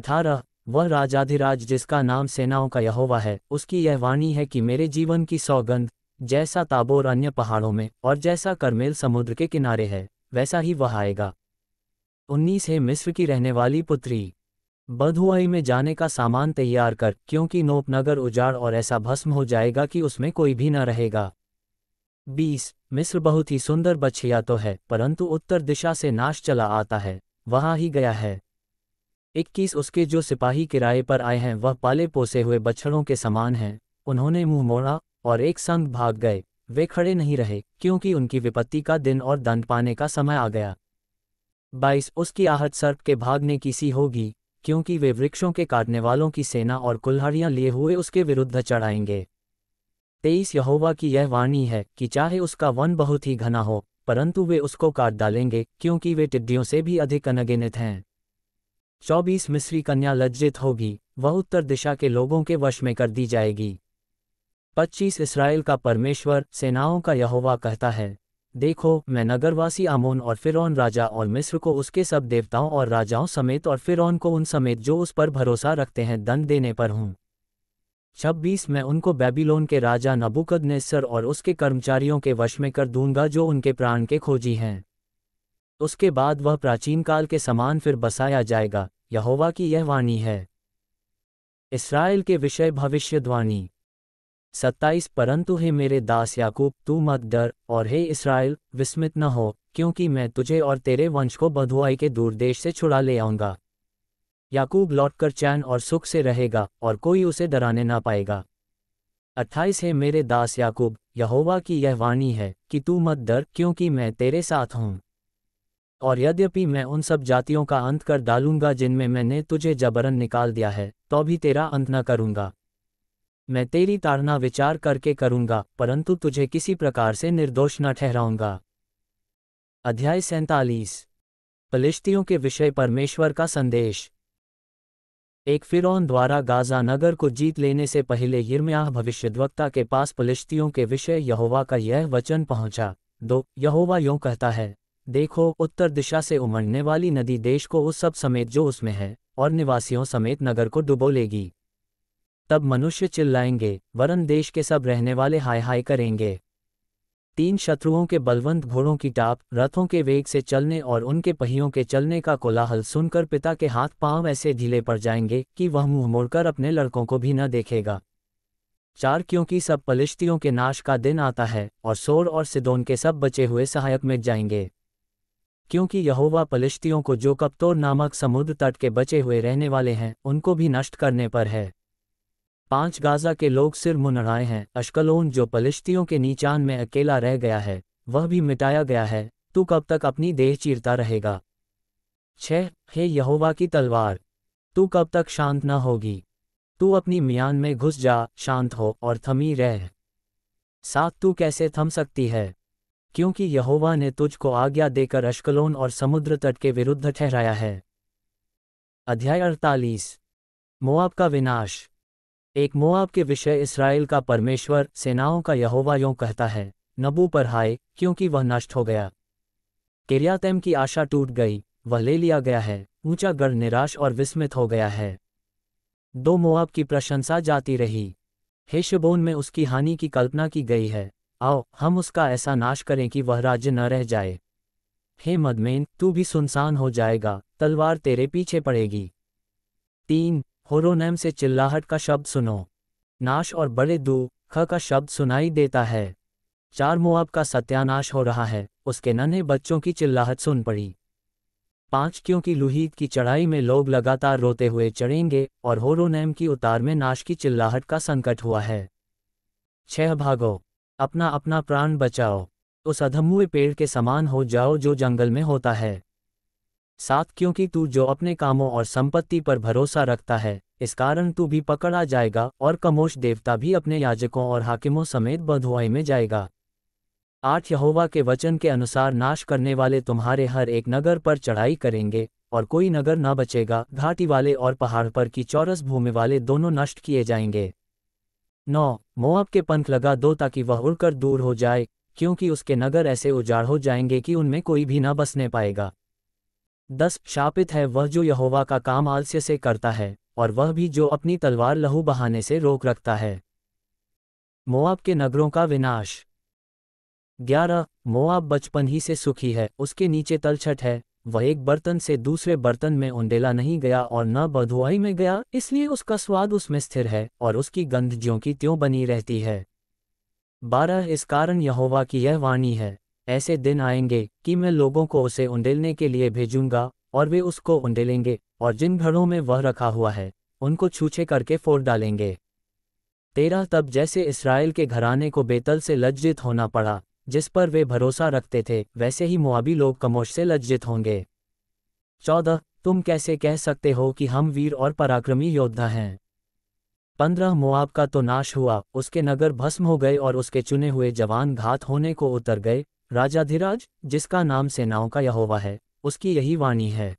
अठारह वह राजाधिराज जिसका नाम सेनाओं का यहोवा है उसकी यह वाणी है कि मेरे जीवन की सौगंध जैसा ताबोर अन्य पहाड़ों में और जैसा करमेल समुद्र के किनारे है वैसा ही वह आएगा उन्नीस है मिस्र की रहने वाली पुत्री बधुआई में जाने का सामान तैयार कर क्योंकि नोपनगर उजाड़ और ऐसा भस्म हो जाएगा कि उसमें कोई भी न रहेगा बीस मिस्र बहुत ही सुंदर बछिया तो है परंतु उत्तर दिशा से नाश चला आता है वहां ही गया है इक्कीस उसके जो सिपाही किराए पर आए हैं वह पाले पोसे हुए बछड़ों के समान हैं उन्होंने मुंह मोड़ा और एक संग भाग गए वे खड़े नहीं रहे क्योंकि उनकी विपत्ति का दिन और दंड पाने का समय आ गया बाईस उसकी आहत सर्प के भागने की सी होगी क्योंकि वे वृक्षों के काटने वालों की सेना और कुल्हाड़ियां लिए हुए उसके विरुद्ध चढ़ाएंगे तेईस यहोवा की यह वाणी है कि चाहे उसका वन बहुत ही घना हो परंतु वे उसको काट डालेंगे क्योंकि वे टिड्डियों से भी अधिक अनगिनित हैं चौबीस मिस्री कन्या लज्जित होगी वह उत्तर दिशा के लोगों के वश में कर दी जाएगी पच्चीस इसराइल का परमेश्वर सेनाओं का यहोवा कहता है देखो मैं नगरवासी आमोन और फिरौन राजा और मिस्र को उसके सब देवताओं और राजाओं समेत और फिरौन को उन समेत जो उस पर भरोसा रखते हैं दंड देने पर हूँ छब्बीस मैं उनको बेबीलोन के राजा नबुकद नेसर और उसके कर्मचारियों के वश में कर दूंगा जो उनके प्राण के खोजी हैं उसके बाद वह प्राचीन काल के समान फिर बसाया जाएगा यहोवा की यह वाणी है इसराइल के विषय भविष्यद्वाणी सत्ताईस परंतु हे मेरे दास याकूब तू मत डर और हे इसराइल विस्मित न हो क्योंकि मैं तुझे और तेरे वंश को बधुआई के दूर देश से छुड़ा ले आऊंगा याकूब लौटकर चैन और सुख से रहेगा और कोई उसे डराने ना पाएगा अट्ठाईस है मेरे दास याकूब यहोवा की यह वाणी है कि तू मत डर क्योंकि मैं तेरे साथ हूँ और यद्यपि मैं उन सब जातियों का अंत कर डालूंगा जिनमें मैंने तुझे जबरन निकाल दिया है तो भी तेरा अंत न करूंगा मैं तेरी तारना विचार करके करूंगा परंतु तुझे किसी प्रकार से निर्दोष न ठहराऊंगा अध्याय सैतालीस पलिश्तियों के विषय परमेश्वर का संदेश एक फिरौन द्वारा गाजा नगर को जीत लेने से पहले यिर्मयाह भविष्यद्वक्ता के पास पलिश्तियों के विषय यहोवा का यह वचन पहुंचा दो यहोवा यों कहता है देखो उत्तर दिशा से उमड़ने वाली नदी देश को उस सब समेत जो उसमें है और निवासियों समेत नगर को डुबो लेगी तब मनुष्य चिल्लाएंगे वरन देश के सब रहने वाले हाय हाय करेंगे तीन शत्रुओं के बलवंत घोड़ों की टाप रथों के वेग से चलने और उनके पहियों के चलने का कोलाहल सुनकर पिता के हाथ पांव ऐसे ढीले पड़ जाएंगे कि वह मुंह मोड़कर अपने लड़कों को भी न देखेगा चार क्योंकि सब पलिश्तियों के नाश का दिन आता है और सोर और सिदोन के सब बचे हुए सहायक मिट जाएंगे क्योंकि यहोवा पलिश्तियों को जो कप्तोर नामक समुद्र तट के बचे हुए रहने वाले हैं उनको भी नष्ट करने पर है पांच गाजा के लोग सिर मुनड़ाए हैं अशकलोन जो पलिश्तियों के नीचान में अकेला रह गया है वह भी मिटाया गया है तू कब तक अपनी देह चीरता रहेगा छह हे यहोवा की तलवार तू कब तक शांत न होगी तू अपनी मियान में घुस जा शांत हो और थमी रह साथ तू कैसे थम सकती है क्योंकि यहोवा ने तुझको आज्ञा देकर अश्कलोन और समुद्र तट के विरुद्ध ठहराया है अध्याय अड़तालीस मोआब का विनाश एक मोआब के विषय इसराइल का परमेश्वर सेनाओं का यहोवा यों कहता है नबू पर हाय क्योंकि वह नष्ट हो गया किरियातम की आशा टूट गई वह ले लिया गया है ऊंचा गढ़ निराश और विस्मित हो गया है दो मोआब की प्रशंसा जाती रही हेशबोन में उसकी हानि की कल्पना की गई है आओ हम उसका ऐसा नाश करें कि वह राज्य न रह जाए हे मदमेन तू भी सुनसान हो जाएगा तलवार तेरे पीछे पड़ेगी तीन होरोनेम से चिल्लाहट का शब्द सुनो नाश और बड़े दू ख का शब्द सुनाई देता है चार मुआब का सत्यानाश हो रहा है उसके नन्हे बच्चों की चिल्लाहट सुन पड़ी पांच क्योंकि लुहीद की चढ़ाई में लोग लगातार रोते हुए चढ़ेंगे और होरोनैम की उतार में नाश की चिल्लाहट का संकट हुआ है छह भागो अपना अपना प्राण बचाओ उस अधमुए पेड़ के समान हो जाओ जो जंगल में होता है साथ क्योंकि तू जो अपने कामों और संपत्ति पर भरोसा रखता है इस कारण तू भी पकड़ा जाएगा और कमोश देवता भी अपने याजकों और हाकिमों समेत बधुआई में जाएगा आठ यहोवा के वचन के अनुसार नाश करने वाले तुम्हारे हर एक नगर पर चढ़ाई करेंगे और कोई नगर न बचेगा घाटी वाले और पहाड़ पर की चौरस भूमि वाले दोनों नष्ट किए जाएंगे नौ मोआब के पंख लगा दो ताकि वह उड़कर दूर हो जाए क्योंकि उसके नगर ऐसे उजाड़ हो जाएंगे कि उनमें कोई भी न बसने पाएगा दस शापित है वह जो यहोवा का काम आलस्य से करता है और वह भी जो अपनी तलवार लहू बहाने से रोक रखता है मोआब के नगरों का विनाश ग्यारह मोआब बचपन ही से सुखी है उसके नीचे तलछट है वह एक बर्तन से दूसरे बर्तन में उंडेला नहीं गया और न बधुआई में गया इसलिए उसका स्वाद उसमें स्थिर है और उसकी गंध ज्यों की त्यों बनी रहती है बारह इस कारण यहोवा की यह वाणी है ऐसे दिन आएंगे कि मैं लोगों को उसे उंडेलने के लिए भेजूंगा और वे उसको उंडेलेंगे और जिन घरों में वह रखा हुआ है उनको छूछे करके फोड़ डालेंगे तेरह तब जैसे इसराइल के घराने को बेतल से लज्जित होना पड़ा जिस पर वे भरोसा रखते थे वैसे ही मुआबी लोग कमोश से लज्जित होंगे चौदह तुम कैसे कह सकते हो कि हम वीर और पराक्रमी योद्धा हैं पंद्रह मुआब का तो नाश हुआ उसके नगर भस्म हो गए और उसके चुने हुए जवान घात होने को उतर गए राजाधिराज जिसका नाम सेनाओं का यहोवा है उसकी यही वाणी है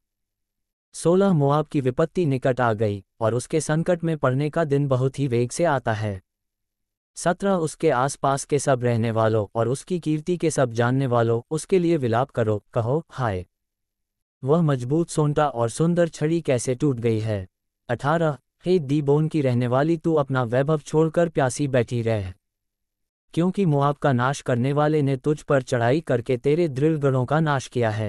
सोलह मुआब की विपत्ति निकट आ गई और उसके संकट में पड़ने का दिन बहुत ही वेग से आता है सत्रह उसके आसपास के सब रहने वालों और उसकी कीर्ति के सब जानने वालों उसके लिए विलाप करो कहो हाय वह मजबूत सोंटा और सुंदर छड़ी कैसे टूट गई है अठारह हे दीबोन की रहने वाली तू अपना वैभव छोड़कर प्यासी बैठी रह क्योंकि मुआब का नाश करने वाले ने तुझ पर चढ़ाई करके तेरे दृढ़ गढ़ों का नाश किया है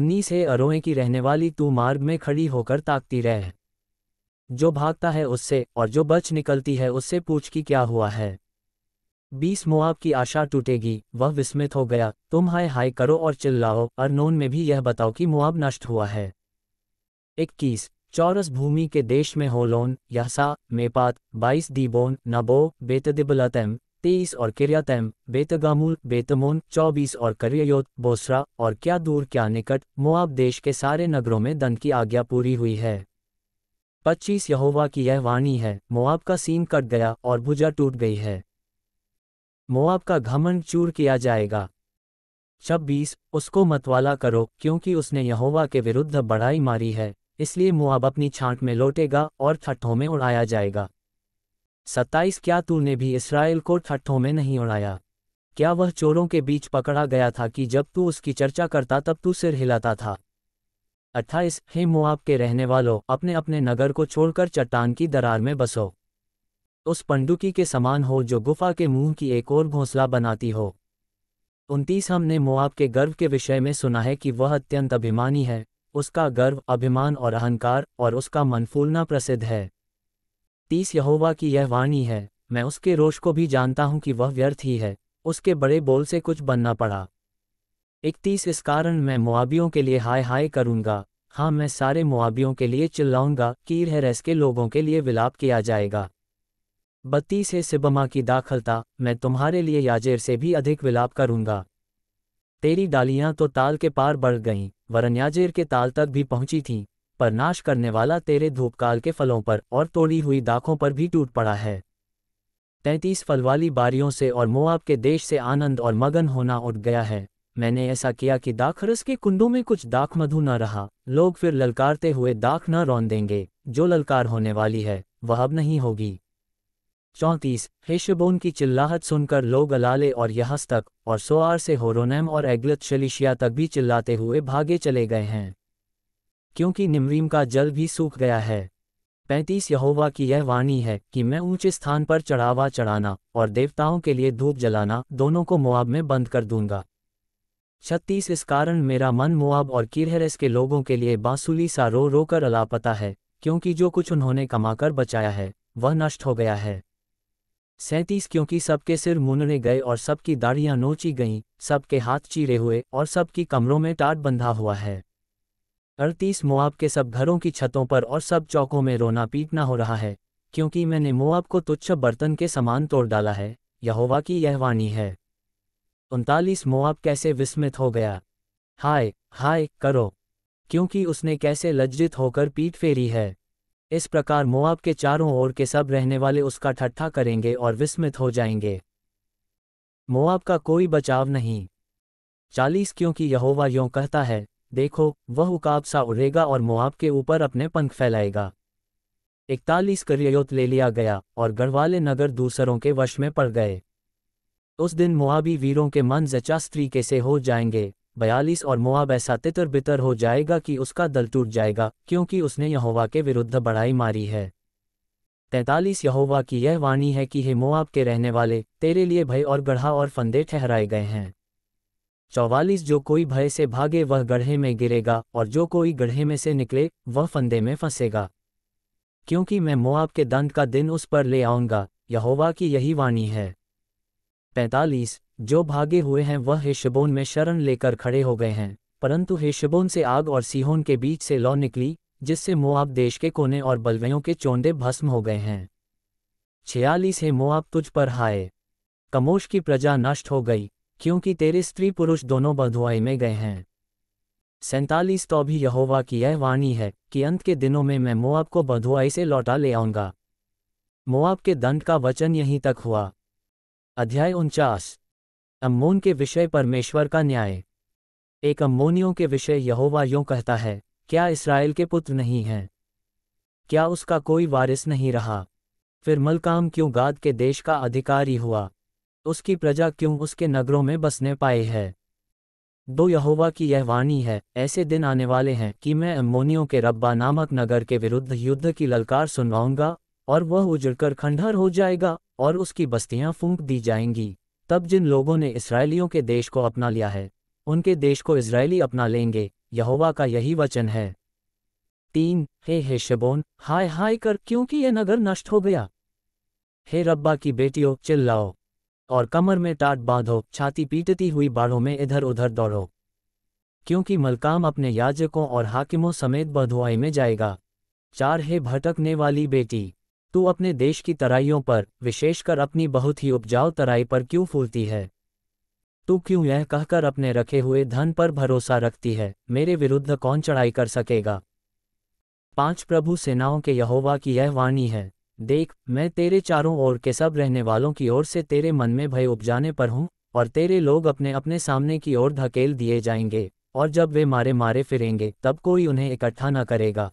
उन्नीस है अरोए की रहने वाली तू मार्ग में खड़ी होकर ताकती रह जो भागता है उससे और जो बच निकलती है उससे पूछ की क्या हुआ है बीस मुआब की आशा टूटेगी वह विस्मित हो गया तुम हाय हाय करो और चिल्लाओ अरनोन में भी यह बताओ कि मुआब नष्ट हुआ है इक्कीस चौरस भूमि के देश में होलोन यहसा मेपात बाईस दीबोन नबो बेतदिबलतम तेईस और किरियातम बेतगामूल बेतमोन चौबीस और करियोत बोसरा और क्या दूर क्या निकट मुआब देश के सारे नगरों में दंड की आज्ञा पूरी हुई है पच्चीस यहोवा की यह वाणी है मुआब का सीन कट गया और भुजा टूट गई है मुआब का घमंड चूर किया जाएगा छब्बीस उसको मतवाला करो क्योंकि उसने यहोवा के विरुद्ध बढ़ाई मारी है इसलिए मुआब अपनी छांट में लौटेगा और ठट्ठों में उड़ाया जाएगा सत्ताईस क्या तूने भी इसराइल को ठट्ठों में नहीं उड़ाया क्या वह चोरों के बीच पकड़ा गया था कि जब तू उसकी चर्चा करता तब तू सिर हिलाता था अट्ठाईस हे मुआब के रहने वालों अपने अपने नगर को छोड़कर चट्टान की दरार में बसो उस पंडुकी के समान हो जो गुफा के मुंह की एक और घोंसला बनाती हो उनतीस हमने मुआब के गर्व के विषय में सुना है कि वह अत्यंत अभिमानी है उसका गर्व अभिमान और अहंकार और उसका मनफूलना प्रसिद्ध है तीस यहोवा की यह वाणी है मैं उसके रोष को भी जानता हूं कि वह व्यर्थ ही है उसके बड़े बोल से कुछ बनना पड़ा इकतीस इस कारण मैं मुआबियों के लिए हाय हाय करूंगा हाँ मैं सारे मुआबियों के लिए चिल्लाऊंगा कीर है रस के लोगों के लिए विलाप किया जाएगा बत्तीस है सिबमा की दाखलता मैं तुम्हारे लिए याजेर से भी अधिक विलाप करूंगा तेरी डालियां तो ताल के पार बढ़ गईं वरन याजेर के ताल तक भी पहुंची थीं पर नाश करने वाला तेरे धूपकाल के फलों पर और तोड़ी हुई दाखों पर भी टूट पड़ा है तैंतीस फल वाली बारियों से और मोआब के देश से आनंद और मगन होना उठ गया है मैंने ऐसा किया कि दाखरस के कुंडों में कुछ दाख मधु न रहा लोग फिर ललकारते हुए दाख न रौन देंगे जो ललकार होने वाली है वह अब नहीं होगी चौंतीस हेशबोन की चिल्लाहट सुनकर लोग अलाले और यहस तक और सोआर से होरोनैम और एग्लत शलिशिया तक भी चिल्लाते हुए भागे चले गए हैं क्योंकि निमरीम का जल भी सूख गया है पैंतीस यहोवा की यह वाणी है कि मैं ऊंचे स्थान पर चढ़ावा चढ़ाना और देवताओं के लिए धूप जलाना दोनों को मुआब में बंद कर दूंगा छत्तीस इस कारण मेरा मन मुआब और किरहरस के लोगों के लिए बांसुली सा रो रो कर अलापता है क्योंकि जो कुछ उन्होंने कमाकर बचाया है वह नष्ट हो गया है सैंतीस क्योंकि सबके सिर मुनने गए और सबकी दाढ़ियां नोची गईं सबके हाथ चीरे हुए और सबकी कमरों में टाट बंधा हुआ है अड़तीस मुआब के सब घरों की छतों पर और सब चौकों में रोना पीटना हो रहा है क्योंकि मैंने मुआब को तुच्छ बर्तन के समान तोड़ डाला है यहोवा की यह वाणी है उनतालीस मुआब कैसे विस्मित हो गया हाय हाय करो क्योंकि उसने कैसे लज्जित होकर पीठ फेरी है इस प्रकार मुआब के चारों ओर के सब रहने वाले उसका ठट्ठा करेंगे और विस्मित हो जाएंगे मुआब का कोई बचाव नहीं चालीस क्योंकि यहोवा यों कहता है देखो वह उकाब सा उड़ेगा और मुआब के ऊपर अपने पंख फैलाएगा इकतालीस करियोत ले लिया गया और गढ़वाले नगर दूसरों के वश में पड़ गए उस दिन मुआबी वीरों के मन जचास तरीके से हो जाएंगे बयालीस और मुआब ऐसा तितर बितर हो जाएगा कि उसका दल टूट जाएगा क्योंकि उसने यहोवा के विरुद्ध बढ़ाई मारी है तैंतालीस यहोवा की यह वाणी है कि हे मुआब के रहने वाले तेरे लिए भय और गढ़ा और फंदे ठहराए गए हैं चौवालीस जो कोई भय से भागे वह गढ़े में गिरेगा और जो कोई गढ़े में से निकले वह फंदे में फंसेगा क्योंकि मैं मुआब के दंत का दिन उस पर ले आऊंगा यहोवा की यही वाणी है पैंतालीस जो भागे हुए हैं वह हेशबोन में शरण लेकर खड़े हो गए हैं परंतु हेशबोन से आग और सीहोन के बीच से लौ निकली जिससे मुआब देश के कोने और बलवयों के चोंदे भस्म हो गए हैं छियालीस है मुआब तुझ पर हाय कमोश की प्रजा नष्ट हो गई क्योंकि तेरे स्त्री पुरुष दोनों बधुआई में गए हैं सैंतालीस तो भी यहोवा की यह वाणी है कि अंत के दिनों में मैं मोआब को बधुआई से लौटा ले आऊंगा मोआब के दंड का वचन यहीं तक हुआ अध्याय उनचास अम्मोन के विषय परमेश्वर का न्याय एक अम्मोनियों के विषय यहोवा यूं कहता है क्या इसराइल के पुत्र नहीं हैं क्या उसका कोई वारिस नहीं रहा फिर मलकाम क्यों गाद के देश का अधिकारी हुआ उसकी प्रजा क्यों उसके नगरों में बसने पाए है दो यहोवा की यह वाणी है ऐसे दिन आने वाले हैं कि मैं अम्मोनियों के रब्बा नामक नगर के विरुद्ध युद्ध की ललकार सुनवाऊंगा और वह उजड़कर खंडहर हो जाएगा और उसकी बस्तियां फूंक दी जाएंगी तब जिन लोगों ने इसराइलियों के देश को अपना लिया है उनके देश को इसराइली अपना लेंगे यहोवा का यही वचन है तीन हे हे शबोन हाय हाय कर क्योंकि यह नगर नष्ट हो गया हे रब्बा की बेटियों चिल्लाओ और कमर में टाट बांधो छाती पीटती हुई बाढ़ों में इधर उधर दौड़ो क्योंकि मलकाम अपने याजकों और हाकिमों समेत बधुआई में जाएगा चार है भटकने वाली बेटी तू अपने देश की तराइयों पर विशेषकर अपनी बहुत ही उपजाऊ तराई पर क्यों फूलती है तू क्यों यह कहकर अपने रखे हुए धन पर भरोसा रखती है मेरे विरुद्ध कौन चढ़ाई कर सकेगा पांच प्रभु सेनाओं के यहोवा की यह वाणी है देख मैं तेरे चारों ओर के सब रहने वालों की ओर से तेरे मन में भय उपजाने पर हूँ और तेरे लोग अपने अपने सामने की ओर धकेल दिए जाएंगे और जब वे मारे मारे फिरेंगे तब कोई उन्हें इकट्ठा न करेगा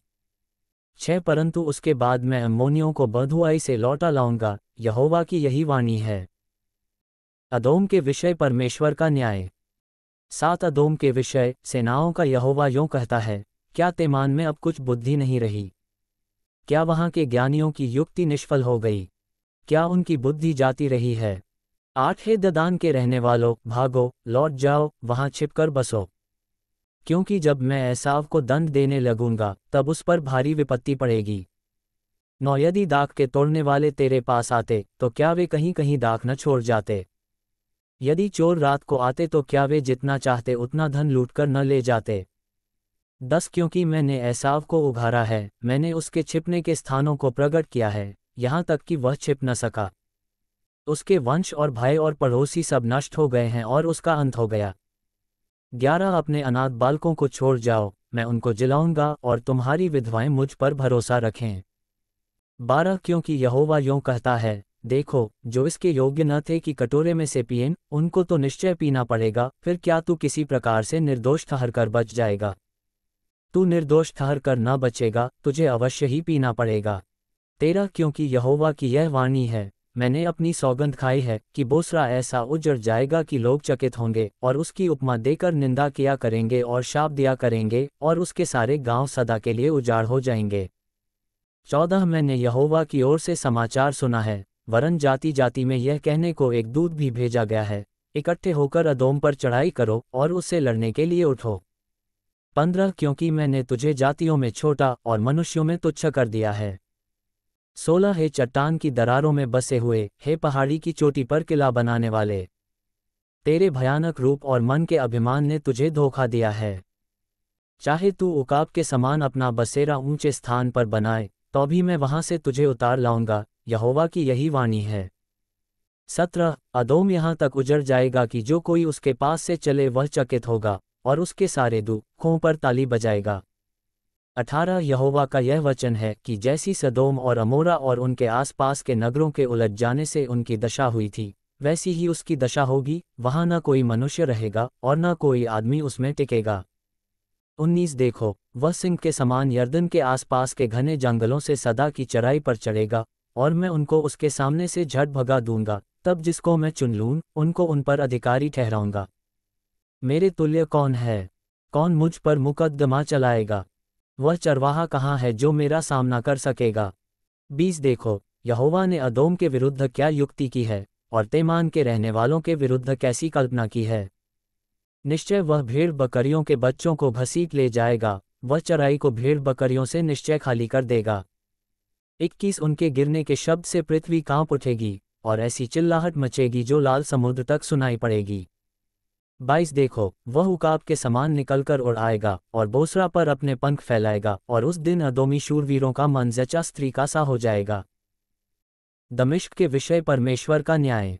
छः परंतु उसके बाद मैं अम्मोनियों को बधुआई से लौटा लाऊंगा यहोवा की यही वाणी है अदोम के विषय परमेश्वर का न्याय सात अदोम के विषय सेनाओं का यहोवा यों कहता है क्या तेमान में अब कुछ बुद्धि नहीं रही क्या वहां के ज्ञानियों की युक्ति निष्फल हो गई क्या उनकी बुद्धि जाती रही है आठे ददान के रहने वालों भागो लौट जाओ वहां छिपकर बसो क्योंकि जब मैं ऐसाव को दंड देने लगूंगा तब उस पर भारी विपत्ति पड़ेगी नौ यदि दाख के तोड़ने वाले तेरे पास आते तो क्या वे कहीं कहीं दाख न छोड़ जाते यदि चोर रात को आते तो क्या वे जितना चाहते उतना धन लूटकर न ले जाते दस क्योंकि मैंने ऐसाव को उभारा है मैंने उसके छिपने के स्थानों को प्रकट किया है यहां तक कि वह छिप न सका उसके वंश और भाई और पड़ोसी सब नष्ट हो गए हैं और उसका अंत हो गया ग्यारह अपने अनाथ बालकों को छोड़ जाओ मैं उनको जिलाऊंगा और तुम्हारी विधवाएं मुझ पर भरोसा रखें बारह क्योंकि यहोवा यों कहता है देखो जो इसके योग्य न थे कि कटोरे में से पिए उनको तो निश्चय पीना पड़ेगा फिर क्या तू किसी प्रकार से निर्दोष ठहर कर बच जाएगा तू निर्दोष ठहर कर न बचेगा तुझे अवश्य ही पीना पड़ेगा तेरा क्योंकि यहोवा की यह वाणी है मैंने अपनी सौगंध खाई है कि बोसरा ऐसा उजड़ जाएगा कि लोग चकित होंगे और उसकी उपमा देकर निंदा किया करेंगे और शाप दिया करेंगे और उसके सारे गांव सदा के लिए उजाड़ हो जाएंगे चौदह मैंने यहोवा की ओर से समाचार सुना है वरन जाति जाति में यह कहने को एक दूत भी भेजा गया है इकट्ठे होकर अदोम पर चढ़ाई करो और उससे लड़ने के लिए उठो पंद्रह क्योंकि मैंने तुझे जातियों में छोटा और मनुष्यों में तुच्छ कर दिया है सोलह हे चट्टान की दरारों में बसे हुए हे पहाड़ी की चोटी पर किला बनाने वाले तेरे भयानक रूप और मन के अभिमान ने तुझे धोखा दिया है चाहे तू उकाब के समान अपना बसेरा ऊंचे स्थान पर बनाए तो भी मैं वहां से तुझे उतार लाऊंगा यहोवा की यही वाणी है सत्रह अदोम यहां तक उजड़ जाएगा कि जो कोई उसके पास से चले वह चकित होगा और उसके सारे दुखों पर ताली बजाएगा अठारह यहोवा का यह वचन है कि जैसी सदोम और अमोरा और उनके आसपास के नगरों के उलझ जाने से उनकी दशा हुई थी वैसी ही उसकी दशा होगी वहां न कोई मनुष्य रहेगा और न कोई आदमी उसमें टिकेगा उन्नीस देखो वह सिंह के समान यर्दन के आसपास के घने जंगलों से सदा की चराई पर चढ़ेगा और मैं उनको उसके सामने से झट भगा दूंगा तब जिसको मैं चुन लूं उनको उन पर अधिकारी ठहराऊंगा मेरे तुल्य कौन है कौन मुझ पर मुकदमा चलाएगा वह चरवाहा कहाँ है जो मेरा सामना कर सकेगा बीस देखो यहोवा ने अदोम के विरुद्ध क्या युक्ति की है और तेमान के रहने वालों के विरुद्ध कैसी कल्पना की है निश्चय वह भेड़ बकरियों के बच्चों को घसीट ले जाएगा वह चराई को भेड़ बकरियों से निश्चय खाली कर देगा इक्कीस उनके गिरने के शब्द से पृथ्वी कांप उठेगी और ऐसी चिल्लाहट मचेगी जो लाल समुद्र तक सुनाई पड़ेगी बाईस देखो वह उकाब के समान निकलकर उड़ आएगा और बोसरा पर अपने पंख फैलाएगा और उस दिन अदोमी शूरवीरों का मन जचा स्त्री का सा हो जाएगा दमिश्क के विषय परमेश्वर का न्याय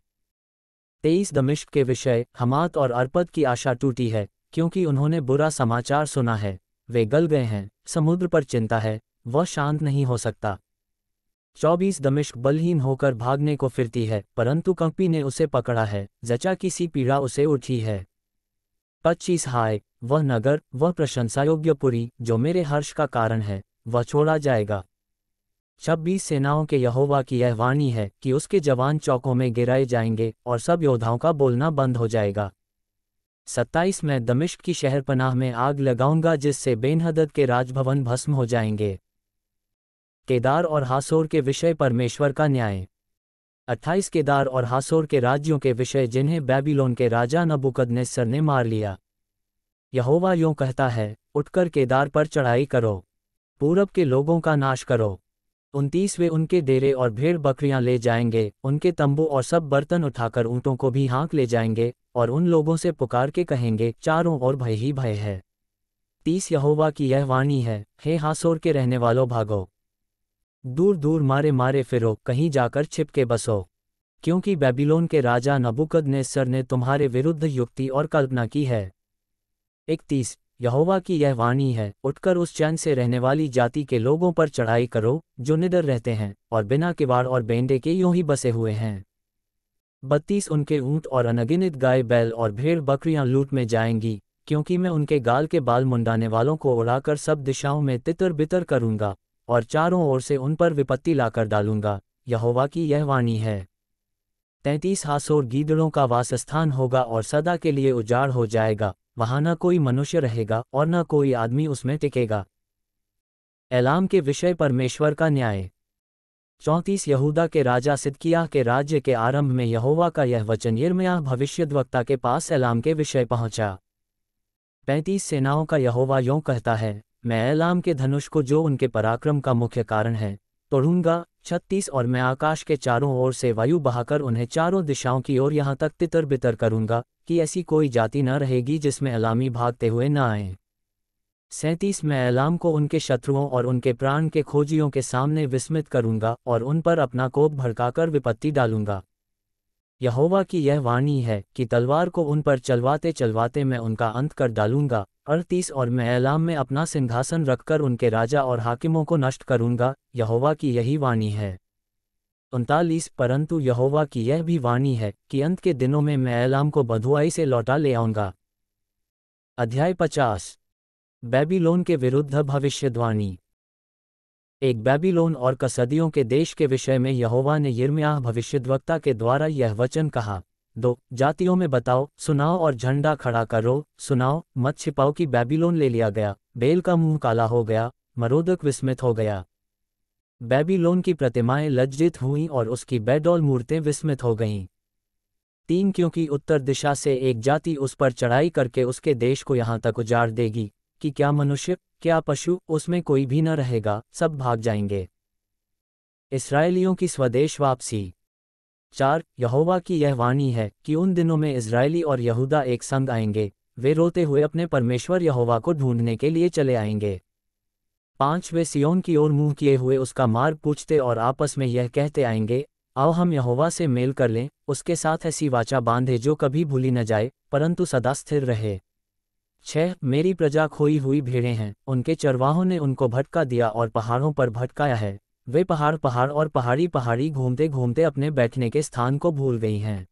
तेईस दमिश्क के विषय हमात और अर्पद की आशा टूटी है क्योंकि उन्होंने बुरा समाचार सुना है वे गल गए हैं समुद्र पर चिंता है वह शांत नहीं हो सकता चौबीस दमिश्क बलहीन होकर भागने को फिरती है परंतु कंपी ने उसे पकड़ा है जचा की सी पीड़ा उसे उठी है पच्चीस हाय वह नगर वह प्रशंसा योग्य पुरी जो मेरे हर्ष का कारण है वह छोड़ा जाएगा छब्बीस सेनाओं के यहोवा की यह वाणी है कि उसके जवान चौकों में गिराए जाएंगे और सब योद्धाओं का बोलना बंद हो जाएगा सत्ताईस में दमिश्क की शहर पनाह में आग लगाऊंगा जिससे बेनहदत के राजभवन भस्म हो जाएंगे केदार और हासोर के विषय परमेश्वर का न्याय अट्ठाईस केदार और हासोर के राज्यों के विषय जिन्हें बेबीलोन के राजा नबुकदनेस्सर ने मार लिया यहोवा यों कहता है उठकर केदार पर चढ़ाई करो पूरब के लोगों का नाश करो वे उनके डेरे और भेड़ बकरियां ले जाएंगे उनके तंबू और सब बर्तन उठाकर ऊँटों को भी हाँक ले जाएंगे और उन लोगों से पुकार के कहेंगे चारों ओर भय ही भय है तीस यहोवा की यह वाणी है हे हासोर के रहने वालों भागो दूर दूर मारे मारे फिरो कहीं जाकर छिपके बसो क्योंकि बेबीलोन के राजा नबुकद ने सर ने तुम्हारे विरुद्ध युक्ति और कल्पना की है इकतीस यहोवा की यह वाणी है उठकर उस चैन से रहने वाली जाति के लोगों पर चढ़ाई करो जो निडर रहते हैं और बिना किवाड़ और बेंडे के यूं ही बसे हुए हैं बत्तीस उनके ऊंट और अनगिनित गाय बैल और भेड़ बकरियां लूट में जाएंगी क्योंकि मैं उनके गाल के बाल मुंडाने वालों को उड़ाकर सब दिशाओं में तितर बितर करूंगा और चारों ओर से उन पर विपत्ति लाकर डालूंगा यहोवा की यह वाणी है तैंतीस हासोर गीदड़ों का वासस्थान होगा और सदा के लिए उजाड़ हो जाएगा वहां न कोई मनुष्य रहेगा और न कोई आदमी उसमें टिकेगा एलाम के विषय परमेश्वर का न्याय चौंतीस यहूदा के राजा सिदकिया के राज्य के आरंभ में यहोवा का यह वचन यिर्मयाह भविष्यद्वक्ता के पास एलाम के विषय पहुंचा पैंतीस सेनाओं का यहोवा यों कहता है मैं अलाम के धनुष को जो उनके पराक्रम का मुख्य कारण है तोड़ूंगा छत्तीस और मैं आकाश के चारों ओर से वायु बहाकर उन्हें चारों दिशाओं की ओर यहाँ तक तितर बितर करूंगा कि ऐसी कोई जाति न रहेगी जिसमें अलामी भागते हुए न आए सैंतीस मैं अलाम को उनके शत्रुओं और उनके प्राण के खोजियों के सामने विस्मित करूंगा और उन पर अपना कोप भड़काकर विपत्ति डालूंगा यहोवा की यह वाणी है कि तलवार को उन पर चलवाते चलवाते मैं उनका अंत कर डालूंगा अड़तीस और मैलाम में अपना सिंहासन रखकर उनके राजा और हाकिमों को नष्ट करूंगा यहोवा की यही वाणी है उनतालीस परंतु यहोवा की यह भी वाणी है कि अंत के दिनों में मैं एलाम को बधुआई से लौटा ले आऊंगा अध्याय पचास बेबीलोन के विरुद्ध भविष्यद्वाणी एक बेबीलोन और कसदियों के देश के विषय में यहोवा ने यिर्मयाह भविष्यद्वक्ता के द्वारा यह वचन कहा दो जातियों में बताओ सुनाओ और झंडा खड़ा करो सुनाओ मत छिपाओ कि बेबीलोन ले लिया गया बेल का मुंह काला हो गया मरोदक विस्मित हो गया बेबीलोन की प्रतिमाएं लज्जित हुईं और उसकी बेडौल मूर्तें विस्मित हो गईं तीन क्योंकि उत्तर दिशा से एक जाति उस पर चढ़ाई करके उसके देश को यहां तक उजाड़ देगी कि क्या मनुष्य क्या पशु उसमें कोई भी न रहेगा सब भाग जाएंगे इसराइलियों की स्वदेश वापसी चार यहोवा की यह वाणी है कि उन दिनों में इसराइली और यहूदा एक संग आएंगे वे रोते हुए अपने परमेश्वर यहोवा को ढूंढने के लिए चले आएंगे पांच वे सियोन की ओर मुंह किए हुए उसका मार्ग पूछते और आपस में यह कहते आएंगे आओ हम यहोवा से मेल कर लें उसके साथ ऐसी वाचा बांधे जो कभी भूली न जाए परंतु सदा स्थिर रहे छह मेरी प्रजा खोई हुई भेड़ें हैं उनके चरवाहों ने उनको भटका दिया और पहाड़ों पर भटकाया है वे पहाड़ पहाड़ और पहाड़ी पहाड़ी घूमते घूमते अपने बैठने के स्थान को भूल गई हैं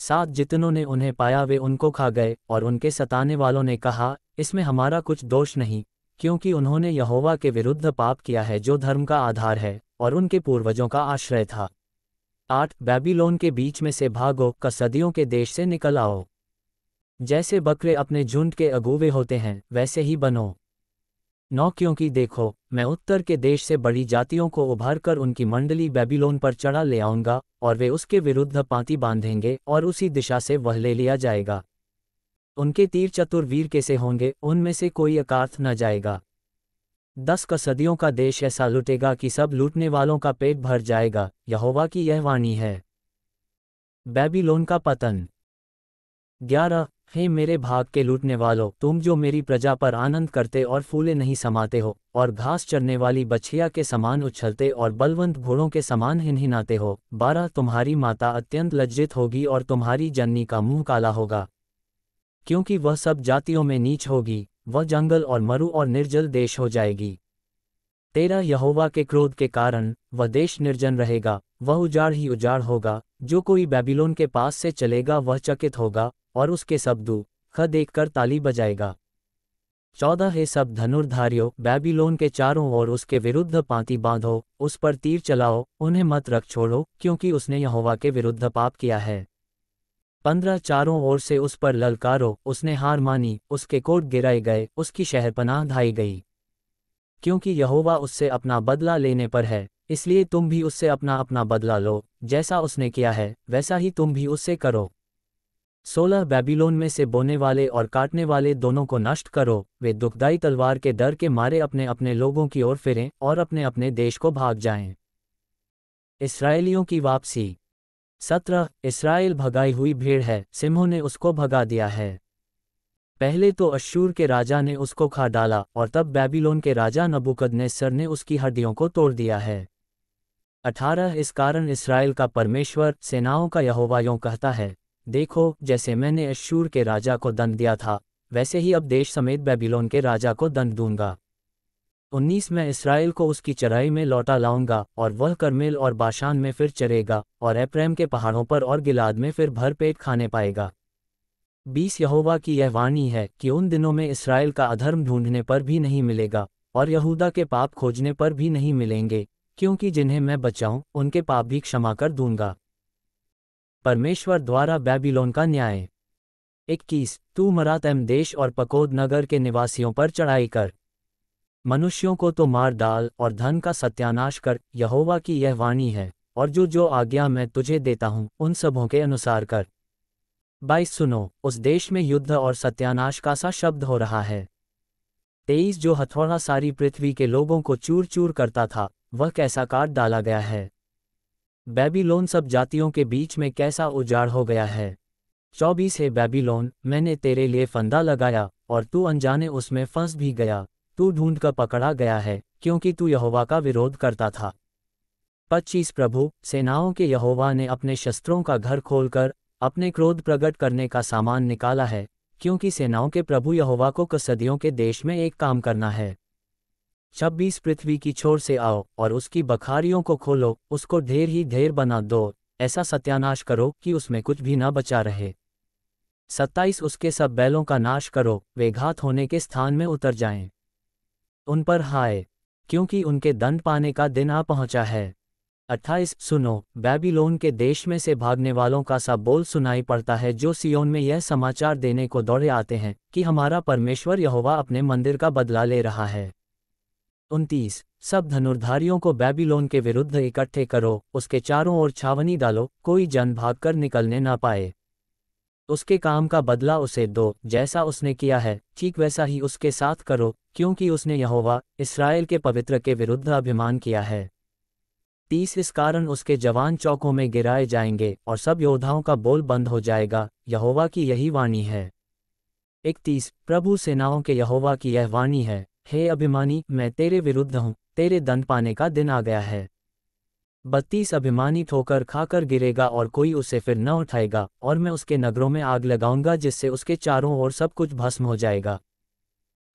साथ जितनों ने उन्हें पाया वे उनको खा गए और उनके सताने वालों ने कहा इसमें हमारा कुछ दोष नहीं क्योंकि उन्होंने यहोवा के विरुद्ध पाप किया है जो धर्म का आधार है और उनके पूर्वजों का आश्रय था आठ बेबीलोन के बीच में से भागो का सदियों के देश से निकल आओ जैसे बकरे अपने झुंड के अगुवे होते हैं वैसे ही बनो न क्योंकि देखो मैं उत्तर के देश से बड़ी जातियों को उभार कर उनकी मंडली बेबीलोन पर चढ़ा ले आऊंगा और वे उसके विरुद्ध पांति बांधेंगे और उसी दिशा से वह ले लिया जाएगा उनके तीर चतुर वीर कैसे होंगे उनमें से कोई अकार्थ न जाएगा दस कसदियों का देश ऐसा लुटेगा कि सब लूटने वालों का पेट भर जाएगा यहोवा की यह वाणी है बेबीलोन का पतन ग्यारह हे मेरे भाग के लूटने वालों तुम जो मेरी प्रजा पर आनंद करते और फूले नहीं समाते हो और घास चरने वाली बछिया के समान उछलते और बलवंत घोड़ों के समान हिनहिनाते हो बारह तुम्हारी माता अत्यंत लज्जित होगी और तुम्हारी जननी का मुंह काला होगा क्योंकि वह सब जातियों में नीच होगी वह जंगल और मरु और निर्जल देश हो जाएगी तेरा यहोवा के क्रोध के कारण वह देश निर्जन रहेगा वह उजाड़ ही उजाड़ होगा जो कोई बेबीलोन के पास से चलेगा वह चकित होगा और उसके शब्दू ख देखकर ताली बजाएगा चौदह है सब धनुर्धारियों बेबीलोन के चारों ओर उसके विरुद्ध पांति बांधो उस पर तीर चलाओ उन्हें मत रख छोड़ो क्योंकि उसने यहोवा के विरुद्ध पाप किया है पंद्रह चारों ओर से उस पर ललकारो उसने हार मानी उसके कोट गिराए गए उसकी शहरपनाह धाई गई क्योंकि यहोवा उससे अपना बदला लेने पर है इसलिए तुम भी उससे अपना अपना बदला लो जैसा उसने किया है वैसा ही तुम भी उससे करो सोलह बेबीलोन में से बोने वाले और काटने वाले दोनों को नष्ट करो वे दुखदाई तलवार के डर के मारे अपने अपने लोगों की ओर फिरें और अपने अपने देश को भाग जाएं। इसराइलियों की वापसी सत्रह इसराइल भगाई हुई भीड़ है सिम्हों ने उसको भगा दिया है पहले तो अश्शूर के राजा ने उसको खा डाला और तब बेबीलोन के राजा नबुकद ने उसकी हड्डियों को तोड़ दिया है अठारह इस कारण इसराइल का परमेश्वर सेनाओं का यहोवा यों कहता है देखो जैसे मैंने अश्शूर के राजा को दंड दिया था वैसे ही अब देश समेत बेबीलोन के राजा को दंड दूंगा उन्नीस में इसराइल को उसकी चराई में लौटा लाऊंगा और वह करमेल और बाशान में फिर चरेगा और एप्रैम के पहाड़ों पर और गिलाद में फिर भरपेट खाने पाएगा बीस यहोवा की यह वाणी है कि उन दिनों में इसराइल का अधर्म ढूंढने पर भी नहीं मिलेगा और यहूदा के पाप खोजने पर भी नहीं मिलेंगे क्योंकि जिन्हें मैं बचाऊं उनके पाप भी क्षमा कर दूंगा परमेश्वर द्वारा बेबीलोन का न्याय इक्कीस तू मरात एम देश और पकोद नगर के निवासियों पर चढ़ाई कर मनुष्यों को तो मार डाल और धन का सत्यानाश कर यहोवा की यह वाणी है और जो जो आज्ञा मैं तुझे देता हूँ उन सबों के अनुसार कर बाईस सुनो उस देश में युद्ध और सत्यानाश का सा शब्द हो रहा है तेईस जो हथौड़ा सारी पृथ्वी के लोगों को चूर चूर करता था वह कैसा काट डाला गया है बेबीलोन सब जातियों के बीच में कैसा उजाड़ हो गया है चौबीस है बेबीलोन मैंने तेरे लिए फंदा लगाया और तू अनजाने उसमें फंस भी गया तू ढूंढ कर पकड़ा गया है क्योंकि तू यहोवा का विरोध करता था पच्चीस प्रभु सेनाओं के यहोवा ने अपने शस्त्रों का घर खोलकर अपने क्रोध प्रकट करने का सामान निकाला है क्योंकि सेनाओं के प्रभु यहोवा को कसदियों के देश में एक काम करना है छब्बीस पृथ्वी की छोर से आओ और उसकी बखारियों को खोलो उसको ढेर ही ढेर बना दो ऐसा सत्यानाश करो कि उसमें कुछ भी न बचा रहे सत्ताईस उसके सब बैलों का नाश करो वे घात होने के स्थान में उतर जाएं। उन पर हाय क्योंकि उनके दंड पाने का दिन आ पहुंचा है अट्ठाईस सुनो बेबीलोन के देश में से भागने वालों का सा बोल सुनाई पड़ता है जो सियोन में यह समाचार देने को दौड़े आते हैं कि हमारा परमेश्वर यहोवा अपने मंदिर का बदला ले रहा है उनतीस सब धनुर्धारियों को बेबीलोन के विरुद्ध इकट्ठे करो उसके चारों ओर छावनी डालो कोई जन भागकर निकलने ना पाए उसके काम का बदला उसे दो जैसा उसने किया है ठीक वैसा ही उसके साथ करो क्योंकि उसने यहोवा इसराइल के पवित्र के विरुद्ध अभिमान किया है तीस इस कारण उसके जवान चौकों में गिराए जाएंगे और सब योद्धाओं का बोल बंद हो जाएगा यहोवा की यही वाणी है इकतीस प्रभु सेनाओं के यहोवा की यह वाणी है हे अभिमानी मैं तेरे विरुद्ध हूँ तेरे दंड पाने का दिन आ गया है बत्तीस अभिमानी ठोकर खाकर गिरेगा और कोई उसे फिर न उठाएगा और मैं उसके नगरों में आग लगाऊंगा जिससे उसके चारों ओर सब कुछ भस्म हो जाएगा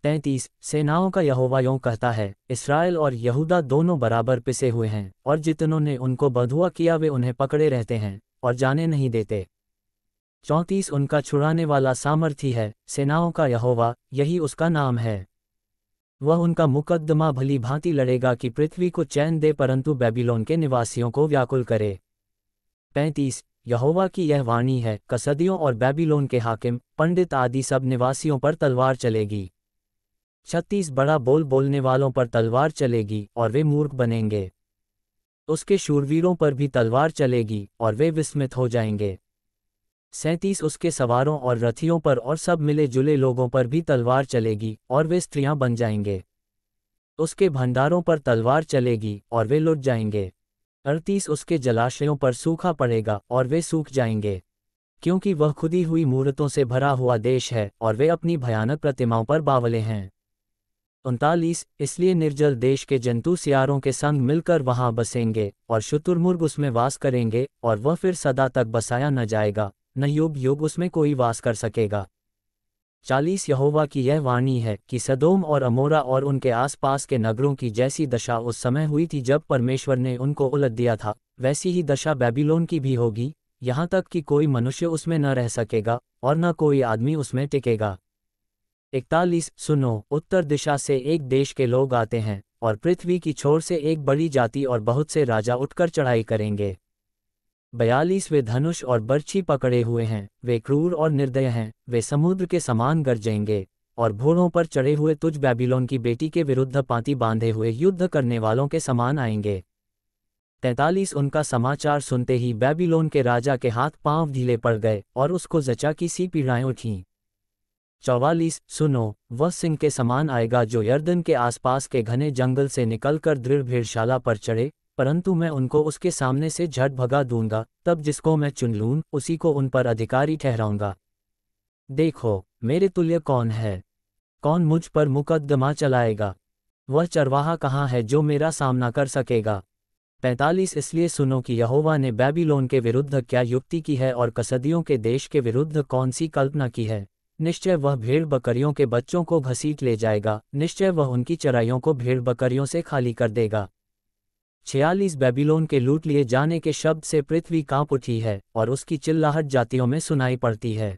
तैंतीस सेनाओं का यहोवा यों कहता है इसराइल और यहूदा दोनों बराबर पिसे हुए हैं और जितनों ने उनको बधुआ किया वे उन्हें पकड़े रहते हैं और जाने नहीं देते चौंतीस उनका छुड़ाने वाला सामर्थ्य है सेनाओं का यहोवा यही उसका नाम है वह उनका मुकदमा भली भांति लड़ेगा कि पृथ्वी को चैन दे परंतु बेबीलोन के निवासियों को व्याकुल करे पैंतीस यहोवा की यह वाणी है कसदियों और बेबीलोन के हाकिम पंडित आदि सब निवासियों पर तलवार चलेगी छत्तीस बड़ा बोल बोलने वालों पर तलवार चलेगी और वे मूर्ख बनेंगे उसके शूरवीरों पर भी तलवार चलेगी और वे विस्मित हो जाएंगे सैंतीस उसके सवारों और रथियों पर और सब मिले जुले लोगों पर भी तलवार चलेगी और वे स्त्रियां बन जाएंगे उसके भंडारों पर तलवार चलेगी और वे लुट जाएंगे अड़तीस उसके जलाशयों पर सूखा पड़ेगा और वे सूख जाएंगे क्योंकि वह खुदी हुई मूर्तों से भरा हुआ देश है और वे अपनी भयानक प्रतिमाओं पर बावले हैं उनतालीस इसलिए निर्जल देश के जंतु सियारों के संग मिलकर वहां बसेंगे और शुतुरमुर्ग उसमें वास करेंगे और वह फिर सदा तक बसाया न जाएगा न युग युग उसमें कोई वास कर सकेगा चालीस यहोवा की यह वाणी है कि सदोम और अमोरा और उनके आसपास के नगरों की जैसी दशा उस समय हुई थी जब परमेश्वर ने उनको उलट दिया था वैसी ही दशा बेबीलोन की भी होगी यहाँ तक कि कोई मनुष्य उसमें न रह सकेगा और न कोई आदमी उसमें टिकेगा इकतालीस सुनो उत्तर दिशा से एक देश के लोग आते हैं और पृथ्वी की छोर से एक बड़ी जाति और बहुत से राजा उठकर चढ़ाई करेंगे बयालीस वे धनुष और बर्छी पकड़े हुए हैं वे क्रूर और निर्दय हैं वे समुद्र के समान गरजेंगे और भोरों पर चढ़े हुए तुझ बैबिलोन की बेटी के विरुद्ध पांति बांधे हुए युद्ध करने वालों के समान आएंगे तैतालीस उनका समाचार सुनते ही बैबिलोन के राजा के हाथ पांव ढीले पड़ गए और उसको जचा की सी पीड़ाएं उठीं चौवालीस सुनो वह सिंह के समान आएगा जो यर्दन के आसपास के घने जंगल से निकलकर दृढ़ भेड़शाला पर चढ़े परंतु मैं उनको उसके सामने से झट भगा दूंगा तब जिसको मैं चुन लूं उसी को उन पर अधिकारी ठहराऊंगा देखो मेरे तुल्य कौन है कौन मुझ पर मुकदमा चलाएगा वह चरवाहा कहाँ है जो मेरा सामना कर सकेगा पैंतालीस इसलिए सुनो कि यहोवा ने बेबीलोन के विरुद्ध क्या युक्ति की है और कसदियों के देश के विरुद्ध कौन सी कल्पना की है निश्चय वह भेड़ बकरियों के बच्चों को घसीट ले जाएगा निश्चय वह उनकी चराइयों को भेड़ बकरियों से खाली कर देगा छियालीस बेबीलोन के लूट लिए जाने के शब्द से पृथ्वी कांप उठी है और उसकी चिल्लाहट जातियों में सुनाई पड़ती है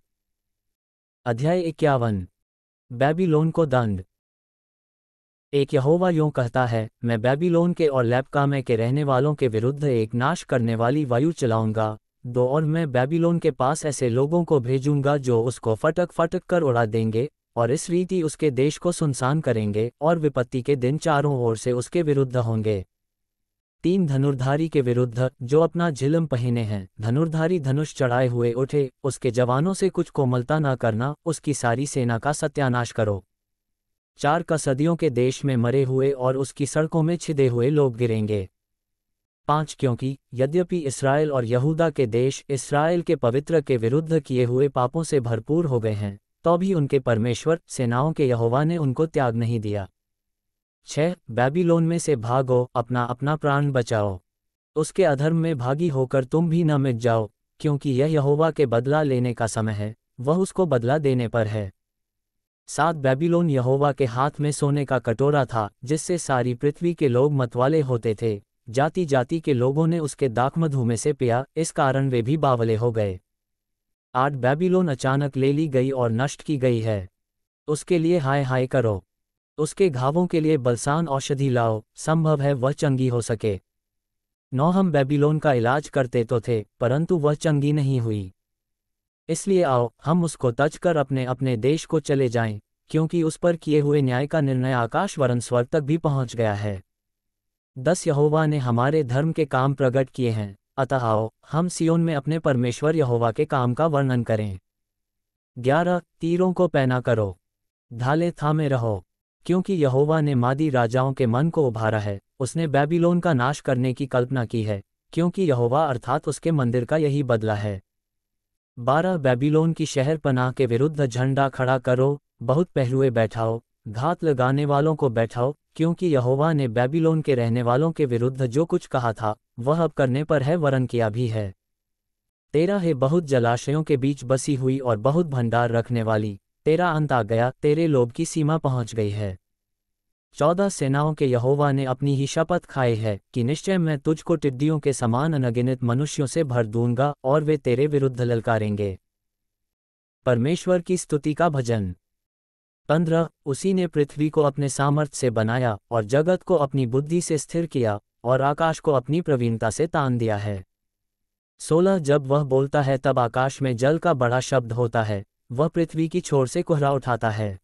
अध्याय इक्यावन बेबीलोन को दंड एक यहोवा यूं कहता है मैं बेबीलोन के और लैपकामे के रहने वालों के विरुद्ध एक नाश करने वाली वायु चलाऊंगा दो और मैं बेबीलोन के पास ऐसे लोगों को भेजूंगा जो उसको फटक फटक कर उड़ा देंगे और इस रीति उसके देश को सुनसान करेंगे और विपत्ति के दिन चारों ओर से उसके विरुद्ध होंगे तीन धनुर्धारी के विरुद्ध जो अपना झिलम पहने हैं धनुर्धारी धनुष चढ़ाए हुए उठे उसके जवानों से कुछ कोमलता न करना उसकी सारी सेना का सत्यानाश करो चार कसदियों के देश में मरे हुए और उसकी सड़कों में छिदे हुए लोग गिरेंगे पाँच क्योंकि यद्यपि इसराइल और यहूदा के देश इसराइल के पवित्र के विरुद्ध किए हुए पापों से भरपूर हो गए हैं तो भी उनके परमेश्वर सेनाओं के यहोवा ने उनको त्याग नहीं दिया छह बैबीलोन में से भागो अपना अपना प्राण बचाओ उसके अधर्म में भागी होकर तुम भी न मिट जाओ क्योंकि यह यहोवा के बदला लेने का समय है वह उसको बदला देने पर है सात बेबीलोन यहोवा के हाथ में सोने का कटोरा था जिससे सारी पृथ्वी के लोग मतवाले होते थे जाति जाति के लोगों ने उसके दाखमधु धूमे से पिया इस कारण वे भी बावले हो गए आठ बेबीलोन अचानक ले ली गई और नष्ट की गई है उसके लिए हाय हाय करो उसके घावों के लिए बलसान औषधि लाओ संभव है वह चंगी हो सके नौ हम बेबीलोन का इलाज करते तो थे परंतु वह चंगी नहीं हुई इसलिए आओ हम उसको तज कर अपने अपने देश को चले जाएं, क्योंकि उस पर किए हुए न्याय का निर्णय आकाश वरण स्वर तक भी पहुंच गया है दस यहोवा ने हमारे धर्म के काम प्रकट किए हैं अतः आओ हम सियोन में अपने परमेश्वर यहोवा के काम का वर्णन करें ग्यारह तीरों को पैना करो ढाले थामे रहो क्योंकि यहोवा ने मादी राजाओं के मन को उभारा है उसने बेबीलोन का नाश करने की कल्पना की है क्योंकि यहोवा अर्थात उसके मंदिर का यही बदला है बारह बेबीलोन की शहर पनाह के विरुद्ध झंडा खड़ा करो बहुत पहलुए बैठाओ घात लगाने वालों को बैठाओ क्योंकि यहोवा ने बेबीलोन के रहने वालों के विरुद्ध जो कुछ कहा था वह अब करने पर है वरन किया भी है तेरा है बहुत जलाशयों के बीच बसी हुई और बहुत भंडार रखने वाली तेरा अंत आ गया तेरे लोभ की सीमा पहुंच गई है चौदह सेनाओं के यहोवा ने अपनी ही शपथ खाई है कि निश्चय मैं तुझको टिड्डियों के समान अनगिनित मनुष्यों से भर दूंगा और वे तेरे विरुद्ध ललकारेंगे परमेश्वर की स्तुति का भजन पंद्रह उसी ने पृथ्वी को अपने सामर्थ्य से बनाया और जगत को अपनी बुद्धि से स्थिर किया और आकाश को अपनी प्रवीणता से तान दिया है सोलह जब वह बोलता है तब आकाश में जल का बड़ा शब्द होता है वह पृथ्वी की छोर से कोहरा उठाता है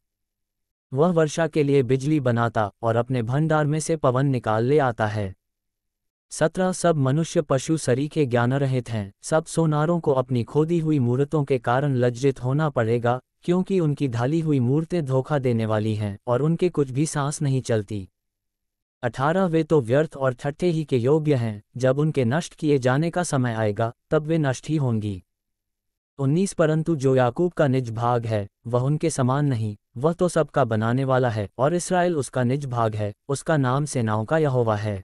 वह वर्षा के लिए बिजली बनाता और अपने भंडार में से पवन निकाल ले आता है सत्रह सब मनुष्य पशु सरीके के ज्ञान रहित हैं सब सोनारों को अपनी खोदी हुई मूर्तों के कारण लज्जित होना पड़ेगा क्योंकि उनकी ढाली हुई मूर्तें धोखा देने वाली हैं और उनके कुछ भी सांस नहीं चलती अठारह वे तो व्यर्थ और ठट्ठे ही के योग्य हैं जब उनके नष्ट किए जाने का समय आएगा तब वे नष्ट ही होंगी उन्नीस परंतु जो याकूब का निज भाग है वह उनके समान नहीं वह तो सबका बनाने वाला है और इसराइल उसका निज भाग है उसका नाम सेनाओं का यहोवा है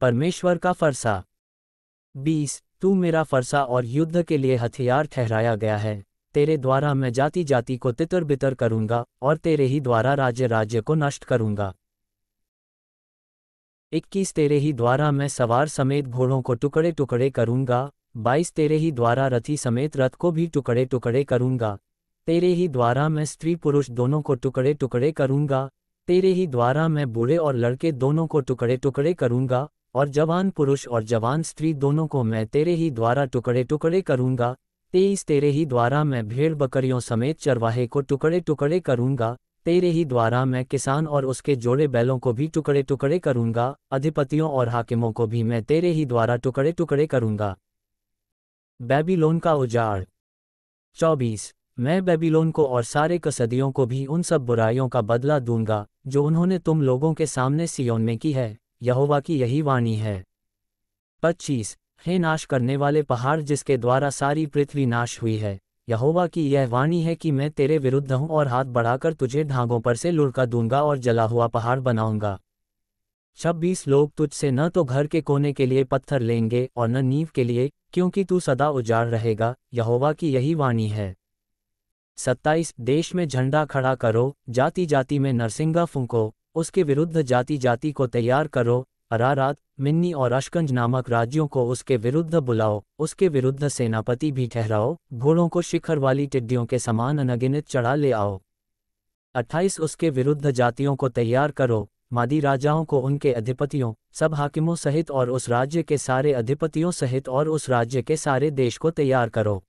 परमेश्वर का फरसा बीस तू मेरा फरसा और युद्ध के लिए हथियार ठहराया गया है तेरे द्वारा मैं जाति जाति को तितर बितर करूंगा और तेरे ही द्वारा राज्य राज्य को नष्ट करूंगा इक्कीस तेरे ही द्वारा मैं सवार समेत घोड़ों को टुकड़े टुकड़े करूंगा बाईस तेरे ही द्वारा रथी समेत रथ को भी टुकड़े टुकड़े करूंगा तेरे ही द्वारा मैं स्त्री पुरुष दोनों को टुकड़े टुकड़े करूंगा तेरे ही द्वारा मैं बूढ़े और लड़के दोनों को टुकड़े टुकड़े करूंगा और जवान पुरुष और जवान स्त्री दोनों को मैं तेरे ही द्वारा टुकड़े टुकड़े करूंगा तेईस तेरे ही द्वारा मैं भेड़ बकरियों समेत चरवाहे को टुकड़े टुकड़े करूंगा तेरे ही द्वारा मैं किसान और उसके जोड़े बैलों को भी टुकड़े टुकड़े करूंगा अधिपतियों और हाकिमों को भी मैं तेरे ही द्वारा टुकड़े टुकड़े करूंगा बेबीलोन का उजाड़ चौबीस मैं बेबीलोन को और सारे कसदियों को भी उन सब बुराइयों का बदला दूंगा जो उन्होंने तुम लोगों के सामने सियोन में की है यहोवा की यही वाणी है पच्चीस हे नाश करने वाले पहाड़ जिसके द्वारा सारी पृथ्वी नाश हुई है यहोवा की यह वाणी है कि मैं तेरे विरुद्ध हूँ और हाथ बढ़ाकर तुझे ढांगों पर से लुढ़का दूंगा और जला हुआ पहाड़ बनाऊंगा छब्बीस लोग तुझसे न तो घर के कोने के लिए पत्थर लेंगे और न नींव के लिए क्योंकि तू सदा उजाड़ रहेगा यहोवा की यही वाणी है सत्ताईस देश में झंडा खड़ा करो जाति जाति में नरसिंगा फूंको उसके विरुद्ध जाति जाति को तैयार करो अरारात मिन्नी और अशकंज नामक राज्यों को उसके विरुद्ध बुलाओ उसके विरुद्ध सेनापति भी ठहराओ घोड़ों को शिखर वाली टिड्डियों के समान अनगिनित चढ़ा ले आओ अट्ठाईस उसके विरुद्ध जातियों को तैयार करो मादी राजाओं को उनके अधिपतियों सब हाकिमों सहित और उस राज्य के सारे अधिपतियों सहित और उस राज्य के सारे देश को तैयार करो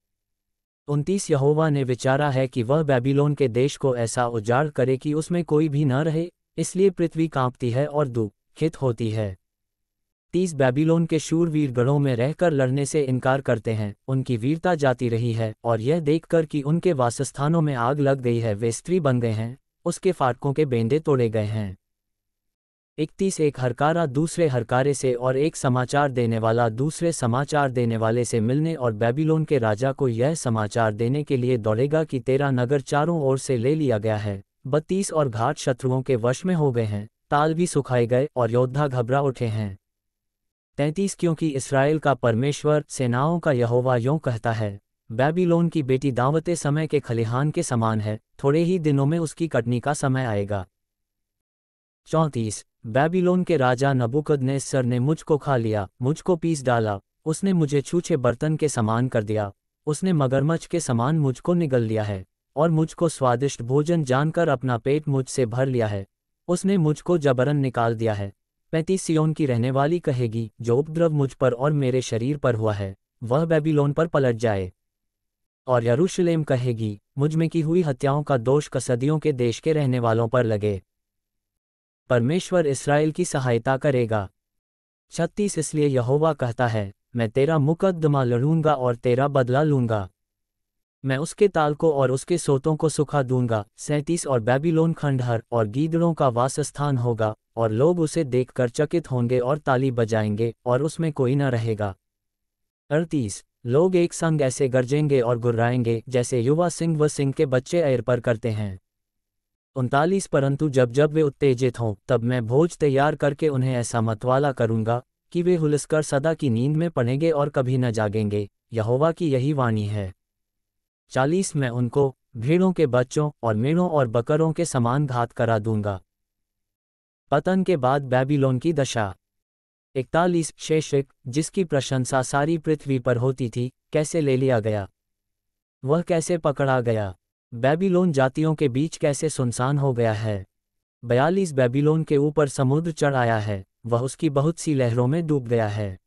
उनतीस यहोवा ने विचारा है कि वह बेबीलोन के देश को ऐसा उजाड़ करे कि उसमें कोई भी न रहे इसलिए पृथ्वी कांपती है और दुख खित होती है तीस बेबीलोन के शूरवीर गढ़ों में रहकर लड़ने से इनकार करते हैं उनकी वीरता जाती रही है और यह देखकर कि उनके वासस्थानों में आग लग गई है वे स्त्री बन गए हैं उसके फाटकों के बेंदे तोड़े गए हैं इकतीस एक हरकारा दूसरे हरकारे से और एक समाचार देने वाला दूसरे समाचार देने वाले से मिलने और बेबीलोन के राजा को यह समाचार देने के लिए दौड़ेगा कि तेरा नगर चारों ओर से ले लिया गया है बत्तीस और घाट शत्रुओं के वश में हो गए हैं ताल भी सुखाए गए और योद्धा घबरा उठे हैं तैंतीस क्योंकि इसराइल का परमेश्वर सेनाओं का यहोवा यों कहता है बैबीलोन की बेटी दावत समय के खलिहान के समान है थोड़े ही दिनों में उसकी कटनी का समय आएगा चौंतीस बेबीलोन के राजा नबुकद ने सर ने मुझको खा लिया मुझको पीस डाला उसने मुझे छूछे बर्तन के समान कर दिया उसने मगरमच्छ के समान मुझको निगल लिया है और मुझको स्वादिष्ट भोजन जानकर अपना पेट मुझसे भर लिया है उसने मुझको जबरन निकाल दिया है पैंतीस सियोन की रहने वाली कहेगी जो उपद्रव मुझ पर और मेरे शरीर पर हुआ है वह बेबीलोन पर पलट जाए और यरूशलेम कहेगी मुझमें की हुई हत्याओं का दोष कसदियों के देश के रहने वालों पर लगे परमेश्वर इसराइल की सहायता करेगा छत्तीस इसलिए यहोवा कहता है मैं तेरा मुकदमा लड़ूंगा और तेरा बदला लूंगा मैं उसके ताल को और उसके सोतों को सुखा दूंगा सैंतीस और बेबीलोन खंडहर और गीदड़ों का वासस्थान होगा और लोग उसे देखकर चकित होंगे और ताली बजाएंगे और उसमें कोई न रहेगा अड़तीस लोग एक संग ऐसे गरजेंगे और गुर्राएंगे जैसे युवा सिंह व सिंह के बच्चे ऐर पर करते हैं उनतालीस परंतु जब जब वे उत्तेजित हों तब मैं भोज तैयार करके उन्हें ऐसा मतवाला करूंगा कि वे हुलसकर सदा की नींद में पड़ेंगे और कभी न जागेंगे यहोवा की यही वाणी है चालीस मैं उनको भेड़ों के बच्चों और मेढ़ों और बकरों के समान घात करा दूंगा पतन के बाद बेबीलोन की दशा इकतालीस शेषिक जिसकी प्रशंसा सारी पृथ्वी पर होती थी कैसे ले लिया गया वह कैसे पकड़ा गया बेबीलोन जातियों के बीच कैसे सुनसान हो गया है बयालीस बेबीलोन के ऊपर समुद्र चढ़ आया है वह उसकी बहुत सी लहरों में डूब गया है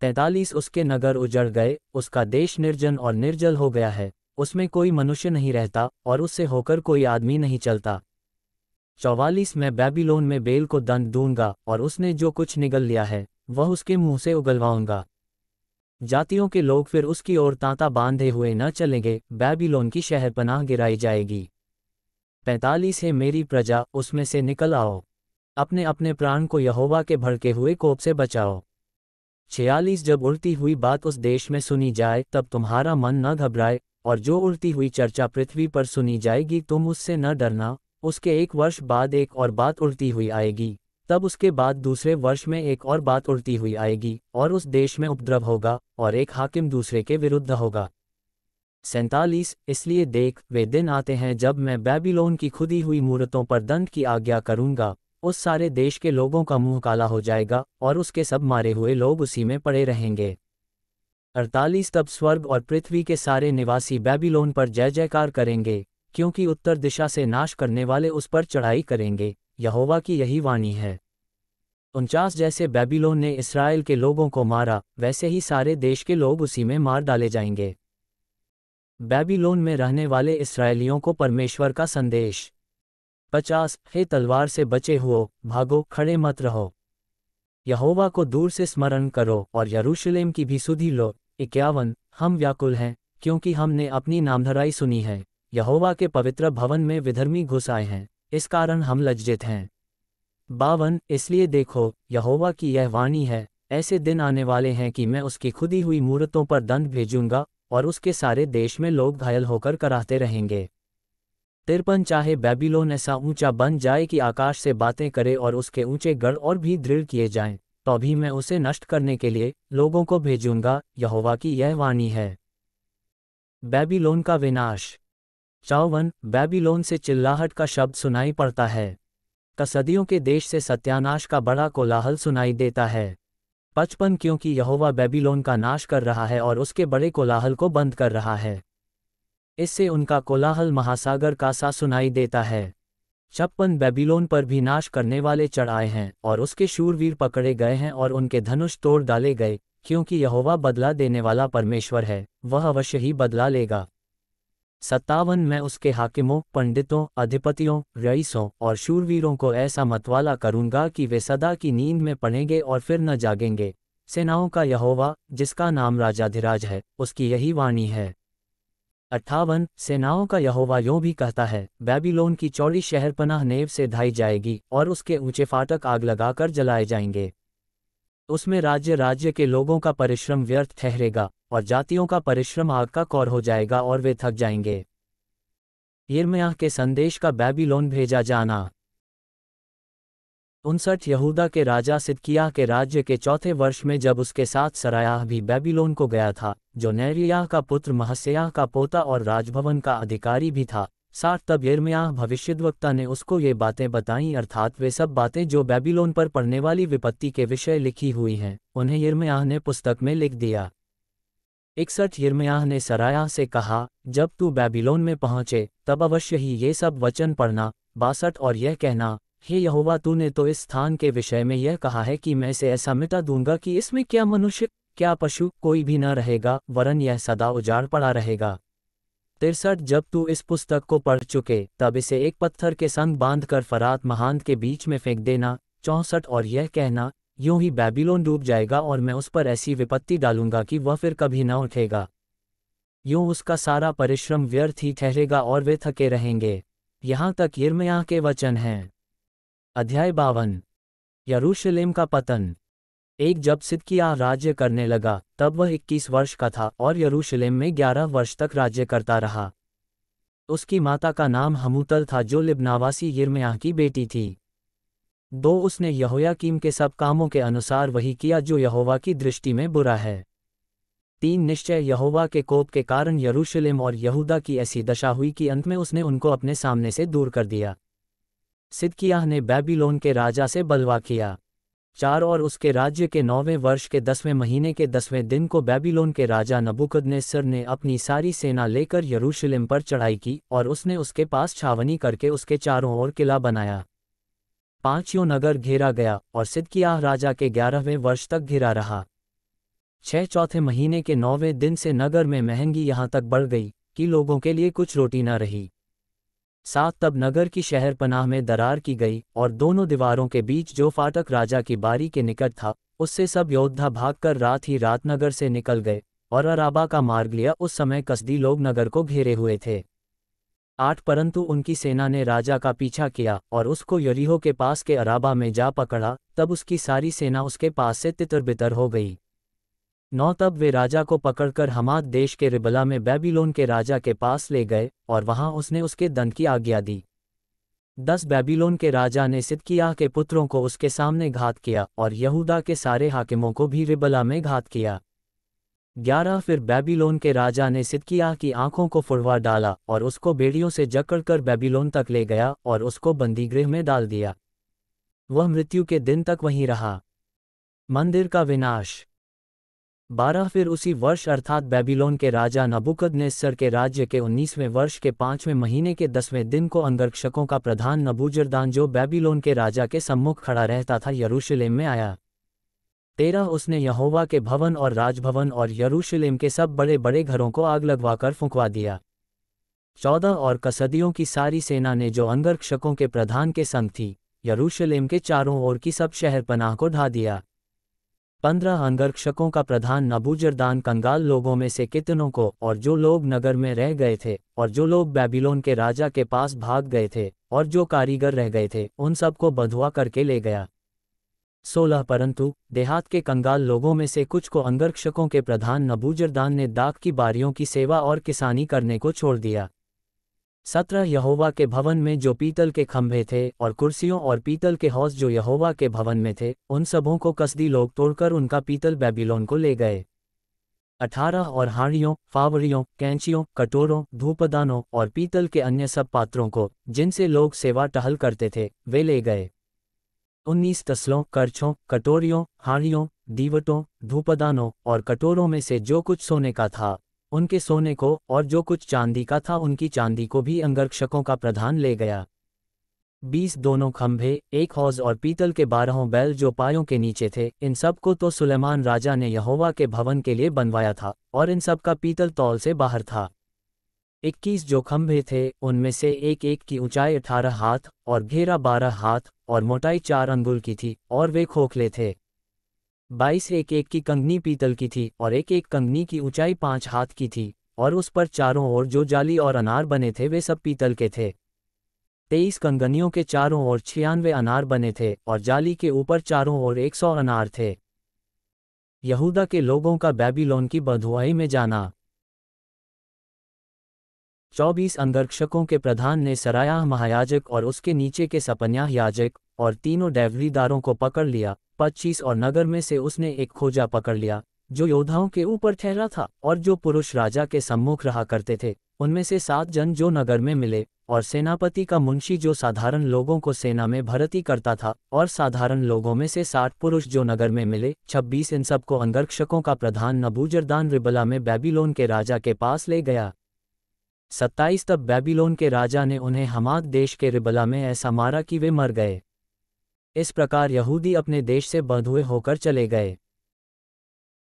तैतालीस उसके नगर उजड़ गए उसका देश निर्जन और निर्जल हो गया है उसमें कोई मनुष्य नहीं रहता और उससे होकर कोई आदमी नहीं चलता चौवालीस मैं बेबीलोन में बेल को दंड दूंगा और उसने जो कुछ निगल लिया है वह उसके मुंह से उगलवाऊंगा जातियों के लोग फिर उसकी ओर तांता बांधे हुए न चलेंगे बेबीलोन की शहर पनाह गिराई जाएगी पैंतालीस है मेरी प्रजा उसमें से निकल आओ अपने अपने प्राण को यहोवा के भड़के हुए कोप से बचाओ छियालीस जब उड़ती हुई बात उस देश में सुनी जाए तब तुम्हारा मन न घबराए और जो उड़ती हुई चर्चा पृथ्वी पर सुनी जाएगी तुम उससे न डरना उसके एक वर्ष बाद एक और बात उड़ती हुई आएगी तब उसके बाद दूसरे वर्ष में एक और बात उड़ती हुई आएगी और उस देश में उपद्रव होगा और एक हाकिम दूसरे के विरुद्ध होगा सैंतालीस इसलिए देख वे दिन आते हैं जब मैं बेबीलोन की खुदी हुई मूर्तों पर दंड की आज्ञा करूंगा उस सारे देश के लोगों का मुंह काला हो जाएगा और उसके सब मारे हुए लोग उसी में पड़े रहेंगे अड़तालीस तब स्वर्ग और पृथ्वी के सारे निवासी बेबीलोन पर जय जयकार करेंगे क्योंकि उत्तर दिशा से नाश करने वाले उस पर चढ़ाई करेंगे यहोवा की यही वाणी है उनचास जैसे बेबीलोन ने इसराइल के लोगों को मारा वैसे ही सारे देश के लोग उसी में मार डाले जाएंगे बेबीलोन में रहने वाले इसराइलियों को परमेश्वर का संदेश पचास हे तलवार से बचे हुओ भागो खड़े मत रहो यहोवा को दूर से स्मरण करो और यरूशलेम की भी सुधी लो इक्यावन हम व्याकुल हैं क्योंकि हमने अपनी नामधराई सुनी है यहोवा के पवित्र भवन में विधर्मी घुस आए हैं इस कारण हम लज्जित हैं बावन इसलिए देखो यहोवा की यह वाणी है ऐसे दिन आने वाले हैं कि मैं उसकी खुदी हुई मूर्तों पर दंड भेजूंगा और उसके सारे देश में लोग घायल होकर कराहते रहेंगे तिरपन चाहे बेबीलोन ऐसा ऊंचा बन जाए कि आकाश से बातें करे और उसके ऊंचे गढ़ और भी दृढ़ किए जाएं, तो भी मैं उसे नष्ट करने के लिए लोगों को भेजूंगा यहोवा की यह वाणी है बेबीलोन का विनाश चौवन बेबीलोन से चिल्लाहट का शब्द सुनाई पड़ता है कसदियों के देश से सत्यानाश का बड़ा कोलाहल सुनाई देता है पचपन क्योंकि यहोवा बेबीलोन का नाश कर रहा है और उसके बड़े कोलाहल को बंद कर रहा है इससे उनका कोलाहल महासागर का सा सुनाई देता है छप्पन बेबीलोन पर भी नाश करने वाले चढ़ आए हैं और उसके शूरवीर पकड़े गए हैं और उनके धनुष तोड़ डाले गए क्योंकि यहोवा बदला देने वाला परमेश्वर है वह अवश्य ही बदला लेगा सत्तावन में उसके हाकिमों पंडितों अधिपतियों रईसों और शूरवीरों को ऐसा मतवाला करूंगा कि वे सदा की नींद में पड़ेंगे और फिर न जागेंगे सेनाओं का यहोवा जिसका नाम राजाधिराज है उसकी यही वाणी है अट्ठावन सेनाओं का यहोवा यों भी कहता है बेबीलोन की चौड़ी शहर पनाह नेव से धाई जाएगी और उसके ऊंचे फाटक आग लगाकर जलाए जाएंगे उसमें राज्य राज्य के लोगों का परिश्रम व्यर्थ ठहरेगा और जातियों का परिश्रम आग का कौर हो जाएगा और वे थक जाएंगे यिर्मयाह के संदेश का बेबीलोन भेजा जाना उनसठ यहूदा के राजा सिदकिया के राज्य के चौथे वर्ष में जब उसके साथ सरायाह भी बेबीलोन को गया था जो नैरियाह का पुत्र महस्याह का पोता और राजभवन का अधिकारी भी था साथ तब यर्मयाह भविष्यद्वक्ता ने उसको ये बातें बताईं अर्थात वे सब बातें जो बेबीलोन पर पड़ने वाली विपत्ति के विषय लिखी हुई हैं उन्हें यर्मयाह ने पुस्तक में लिख दिया इकसठ यर्मयाह ने सरायाह से कहा जब तू बेबीलोन में पहुंचे तब अवश्य ही ये सब वचन पढ़ना बासठ और यह कहना हे यहोवा तूने तो इस स्थान के विषय में यह कहा है कि मैं इसे ऐसा मिटा दूंगा कि इसमें क्या मनुष्य क्या पशु कोई भी न रहेगा वरन यह सदा उजाड़ पड़ा रहेगा तिरसठ जब तू इस पुस्तक को पढ़ चुके तब इसे एक पत्थर के संग बांध कर फरात महान के बीच में फेंक देना चौंसठ और यह कहना यूं ही बेबीलोन डूब जाएगा और मैं उस पर ऐसी विपत्ति डालूंगा कि वह फिर कभी न उठेगा यूं उसका सारा परिश्रम व्यर्थ ही ठहरेगा और वे थके रहेंगे यहां तक यिर्मयाह के वचन हैं अध्याय बावन यरूशलेम का पतन एक जब सिदकिया राज्य करने लगा तब वह 21 वर्ष का था और यरूशलेम में 11 वर्ष तक राज्य करता रहा उसकी माता का नाम हमूतल था जो लिबनावासी यिरमयाह की बेटी थी दो उसने यहोयाकीम के सब कामों के अनुसार वही किया जो यहोवा की दृष्टि में बुरा है तीन निश्चय यहोवा के कोप के कारण यरूशलेम और यहूदा की ऐसी दशा हुई कि अंत में उसने उनको अपने सामने से दूर कर दिया सिदकियाह ने बेबीलोन के राजा से बलवा किया चार और उसके राज्य के नौवें वर्ष के दसवें महीने के दसवें दिन को बेबीलोन के राजा नबुकद ने सर ने अपनी सारी सेना लेकर यरूशलेम पर चढ़ाई की और उसने उसके पास छावनी करके उसके चारों ओर किला बनाया पांचों नगर घेरा गया और सिदकियाह राजा के ग्यारहवें वर्ष तक घिरा रहा छह चौथे महीने के नौवें दिन से नगर में महंगी यहाँ तक बढ़ गई कि लोगों के लिए कुछ रोटी न रही साथ तब नगर की शहर पनाह में दरार की गई और दोनों दीवारों के बीच जो फाटक राजा की बारी के निकट था उससे सब योद्धा भागकर रात ही रात नगर से निकल गए और अराबा का मार्ग लिया उस समय कसदी लोग नगर को घेरे हुए थे आठ परंतु उनकी सेना ने राजा का पीछा किया और उसको यरीहो के पास के अराबा में जा पकड़ा तब उसकी सारी सेना उसके पास से तितर बितर हो गई नौ तब वे राजा को पकड़कर हमाद देश के रिबला में बेबीलोन के राजा के पास ले गए और वहां उसने उसके दंड की आज्ञा दी दस बेबीलोन के राजा ने सिदकियाह के पुत्रों को उसके सामने घात किया और यहूदा के सारे हाकिमों को भी रिबला में घात किया ग्यारह फिर बेबीलोन के राजा ने सिदकियाह की आंखों को फुड़वा डाला और उसको बेड़ियों से जकड़कर बेबीलोन तक ले गया और उसको बंदीगृह में डाल दिया वह मृत्यु के दिन तक वहीं रहा मंदिर का विनाश बारह फिर उसी वर्ष अर्थात बेबीलोन के राजा नबुकद नेस्सर के राज्य के उन्नीसवें वर्ष के पांचवें महीने के दसवें दिन को अंगरक्षकों का प्रधान नबूजरदान जो बेबीलोन के राजा के सम्मुख खड़ा रहता था यरूशलेम में आया तेरह उसने यहोवा के भवन और राजभवन और यरूशलेम के सब बड़े बड़े घरों को आग लगवाकर फुंकवा दिया चौदह और कसदियों की सारी सेना ने जो अंगरक्षकों के प्रधान के संग थी यरूशलेम के चारों ओर की सब शहर पनाह को ढा दिया पंद्रह अंगरक्षकों का प्रधान नबूजरदान कंगाल लोगों में से कितनों को और जो लोग नगर में रह गए थे और जो लोग बेबीलोन के राजा के पास भाग गए थे और जो कारीगर रह गए थे उन सबको बंधुआ करके ले गया सोलह परंतु देहात के कंगाल लोगों में से कुछ को अंगरक्षकों के प्रधान नबूजरदान ने दाग की बारियों की सेवा और किसानी करने को छोड़ दिया सत्रह यहोवा के भवन में जो पीतल के खंभे थे और कुर्सियों और पीतल के हौस जो यहोवा के भवन में थे उन सबों को कसदी लोग तोड़कर उनका पीतल बेबीलोन को ले गए अठारह और हाड़ियों फावड़ियों कैंचियों कटोरों धूपदानों और पीतल के अन्य सब पात्रों को जिनसे लोग सेवा टहल करते थे वे ले गए उन्नीस तस्लों करछों कटोरियों हाड़ियों दीवटों धूपदानों और कटोरों में से जो कुछ सोने का था उनके सोने को और जो कुछ चांदी का था उनकी चांदी को भी अंगरक्षकों का प्रधान ले गया बीस दोनों खंभे एक हौज और पीतल के बारहों बैल जो पायों के नीचे थे इन सब को तो सुलेमान राजा ने यहोवा के भवन के लिए बनवाया था और इन सब का पीतल तौल से बाहर था इक्कीस जो खंभे थे उनमें से एक एक की ऊंचाई अठारह हाथ और घेरा बारह हाथ और मोटाई चार अंगुल की थी और वे खोखले थे बाईस एक एक की कंगनी पीतल की थी और एक एक कंगनी की ऊंचाई पांच हाथ की थी और उस पर चारों ओर जो जाली और अनार बने थे वे सब पीतल के थे तेईस कंगनियों के चारों ओर छियानवे अनार बने थे और जाली के ऊपर चारों ओर एक सौ अनार थे यहूदा के लोगों का बेबीलोन की बधुआई में जाना चौबीस अंगरक्षकों के प्रधान ने सरायाह महायाजक और उसके नीचे के सपन्याह याजक और तीनों डेवरीदारों को पकड़ लिया पच्चीस और नगर में से उसने एक खोजा पकड़ लिया जो योद्धाओं के ऊपर ठहरा था और जो पुरुष राजा के सम्मुख रहा करते थे उनमें से सात जन जो नगर में मिले और सेनापति का मुंशी जो साधारण लोगों को सेना में भर्ती करता था और साधारण लोगों में से साठ पुरुष जो नगर में मिले छब्बीस इन सबको अंगरक्षकों का प्रधान नबूजरदान रिबला में बेबीलोन के राजा के पास ले गया सत्ताईस तब बेबीलोन के राजा ने उन्हें हमाद देश के रिबला में ऐसा मारा कि वे मर गए इस प्रकार यहूदी अपने देश से बंधुए होकर चले गए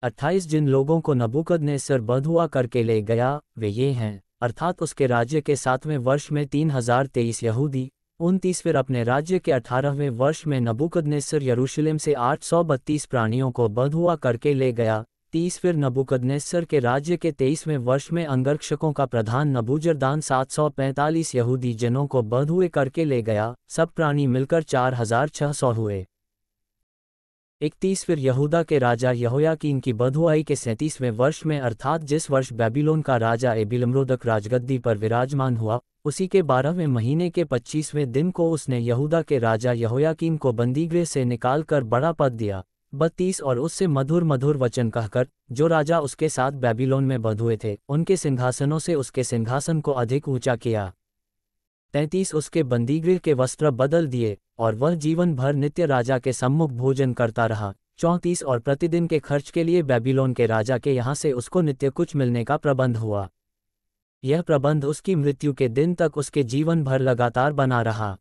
अट्ठाईस जिन लोगों को नबुकद ने सर बंधुआ करके ले गया वे ये हैं अर्थात उसके राज्य के सातवें वर्ष में तीन हजार तेईस यहूदी उनतीस फिर अपने राज्य के अठारहवें वर्ष में नबुकद ने सर यरूशलेम से बत्तीस प्राणियों को बंधुआ करके ले गया तीस फिर नबुकदनेस्सर के राज्य के तेईसवें वर्ष में अंगरक्षकों का प्रधान नबूजरदान 745 यहूदी जनों को बंद हुए करके ले गया सब प्राणी मिलकर 4,600 हुए इकतीस फिर यहूदा के राजा यहोयाकीन की बधुआई के सैंतीसवें वर्ष में अर्थात जिस वर्ष बेबीलोन का राजा एबिलमरोदक राजगद्दी पर विराजमान हुआ उसी के बारहवें महीने के पच्चीसवें दिन को उसने यहूदा के राजा यहोयाकीन को बंदीगृह से निकालकर बड़ा पद दिया बत्तीस और उससे मधुर मधुर वचन कहकर जो राजा उसके साथ बेबीलोन में बध हुए थे उनके सिंहासनों से उसके सिंहासन को अधिक ऊंचा किया तैंतीस उसके बंदीगृह के वस्त्र बदल दिए और वह जीवन भर नित्य राजा के सम्मुख भोजन करता रहा चौंतीस और प्रतिदिन के खर्च के लिए बेबीलोन के राजा के यहाँ से उसको नित्य कुछ मिलने का प्रबंध हुआ यह प्रबंध उसकी मृत्यु के दिन तक उसके जीवन भर लगातार बना रहा